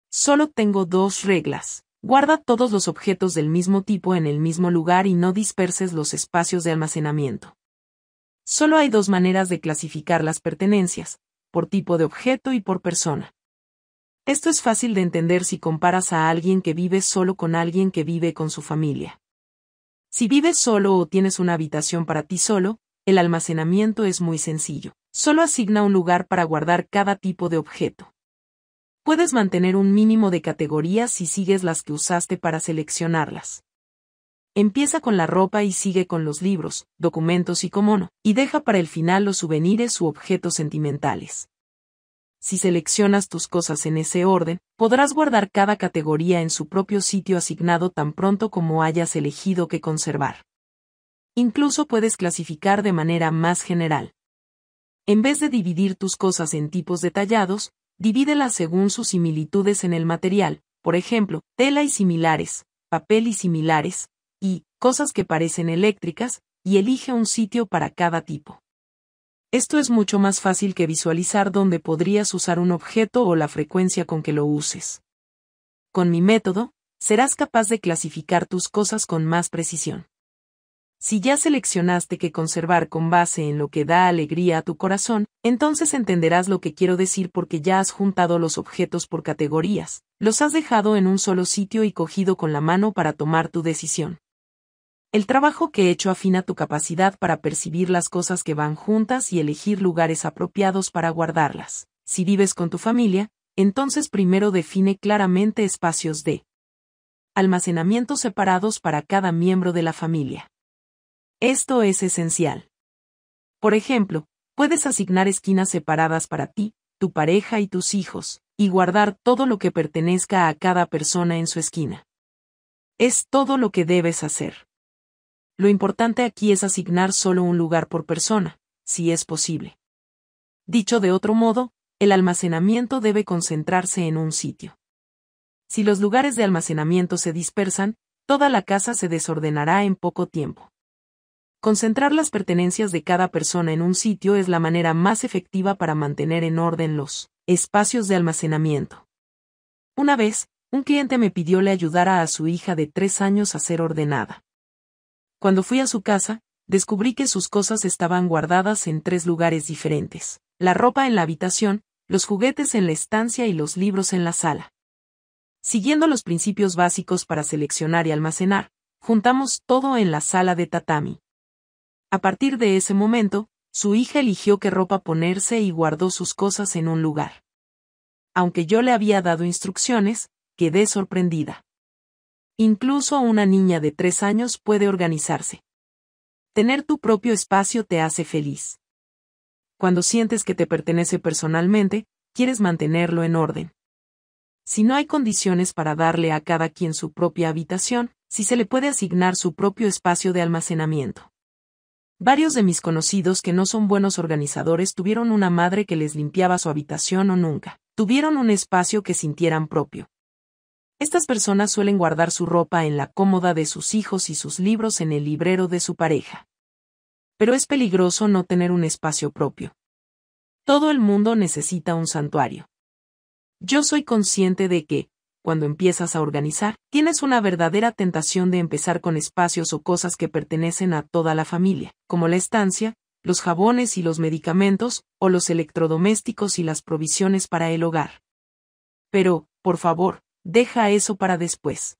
Solo tengo dos reglas. Guarda todos los objetos del mismo tipo en el mismo lugar y no disperses los espacios de almacenamiento. Solo hay dos maneras de clasificar las pertenencias, por tipo de objeto y por persona. Esto es fácil de entender si comparas a alguien que vive solo con alguien que vive con su familia. Si vives solo o tienes una habitación para ti solo, el almacenamiento es muy sencillo. Solo asigna un lugar para guardar cada tipo de objeto. Puedes mantener un mínimo de categorías si sigues las que usaste para seleccionarlas. Empieza con la ropa y sigue con los libros, documentos y comono, y deja para el final los souvenirs u objetos sentimentales. Si seleccionas tus cosas en ese orden, podrás guardar cada categoría en su propio sitio asignado tan pronto como hayas elegido que conservar. Incluso puedes clasificar de manera más general. En vez de dividir tus cosas en tipos detallados, divídelas según sus similitudes en el material, por ejemplo, tela y similares, papel y similares, cosas que parecen eléctricas, y elige un sitio para cada tipo. Esto es mucho más fácil que visualizar dónde podrías usar un objeto o la frecuencia con que lo uses. Con mi método, serás capaz de clasificar tus cosas con más precisión. Si ya seleccionaste que conservar con base en lo que da alegría a tu corazón, entonces entenderás lo que quiero decir porque ya has juntado los objetos por categorías, los has dejado en un solo sitio y cogido con la mano para tomar tu decisión. El trabajo que he hecho afina tu capacidad para percibir las cosas que van juntas y elegir lugares apropiados para guardarlas. Si vives con tu familia, entonces primero define claramente espacios de almacenamiento separados para cada miembro de la familia. Esto es esencial. Por ejemplo, puedes asignar esquinas separadas para ti, tu pareja y tus hijos, y guardar todo lo que pertenezca a cada persona en su esquina. Es todo lo que debes hacer. Lo importante aquí es asignar solo un lugar por persona, si es posible. Dicho de otro modo, el almacenamiento debe concentrarse en un sitio. Si los lugares de almacenamiento se dispersan, toda la casa se desordenará en poco tiempo. Concentrar las pertenencias de cada persona en un sitio es la manera más efectiva para mantener en orden los espacios de almacenamiento. Una vez, un cliente me pidió le ayudara a su hija de tres años a ser ordenada. Cuando fui a su casa, descubrí que sus cosas estaban guardadas en tres lugares diferentes. La ropa en la habitación, los juguetes en la estancia y los libros en la sala. Siguiendo los principios básicos para seleccionar y almacenar, juntamos todo en la sala de tatami. A partir de ese momento, su hija eligió qué ropa ponerse y guardó sus cosas en un lugar. Aunque yo le había dado instrucciones, quedé sorprendida. Incluso una niña de tres años puede organizarse. Tener tu propio espacio te hace feliz. Cuando sientes que te pertenece personalmente, quieres mantenerlo en orden. Si no hay condiciones para darle a cada quien su propia habitación, si se le puede asignar su propio espacio de almacenamiento. Varios de mis conocidos que no son buenos organizadores tuvieron una madre que les limpiaba su habitación o nunca. Tuvieron un espacio que sintieran propio. Estas personas suelen guardar su ropa en la cómoda de sus hijos y sus libros en el librero de su pareja. Pero es peligroso no tener un espacio propio. Todo el mundo necesita un santuario. Yo soy consciente de que, cuando empiezas a organizar, tienes una verdadera tentación de empezar con espacios o cosas que pertenecen a toda la familia, como la estancia, los jabones y los medicamentos, o los electrodomésticos y las provisiones para el hogar. Pero, por favor, Deja eso para después.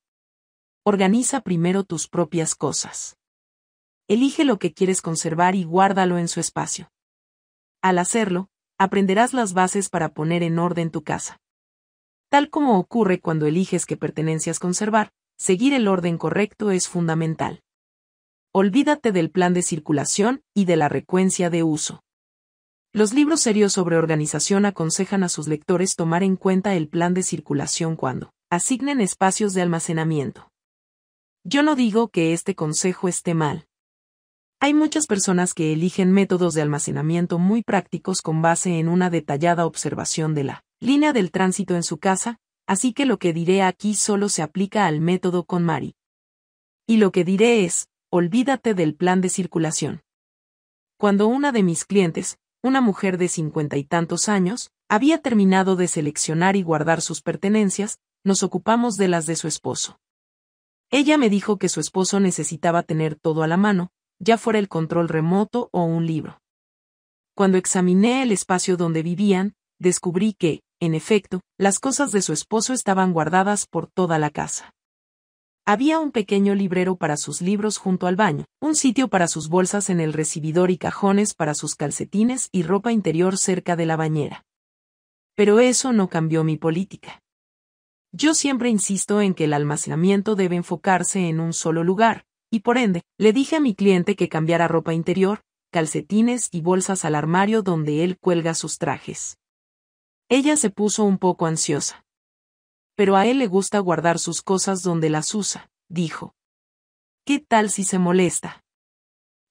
Organiza primero tus propias cosas. Elige lo que quieres conservar y guárdalo en su espacio. Al hacerlo, aprenderás las bases para poner en orden tu casa. Tal como ocurre cuando eliges qué pertenencias conservar, seguir el orden correcto es fundamental. Olvídate del plan de circulación y de la frecuencia de uso. Los libros serios sobre organización aconsejan a sus lectores tomar en cuenta el plan de circulación cuando asignen espacios de almacenamiento. Yo no digo que este consejo esté mal. Hay muchas personas que eligen métodos de almacenamiento muy prácticos con base en una detallada observación de la línea del tránsito en su casa, así que lo que diré aquí solo se aplica al método con Mari. Y lo que diré es, olvídate del plan de circulación. Cuando una de mis clientes, una mujer de cincuenta y tantos años, había terminado de seleccionar y guardar sus pertenencias, nos ocupamos de las de su esposo. Ella me dijo que su esposo necesitaba tener todo a la mano, ya fuera el control remoto o un libro. Cuando examiné el espacio donde vivían, descubrí que, en efecto, las cosas de su esposo estaban guardadas por toda la casa. Había un pequeño librero para sus libros junto al baño, un sitio para sus bolsas en el recibidor y cajones para sus calcetines y ropa interior cerca de la bañera. Pero eso no cambió mi política. Yo siempre insisto en que el almacenamiento debe enfocarse en un solo lugar, y por ende, le dije a mi cliente que cambiara ropa interior, calcetines y bolsas al armario donde él cuelga sus trajes. Ella se puso un poco ansiosa pero a él le gusta guardar sus cosas donde las usa, dijo. ¿Qué tal si se molesta?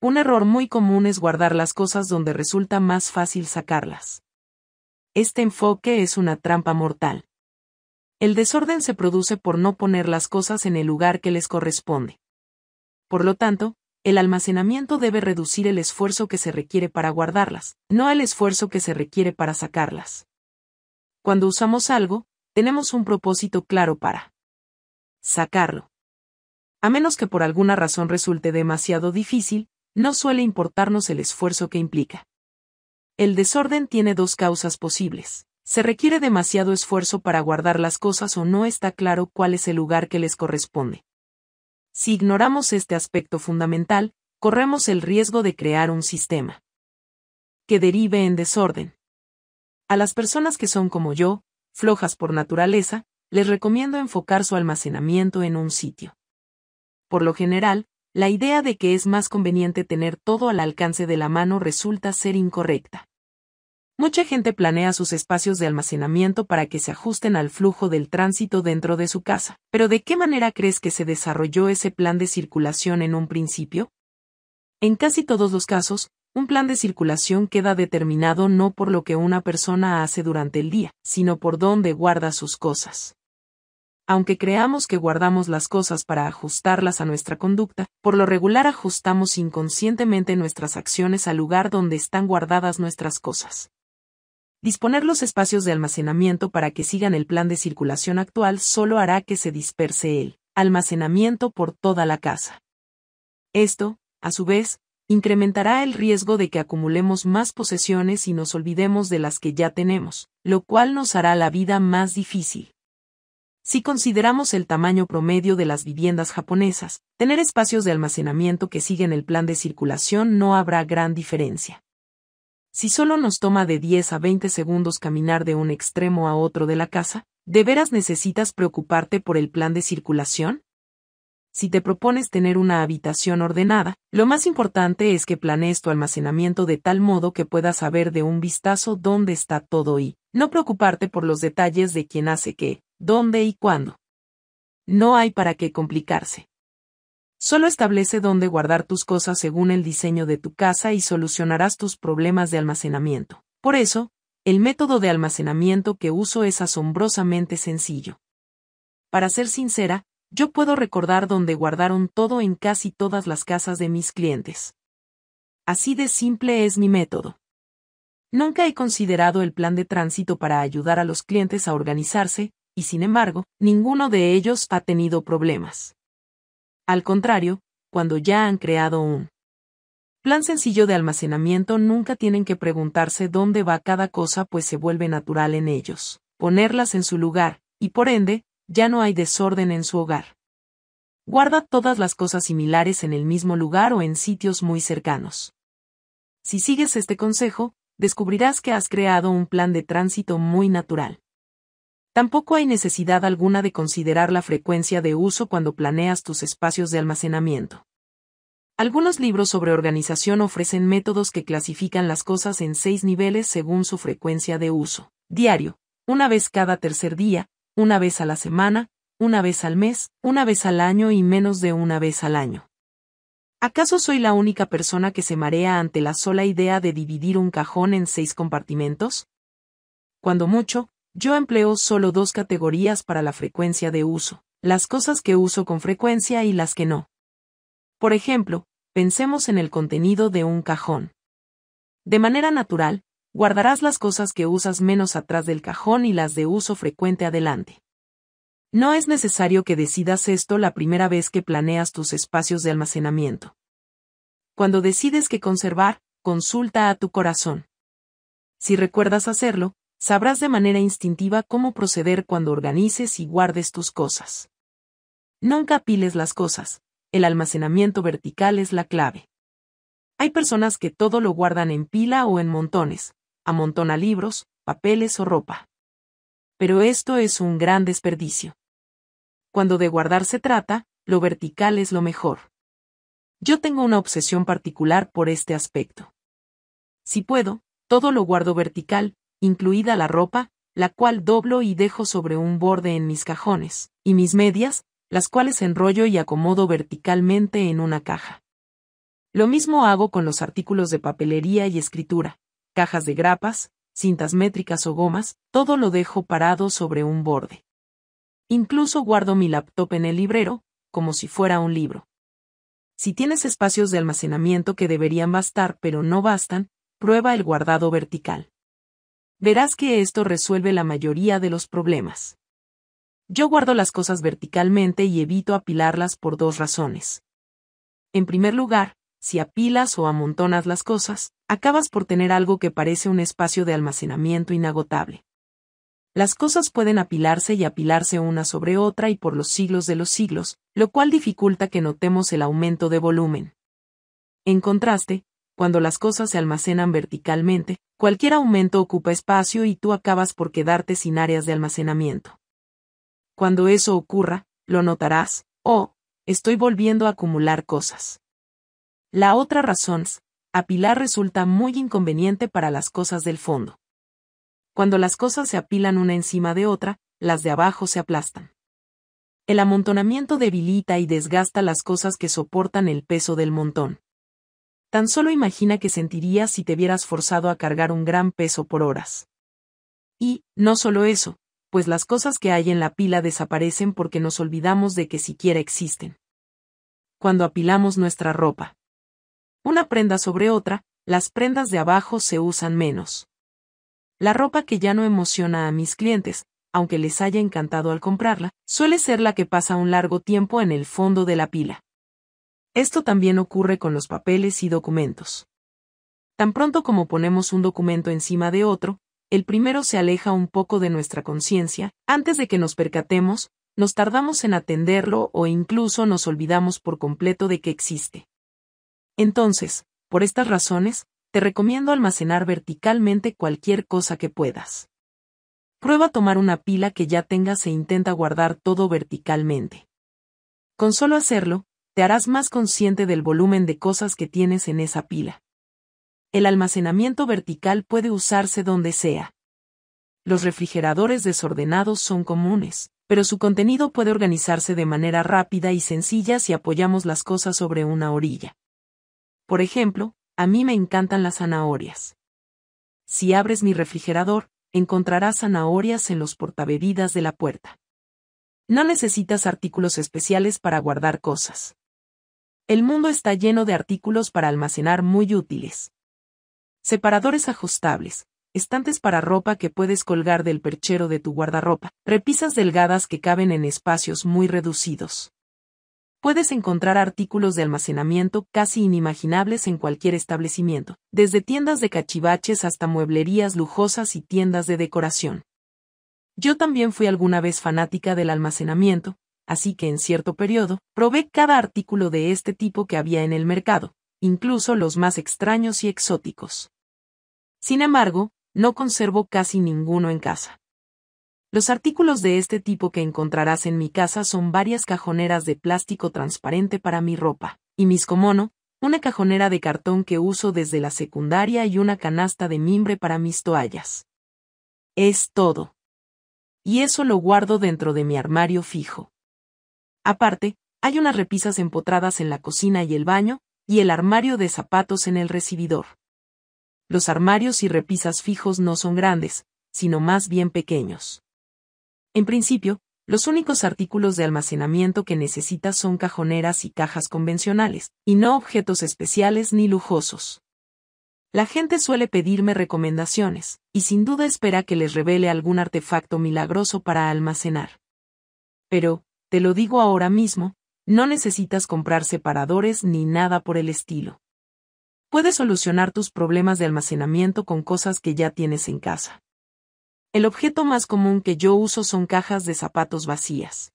Un error muy común es guardar las cosas donde resulta más fácil sacarlas. Este enfoque es una trampa mortal. El desorden se produce por no poner las cosas en el lugar que les corresponde. Por lo tanto, el almacenamiento debe reducir el esfuerzo que se requiere para guardarlas, no el esfuerzo que se requiere para sacarlas. Cuando usamos algo, tenemos un propósito claro para sacarlo. A menos que por alguna razón resulte demasiado difícil, no suele importarnos el esfuerzo que implica. El desorden tiene dos causas posibles. Se requiere demasiado esfuerzo para guardar las cosas o no está claro cuál es el lugar que les corresponde. Si ignoramos este aspecto fundamental, corremos el riesgo de crear un sistema que derive en desorden. A las personas que son como yo, flojas por naturaleza, les recomiendo enfocar su almacenamiento en un sitio. Por lo general, la idea de que es más conveniente tener todo al alcance de la mano resulta ser incorrecta. Mucha gente planea sus espacios de almacenamiento para que se ajusten al flujo del tránsito dentro de su casa, pero ¿de qué manera crees que se desarrolló ese plan de circulación en un principio? En casi todos los casos, un plan de circulación queda determinado no por lo que una persona hace durante el día, sino por dónde guarda sus cosas. Aunque creamos que guardamos las cosas para ajustarlas a nuestra conducta, por lo regular ajustamos inconscientemente nuestras acciones al lugar donde están guardadas nuestras cosas. Disponer los espacios de almacenamiento para que sigan el plan de circulación actual solo hará que se disperse el almacenamiento por toda la casa. Esto, a su vez, incrementará el riesgo de que acumulemos más posesiones y nos olvidemos de las que ya tenemos, lo cual nos hará la vida más difícil. Si consideramos el tamaño promedio de las viviendas japonesas, tener espacios de almacenamiento que siguen el plan de circulación no habrá gran diferencia. Si solo nos toma de 10 a 20 segundos caminar de un extremo a otro de la casa, ¿de veras necesitas preocuparte por el plan de circulación? Si te propones tener una habitación ordenada, lo más importante es que planees tu almacenamiento de tal modo que puedas saber de un vistazo dónde está todo y no preocuparte por los detalles de quién hace qué, dónde y cuándo. No hay para qué complicarse. Solo establece dónde guardar tus cosas según el diseño de tu casa y solucionarás tus problemas de almacenamiento. Por eso, el método de almacenamiento que uso es asombrosamente sencillo. Para ser sincera, yo puedo recordar dónde guardaron todo en casi todas las casas de mis clientes. Así de simple es mi método. Nunca he considerado el plan de tránsito para ayudar a los clientes a organizarse, y sin embargo, ninguno de ellos ha tenido problemas. Al contrario, cuando ya han creado un plan sencillo de almacenamiento nunca tienen que preguntarse dónde va cada cosa pues se vuelve natural en ellos, ponerlas en su lugar, y por ende, ya no hay desorden en su hogar. Guarda todas las cosas similares en el mismo lugar o en sitios muy cercanos. Si sigues este consejo, descubrirás que has creado un plan de tránsito muy natural. Tampoco hay necesidad alguna de considerar la frecuencia de uso cuando planeas tus espacios de almacenamiento. Algunos libros sobre organización ofrecen métodos que clasifican las cosas en seis niveles según su frecuencia de uso. Diario, una vez cada tercer día, una vez a la semana, una vez al mes, una vez al año y menos de una vez al año. ¿Acaso soy la única persona que se marea ante la sola idea de dividir un cajón en seis compartimentos? Cuando mucho, yo empleo solo dos categorías para la frecuencia de uso, las cosas que uso con frecuencia y las que no. Por ejemplo, pensemos en el contenido de un cajón. De manera natural, guardarás las cosas que usas menos atrás del cajón y las de uso frecuente adelante. No es necesario que decidas esto la primera vez que planeas tus espacios de almacenamiento. Cuando decides qué conservar, consulta a tu corazón. Si recuerdas hacerlo, sabrás de manera instintiva cómo proceder cuando organices y guardes tus cosas. Nunca piles las cosas, el almacenamiento vertical es la clave. Hay personas que todo lo guardan en pila o en montones, amontona libros, papeles o ropa. Pero esto es un gran desperdicio. Cuando de guardar se trata, lo vertical es lo mejor. Yo tengo una obsesión particular por este aspecto. Si puedo, todo lo guardo vertical, incluida la ropa, la cual doblo y dejo sobre un borde en mis cajones, y mis medias, las cuales enrollo y acomodo verticalmente en una caja. Lo mismo hago con los artículos de papelería y escritura, cajas de grapas, cintas métricas o gomas, todo lo dejo parado sobre un borde. Incluso guardo mi laptop en el librero, como si fuera un libro. Si tienes espacios de almacenamiento que deberían bastar pero no bastan, prueba el guardado vertical. Verás que esto resuelve la mayoría de los problemas. Yo guardo las cosas verticalmente y evito apilarlas por dos razones. En primer lugar, si apilas o amontonas las cosas, acabas por tener algo que parece un espacio de almacenamiento inagotable. Las cosas pueden apilarse y apilarse una sobre otra y por los siglos de los siglos, lo cual dificulta que notemos el aumento de volumen. En contraste, cuando las cosas se almacenan verticalmente, cualquier aumento ocupa espacio y tú acabas por quedarte sin áreas de almacenamiento. Cuando eso ocurra, lo notarás, oh, estoy volviendo a acumular cosas. La otra razón es, apilar resulta muy inconveniente para las cosas del fondo. Cuando las cosas se apilan una encima de otra, las de abajo se aplastan. El amontonamiento debilita y desgasta las cosas que soportan el peso del montón. Tan solo imagina qué sentirías si te vieras forzado a cargar un gran peso por horas. Y, no solo eso, pues las cosas que hay en la pila desaparecen porque nos olvidamos de que siquiera existen. Cuando apilamos nuestra ropa una prenda sobre otra, las prendas de abajo se usan menos. La ropa que ya no emociona a mis clientes, aunque les haya encantado al comprarla, suele ser la que pasa un largo tiempo en el fondo de la pila. Esto también ocurre con los papeles y documentos. Tan pronto como ponemos un documento encima de otro, el primero se aleja un poco de nuestra conciencia, antes de que nos percatemos, nos tardamos en atenderlo o incluso nos olvidamos por completo de que existe. Entonces, por estas razones, te recomiendo almacenar verticalmente cualquier cosa que puedas. Prueba tomar una pila que ya tengas e intenta guardar todo verticalmente. Con solo hacerlo, te harás más consciente del volumen de cosas que tienes en esa pila. El almacenamiento vertical puede usarse donde sea. Los refrigeradores desordenados son comunes, pero su contenido puede organizarse de manera rápida y sencilla si apoyamos las cosas sobre una orilla. Por ejemplo, a mí me encantan las zanahorias. Si abres mi refrigerador, encontrarás zanahorias en los portabebidas de la puerta. No necesitas artículos especiales para guardar cosas. El mundo está lleno de artículos para almacenar muy útiles. Separadores ajustables, estantes para ropa que puedes colgar del perchero de tu guardarropa, repisas delgadas que caben en espacios muy reducidos puedes encontrar artículos de almacenamiento casi inimaginables en cualquier establecimiento, desde tiendas de cachivaches hasta mueblerías lujosas y tiendas de decoración. Yo también fui alguna vez fanática del almacenamiento, así que en cierto periodo, probé cada artículo de este tipo que había en el mercado, incluso los más extraños y exóticos. Sin embargo, no conservo casi ninguno en casa. Los artículos de este tipo que encontrarás en mi casa son varias cajoneras de plástico transparente para mi ropa, y mis comono, una cajonera de cartón que uso desde la secundaria y una canasta de mimbre para mis toallas. Es todo. Y eso lo guardo dentro de mi armario fijo. Aparte, hay unas repisas empotradas en la cocina y el baño, y el armario de zapatos en el recibidor. Los armarios y repisas fijos no son grandes, sino más bien pequeños. En principio, los únicos artículos de almacenamiento que necesitas son cajoneras y cajas convencionales, y no objetos especiales ni lujosos. La gente suele pedirme recomendaciones, y sin duda espera que les revele algún artefacto milagroso para almacenar. Pero, te lo digo ahora mismo, no necesitas comprar separadores ni nada por el estilo. Puedes solucionar tus problemas de almacenamiento con cosas que ya tienes en casa. El objeto más común que yo uso son cajas de zapatos vacías.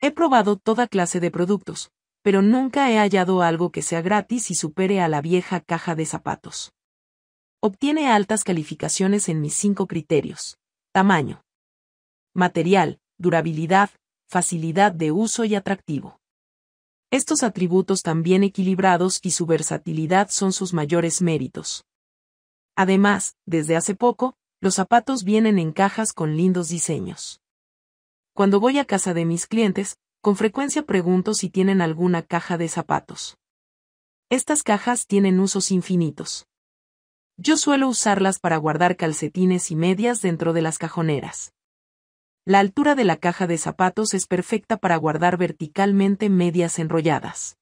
He probado toda clase de productos, pero nunca he hallado algo que sea gratis y supere a la vieja caja de zapatos. Obtiene altas calificaciones en mis cinco criterios. Tamaño. Material, durabilidad, facilidad de uso y atractivo. Estos atributos tan bien equilibrados y su versatilidad son sus mayores méritos. Además, desde hace poco, los zapatos vienen en cajas con lindos diseños. Cuando voy a casa de mis clientes, con frecuencia pregunto si tienen alguna caja de zapatos. Estas cajas tienen usos infinitos. Yo suelo usarlas para guardar calcetines y medias dentro de las cajoneras. La altura de la caja de zapatos es perfecta para guardar verticalmente medias enrolladas.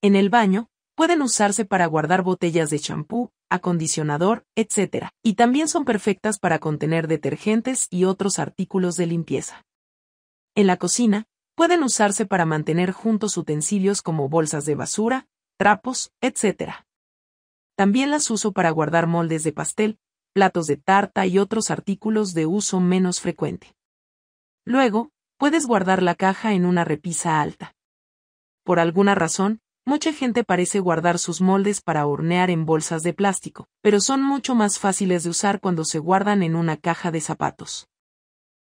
En el baño, pueden usarse para guardar botellas de champú, acondicionador, etc. Y también son perfectas para contener detergentes y otros artículos de limpieza. En la cocina, pueden usarse para mantener juntos utensilios como bolsas de basura, trapos, etc. También las uso para guardar moldes de pastel, platos de tarta y otros artículos de uso menos frecuente. Luego, puedes guardar la caja en una repisa alta. Por alguna razón, Mucha gente parece guardar sus moldes para hornear en bolsas de plástico, pero son mucho más fáciles de usar cuando se guardan en una caja de zapatos.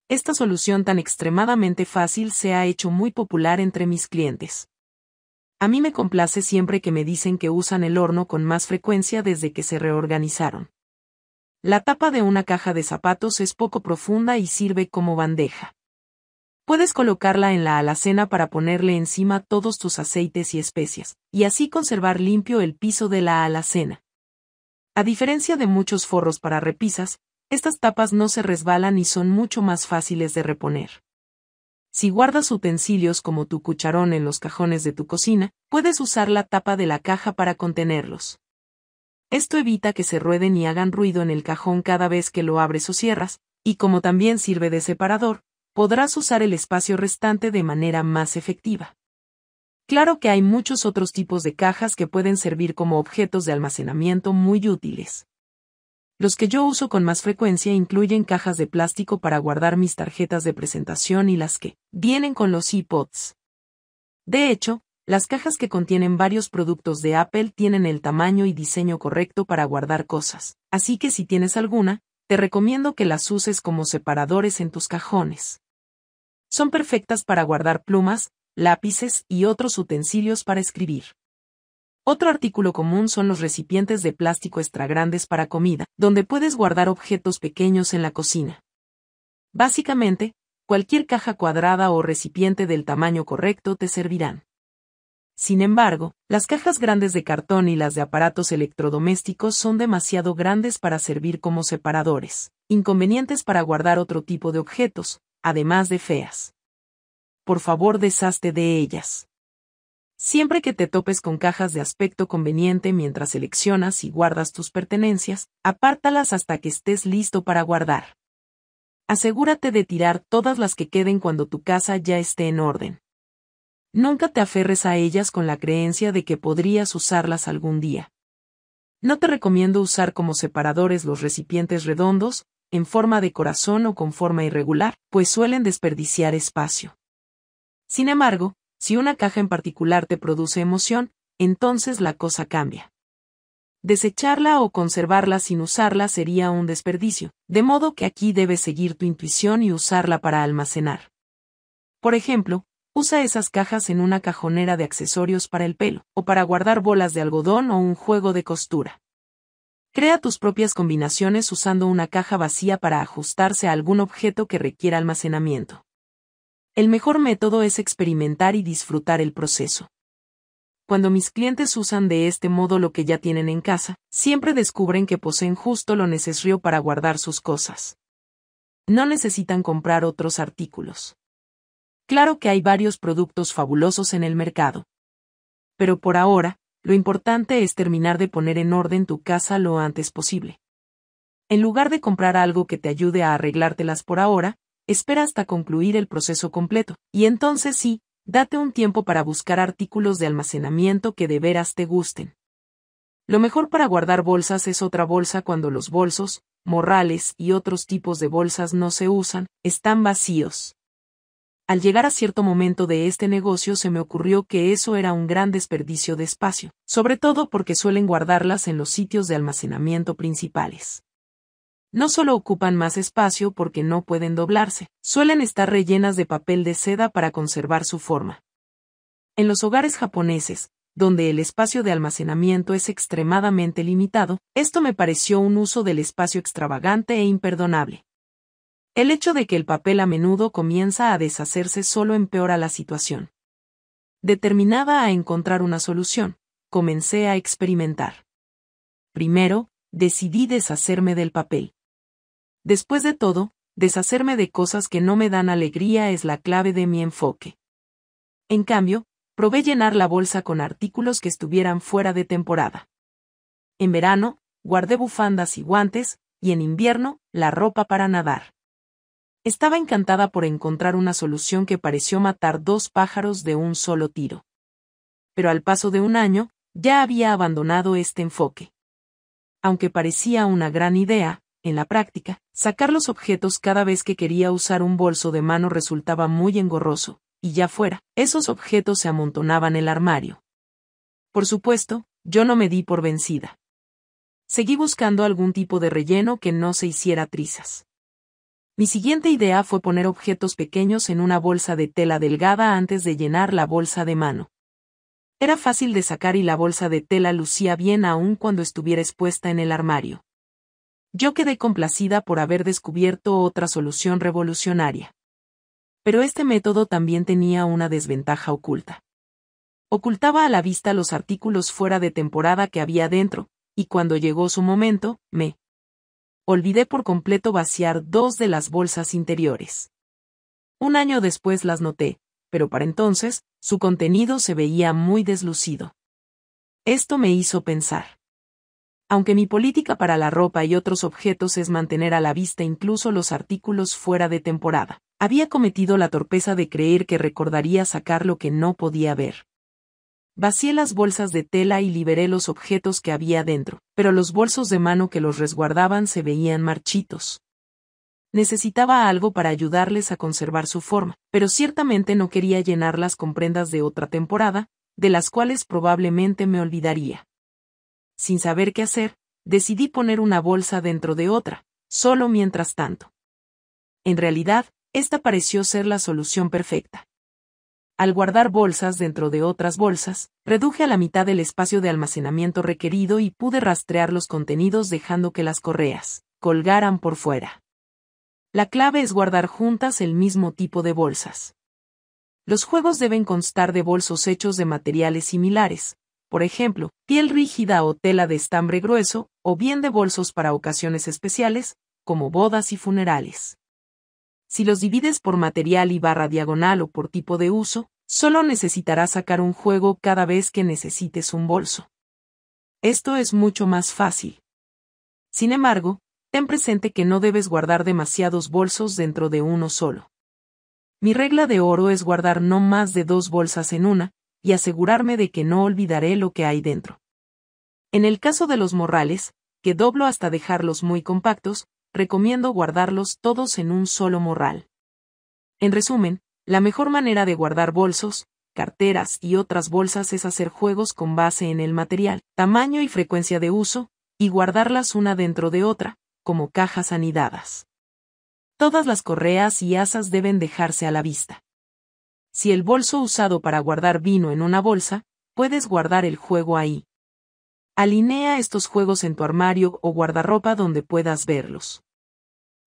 Esta solución tan extremadamente fácil se ha hecho muy popular entre mis clientes. A mí me complace siempre que me dicen que usan el horno con más frecuencia desde que se reorganizaron. La tapa de una caja de zapatos es poco profunda y sirve como bandeja. Puedes colocarla en la alacena para ponerle encima todos tus aceites y especias, y así conservar limpio el piso de la alacena. A diferencia de muchos forros para repisas, estas tapas no se resbalan y son mucho más fáciles de reponer. Si guardas utensilios como tu cucharón en los cajones de tu cocina, puedes usar la tapa de la caja para contenerlos. Esto evita que se rueden y hagan ruido en el cajón cada vez que lo abres o cierras, y como también sirve de separador, podrás usar el espacio restante de manera más efectiva. Claro que hay muchos otros tipos de cajas que pueden servir como objetos de almacenamiento muy útiles. Los que yo uso con más frecuencia incluyen cajas de plástico para guardar mis tarjetas de presentación y las que vienen con los iPods. De hecho, las cajas que contienen varios productos de Apple tienen el tamaño y diseño correcto para guardar cosas, así que si tienes alguna, te recomiendo que las uses como separadores en tus cajones. Son perfectas para guardar plumas, lápices y otros utensilios para escribir. Otro artículo común son los recipientes de plástico extra grandes para comida, donde puedes guardar objetos pequeños en la cocina. Básicamente, cualquier caja cuadrada o recipiente del tamaño correcto te servirán. Sin embargo, las cajas grandes de cartón y las de aparatos electrodomésticos son demasiado grandes para servir como separadores, inconvenientes para guardar otro tipo de objetos, además de feas. Por favor, deshazte de ellas. Siempre que te topes con cajas de aspecto conveniente mientras seleccionas y guardas tus pertenencias, apártalas hasta que estés listo para guardar. Asegúrate de tirar todas las que queden cuando tu casa ya esté en orden. Nunca te aferres a ellas con la creencia de que podrías usarlas algún día. No te recomiendo usar como separadores los recipientes redondos, en forma de corazón o con forma irregular, pues suelen desperdiciar espacio. Sin embargo, si una caja en particular te produce emoción, entonces la cosa cambia. Desecharla o conservarla sin usarla sería un desperdicio, de modo que aquí debes seguir tu intuición y usarla para almacenar. Por ejemplo, usa esas cajas en una cajonera de accesorios para el pelo, o para guardar bolas de algodón o un juego de costura. Crea tus propias combinaciones usando una caja vacía para ajustarse a algún objeto que requiera almacenamiento. El mejor método es experimentar y disfrutar el proceso. Cuando mis clientes usan de este modo lo que ya tienen en casa, siempre descubren que poseen justo lo necesario para guardar sus cosas. No necesitan comprar otros artículos. Claro que hay varios productos fabulosos en el mercado. Pero por ahora, lo importante es terminar de poner en orden tu casa lo antes posible. En lugar de comprar algo que te ayude a arreglártelas por ahora, espera hasta concluir el proceso completo, y entonces sí, date un tiempo para buscar artículos de almacenamiento que de veras te gusten. Lo mejor para guardar bolsas es otra bolsa cuando los bolsos, morrales y otros tipos de bolsas no se usan, están vacíos. Al llegar a cierto momento de este negocio se me ocurrió que eso era un gran desperdicio de espacio, sobre todo porque suelen guardarlas en los sitios de almacenamiento principales. No solo ocupan más espacio porque no pueden doblarse, suelen estar rellenas de papel de seda para conservar su forma. En los hogares japoneses, donde el espacio de almacenamiento es extremadamente limitado, esto me pareció un uso del espacio extravagante e imperdonable. El hecho de que el papel a menudo comienza a deshacerse solo empeora la situación. Determinada a encontrar una solución, comencé a experimentar. Primero, decidí deshacerme del papel. Después de todo, deshacerme de cosas que no me dan alegría es la clave de mi enfoque. En cambio, probé llenar la bolsa con artículos que estuvieran fuera de temporada. En verano, guardé bufandas y guantes, y en invierno, la ropa para nadar. Estaba encantada por encontrar una solución que pareció matar dos pájaros de un solo tiro. Pero al paso de un año, ya había abandonado este enfoque. Aunque parecía una gran idea, en la práctica, sacar los objetos cada vez que quería usar un bolso de mano resultaba muy engorroso, y ya fuera, esos objetos se amontonaban en el armario. Por supuesto, yo no me di por vencida. Seguí buscando algún tipo de relleno que no se hiciera trizas. Mi siguiente idea fue poner objetos pequeños en una bolsa de tela delgada antes de llenar la bolsa de mano. Era fácil de sacar y la bolsa de tela lucía bien aún cuando estuviera expuesta en el armario. Yo quedé complacida por haber descubierto otra solución revolucionaria. Pero este método también tenía una desventaja oculta. Ocultaba a la vista los artículos fuera de temporada que había dentro, y cuando llegó su momento, me olvidé por completo vaciar dos de las bolsas interiores. Un año después las noté, pero para entonces, su contenido se veía muy deslucido. Esto me hizo pensar. Aunque mi política para la ropa y otros objetos es mantener a la vista incluso los artículos fuera de temporada, había cometido la torpeza de creer que recordaría sacar lo que no podía ver. Vacié las bolsas de tela y liberé los objetos que había dentro, pero los bolsos de mano que los resguardaban se veían marchitos. Necesitaba algo para ayudarles a conservar su forma, pero ciertamente no quería llenarlas con prendas de otra temporada, de las cuales probablemente me olvidaría. Sin saber qué hacer, decidí poner una bolsa dentro de otra, solo mientras tanto. En realidad, esta pareció ser la solución perfecta al guardar bolsas dentro de otras bolsas, reduje a la mitad el espacio de almacenamiento requerido y pude rastrear los contenidos dejando que las correas colgaran por fuera. La clave es guardar juntas el mismo tipo de bolsas. Los juegos deben constar de bolsos hechos de materiales similares, por ejemplo, piel rígida o tela de estambre grueso, o bien de bolsos para ocasiones especiales, como bodas y funerales si los divides por material y barra diagonal o por tipo de uso, solo necesitarás sacar un juego cada vez que necesites un bolso. Esto es mucho más fácil. Sin embargo, ten presente que no debes guardar demasiados bolsos dentro de uno solo. Mi regla de oro es guardar no más de dos bolsas en una, y asegurarme de que no olvidaré lo que hay dentro. En el caso de los morrales, que doblo hasta dejarlos muy compactos, recomiendo guardarlos todos en un solo morral. En resumen, la mejor manera de guardar bolsos, carteras y otras bolsas es hacer juegos con base en el material, tamaño y frecuencia de uso, y guardarlas una dentro de otra, como cajas anidadas. Todas las correas y asas deben dejarse a la vista. Si el bolso usado para guardar vino en una bolsa, puedes guardar el juego ahí. Alinea estos juegos en tu armario o guardarropa donde puedas verlos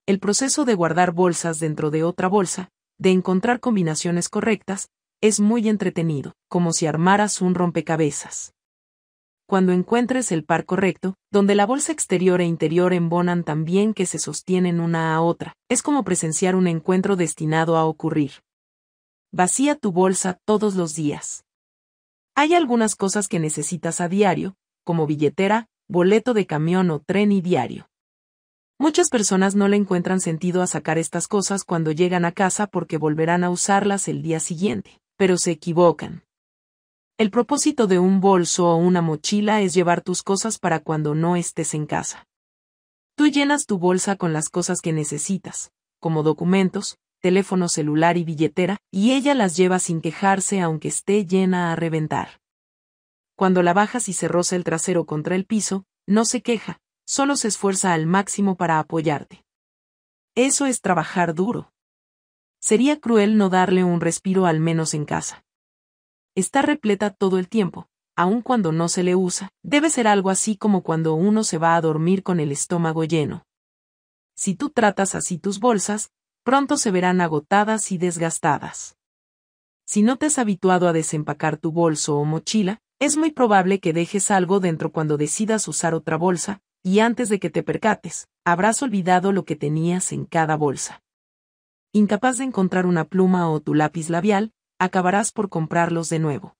el proceso de guardar bolsas dentro de otra bolsa, de encontrar combinaciones correctas, es muy entretenido, como si armaras un rompecabezas. Cuando encuentres el par correcto, donde la bolsa exterior e interior embonan tan bien que se sostienen una a otra, es como presenciar un encuentro destinado a ocurrir. Vacía tu bolsa todos los días. Hay algunas cosas que necesitas a diario, como billetera, boleto de camión o tren y diario. Muchas personas no le encuentran sentido a sacar estas cosas cuando llegan a casa porque volverán a usarlas el día siguiente, pero se equivocan. El propósito de un bolso o una mochila es llevar tus cosas para cuando no estés en casa. Tú llenas tu bolsa con las cosas que necesitas, como documentos, teléfono celular y billetera, y ella las lleva sin quejarse aunque esté llena a reventar. Cuando la bajas y se roza el trasero contra el piso, no se queja, solo se esfuerza al máximo para apoyarte. Eso es trabajar duro. Sería cruel no darle un respiro al menos en casa. Está repleta todo el tiempo, aun cuando no se le usa, debe ser algo así como cuando uno se va a dormir con el estómago lleno. Si tú tratas así tus bolsas, pronto se verán agotadas y desgastadas. Si no te has habituado a desempacar tu bolso o mochila, es muy probable que dejes algo dentro cuando decidas usar otra bolsa, y antes de que te percates, habrás olvidado lo que tenías en cada bolsa. Incapaz de encontrar una pluma o tu lápiz labial, acabarás por comprarlos de nuevo.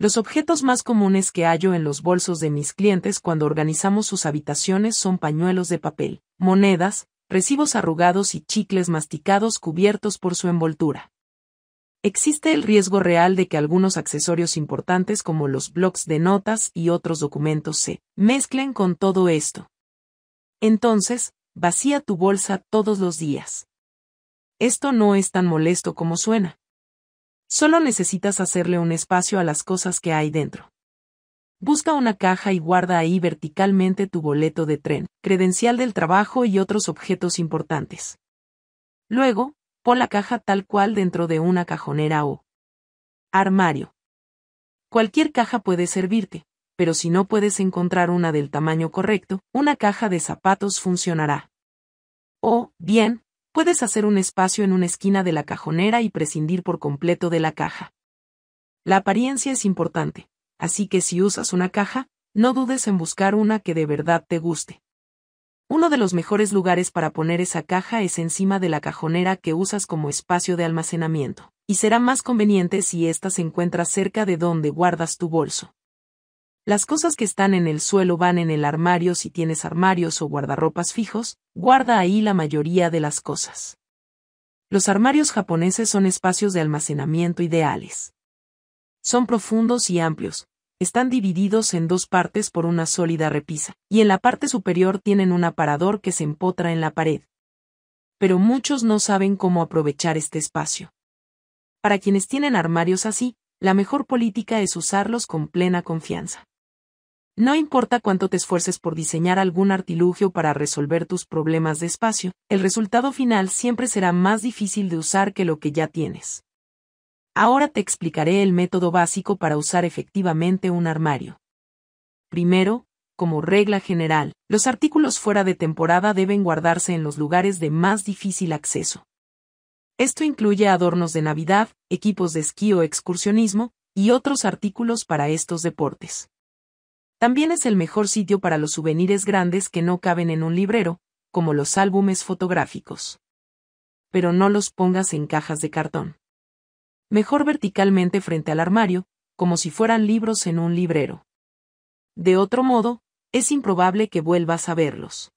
Los objetos más comunes que hallo en los bolsos de mis clientes cuando organizamos sus habitaciones son pañuelos de papel, monedas, recibos arrugados y chicles masticados cubiertos por su envoltura. Existe el riesgo real de que algunos accesorios importantes como los blogs de notas y otros documentos se mezclen con todo esto. Entonces, vacía tu bolsa todos los días. Esto no es tan molesto como suena. Solo necesitas hacerle un espacio a las cosas que hay dentro. Busca una caja y guarda ahí verticalmente tu boleto de tren, credencial del trabajo y otros objetos importantes. Luego, la caja tal cual dentro de una cajonera o armario. Cualquier caja puede servirte, pero si no puedes encontrar una del tamaño correcto, una caja de zapatos funcionará. O, bien, puedes hacer un espacio en una esquina de la cajonera y prescindir por completo de la caja. La apariencia es importante, así que si usas una caja, no dudes en buscar una que de verdad te guste. Uno de los mejores lugares para poner esa caja es encima de la cajonera que usas como espacio de almacenamiento, y será más conveniente si ésta se encuentra cerca de donde guardas tu bolso. Las cosas que están en el suelo van en el armario si tienes armarios o guardarropas fijos, guarda ahí la mayoría de las cosas. Los armarios japoneses son espacios de almacenamiento ideales. Son profundos y amplios, están divididos en dos partes por una sólida repisa, y en la parte superior tienen un aparador que se empotra en la pared. Pero muchos no saben cómo aprovechar este espacio. Para quienes tienen armarios así, la mejor política es usarlos con plena confianza. No importa cuánto te esfuerces por diseñar algún artilugio para resolver tus problemas de espacio, el resultado final siempre será más difícil de usar que lo que ya tienes. Ahora te explicaré el método básico para usar efectivamente un armario. Primero, como regla general, los artículos fuera de temporada deben guardarse en los lugares de más difícil acceso. Esto incluye adornos de Navidad, equipos de esquí o excursionismo, y otros artículos para estos deportes. También es el mejor sitio para los souvenirs grandes que no caben en un librero, como los álbumes fotográficos. Pero no los pongas en cajas de cartón mejor verticalmente frente al armario, como si fueran libros en un librero. De otro modo, es improbable que vuelvas a verlos.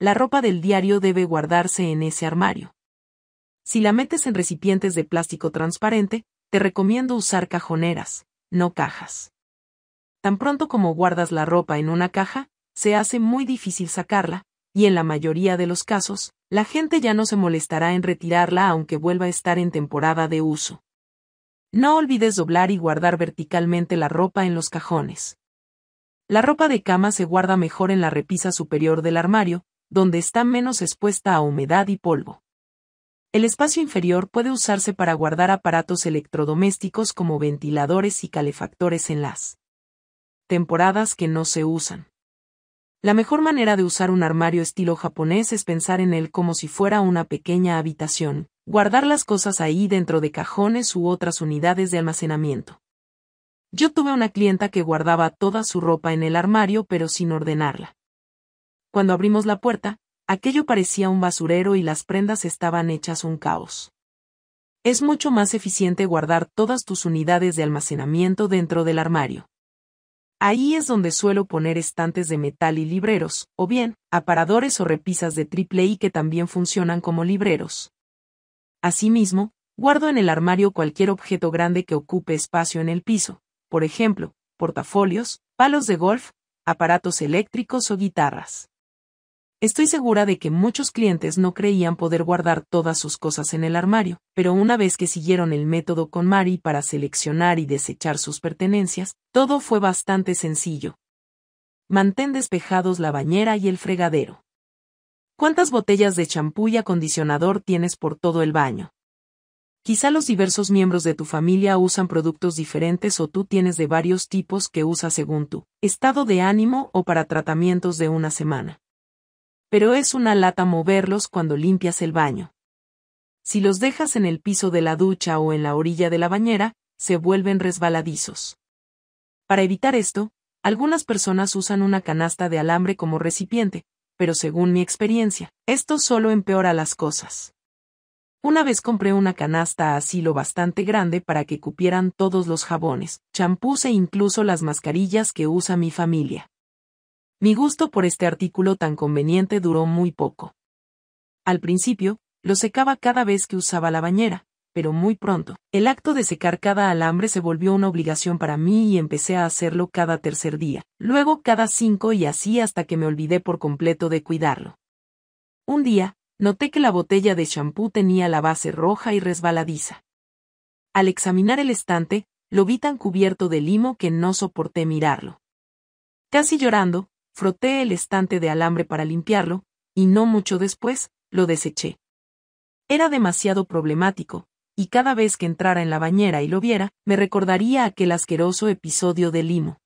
La ropa del diario debe guardarse en ese armario. Si la metes en recipientes de plástico transparente, te recomiendo usar cajoneras, no cajas. Tan pronto como guardas la ropa en una caja, se hace muy difícil sacarla, y en la mayoría de los casos, la gente ya no se molestará en retirarla aunque vuelva a estar en temporada de uso. No olvides doblar y guardar verticalmente la ropa en los cajones. La ropa de cama se guarda mejor en la repisa superior del armario, donde está menos expuesta a humedad y polvo. El espacio inferior puede usarse para guardar aparatos electrodomésticos como ventiladores y calefactores en las temporadas que no se usan. La mejor manera de usar un armario estilo japonés es pensar en él como si fuera una pequeña habitación, guardar las cosas ahí dentro de cajones u otras unidades de almacenamiento. Yo tuve una clienta que guardaba toda su ropa en el armario pero sin ordenarla. Cuando abrimos la puerta, aquello parecía un basurero y las prendas estaban hechas un caos. Es mucho más eficiente guardar todas tus unidades de almacenamiento dentro del armario. Ahí es donde suelo poner estantes de metal y libreros, o bien, aparadores o repisas de triple I que también funcionan como libreros. Asimismo, guardo en el armario cualquier objeto grande que ocupe espacio en el piso, por ejemplo, portafolios, palos de golf, aparatos eléctricos o guitarras. Estoy segura de que muchos clientes no creían poder guardar todas sus cosas en el armario, pero una vez que siguieron el método con Mari para seleccionar y desechar sus pertenencias, todo fue bastante sencillo. Mantén despejados la bañera y el fregadero. ¿Cuántas botellas de champú y acondicionador tienes por todo el baño? Quizá los diversos miembros de tu familia usan productos diferentes o tú tienes de varios tipos que usas según tu estado de ánimo o para tratamientos de una semana pero es una lata moverlos cuando limpias el baño. Si los dejas en el piso de la ducha o en la orilla de la bañera, se vuelven resbaladizos. Para evitar esto, algunas personas usan una canasta de alambre como recipiente, pero según mi experiencia, esto solo empeora las cosas. Una vez compré una canasta así lo bastante grande para que cupieran todos los jabones, champús e incluso las mascarillas que usa mi familia. Mi gusto por este artículo tan conveniente duró muy poco. Al principio, lo secaba cada vez que usaba la bañera, pero muy pronto, el acto de secar cada alambre se volvió una obligación para mí y empecé a hacerlo cada tercer día, luego cada cinco y así hasta que me olvidé por completo de cuidarlo. Un día, noté que la botella de champú tenía la base roja y resbaladiza. Al examinar el estante, lo vi tan cubierto de limo que no soporté mirarlo. Casi llorando, froté el estante de alambre para limpiarlo, y no mucho después, lo deseché. Era demasiado problemático, y cada vez que entrara en la bañera y lo viera, me recordaría aquel asqueroso episodio de Limo.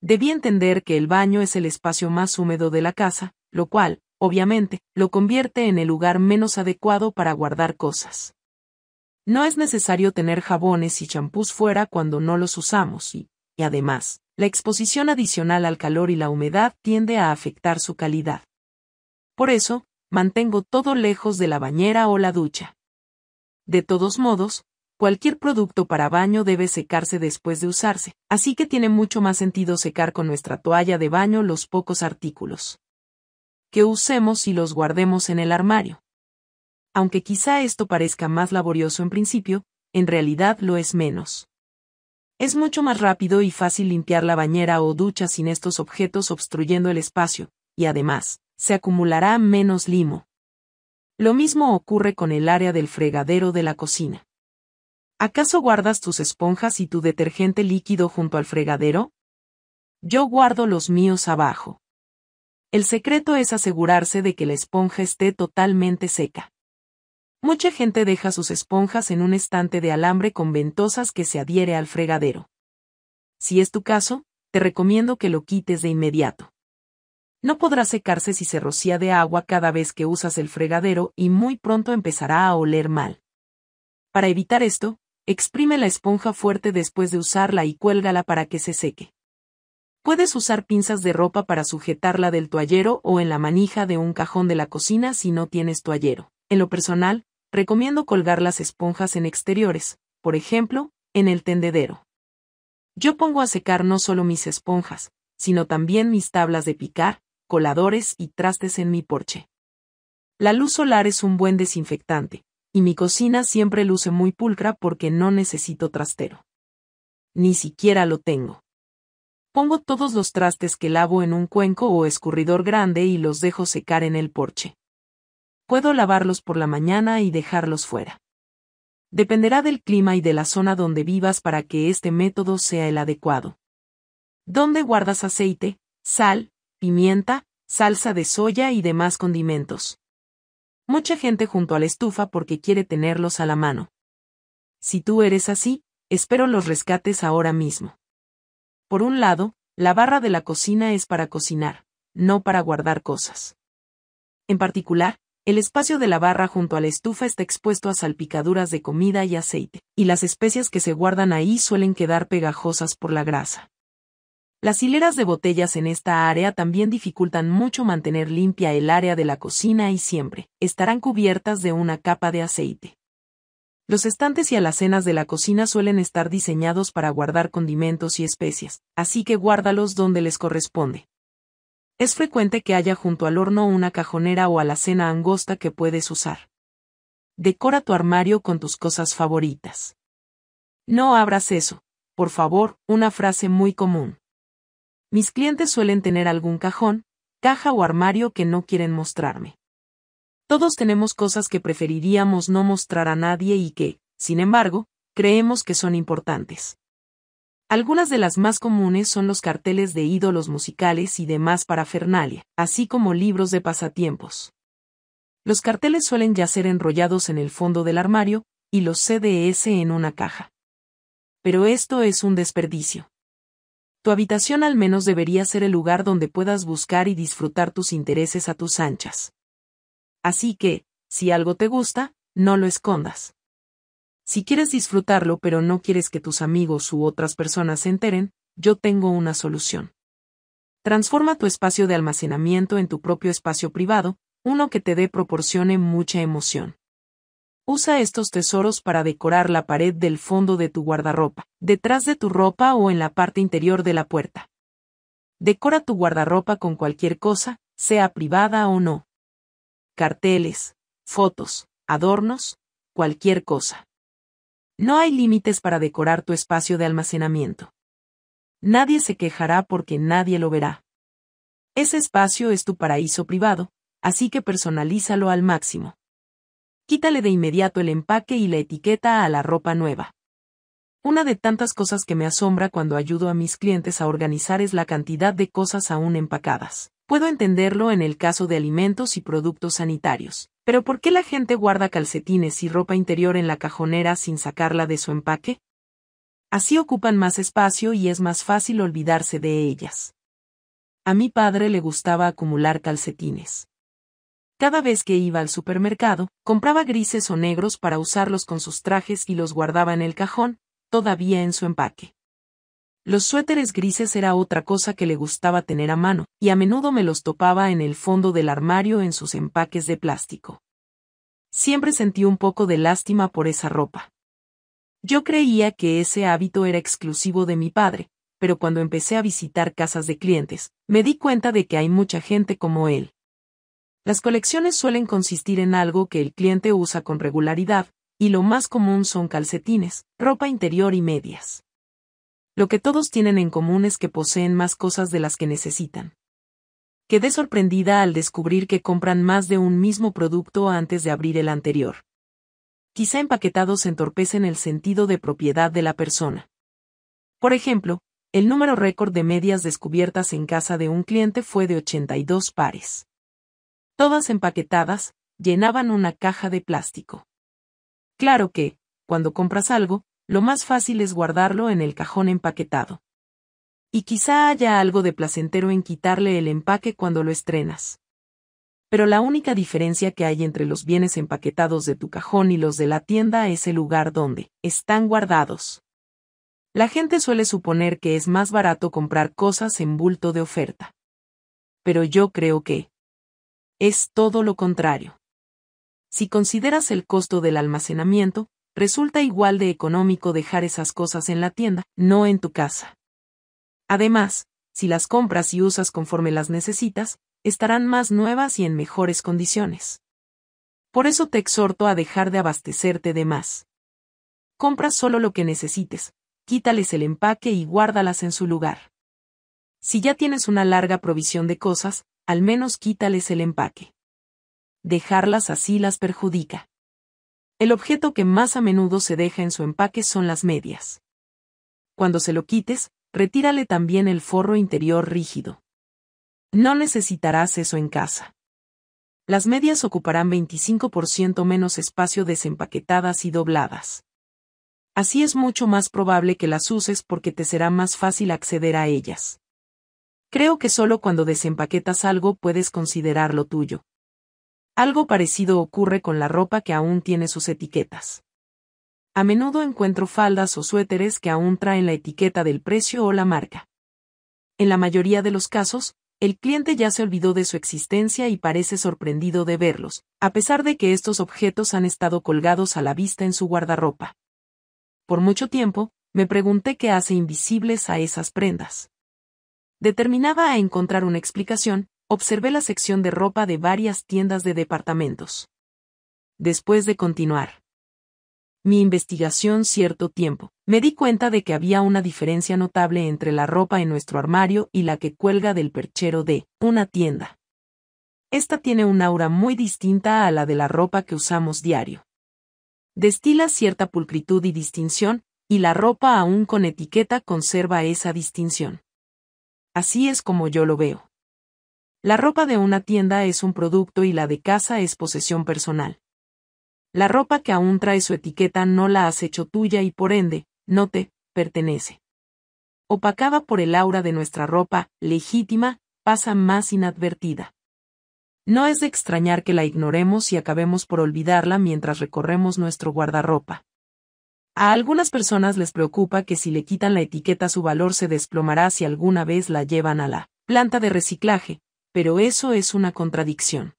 Debí entender que el baño es el espacio más húmedo de la casa, lo cual, obviamente, lo convierte en el lugar menos adecuado para guardar cosas. No es necesario tener jabones y champús fuera cuando no los usamos y, y además, la exposición adicional al calor y la humedad tiende a afectar su calidad. Por eso, mantengo todo lejos de la bañera o la ducha. De todos modos, cualquier producto para baño debe secarse después de usarse, así que tiene mucho más sentido secar con nuestra toalla de baño los pocos artículos que usemos y los guardemos en el armario. Aunque quizá esto parezca más laborioso en principio, en realidad lo es menos. Es mucho más rápido y fácil limpiar la bañera o ducha sin estos objetos obstruyendo el espacio, y además, se acumulará menos limo. Lo mismo ocurre con el área del fregadero de la cocina. ¿Acaso guardas tus esponjas y tu detergente líquido junto al fregadero? Yo guardo los míos abajo. El secreto es asegurarse de que la esponja esté totalmente seca. Mucha gente deja sus esponjas en un estante de alambre con ventosas que se adhiere al fregadero. Si es tu caso, te recomiendo que lo quites de inmediato. No podrá secarse si se rocía de agua cada vez que usas el fregadero y muy pronto empezará a oler mal. Para evitar esto, exprime la esponja fuerte después de usarla y cuélgala para que se seque. Puedes usar pinzas de ropa para sujetarla del toallero o en la manija de un cajón de la cocina si no tienes toallero. En lo personal, recomiendo colgar las esponjas en exteriores, por ejemplo, en el tendedero. Yo pongo a secar no solo mis esponjas, sino también mis tablas de picar, coladores y trastes en mi porche. La luz solar es un buen desinfectante, y mi cocina siempre luce muy pulcra porque no necesito trastero. Ni siquiera lo tengo. Pongo todos los trastes que lavo en un cuenco o escurridor grande y los dejo secar en el porche puedo lavarlos por la mañana y dejarlos fuera. Dependerá del clima y de la zona donde vivas para que este método sea el adecuado. ¿Dónde guardas aceite, sal, pimienta, salsa de soya y demás condimentos? Mucha gente junto a la estufa porque quiere tenerlos a la mano. Si tú eres así, espero los rescates ahora mismo. Por un lado, la barra de la cocina es para cocinar, no para guardar cosas. En particular, el espacio de la barra junto a la estufa está expuesto a salpicaduras de comida y aceite, y las especias que se guardan ahí suelen quedar pegajosas por la grasa. Las hileras de botellas en esta área también dificultan mucho mantener limpia el área de la cocina y siempre estarán cubiertas de una capa de aceite. Los estantes y alacenas de la cocina suelen estar diseñados para guardar condimentos y especias, así que guárdalos donde les corresponde. Es frecuente que haya junto al horno una cajonera o alacena angosta que puedes usar. Decora tu armario con tus cosas favoritas. No abras eso, por favor, una frase muy común. Mis clientes suelen tener algún cajón, caja o armario que no quieren mostrarme. Todos tenemos cosas que preferiríamos no mostrar a nadie y que, sin embargo, creemos que son importantes. Algunas de las más comunes son los carteles de ídolos musicales y demás parafernalia, así como libros de pasatiempos. Los carteles suelen ya ser enrollados en el fondo del armario, y los CDS en una caja. Pero esto es un desperdicio. Tu habitación al menos debería ser el lugar donde puedas buscar y disfrutar tus intereses a tus anchas. Así que, si algo te gusta, no lo escondas. Si quieres disfrutarlo pero no quieres que tus amigos u otras personas se enteren, yo tengo una solución. Transforma tu espacio de almacenamiento en tu propio espacio privado, uno que te dé proporcione mucha emoción. Usa estos tesoros para decorar la pared del fondo de tu guardarropa, detrás de tu ropa o en la parte interior de la puerta. Decora tu guardarropa con cualquier cosa, sea privada o no. Carteles, fotos, adornos, cualquier cosa. No hay límites para decorar tu espacio de almacenamiento. Nadie se quejará porque nadie lo verá. Ese espacio es tu paraíso privado, así que personalízalo al máximo. Quítale de inmediato el empaque y la etiqueta a la ropa nueva. Una de tantas cosas que me asombra cuando ayudo a mis clientes a organizar es la cantidad de cosas aún empacadas. Puedo entenderlo en el caso de alimentos y productos sanitarios, pero ¿por qué la gente guarda calcetines y ropa interior en la cajonera sin sacarla de su empaque? Así ocupan más espacio y es más fácil olvidarse de ellas. A mi padre le gustaba acumular calcetines. Cada vez que iba al supermercado, compraba grises o negros para usarlos con sus trajes y los guardaba en el cajón, todavía en su empaque. Los suéteres grises era otra cosa que le gustaba tener a mano, y a menudo me los topaba en el fondo del armario en sus empaques de plástico. Siempre sentí un poco de lástima por esa ropa. Yo creía que ese hábito era exclusivo de mi padre, pero cuando empecé a visitar casas de clientes, me di cuenta de que hay mucha gente como él. Las colecciones suelen consistir en algo que el cliente usa con regularidad, y lo más común son calcetines, ropa interior y medias. Lo que todos tienen en común es que poseen más cosas de las que necesitan. Quedé sorprendida al descubrir que compran más de un mismo producto antes de abrir el anterior. Quizá empaquetados entorpecen el sentido de propiedad de la persona. Por ejemplo, el número récord de medias descubiertas en casa de un cliente fue de 82 pares. Todas empaquetadas, llenaban una caja de plástico. Claro que, cuando compras algo, lo más fácil es guardarlo en el cajón empaquetado. Y quizá haya algo de placentero en quitarle el empaque cuando lo estrenas. Pero la única diferencia que hay entre los bienes empaquetados de tu cajón y los de la tienda es el lugar donde están guardados. La gente suele suponer que es más barato comprar cosas en bulto de oferta. Pero yo creo que es todo lo contrario. Si consideras el costo del almacenamiento, resulta igual de económico dejar esas cosas en la tienda, no en tu casa. Además, si las compras y usas conforme las necesitas, estarán más nuevas y en mejores condiciones. Por eso te exhorto a dejar de abastecerte de más. Compra solo lo que necesites, quítales el empaque y guárdalas en su lugar. Si ya tienes una larga provisión de cosas, al menos quítales el empaque. Dejarlas así las perjudica. El objeto que más a menudo se deja en su empaque son las medias. Cuando se lo quites, retírale también el forro interior rígido. No necesitarás eso en casa. Las medias ocuparán 25% menos espacio desempaquetadas y dobladas. Así es mucho más probable que las uses porque te será más fácil acceder a ellas. Creo que solo cuando desempaquetas algo puedes considerarlo tuyo. Algo parecido ocurre con la ropa que aún tiene sus etiquetas. A menudo encuentro faldas o suéteres que aún traen la etiqueta del precio o la marca. En la mayoría de los casos, el cliente ya se olvidó de su existencia y parece sorprendido de verlos, a pesar de que estos objetos han estado colgados a la vista en su guardarropa. Por mucho tiempo, me pregunté qué hace invisibles a esas prendas. Determinaba a encontrar una explicación, observé la sección de ropa de varias tiendas de departamentos. Después de continuar mi investigación cierto tiempo, me di cuenta de que había una diferencia notable entre la ropa en nuestro armario y la que cuelga del perchero de una tienda. Esta tiene un aura muy distinta a la de la ropa que usamos diario. Destila cierta pulcritud y distinción, y la ropa aún con etiqueta conserva esa distinción. Así es como yo lo veo. La ropa de una tienda es un producto y la de casa es posesión personal. La ropa que aún trae su etiqueta no la has hecho tuya y por ende, no te pertenece. Opacada por el aura de nuestra ropa, legítima, pasa más inadvertida. No es de extrañar que la ignoremos y acabemos por olvidarla mientras recorremos nuestro guardarropa. A algunas personas les preocupa que si le quitan la etiqueta su valor se desplomará si alguna vez la llevan a la planta de reciclaje, pero eso es una contradicción.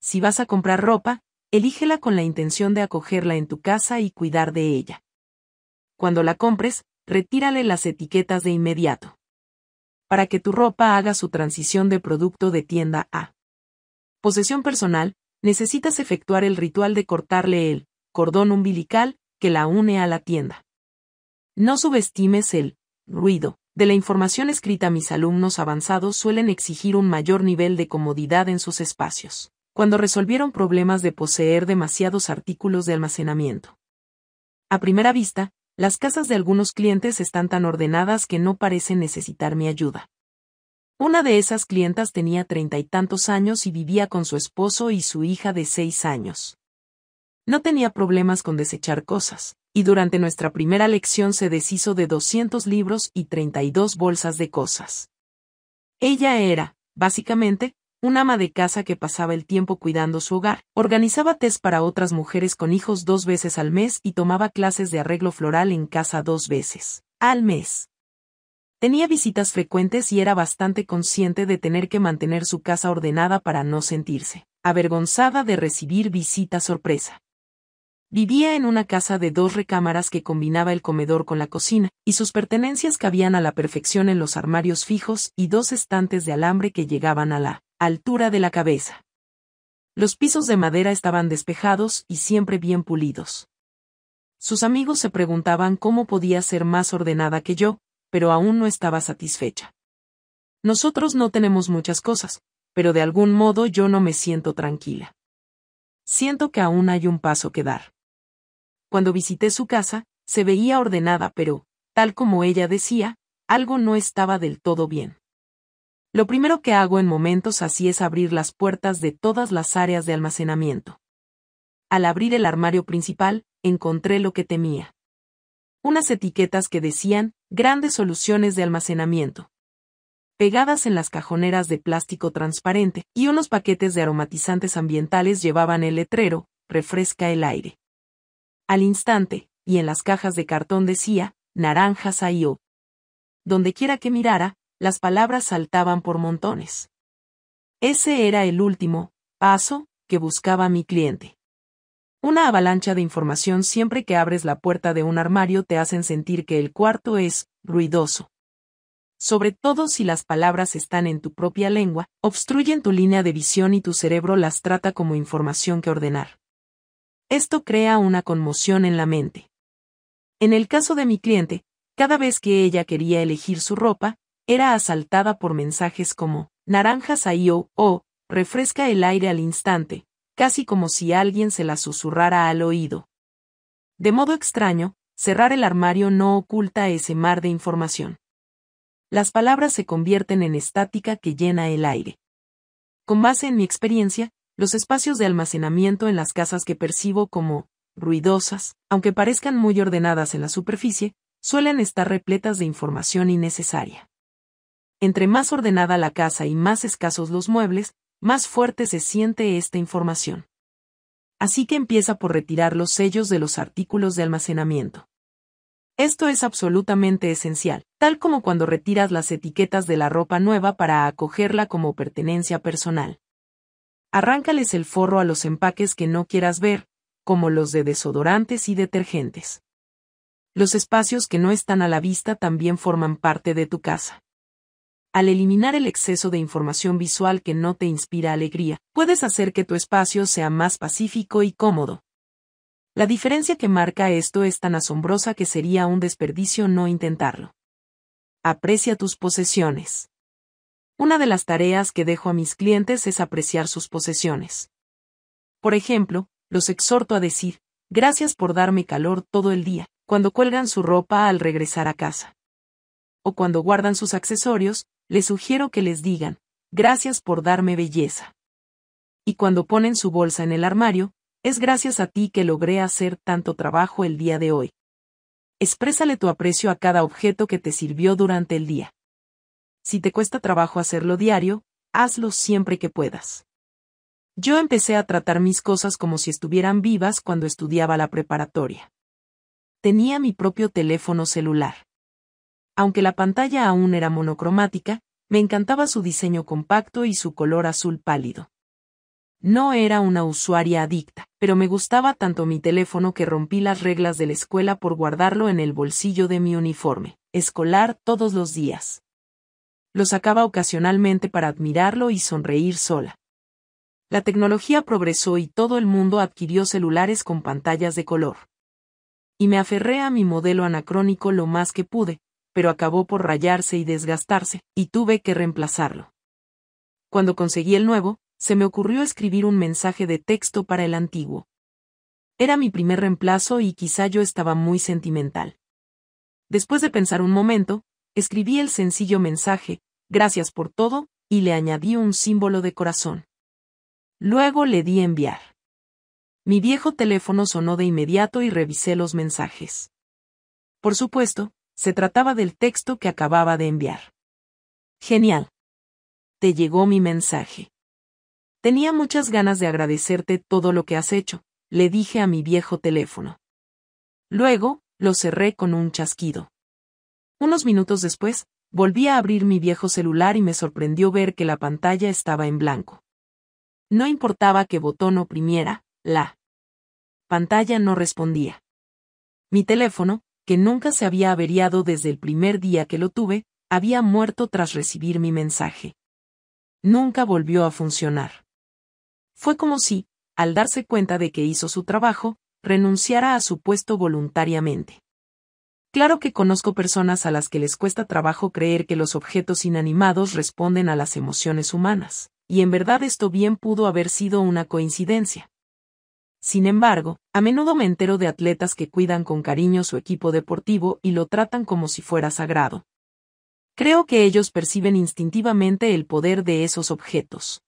Si vas a comprar ropa, elígela con la intención de acogerla en tu casa y cuidar de ella. Cuando la compres, retírale las etiquetas de inmediato. Para que tu ropa haga su transición de producto de tienda a posesión personal, necesitas efectuar el ritual de cortarle el cordón umbilical que la une a la tienda. No subestimes el ruido de la información escrita mis alumnos avanzados suelen exigir un mayor nivel de comodidad en sus espacios, cuando resolvieron problemas de poseer demasiados artículos de almacenamiento. A primera vista, las casas de algunos clientes están tan ordenadas que no parecen necesitar mi ayuda. Una de esas clientas tenía treinta y tantos años y vivía con su esposo y su hija de seis años. No tenía problemas con desechar cosas, y durante nuestra primera lección se deshizo de 200 libros y 32 bolsas de cosas. Ella era, básicamente, una ama de casa que pasaba el tiempo cuidando su hogar, organizaba test para otras mujeres con hijos dos veces al mes y tomaba clases de arreglo floral en casa dos veces al mes. Tenía visitas frecuentes y era bastante consciente de tener que mantener su casa ordenada para no sentirse avergonzada de recibir visita sorpresa. Vivía en una casa de dos recámaras que combinaba el comedor con la cocina, y sus pertenencias cabían a la perfección en los armarios fijos y dos estantes de alambre que llegaban a la altura de la cabeza. Los pisos de madera estaban despejados y siempre bien pulidos. Sus amigos se preguntaban cómo podía ser más ordenada que yo, pero aún no estaba satisfecha. Nosotros no tenemos muchas cosas, pero de algún modo yo no me siento tranquila. Siento que aún hay un paso que dar. Cuando visité su casa, se veía ordenada, pero, tal como ella decía, algo no estaba del todo bien. Lo primero que hago en momentos así es abrir las puertas de todas las áreas de almacenamiento. Al abrir el armario principal, encontré lo que temía. Unas etiquetas que decían, grandes soluciones de almacenamiento. Pegadas en las cajoneras de plástico transparente, y unos paquetes de aromatizantes ambientales llevaban el letrero, refresca el aire al instante, y en las cajas de cartón decía, naranjas IO. Oh". Donde quiera que mirara, las palabras saltaban por montones. Ese era el último paso que buscaba mi cliente. Una avalancha de información siempre que abres la puerta de un armario te hacen sentir que el cuarto es ruidoso. Sobre todo si las palabras están en tu propia lengua, obstruyen tu línea de visión y tu cerebro las trata como información que ordenar. Esto crea una conmoción en la mente. En el caso de mi cliente, cada vez que ella quería elegir su ropa, era asaltada por mensajes como naranjas ahí o, o refresca el aire al instante, casi como si alguien se la susurrara al oído. De modo extraño, cerrar el armario no oculta ese mar de información. Las palabras se convierten en estática que llena el aire. Con base en mi experiencia, los espacios de almacenamiento en las casas que percibo como ruidosas, aunque parezcan muy ordenadas en la superficie, suelen estar repletas de información innecesaria. Entre más ordenada la casa y más escasos los muebles, más fuerte se siente esta información. Así que empieza por retirar los sellos de los artículos de almacenamiento. Esto es absolutamente esencial, tal como cuando retiras las etiquetas de la ropa nueva para acogerla como pertenencia personal. Arráncales el forro a los empaques que no quieras ver, como los de desodorantes y detergentes. Los espacios que no están a la vista también forman parte de tu casa. Al eliminar el exceso de información visual que no te inspira alegría, puedes hacer que tu espacio sea más pacífico y cómodo. La diferencia que marca esto es tan asombrosa que sería un desperdicio no intentarlo. Aprecia tus posesiones. Una de las tareas que dejo a mis clientes es apreciar sus posesiones. Por ejemplo, los exhorto a decir, gracias por darme calor todo el día, cuando cuelgan su ropa al regresar a casa. O cuando guardan sus accesorios, les sugiero que les digan, gracias por darme belleza. Y cuando ponen su bolsa en el armario, es gracias a ti que logré hacer tanto trabajo el día de hoy. Exprésale tu aprecio a cada objeto que te sirvió durante el día si te cuesta trabajo hacerlo diario, hazlo siempre que puedas. Yo empecé a tratar mis cosas como si estuvieran vivas cuando estudiaba la preparatoria. Tenía mi propio teléfono celular. Aunque la pantalla aún era monocromática, me encantaba su diseño compacto y su color azul pálido. No era una usuaria adicta, pero me gustaba tanto mi teléfono que rompí las reglas de la escuela por guardarlo en el bolsillo de mi uniforme escolar todos los días lo sacaba ocasionalmente para admirarlo y sonreír sola. La tecnología progresó y todo el mundo adquirió celulares con pantallas de color. Y me aferré a mi modelo anacrónico lo más que pude, pero acabó por rayarse y desgastarse, y tuve que reemplazarlo. Cuando conseguí el nuevo, se me ocurrió escribir un mensaje de texto para el antiguo. Era mi primer reemplazo y quizá yo estaba muy sentimental. Después de pensar un momento, escribí el sencillo mensaje, gracias por todo, y le añadí un símbolo de corazón. Luego le di enviar. Mi viejo teléfono sonó de inmediato y revisé los mensajes. Por supuesto, se trataba del texto que acababa de enviar. Genial. Te llegó mi mensaje. Tenía muchas ganas de agradecerte todo lo que has hecho, le dije a mi viejo teléfono. Luego, lo cerré con un chasquido. Unos minutos después, Volví a abrir mi viejo celular y me sorprendió ver que la pantalla estaba en blanco. No importaba qué botón oprimiera, la pantalla no respondía. Mi teléfono, que nunca se había averiado desde el primer día que lo tuve, había muerto tras recibir mi mensaje. Nunca volvió a funcionar. Fue como si, al darse cuenta de que hizo su trabajo, renunciara a su puesto voluntariamente. Claro que conozco personas a las que les cuesta trabajo creer que los objetos inanimados responden a las emociones humanas, y en verdad esto bien pudo haber sido una coincidencia. Sin embargo, a menudo me entero de atletas que cuidan con cariño su equipo deportivo y lo tratan como si fuera sagrado. Creo que ellos perciben instintivamente el poder de esos objetos.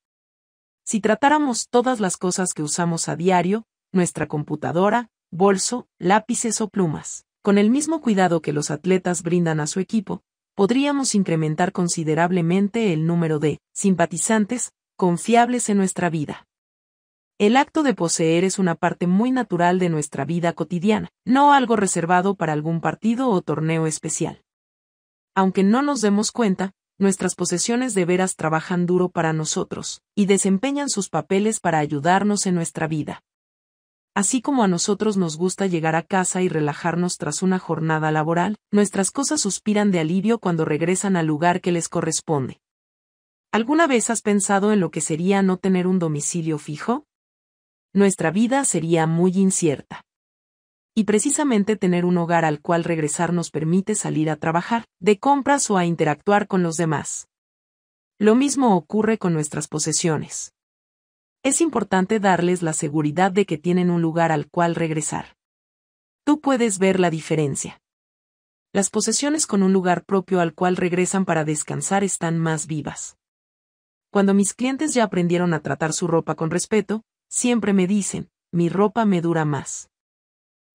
Si tratáramos todas las cosas que usamos a diario, nuestra computadora, bolso, lápices o plumas, con el mismo cuidado que los atletas brindan a su equipo, podríamos incrementar considerablemente el número de simpatizantes confiables en nuestra vida. El acto de poseer es una parte muy natural de nuestra vida cotidiana, no algo reservado para algún partido o torneo especial. Aunque no nos demos cuenta, nuestras posesiones de veras trabajan duro para nosotros, y desempeñan sus papeles para ayudarnos en nuestra vida. Así como a nosotros nos gusta llegar a casa y relajarnos tras una jornada laboral, nuestras cosas suspiran de alivio cuando regresan al lugar que les corresponde. ¿Alguna vez has pensado en lo que sería no tener un domicilio fijo? Nuestra vida sería muy incierta. Y precisamente tener un hogar al cual regresar nos permite salir a trabajar, de compras o a interactuar con los demás. Lo mismo ocurre con nuestras posesiones. Es importante darles la seguridad de que tienen un lugar al cual regresar. Tú puedes ver la diferencia. Las posesiones con un lugar propio al cual regresan para descansar están más vivas. Cuando mis clientes ya aprendieron a tratar su ropa con respeto, siempre me dicen, mi ropa me dura más.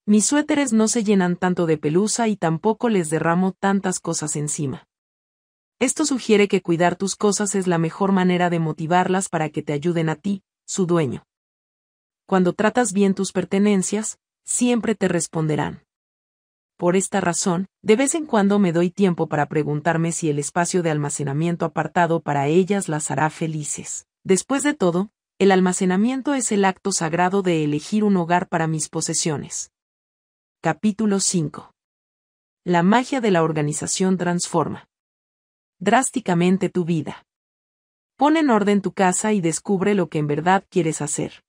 Mis suéteres no se llenan tanto de pelusa y tampoco les derramo tantas cosas encima. Esto sugiere que cuidar tus cosas es la mejor manera de motivarlas para que te ayuden a ti, su dueño. Cuando tratas bien tus pertenencias, siempre te responderán. Por esta razón, de vez en cuando me doy tiempo para preguntarme si el espacio de almacenamiento apartado para ellas las hará felices. Después de todo, el almacenamiento es el acto sagrado de elegir un hogar para mis posesiones. Capítulo 5. La magia de la organización transforma drásticamente tu vida. Pon en orden tu casa y descubre lo que en verdad quieres hacer.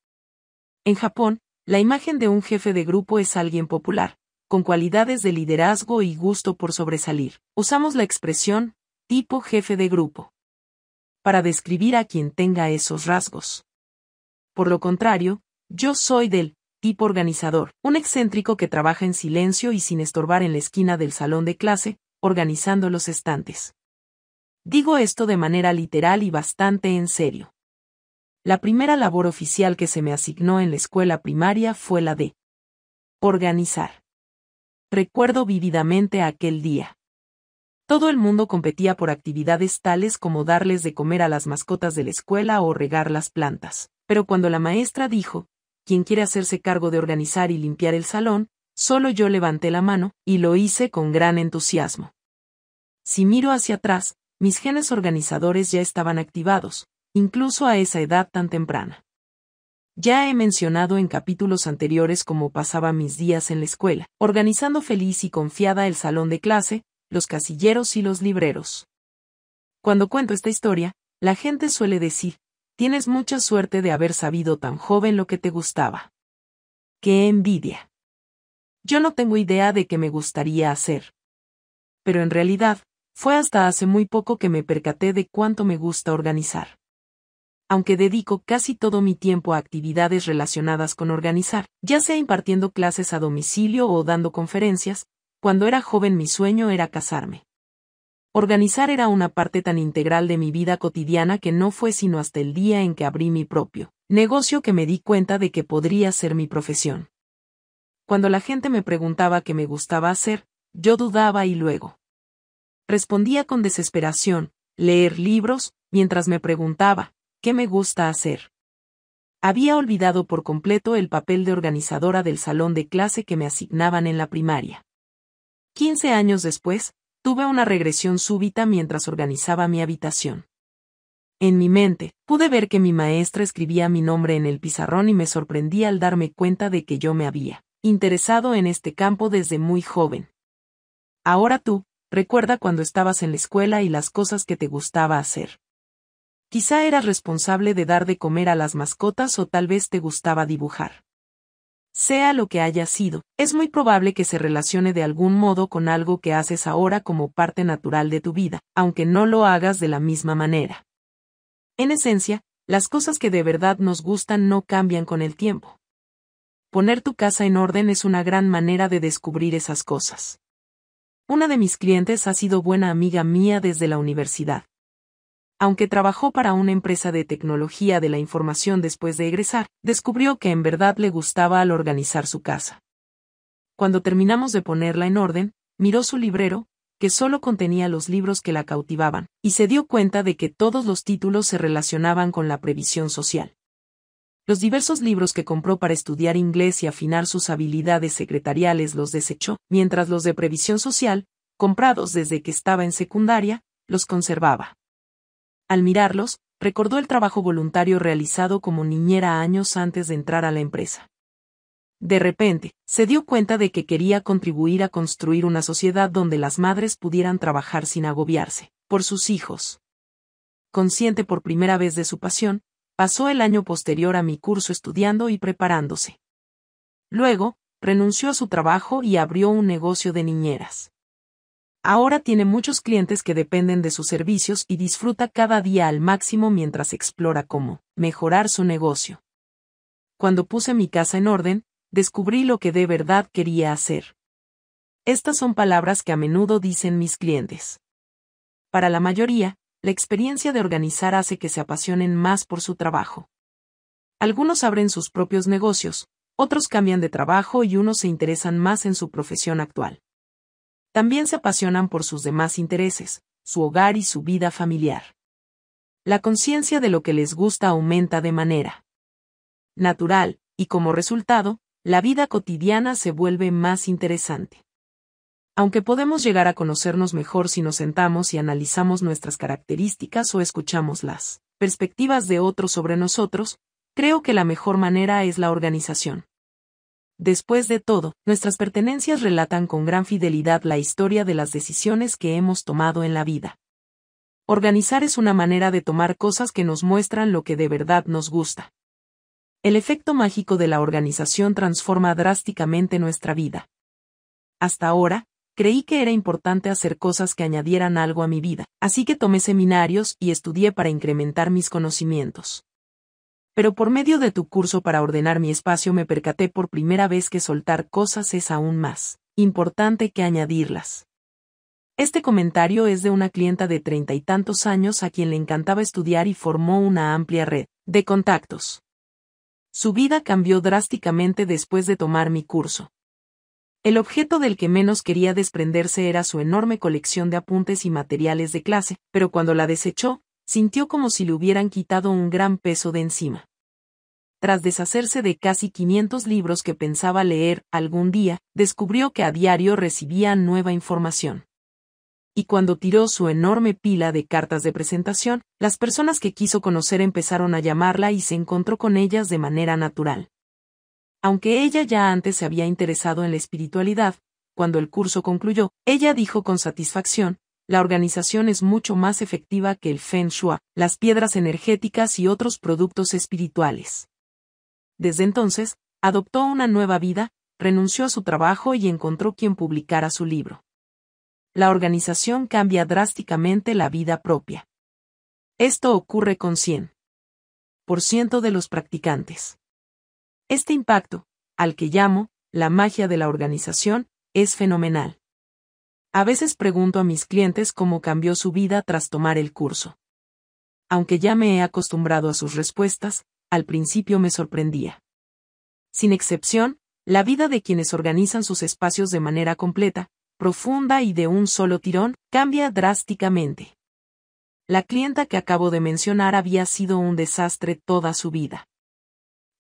En Japón, la imagen de un jefe de grupo es alguien popular, con cualidades de liderazgo y gusto por sobresalir. Usamos la expresión tipo jefe de grupo para describir a quien tenga esos rasgos. Por lo contrario, yo soy del tipo organizador, un excéntrico que trabaja en silencio y sin estorbar en la esquina del salón de clase, organizando los estantes. Digo esto de manera literal y bastante en serio. La primera labor oficial que se me asignó en la escuela primaria fue la de organizar. Recuerdo vívidamente aquel día. Todo el mundo competía por actividades tales como darles de comer a las mascotas de la escuela o regar las plantas. Pero cuando la maestra dijo, "¿Quién quiere hacerse cargo de organizar y limpiar el salón, solo yo levanté la mano, y lo hice con gran entusiasmo. Si miro hacia atrás, mis genes organizadores ya estaban activados, incluso a esa edad tan temprana. Ya he mencionado en capítulos anteriores cómo pasaba mis días en la escuela, organizando feliz y confiada el salón de clase, los casilleros y los libreros. Cuando cuento esta historia, la gente suele decir, tienes mucha suerte de haber sabido tan joven lo que te gustaba. ¡Qué envidia! Yo no tengo idea de qué me gustaría hacer. Pero en realidad, fue hasta hace muy poco que me percaté de cuánto me gusta organizar. Aunque dedico casi todo mi tiempo a actividades relacionadas con organizar, ya sea impartiendo clases a domicilio o dando conferencias, cuando era joven mi sueño era casarme. Organizar era una parte tan integral de mi vida cotidiana que no fue sino hasta el día en que abrí mi propio negocio que me di cuenta de que podría ser mi profesión. Cuando la gente me preguntaba qué me gustaba hacer, yo dudaba y luego, Respondía con desesperación, leer libros, mientras me preguntaba, ¿qué me gusta hacer? Había olvidado por completo el papel de organizadora del salón de clase que me asignaban en la primaria. Quince años después, tuve una regresión súbita mientras organizaba mi habitación. En mi mente, pude ver que mi maestra escribía mi nombre en el pizarrón y me sorprendí al darme cuenta de que yo me había interesado en este campo desde muy joven. Ahora tú, Recuerda cuando estabas en la escuela y las cosas que te gustaba hacer. Quizá eras responsable de dar de comer a las mascotas o tal vez te gustaba dibujar. Sea lo que haya sido, es muy probable que se relacione de algún modo con algo que haces ahora como parte natural de tu vida, aunque no lo hagas de la misma manera. En esencia, las cosas que de verdad nos gustan no cambian con el tiempo. Poner tu casa en orden es una gran manera de descubrir esas cosas. Una de mis clientes ha sido buena amiga mía desde la universidad. Aunque trabajó para una empresa de tecnología de la información después de egresar, descubrió que en verdad le gustaba al organizar su casa. Cuando terminamos de ponerla en orden, miró su librero, que solo contenía los libros que la cautivaban, y se dio cuenta de que todos los títulos se relacionaban con la previsión social. Los diversos libros que compró para estudiar inglés y afinar sus habilidades secretariales los desechó, mientras los de previsión social, comprados desde que estaba en secundaria, los conservaba. Al mirarlos, recordó el trabajo voluntario realizado como niñera años antes de entrar a la empresa. De repente, se dio cuenta de que quería contribuir a construir una sociedad donde las madres pudieran trabajar sin agobiarse, por sus hijos. Consciente por primera vez de su pasión, Pasó el año posterior a mi curso estudiando y preparándose. Luego, renunció a su trabajo y abrió un negocio de niñeras. Ahora tiene muchos clientes que dependen de sus servicios y disfruta cada día al máximo mientras explora cómo mejorar su negocio. Cuando puse mi casa en orden, descubrí lo que de verdad quería hacer. Estas son palabras que a menudo dicen mis clientes. Para la mayoría, la experiencia de organizar hace que se apasionen más por su trabajo. Algunos abren sus propios negocios, otros cambian de trabajo y unos se interesan más en su profesión actual. También se apasionan por sus demás intereses, su hogar y su vida familiar. La conciencia de lo que les gusta aumenta de manera natural, y como resultado, la vida cotidiana se vuelve más interesante aunque podemos llegar a conocernos mejor si nos sentamos y analizamos nuestras características o escuchamos las perspectivas de otros sobre nosotros, creo que la mejor manera es la organización. Después de todo, nuestras pertenencias relatan con gran fidelidad la historia de las decisiones que hemos tomado en la vida. Organizar es una manera de tomar cosas que nos muestran lo que de verdad nos gusta. El efecto mágico de la organización transforma drásticamente nuestra vida. Hasta ahora, creí que era importante hacer cosas que añadieran algo a mi vida, así que tomé seminarios y estudié para incrementar mis conocimientos. Pero por medio de tu curso para ordenar mi espacio me percaté por primera vez que soltar cosas es aún más importante que añadirlas. Este comentario es de una clienta de treinta y tantos años a quien le encantaba estudiar y formó una amplia red de contactos. Su vida cambió drásticamente después de tomar mi curso. El objeto del que menos quería desprenderse era su enorme colección de apuntes y materiales de clase, pero cuando la desechó, sintió como si le hubieran quitado un gran peso de encima. Tras deshacerse de casi 500 libros que pensaba leer algún día, descubrió que a diario recibía nueva información. Y cuando tiró su enorme pila de cartas de presentación, las personas que quiso conocer empezaron a llamarla y se encontró con ellas de manera natural. Aunque ella ya antes se había interesado en la espiritualidad, cuando el curso concluyó, ella dijo con satisfacción, la organización es mucho más efectiva que el Feng Shui, las piedras energéticas y otros productos espirituales. Desde entonces, adoptó una nueva vida, renunció a su trabajo y encontró quien publicara su libro. La organización cambia drásticamente la vida propia. Esto ocurre con 100% de los practicantes. Este impacto, al que llamo, la magia de la organización, es fenomenal. A veces pregunto a mis clientes cómo cambió su vida tras tomar el curso. Aunque ya me he acostumbrado a sus respuestas, al principio me sorprendía. Sin excepción, la vida de quienes organizan sus espacios de manera completa, profunda y de un solo tirón, cambia drásticamente. La clienta que acabo de mencionar había sido un desastre toda su vida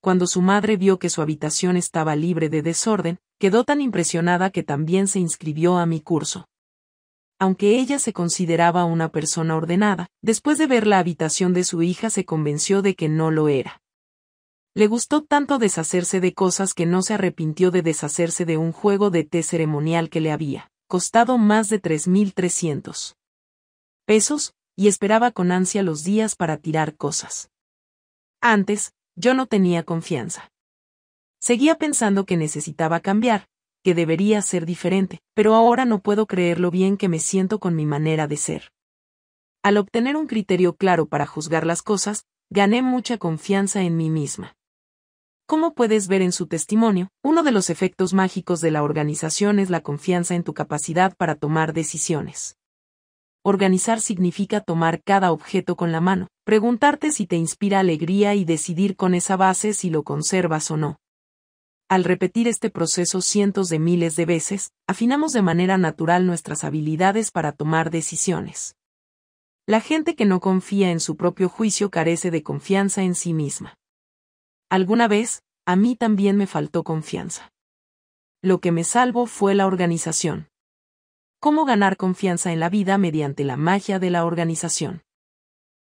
cuando su madre vio que su habitación estaba libre de desorden, quedó tan impresionada que también se inscribió a mi curso. Aunque ella se consideraba una persona ordenada, después de ver la habitación de su hija se convenció de que no lo era. Le gustó tanto deshacerse de cosas que no se arrepintió de deshacerse de un juego de té ceremonial que le había costado más de 3.300 pesos, y esperaba con ansia los días para tirar cosas. Antes, yo no tenía confianza. Seguía pensando que necesitaba cambiar, que debería ser diferente, pero ahora no puedo creer lo bien que me siento con mi manera de ser. Al obtener un criterio claro para juzgar las cosas, gané mucha confianza en mí misma. Como puedes ver en su testimonio, uno de los efectos mágicos de la organización es la confianza en tu capacidad para tomar decisiones. Organizar significa tomar cada objeto con la mano, preguntarte si te inspira alegría y decidir con esa base si lo conservas o no. Al repetir este proceso cientos de miles de veces, afinamos de manera natural nuestras habilidades para tomar decisiones. La gente que no confía en su propio juicio carece de confianza en sí misma. Alguna vez, a mí también me faltó confianza. Lo que me salvó fue la organización. ¿Cómo ganar confianza en la vida mediante la magia de la organización?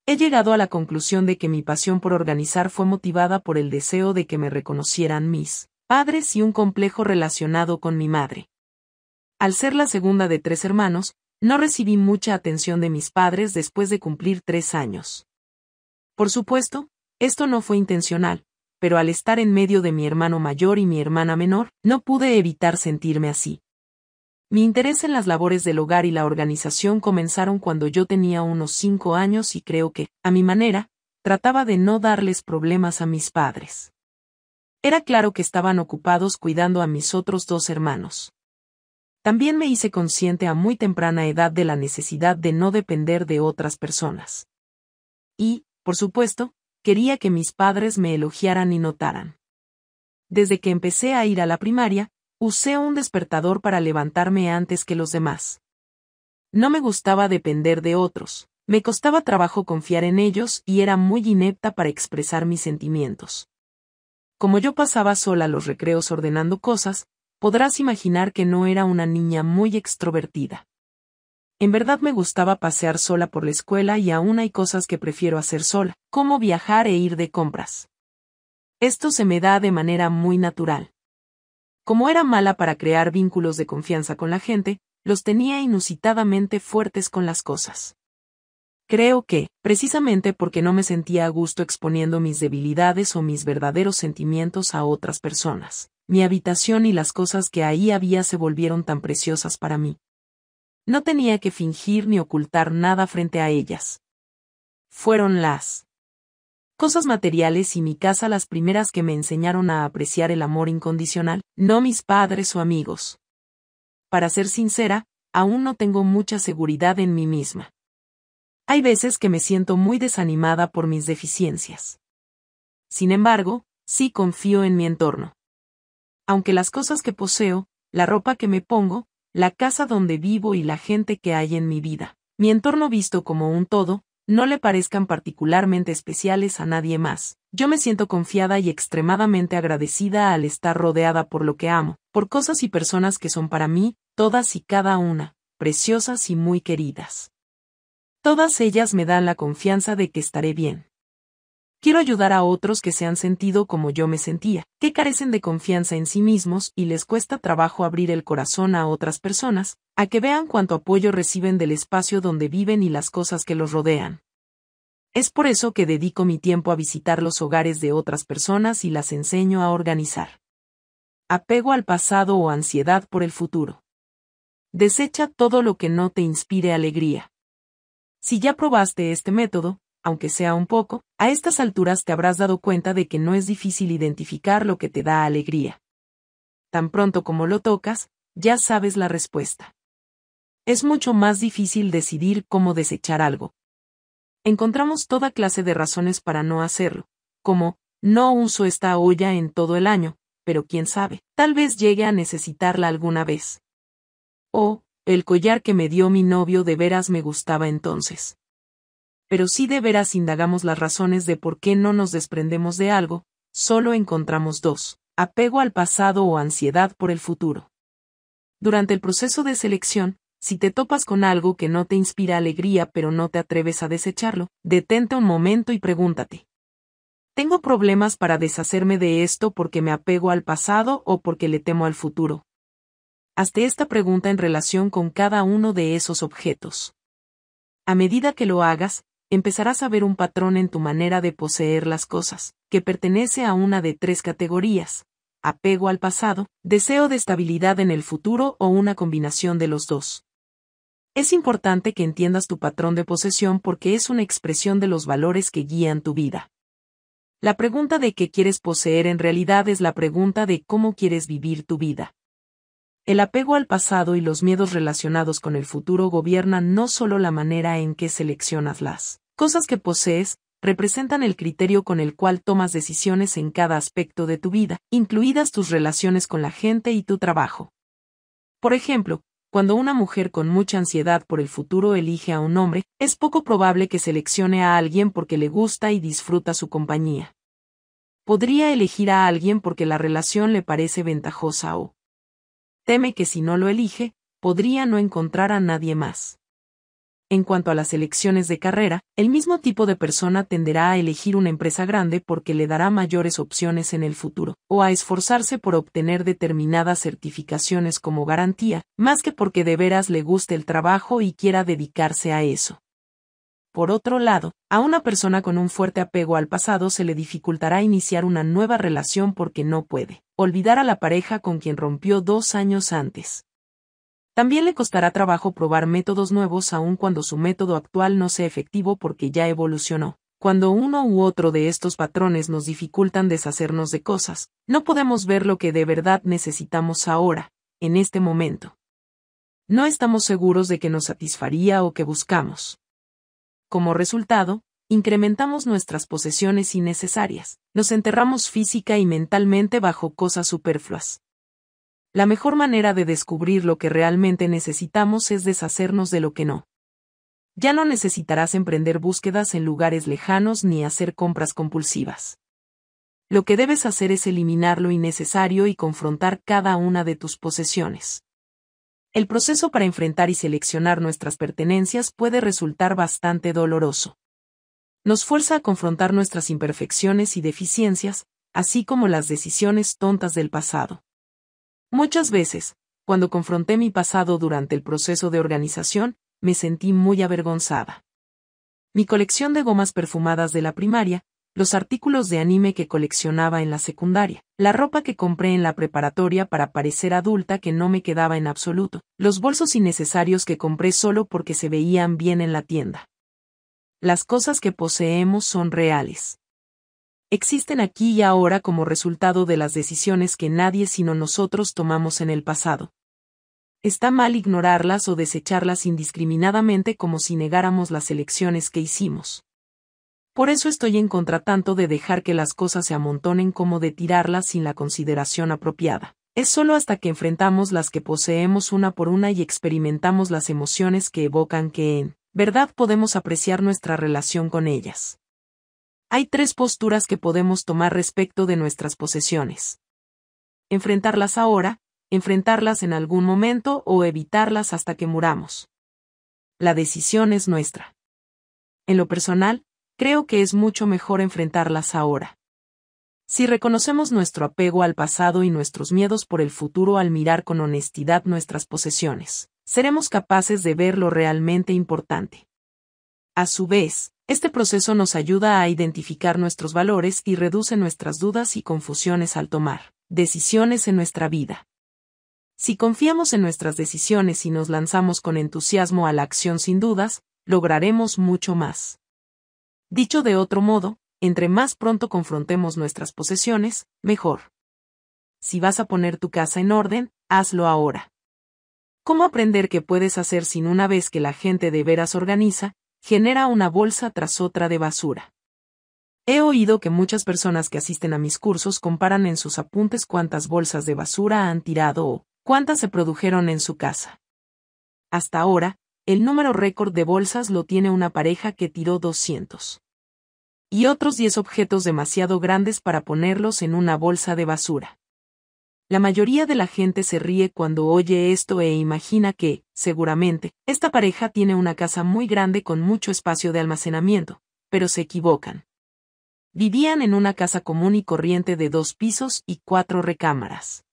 He llegado a la conclusión de que mi pasión por organizar fue motivada por el deseo de que me reconocieran mis padres y un complejo relacionado con mi madre. Al ser la segunda de tres hermanos, no recibí mucha atención de mis padres después de cumplir tres años. Por supuesto, esto no fue intencional, pero al estar en medio de mi hermano mayor y mi hermana menor, no pude evitar sentirme así. Mi interés en las labores del hogar y la organización comenzaron cuando yo tenía unos cinco años y creo que, a mi manera, trataba de no darles problemas a mis padres. Era claro que estaban ocupados cuidando a mis otros dos hermanos. También me hice consciente a muy temprana edad de la necesidad de no depender de otras personas. Y, por supuesto, quería que mis padres me elogiaran y notaran. Desde que empecé a ir a la primaria, Usé un despertador para levantarme antes que los demás. No me gustaba depender de otros, me costaba trabajo confiar en ellos y era muy inepta para expresar mis sentimientos. Como yo pasaba sola los recreos ordenando cosas, podrás imaginar que no era una niña muy extrovertida. En verdad me gustaba pasear sola por la escuela y aún hay cosas que prefiero hacer sola, como viajar e ir de compras. Esto se me da de manera muy natural. Como era mala para crear vínculos de confianza con la gente, los tenía inusitadamente fuertes con las cosas. Creo que, precisamente porque no me sentía a gusto exponiendo mis debilidades o mis verdaderos sentimientos a otras personas, mi habitación y las cosas que ahí había se volvieron tan preciosas para mí. No tenía que fingir ni ocultar nada frente a ellas. Fueron las cosas materiales y mi casa las primeras que me enseñaron a apreciar el amor incondicional, no mis padres o amigos. Para ser sincera, aún no tengo mucha seguridad en mí misma. Hay veces que me siento muy desanimada por mis deficiencias. Sin embargo, sí confío en mi entorno. Aunque las cosas que poseo, la ropa que me pongo, la casa donde vivo y la gente que hay en mi vida, mi entorno visto como un todo, no le parezcan particularmente especiales a nadie más. Yo me siento confiada y extremadamente agradecida al estar rodeada por lo que amo, por cosas y personas que son para mí, todas y cada una, preciosas y muy queridas. Todas ellas me dan la confianza de que estaré bien. Quiero ayudar a otros que se han sentido como yo me sentía, que carecen de confianza en sí mismos y les cuesta trabajo abrir el corazón a otras personas, a que vean cuánto apoyo reciben del espacio donde viven y las cosas que los rodean. Es por eso que dedico mi tiempo a visitar los hogares de otras personas y las enseño a organizar. Apego al pasado o ansiedad por el futuro. Desecha todo lo que no te inspire alegría. Si ya probaste este método, aunque sea un poco, a estas alturas te habrás dado cuenta de que no es difícil identificar lo que te da alegría. Tan pronto como lo tocas, ya sabes la respuesta. Es mucho más difícil decidir cómo desechar algo. Encontramos toda clase de razones para no hacerlo, como, no uso esta olla en todo el año, pero quién sabe, tal vez llegue a necesitarla alguna vez. O, el collar que me dio mi novio de veras me gustaba entonces pero si de veras indagamos las razones de por qué no nos desprendemos de algo, solo encontramos dos, apego al pasado o ansiedad por el futuro. Durante el proceso de selección, si te topas con algo que no te inspira alegría pero no te atreves a desecharlo, detente un momento y pregúntate. ¿Tengo problemas para deshacerme de esto porque me apego al pasado o porque le temo al futuro? Hazte esta pregunta en relación con cada uno de esos objetos. A medida que lo hagas, empezarás a ver un patrón en tu manera de poseer las cosas, que pertenece a una de tres categorías, apego al pasado, deseo de estabilidad en el futuro o una combinación de los dos. Es importante que entiendas tu patrón de posesión porque es una expresión de los valores que guían tu vida. La pregunta de qué quieres poseer en realidad es la pregunta de cómo quieres vivir tu vida. El apego al pasado y los miedos relacionados con el futuro gobiernan no solo la manera en que seleccionas las cosas que posees, representan el criterio con el cual tomas decisiones en cada aspecto de tu vida, incluidas tus relaciones con la gente y tu trabajo. Por ejemplo, cuando una mujer con mucha ansiedad por el futuro elige a un hombre, es poco probable que seleccione a alguien porque le gusta y disfruta su compañía. Podría elegir a alguien porque la relación le parece ventajosa o teme que si no lo elige, podría no encontrar a nadie más. En cuanto a las elecciones de carrera, el mismo tipo de persona tenderá a elegir una empresa grande porque le dará mayores opciones en el futuro, o a esforzarse por obtener determinadas certificaciones como garantía, más que porque de veras le guste el trabajo y quiera dedicarse a eso. Por otro lado, a una persona con un fuerte apego al pasado se le dificultará iniciar una nueva relación porque no puede olvidar a la pareja con quien rompió dos años antes. También le costará trabajo probar métodos nuevos aun cuando su método actual no sea efectivo porque ya evolucionó. Cuando uno u otro de estos patrones nos dificultan deshacernos de cosas, no podemos ver lo que de verdad necesitamos ahora, en este momento. No estamos seguros de que nos satisfaría o que buscamos. Como resultado, incrementamos nuestras posesiones innecesarias, nos enterramos física y mentalmente bajo cosas superfluas. La mejor manera de descubrir lo que realmente necesitamos es deshacernos de lo que no. Ya no necesitarás emprender búsquedas en lugares lejanos ni hacer compras compulsivas. Lo que debes hacer es eliminar lo innecesario y confrontar cada una de tus posesiones el proceso para enfrentar y seleccionar nuestras pertenencias puede resultar bastante doloroso. Nos fuerza a confrontar nuestras imperfecciones y deficiencias, así como las decisiones tontas del pasado. Muchas veces, cuando confronté mi pasado durante el proceso de organización, me sentí muy avergonzada. Mi colección de gomas perfumadas de la primaria, los artículos de anime que coleccionaba en la secundaria, la ropa que compré en la preparatoria para parecer adulta que no me quedaba en absoluto, los bolsos innecesarios que compré solo porque se veían bien en la tienda. Las cosas que poseemos son reales. Existen aquí y ahora como resultado de las decisiones que nadie sino nosotros tomamos en el pasado. Está mal ignorarlas o desecharlas indiscriminadamente como si negáramos las elecciones que hicimos. Por eso estoy en contra tanto de dejar que las cosas se amontonen como de tirarlas sin la consideración apropiada. Es solo hasta que enfrentamos las que poseemos una por una y experimentamos las emociones que evocan que en verdad podemos apreciar nuestra relación con ellas. Hay tres posturas que podemos tomar respecto de nuestras posesiones. Enfrentarlas ahora, enfrentarlas en algún momento o evitarlas hasta que muramos. La decisión es nuestra. En lo personal, creo que es mucho mejor enfrentarlas ahora. Si reconocemos nuestro apego al pasado y nuestros miedos por el futuro al mirar con honestidad nuestras posesiones, seremos capaces de ver lo realmente importante. A su vez, este proceso nos ayuda a identificar nuestros valores y reduce nuestras dudas y confusiones al tomar decisiones en nuestra vida. Si confiamos en nuestras decisiones y nos lanzamos con entusiasmo a la acción sin dudas, lograremos mucho más. Dicho de otro modo, entre más pronto confrontemos nuestras posesiones, mejor. Si vas a poner tu casa en orden, hazlo ahora. ¿Cómo aprender que puedes hacer sin una vez que la gente de veras organiza, genera una bolsa tras otra de basura? He oído que muchas personas que asisten a mis cursos comparan en sus apuntes cuántas bolsas de basura han tirado o cuántas se produjeron en su casa. Hasta ahora, el número récord de bolsas lo tiene una pareja que tiró 200. Y otros 10 objetos demasiado grandes para ponerlos en una bolsa de basura. La mayoría de la gente se ríe cuando oye esto e imagina que, seguramente, esta pareja tiene una casa muy grande con mucho espacio de almacenamiento, pero se equivocan. Vivían en una casa común y corriente de dos pisos y cuatro recámaras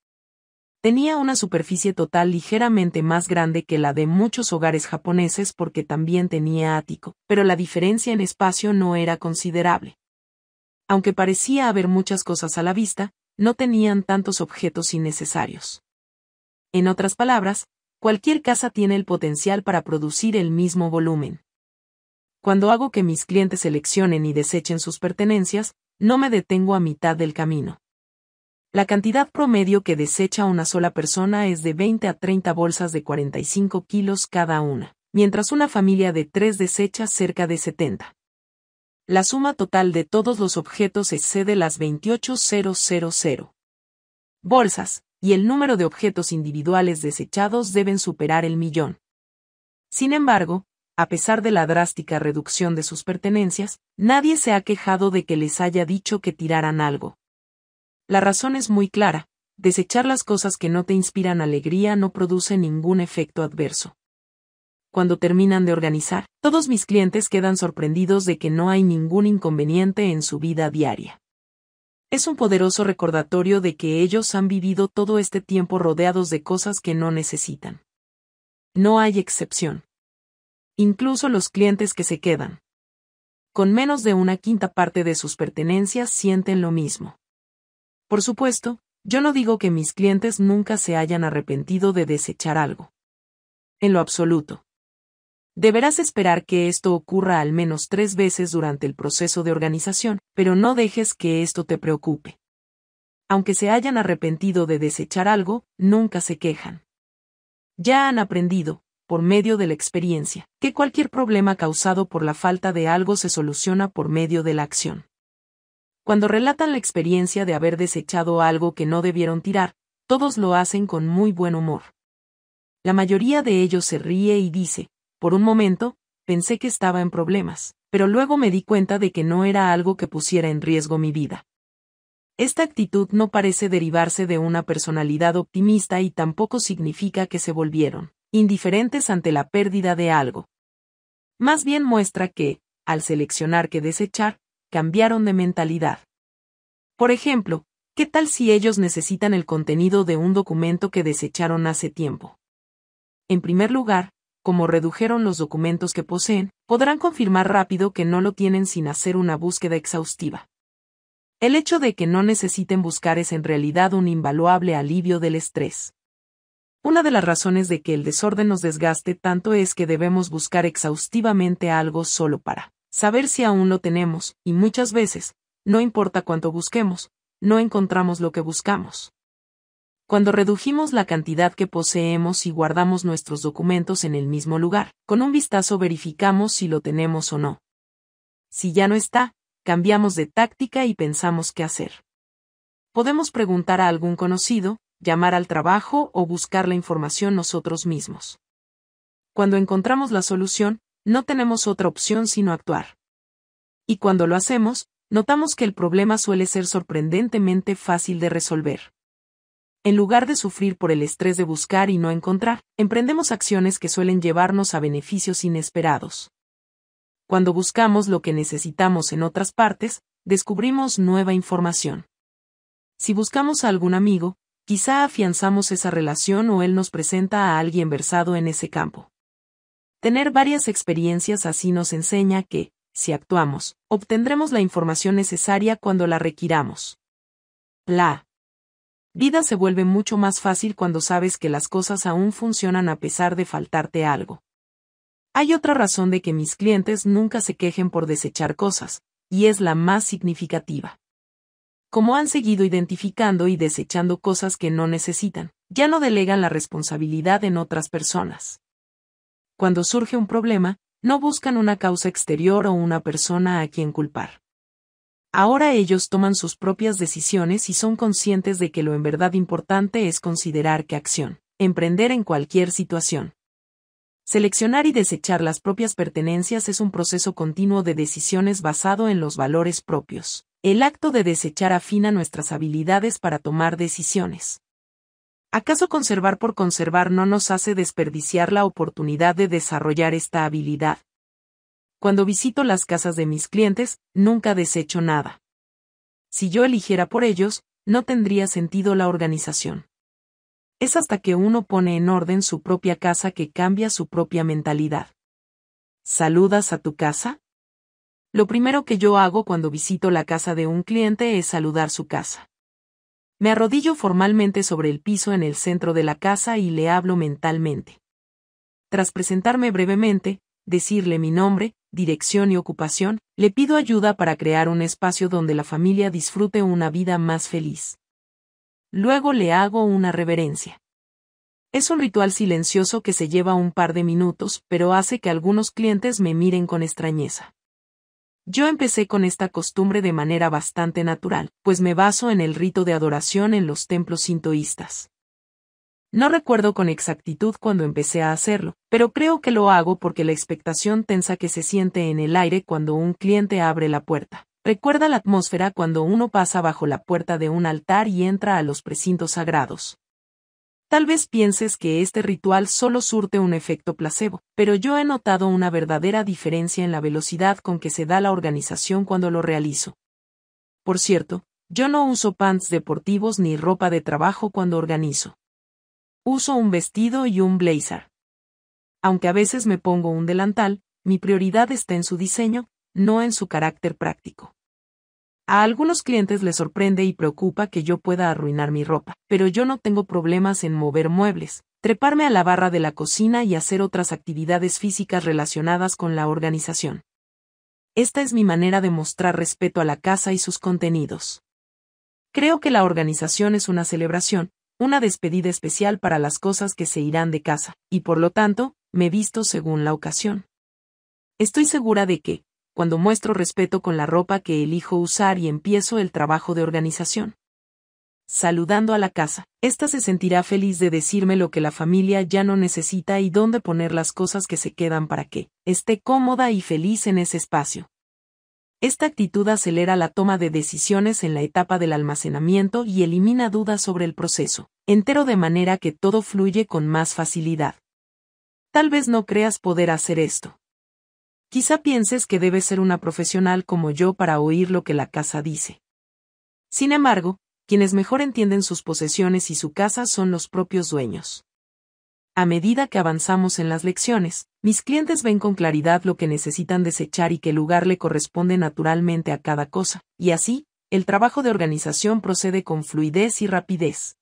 tenía una superficie total ligeramente más grande que la de muchos hogares japoneses porque también tenía ático, pero la diferencia en espacio no era considerable. Aunque parecía haber muchas cosas a la vista, no tenían tantos objetos innecesarios. En otras palabras, cualquier casa tiene el potencial para producir el mismo volumen. Cuando hago que mis clientes seleccionen y desechen sus pertenencias, no me detengo a mitad del camino. La cantidad promedio que desecha una sola persona es de 20 a 30 bolsas de 45 kilos cada una, mientras una familia de tres desecha cerca de 70. La suma total de todos los objetos excede las 28.000 bolsas, y el número de objetos individuales desechados deben superar el millón. Sin embargo, a pesar de la drástica reducción de sus pertenencias, nadie se ha quejado de que les haya dicho que tiraran algo la razón es muy clara, desechar las cosas que no te inspiran alegría no produce ningún efecto adverso. Cuando terminan de organizar, todos mis clientes quedan sorprendidos de que no hay ningún inconveniente en su vida diaria. Es un poderoso recordatorio de que ellos han vivido todo este tiempo rodeados de cosas que no necesitan. No hay excepción. Incluso los clientes que se quedan. Con menos de una quinta parte de sus pertenencias sienten lo mismo. Por supuesto, yo no digo que mis clientes nunca se hayan arrepentido de desechar algo. En lo absoluto. Deberás esperar que esto ocurra al menos tres veces durante el proceso de organización, pero no dejes que esto te preocupe. Aunque se hayan arrepentido de desechar algo, nunca se quejan. Ya han aprendido, por medio de la experiencia, que cualquier problema causado por la falta de algo se soluciona por medio de la acción. Cuando relatan la experiencia de haber desechado algo que no debieron tirar, todos lo hacen con muy buen humor. La mayoría de ellos se ríe y dice, por un momento, pensé que estaba en problemas, pero luego me di cuenta de que no era algo que pusiera en riesgo mi vida. Esta actitud no parece derivarse de una personalidad optimista y tampoco significa que se volvieron indiferentes ante la pérdida de algo. Más bien muestra que, al seleccionar que desechar, cambiaron de mentalidad. Por ejemplo, ¿qué tal si ellos necesitan el contenido de un documento que desecharon hace tiempo? En primer lugar, como redujeron los documentos que poseen, podrán confirmar rápido que no lo tienen sin hacer una búsqueda exhaustiva. El hecho de que no necesiten buscar es en realidad un invaluable alivio del estrés. Una de las razones de que el desorden nos desgaste tanto es que debemos buscar exhaustivamente algo solo para saber si aún lo tenemos, y muchas veces, no importa cuánto busquemos, no encontramos lo que buscamos. Cuando redujimos la cantidad que poseemos y guardamos nuestros documentos en el mismo lugar, con un vistazo verificamos si lo tenemos o no. Si ya no está, cambiamos de táctica y pensamos qué hacer. Podemos preguntar a algún conocido, llamar al trabajo o buscar la información nosotros mismos. Cuando encontramos la solución, no tenemos otra opción sino actuar. Y cuando lo hacemos, notamos que el problema suele ser sorprendentemente fácil de resolver. En lugar de sufrir por el estrés de buscar y no encontrar, emprendemos acciones que suelen llevarnos a beneficios inesperados. Cuando buscamos lo que necesitamos en otras partes, descubrimos nueva información. Si buscamos a algún amigo, quizá afianzamos esa relación o él nos presenta a alguien versado en ese campo. Tener varias experiencias así nos enseña que, si actuamos, obtendremos la información necesaria cuando la requiramos. La vida se vuelve mucho más fácil cuando sabes que las cosas aún funcionan a pesar de faltarte algo. Hay otra razón de que mis clientes nunca se quejen por desechar cosas, y es la más significativa. Como han seguido identificando y desechando cosas que no necesitan, ya no delegan la responsabilidad en otras personas cuando surge un problema, no buscan una causa exterior o una persona a quien culpar. Ahora ellos toman sus propias decisiones y son conscientes de que lo en verdad importante es considerar qué acción, emprender en cualquier situación. Seleccionar y desechar las propias pertenencias es un proceso continuo de decisiones basado en los valores propios. El acto de desechar afina nuestras habilidades para tomar decisiones. ¿Acaso conservar por conservar no nos hace desperdiciar la oportunidad de desarrollar esta habilidad? Cuando visito las casas de mis clientes, nunca desecho nada. Si yo eligiera por ellos, no tendría sentido la organización. Es hasta que uno pone en orden su propia casa que cambia su propia mentalidad. ¿Saludas a tu casa? Lo primero que yo hago cuando visito la casa de un cliente es saludar su casa. Me arrodillo formalmente sobre el piso en el centro de la casa y le hablo mentalmente. Tras presentarme brevemente, decirle mi nombre, dirección y ocupación, le pido ayuda para crear un espacio donde la familia disfrute una vida más feliz. Luego le hago una reverencia. Es un ritual silencioso que se lleva un par de minutos, pero hace que algunos clientes me miren con extrañeza. Yo empecé con esta costumbre de manera bastante natural, pues me baso en el rito de adoración en los templos sintoístas. No recuerdo con exactitud cuando empecé a hacerlo, pero creo que lo hago porque la expectación tensa que se siente en el aire cuando un cliente abre la puerta. Recuerda la atmósfera cuando uno pasa bajo la puerta de un altar y entra a los precintos sagrados. Tal vez pienses que este ritual solo surte un efecto placebo, pero yo he notado una verdadera diferencia en la velocidad con que se da la organización cuando lo realizo. Por cierto, yo no uso pants deportivos ni ropa de trabajo cuando organizo. Uso un vestido y un blazer. Aunque a veces me pongo un delantal, mi prioridad está en su diseño, no en su carácter práctico. A algunos clientes les sorprende y preocupa que yo pueda arruinar mi ropa, pero yo no tengo problemas en mover muebles, treparme a la barra de la cocina y hacer otras actividades físicas relacionadas con la organización. Esta es mi manera de mostrar respeto a la casa y sus contenidos. Creo que la organización es una celebración, una despedida especial para las cosas que se irán de casa, y por lo tanto, me visto según la ocasión. Estoy segura de que, cuando muestro respeto con la ropa que elijo usar y empiezo el trabajo de organización. Saludando a la casa, ésta se sentirá feliz de decirme lo que la familia ya no necesita y dónde poner las cosas que se quedan para que esté cómoda y feliz en ese espacio. Esta actitud acelera la toma de decisiones en la etapa del almacenamiento y elimina dudas sobre el proceso, entero de manera que todo fluye con más facilidad. Tal vez no creas poder hacer esto, Quizá pienses que debes ser una profesional como yo para oír lo que la casa dice. Sin embargo, quienes mejor entienden sus posesiones y su casa son los propios dueños. A medida que avanzamos en las lecciones, mis clientes ven con claridad lo que necesitan desechar y qué lugar le corresponde naturalmente a cada cosa, y así, el trabajo de organización procede con fluidez y rapidez.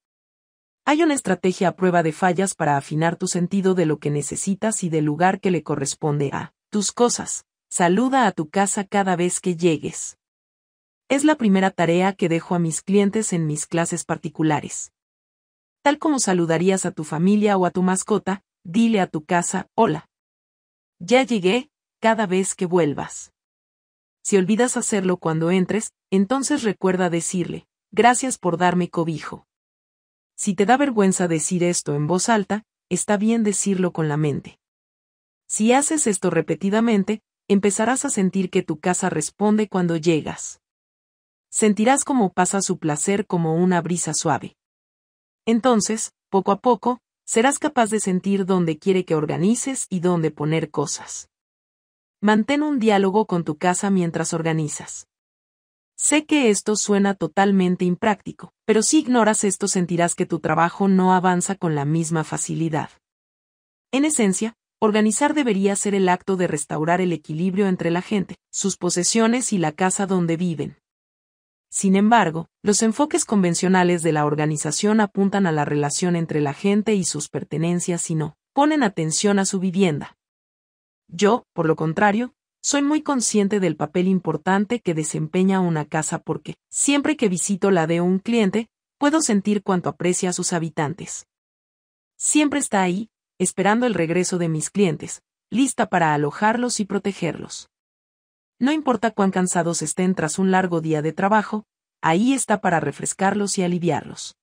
Hay una estrategia a prueba de fallas para afinar tu sentido de lo que necesitas y del lugar que le corresponde a tus cosas, saluda a tu casa cada vez que llegues. Es la primera tarea que dejo a mis clientes en mis clases particulares. Tal como saludarías a tu familia o a tu mascota, dile a tu casa, hola. Ya llegué, cada vez que vuelvas. Si olvidas hacerlo cuando entres, entonces recuerda decirle, gracias por darme cobijo. Si te da vergüenza decir esto en voz alta, está bien decirlo con la mente. Si haces esto repetidamente, empezarás a sentir que tu casa responde cuando llegas. Sentirás cómo pasa su placer como una brisa suave. Entonces, poco a poco, serás capaz de sentir dónde quiere que organices y dónde poner cosas. Mantén un diálogo con tu casa mientras organizas. Sé que esto suena totalmente impráctico, pero si ignoras esto sentirás que tu trabajo no avanza con la misma facilidad. En esencia, Organizar debería ser el acto de restaurar el equilibrio entre la gente, sus posesiones y la casa donde viven. Sin embargo, los enfoques convencionales de la organización apuntan a la relación entre la gente y sus pertenencias y no ponen atención a su vivienda. Yo, por lo contrario, soy muy consciente del papel importante que desempeña una casa porque, siempre que visito la de un cliente, puedo sentir cuánto aprecia a sus habitantes. Siempre está ahí, esperando el regreso de mis clientes, lista para alojarlos y protegerlos. No importa cuán cansados estén tras un largo día de trabajo, ahí está para refrescarlos y aliviarlos.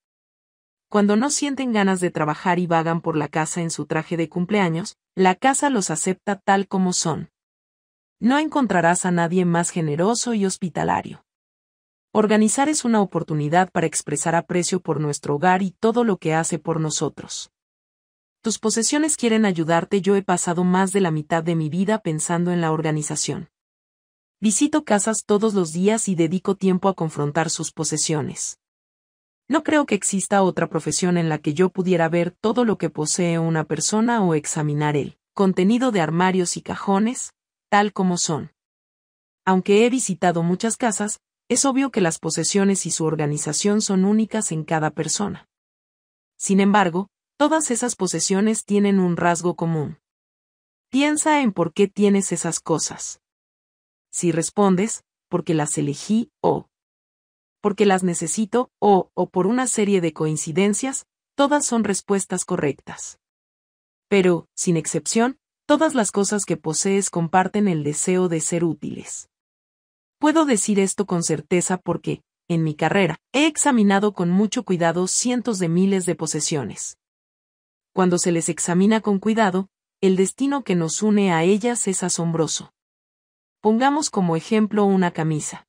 Cuando no sienten ganas de trabajar y vagan por la casa en su traje de cumpleaños, la casa los acepta tal como son. No encontrarás a nadie más generoso y hospitalario. Organizar es una oportunidad para expresar aprecio por nuestro hogar y todo lo que hace por nosotros. Tus posesiones quieren ayudarte. Yo he pasado más de la mitad de mi vida pensando en la organización. Visito casas todos los días y dedico tiempo a confrontar sus posesiones. No creo que exista otra profesión en la que yo pudiera ver todo lo que posee una persona o examinar el contenido de armarios y cajones, tal como son. Aunque he visitado muchas casas, es obvio que las posesiones y su organización son únicas en cada persona. Sin embargo, Todas esas posesiones tienen un rasgo común. Piensa en por qué tienes esas cosas. Si respondes, porque las elegí o porque las necesito o, o por una serie de coincidencias, todas son respuestas correctas. Pero, sin excepción, todas las cosas que posees comparten el deseo de ser útiles. Puedo decir esto con certeza porque, en mi carrera, he examinado con mucho cuidado cientos de miles de posesiones cuando se les examina con cuidado, el destino que nos une a ellas es asombroso. Pongamos como ejemplo una camisa.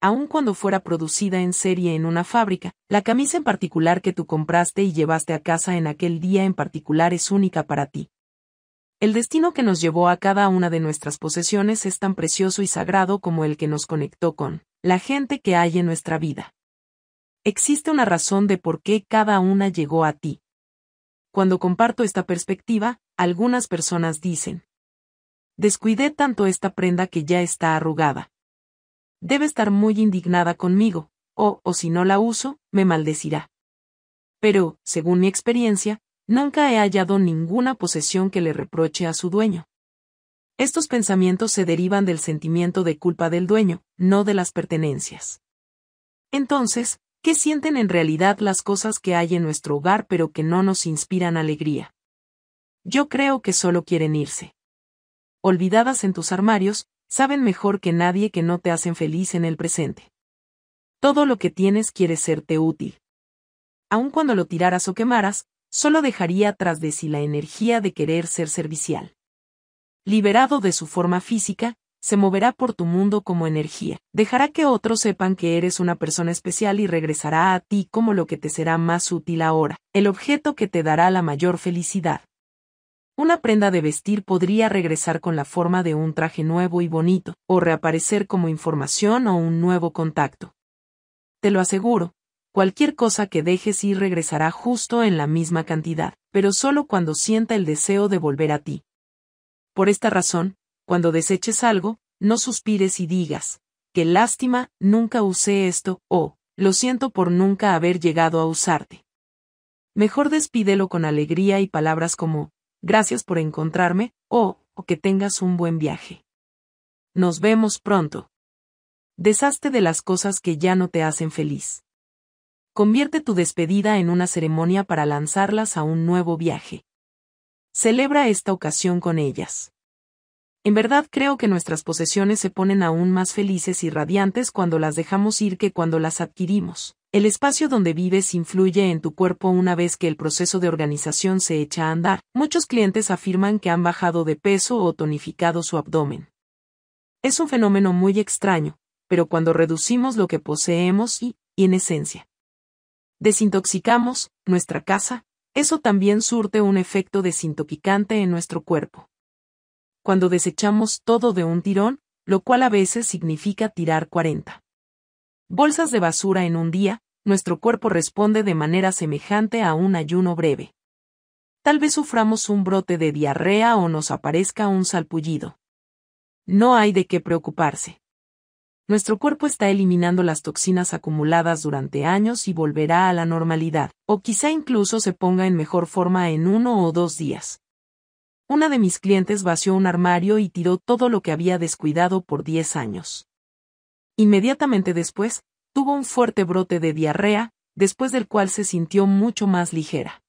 Aun cuando fuera producida en serie en una fábrica, la camisa en particular que tú compraste y llevaste a casa en aquel día en particular es única para ti. El destino que nos llevó a cada una de nuestras posesiones es tan precioso y sagrado como el que nos conectó con la gente que hay en nuestra vida. Existe una razón de por qué cada una llegó a ti. Cuando comparto esta perspectiva, algunas personas dicen, descuidé tanto esta prenda que ya está arrugada. Debe estar muy indignada conmigo, o, o si no la uso, me maldecirá. Pero, según mi experiencia, nunca he hallado ninguna posesión que le reproche a su dueño. Estos pensamientos se derivan del sentimiento de culpa del dueño, no de las pertenencias. Entonces, ¿Qué sienten en realidad las cosas que hay en nuestro hogar pero que no nos inspiran alegría? Yo creo que solo quieren irse. Olvidadas en tus armarios, saben mejor que nadie que no te hacen feliz en el presente. Todo lo que tienes quiere serte útil. Aun cuando lo tiraras o quemaras, solo dejaría tras de sí la energía de querer ser servicial. Liberado de su forma física, se moverá por tu mundo como energía, dejará que otros sepan que eres una persona especial y regresará a ti como lo que te será más útil ahora, el objeto que te dará la mayor felicidad. Una prenda de vestir podría regresar con la forma de un traje nuevo y bonito, o reaparecer como información o un nuevo contacto. Te lo aseguro, cualquier cosa que dejes ir regresará justo en la misma cantidad, pero solo cuando sienta el deseo de volver a ti. Por esta razón, cuando deseches algo, no suspires y digas, qué lástima, nunca usé esto, o, lo siento por nunca haber llegado a usarte. Mejor despídelo con alegría y palabras como, gracias por encontrarme, o, o que tengas un buen viaje. Nos vemos pronto. Deshazte de las cosas que ya no te hacen feliz. Convierte tu despedida en una ceremonia para lanzarlas a un nuevo viaje. Celebra esta ocasión con ellas. En verdad creo que nuestras posesiones se ponen aún más felices y radiantes cuando las dejamos ir que cuando las adquirimos. El espacio donde vives influye en tu cuerpo una vez que el proceso de organización se echa a andar. Muchos clientes afirman que han bajado de peso o tonificado su abdomen. Es un fenómeno muy extraño, pero cuando reducimos lo que poseemos y, en esencia, desintoxicamos nuestra casa, eso también surte un efecto desintoxicante en nuestro cuerpo cuando desechamos todo de un tirón, lo cual a veces significa tirar 40 bolsas de basura en un día, nuestro cuerpo responde de manera semejante a un ayuno breve. Tal vez suframos un brote de diarrea o nos aparezca un salpullido. No hay de qué preocuparse. Nuestro cuerpo está eliminando las toxinas acumuladas durante años y volverá a la normalidad, o quizá incluso se ponga en mejor forma en uno o dos días. Una de mis clientes vació un armario y tiró todo lo que había descuidado por 10 años. Inmediatamente después, tuvo un fuerte brote de diarrea, después del cual se sintió mucho más ligera.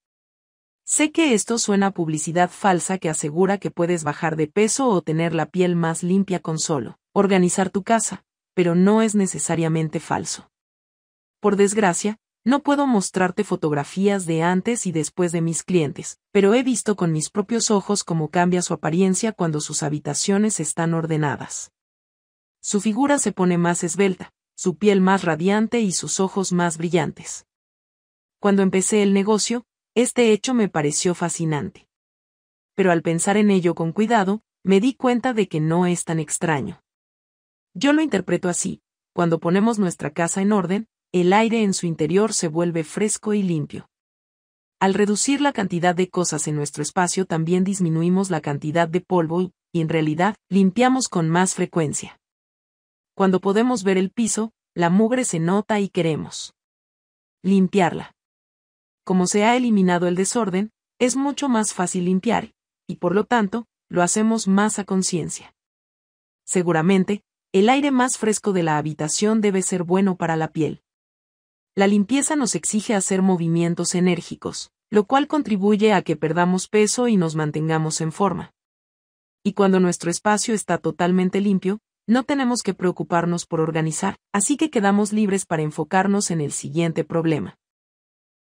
Sé que esto suena a publicidad falsa que asegura que puedes bajar de peso o tener la piel más limpia con solo organizar tu casa, pero no es necesariamente falso. Por desgracia, no puedo mostrarte fotografías de antes y después de mis clientes, pero he visto con mis propios ojos cómo cambia su apariencia cuando sus habitaciones están ordenadas. Su figura se pone más esbelta, su piel más radiante y sus ojos más brillantes. Cuando empecé el negocio, este hecho me pareció fascinante. Pero al pensar en ello con cuidado, me di cuenta de que no es tan extraño. Yo lo interpreto así, cuando ponemos nuestra casa en orden, el aire en su interior se vuelve fresco y limpio. Al reducir la cantidad de cosas en nuestro espacio también disminuimos la cantidad de polvo y, en realidad, limpiamos con más frecuencia. Cuando podemos ver el piso, la mugre se nota y queremos limpiarla. Como se ha eliminado el desorden, es mucho más fácil limpiar, y por lo tanto, lo hacemos más a conciencia. Seguramente, el aire más fresco de la habitación debe ser bueno para la piel. La limpieza nos exige hacer movimientos enérgicos, lo cual contribuye a que perdamos peso y nos mantengamos en forma. Y cuando nuestro espacio está totalmente limpio, no tenemos que preocuparnos por organizar, así que quedamos libres para enfocarnos en el siguiente problema.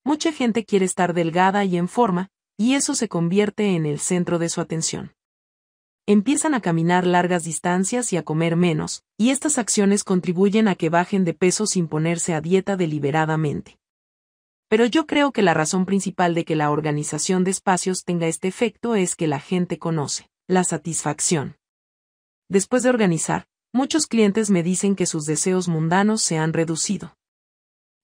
Mucha gente quiere estar delgada y en forma, y eso se convierte en el centro de su atención empiezan a caminar largas distancias y a comer menos, y estas acciones contribuyen a que bajen de peso sin ponerse a dieta deliberadamente. Pero yo creo que la razón principal de que la organización de espacios tenga este efecto es que la gente conoce la satisfacción. Después de organizar, muchos clientes me dicen que sus deseos mundanos se han reducido.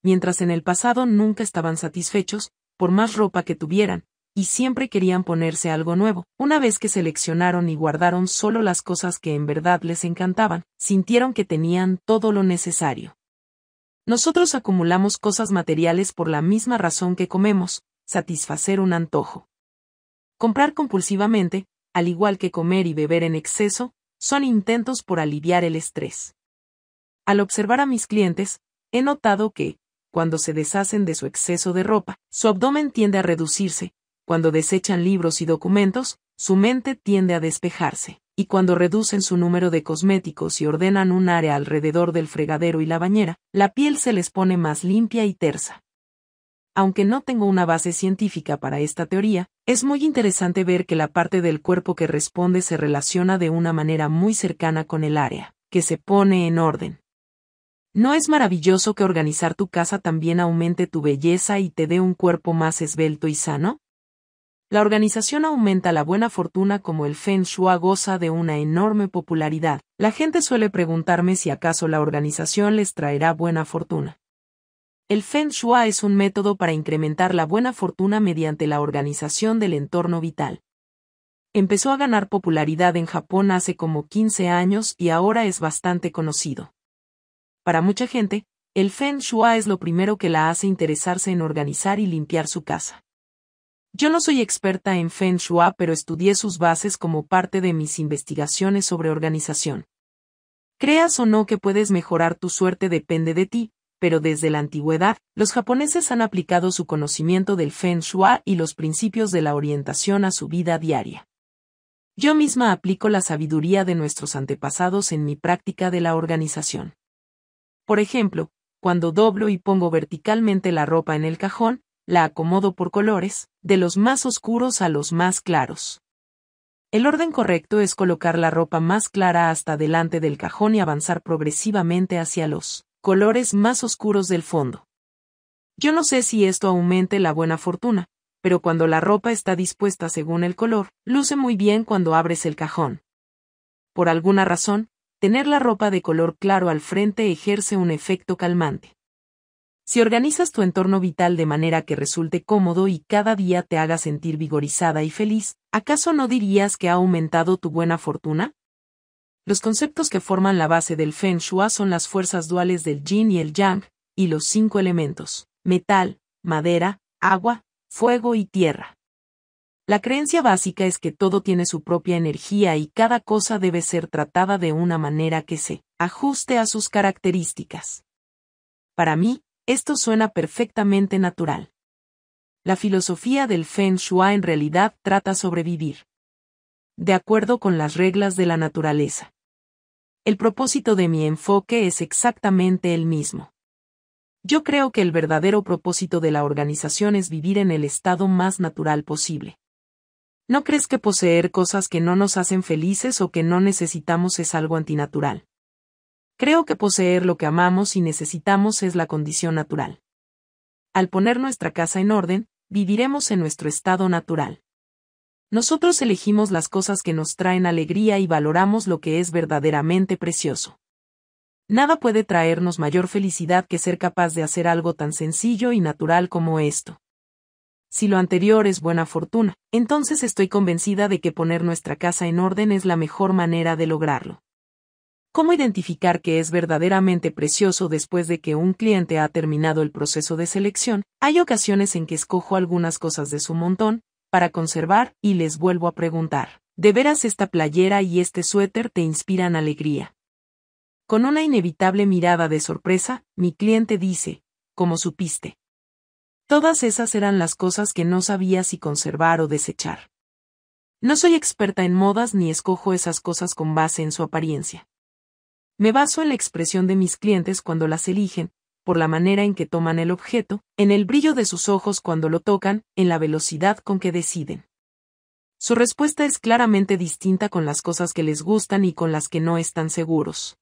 Mientras en el pasado nunca estaban satisfechos, por más ropa que tuvieran, y siempre querían ponerse algo nuevo. Una vez que seleccionaron y guardaron solo las cosas que en verdad les encantaban, sintieron que tenían todo lo necesario. Nosotros acumulamos cosas materiales por la misma razón que comemos, satisfacer un antojo. Comprar compulsivamente, al igual que comer y beber en exceso, son intentos por aliviar el estrés. Al observar a mis clientes, he notado que, cuando se deshacen de su exceso de ropa, su abdomen tiende a reducirse, cuando desechan libros y documentos, su mente tiende a despejarse, y cuando reducen su número de cosméticos y ordenan un área alrededor del fregadero y la bañera, la piel se les pone más limpia y tersa. Aunque no tengo una base científica para esta teoría, es muy interesante ver que la parte del cuerpo que responde se relaciona de una manera muy cercana con el área, que se pone en orden. ¿No es maravilloso que organizar tu casa también aumente tu belleza y te dé un cuerpo más esbelto y sano? La organización aumenta la buena fortuna como el Feng Shua goza de una enorme popularidad. La gente suele preguntarme si acaso la organización les traerá buena fortuna. El Feng Shua es un método para incrementar la buena fortuna mediante la organización del entorno vital. Empezó a ganar popularidad en Japón hace como 15 años y ahora es bastante conocido. Para mucha gente, el Feng shui es lo primero que la hace interesarse en organizar y limpiar su casa. Yo no soy experta en Feng Shui, pero estudié sus bases como parte de mis investigaciones sobre organización. Creas o no que puedes mejorar tu suerte depende de ti, pero desde la antigüedad, los japoneses han aplicado su conocimiento del Feng Shui y los principios de la orientación a su vida diaria. Yo misma aplico la sabiduría de nuestros antepasados en mi práctica de la organización. Por ejemplo, cuando doblo y pongo verticalmente la ropa en el cajón, la acomodo por colores, de los más oscuros a los más claros. El orden correcto es colocar la ropa más clara hasta delante del cajón y avanzar progresivamente hacia los colores más oscuros del fondo. Yo no sé si esto aumente la buena fortuna, pero cuando la ropa está dispuesta según el color, luce muy bien cuando abres el cajón. Por alguna razón, tener la ropa de color claro al frente ejerce un efecto calmante. Si organizas tu entorno vital de manera que resulte cómodo y cada día te haga sentir vigorizada y feliz, ¿acaso no dirías que ha aumentado tu buena fortuna? Los conceptos que forman la base del Feng Shui son las fuerzas duales del Yin y el Yang, y los cinco elementos, metal, madera, agua, fuego y tierra. La creencia básica es que todo tiene su propia energía y cada cosa debe ser tratada de una manera que se ajuste a sus características. Para mí, esto suena perfectamente natural. La filosofía del Feng Shui en realidad trata sobre vivir. De acuerdo con las reglas de la naturaleza. El propósito de mi enfoque es exactamente el mismo. Yo creo que el verdadero propósito de la organización es vivir en el estado más natural posible. ¿No crees que poseer cosas que no nos hacen felices o que no necesitamos es algo antinatural? Creo que poseer lo que amamos y necesitamos es la condición natural. Al poner nuestra casa en orden, viviremos en nuestro estado natural. Nosotros elegimos las cosas que nos traen alegría y valoramos lo que es verdaderamente precioso. Nada puede traernos mayor felicidad que ser capaz de hacer algo tan sencillo y natural como esto. Si lo anterior es buena fortuna, entonces estoy convencida de que poner nuestra casa en orden es la mejor manera de lograrlo. ¿Cómo identificar que es verdaderamente precioso después de que un cliente ha terminado el proceso de selección? Hay ocasiones en que escojo algunas cosas de su montón, para conservar, y les vuelvo a preguntar, ¿de veras esta playera y este suéter te inspiran alegría? Con una inevitable mirada de sorpresa, mi cliente dice, como supiste. Todas esas eran las cosas que no sabía si conservar o desechar. No soy experta en modas ni escojo esas cosas con base en su apariencia me baso en la expresión de mis clientes cuando las eligen, por la manera en que toman el objeto, en el brillo de sus ojos cuando lo tocan, en la velocidad con que deciden. Su respuesta es claramente distinta con las cosas que les gustan y con las que no están seguros.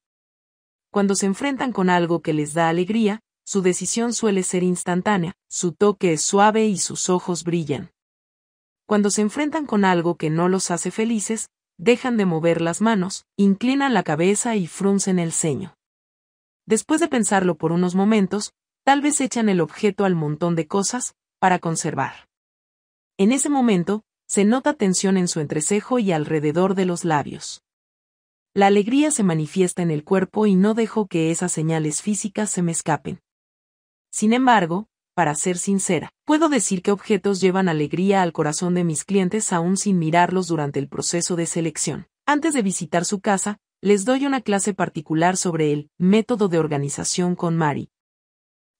Cuando se enfrentan con algo que les da alegría, su decisión suele ser instantánea, su toque es suave y sus ojos brillan. Cuando se enfrentan con algo que no los hace felices, dejan de mover las manos, inclinan la cabeza y fruncen el ceño. Después de pensarlo por unos momentos, tal vez echan el objeto al montón de cosas, para conservar. En ese momento, se nota tensión en su entrecejo y alrededor de los labios. La alegría se manifiesta en el cuerpo y no dejo que esas señales físicas se me escapen. Sin embargo, para ser sincera, puedo decir que objetos llevan alegría al corazón de mis clientes aún sin mirarlos durante el proceso de selección. Antes de visitar su casa, les doy una clase particular sobre el método de organización con Mari.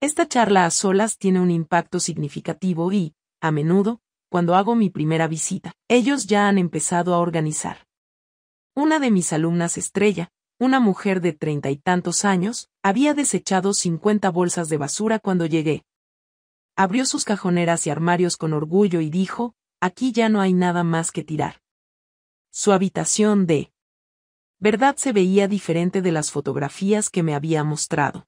Esta charla a solas tiene un impacto significativo y, a menudo, cuando hago mi primera visita, ellos ya han empezado a organizar. Una de mis alumnas estrella, una mujer de treinta y tantos años, había desechado 50 bolsas de basura cuando llegué, abrió sus cajoneras y armarios con orgullo y dijo, aquí ya no hay nada más que tirar. Su habitación de verdad se veía diferente de las fotografías que me había mostrado.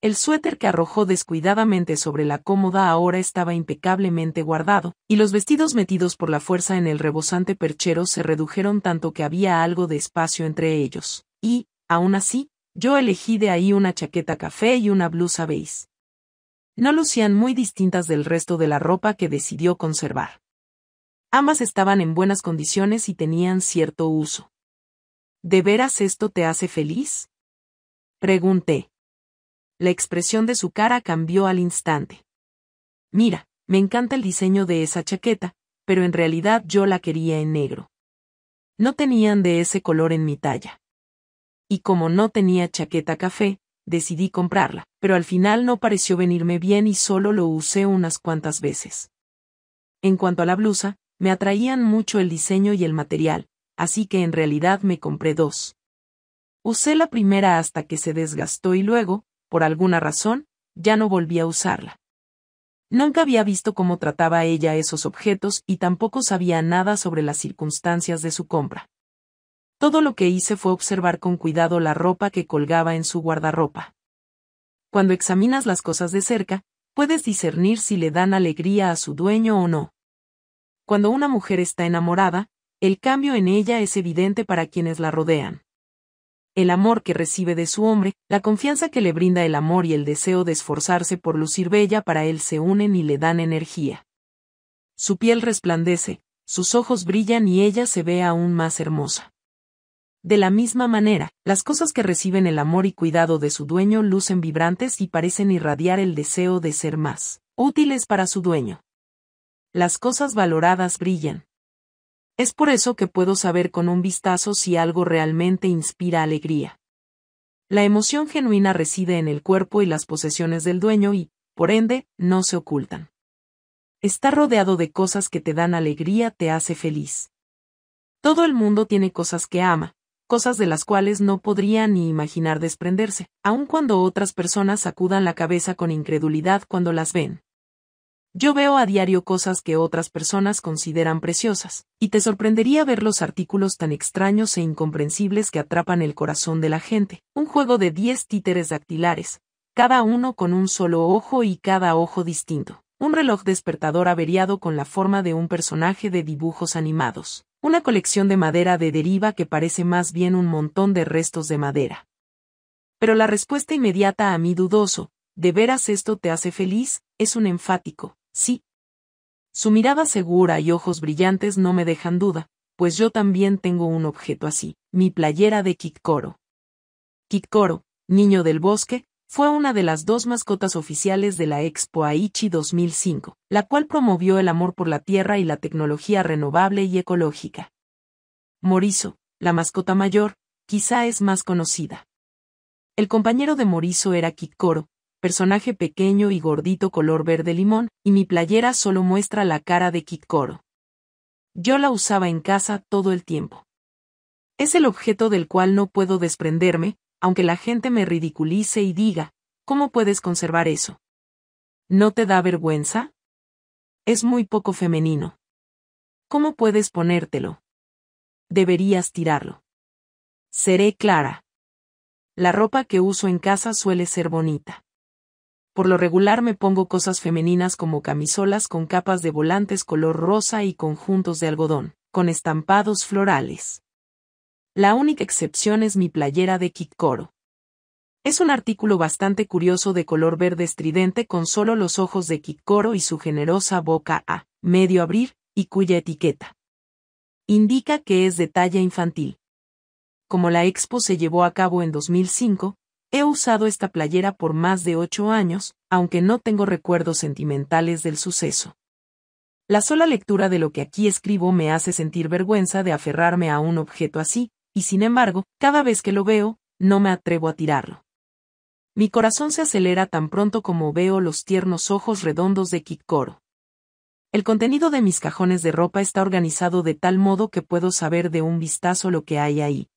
El suéter que arrojó descuidadamente sobre la cómoda ahora estaba impecablemente guardado, y los vestidos metidos por la fuerza en el rebosante perchero se redujeron tanto que había algo de espacio entre ellos, y, aún así, yo elegí de ahí una chaqueta café y una blusa beige no lucían muy distintas del resto de la ropa que decidió conservar. Ambas estaban en buenas condiciones y tenían cierto uso. ¿De veras esto te hace feliz? Pregunté. La expresión de su cara cambió al instante. Mira, me encanta el diseño de esa chaqueta, pero en realidad yo la quería en negro. No tenían de ese color en mi talla. Y como no tenía chaqueta café, decidí comprarla, pero al final no pareció venirme bien y solo lo usé unas cuantas veces. En cuanto a la blusa, me atraían mucho el diseño y el material, así que en realidad me compré dos. Usé la primera hasta que se desgastó y luego, por alguna razón, ya no volví a usarla. Nunca había visto cómo trataba ella esos objetos y tampoco sabía nada sobre las circunstancias de su compra. Todo lo que hice fue observar con cuidado la ropa que colgaba en su guardarropa. Cuando examinas las cosas de cerca, puedes discernir si le dan alegría a su dueño o no. Cuando una mujer está enamorada, el cambio en ella es evidente para quienes la rodean. El amor que recibe de su hombre, la confianza que le brinda el amor y el deseo de esforzarse por lucir bella para él se unen y le dan energía. Su piel resplandece, sus ojos brillan y ella se ve aún más hermosa. De la misma manera, las cosas que reciben el amor y cuidado de su dueño lucen vibrantes y parecen irradiar el deseo de ser más útiles para su dueño. Las cosas valoradas brillan. Es por eso que puedo saber con un vistazo si algo realmente inspira alegría. La emoción genuina reside en el cuerpo y las posesiones del dueño y, por ende, no se ocultan. Estar rodeado de cosas que te dan alegría te hace feliz. Todo el mundo tiene cosas que ama, cosas de las cuales no podría ni imaginar desprenderse, aun cuando otras personas sacudan la cabeza con incredulidad cuando las ven. Yo veo a diario cosas que otras personas consideran preciosas, y te sorprendería ver los artículos tan extraños e incomprensibles que atrapan el corazón de la gente, un juego de diez títeres dactilares, cada uno con un solo ojo y cada ojo distinto, un reloj despertador averiado con la forma de un personaje de dibujos animados, una colección de madera de deriva que parece más bien un montón de restos de madera. Pero la respuesta inmediata a mi dudoso, ¿de veras esto te hace feliz? es un enfático, sí. Su mirada segura y ojos brillantes no me dejan duda, pues yo también tengo un objeto así, mi playera de Kikoro. Kikoro, niño del bosque, fue una de las dos mascotas oficiales de la Expo Aichi 2005, la cual promovió el amor por la tierra y la tecnología renovable y ecológica. Morizo, la mascota mayor, quizá es más conocida. El compañero de Morizo era Kikoro, personaje pequeño y gordito color verde limón, y mi playera solo muestra la cara de Kikoro. Yo la usaba en casa todo el tiempo. Es el objeto del cual no puedo desprenderme, aunque la gente me ridiculice y diga, ¿cómo puedes conservar eso? ¿No te da vergüenza? Es muy poco femenino. ¿Cómo puedes ponértelo? Deberías tirarlo. Seré clara. La ropa que uso en casa suele ser bonita. Por lo regular me pongo cosas femeninas como camisolas con capas de volantes color rosa y conjuntos de algodón, con estampados florales. La única excepción es mi playera de Kikoro. Es un artículo bastante curioso de color verde estridente con solo los ojos de Kikoro y su generosa boca a medio abrir, y cuya etiqueta indica que es de talla infantil. Como la expo se llevó a cabo en 2005, he usado esta playera por más de ocho años, aunque no tengo recuerdos sentimentales del suceso. La sola lectura de lo que aquí escribo me hace sentir vergüenza de aferrarme a un objeto así, y sin embargo, cada vez que lo veo, no me atrevo a tirarlo. Mi corazón se acelera tan pronto como veo los tiernos ojos redondos de Kikoro. El contenido de mis cajones de ropa está organizado de tal modo que puedo saber de un vistazo lo que hay ahí.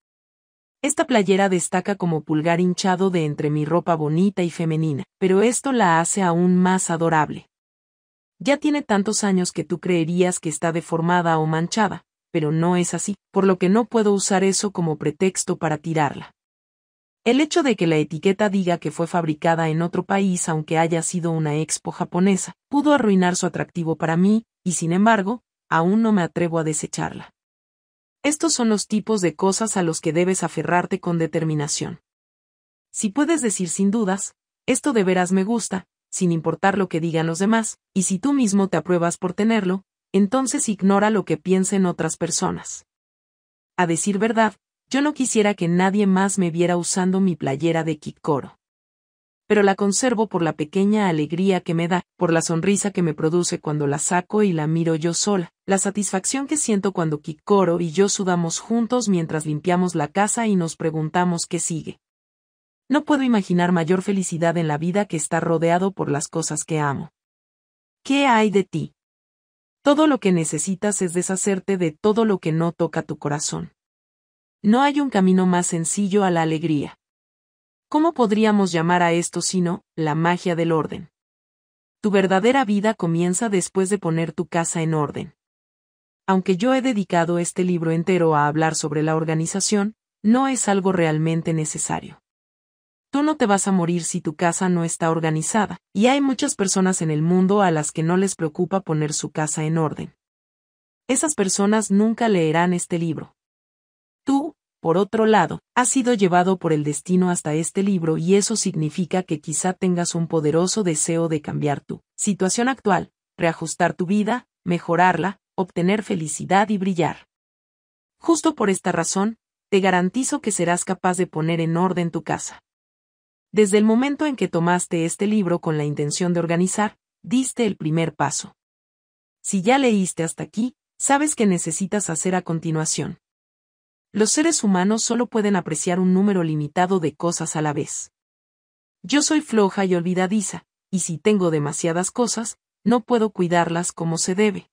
Esta playera destaca como pulgar hinchado de entre mi ropa bonita y femenina, pero esto la hace aún más adorable. Ya tiene tantos años que tú creerías que está deformada o manchada, pero no es así, por lo que no puedo usar eso como pretexto para tirarla. El hecho de que la etiqueta diga que fue fabricada en otro país aunque haya sido una expo japonesa, pudo arruinar su atractivo para mí, y sin embargo, aún no me atrevo a desecharla. Estos son los tipos de cosas a los que debes aferrarte con determinación. Si puedes decir sin dudas, esto de veras me gusta, sin importar lo que digan los demás, y si tú mismo te apruebas por tenerlo, entonces ignora lo que piensen otras personas. A decir verdad, yo no quisiera que nadie más me viera usando mi playera de Kikoro. Pero la conservo por la pequeña alegría que me da, por la sonrisa que me produce cuando la saco y la miro yo sola, la satisfacción que siento cuando Kikoro y yo sudamos juntos mientras limpiamos la casa y nos preguntamos qué sigue. No puedo imaginar mayor felicidad en la vida que estar rodeado por las cosas que amo. ¿Qué hay de ti? Todo lo que necesitas es deshacerte de todo lo que no toca tu corazón. No hay un camino más sencillo a la alegría. ¿Cómo podríamos llamar a esto sino la magia del orden? Tu verdadera vida comienza después de poner tu casa en orden. Aunque yo he dedicado este libro entero a hablar sobre la organización, no es algo realmente necesario. Tú no te vas a morir si tu casa no está organizada, y hay muchas personas en el mundo a las que no les preocupa poner su casa en orden. Esas personas nunca leerán este libro. Tú, por otro lado, has sido llevado por el destino hasta este libro y eso significa que quizá tengas un poderoso deseo de cambiar tu situación actual, reajustar tu vida, mejorarla, obtener felicidad y brillar. Justo por esta razón, te garantizo que serás capaz de poner en orden tu casa. Desde el momento en que tomaste este libro con la intención de organizar, diste el primer paso. Si ya leíste hasta aquí, sabes que necesitas hacer a continuación. Los seres humanos solo pueden apreciar un número limitado de cosas a la vez. Yo soy floja y olvidadiza, y si tengo demasiadas cosas, no puedo cuidarlas como se debe.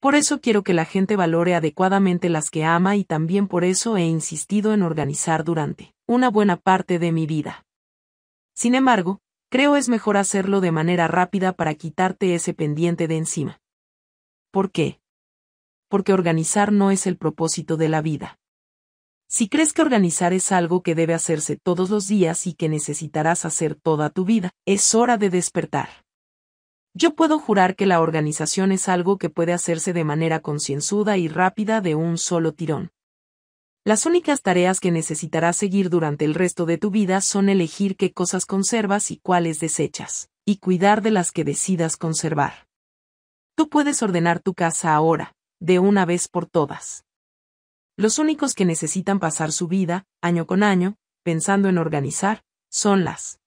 Por eso quiero que la gente valore adecuadamente las que ama y también por eso he insistido en organizar durante una buena parte de mi vida. Sin embargo, creo es mejor hacerlo de manera rápida para quitarte ese pendiente de encima. ¿Por qué? Porque organizar no es el propósito de la vida. Si crees que organizar es algo que debe hacerse todos los días y que necesitarás hacer toda tu vida, es hora de despertar. Yo puedo jurar que la organización es algo que puede hacerse de manera concienzuda y rápida de un solo tirón. Las únicas tareas que necesitarás seguir durante el resto de tu vida son elegir qué cosas conservas y cuáles desechas, y cuidar de las que decidas conservar. Tú puedes ordenar tu casa ahora, de una vez por todas. Los únicos que necesitan pasar su vida, año con año, pensando en organizar, son las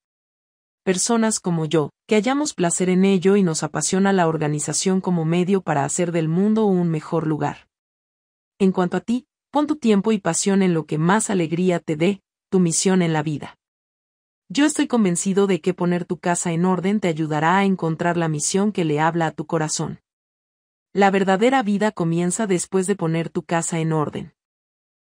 personas como yo, que hallamos placer en ello y nos apasiona la organización como medio para hacer del mundo un mejor lugar. En cuanto a ti, Pon tu tiempo y pasión en lo que más alegría te dé, tu misión en la vida. Yo estoy convencido de que poner tu casa en orden te ayudará a encontrar la misión que le habla a tu corazón. La verdadera vida comienza después de poner tu casa en orden.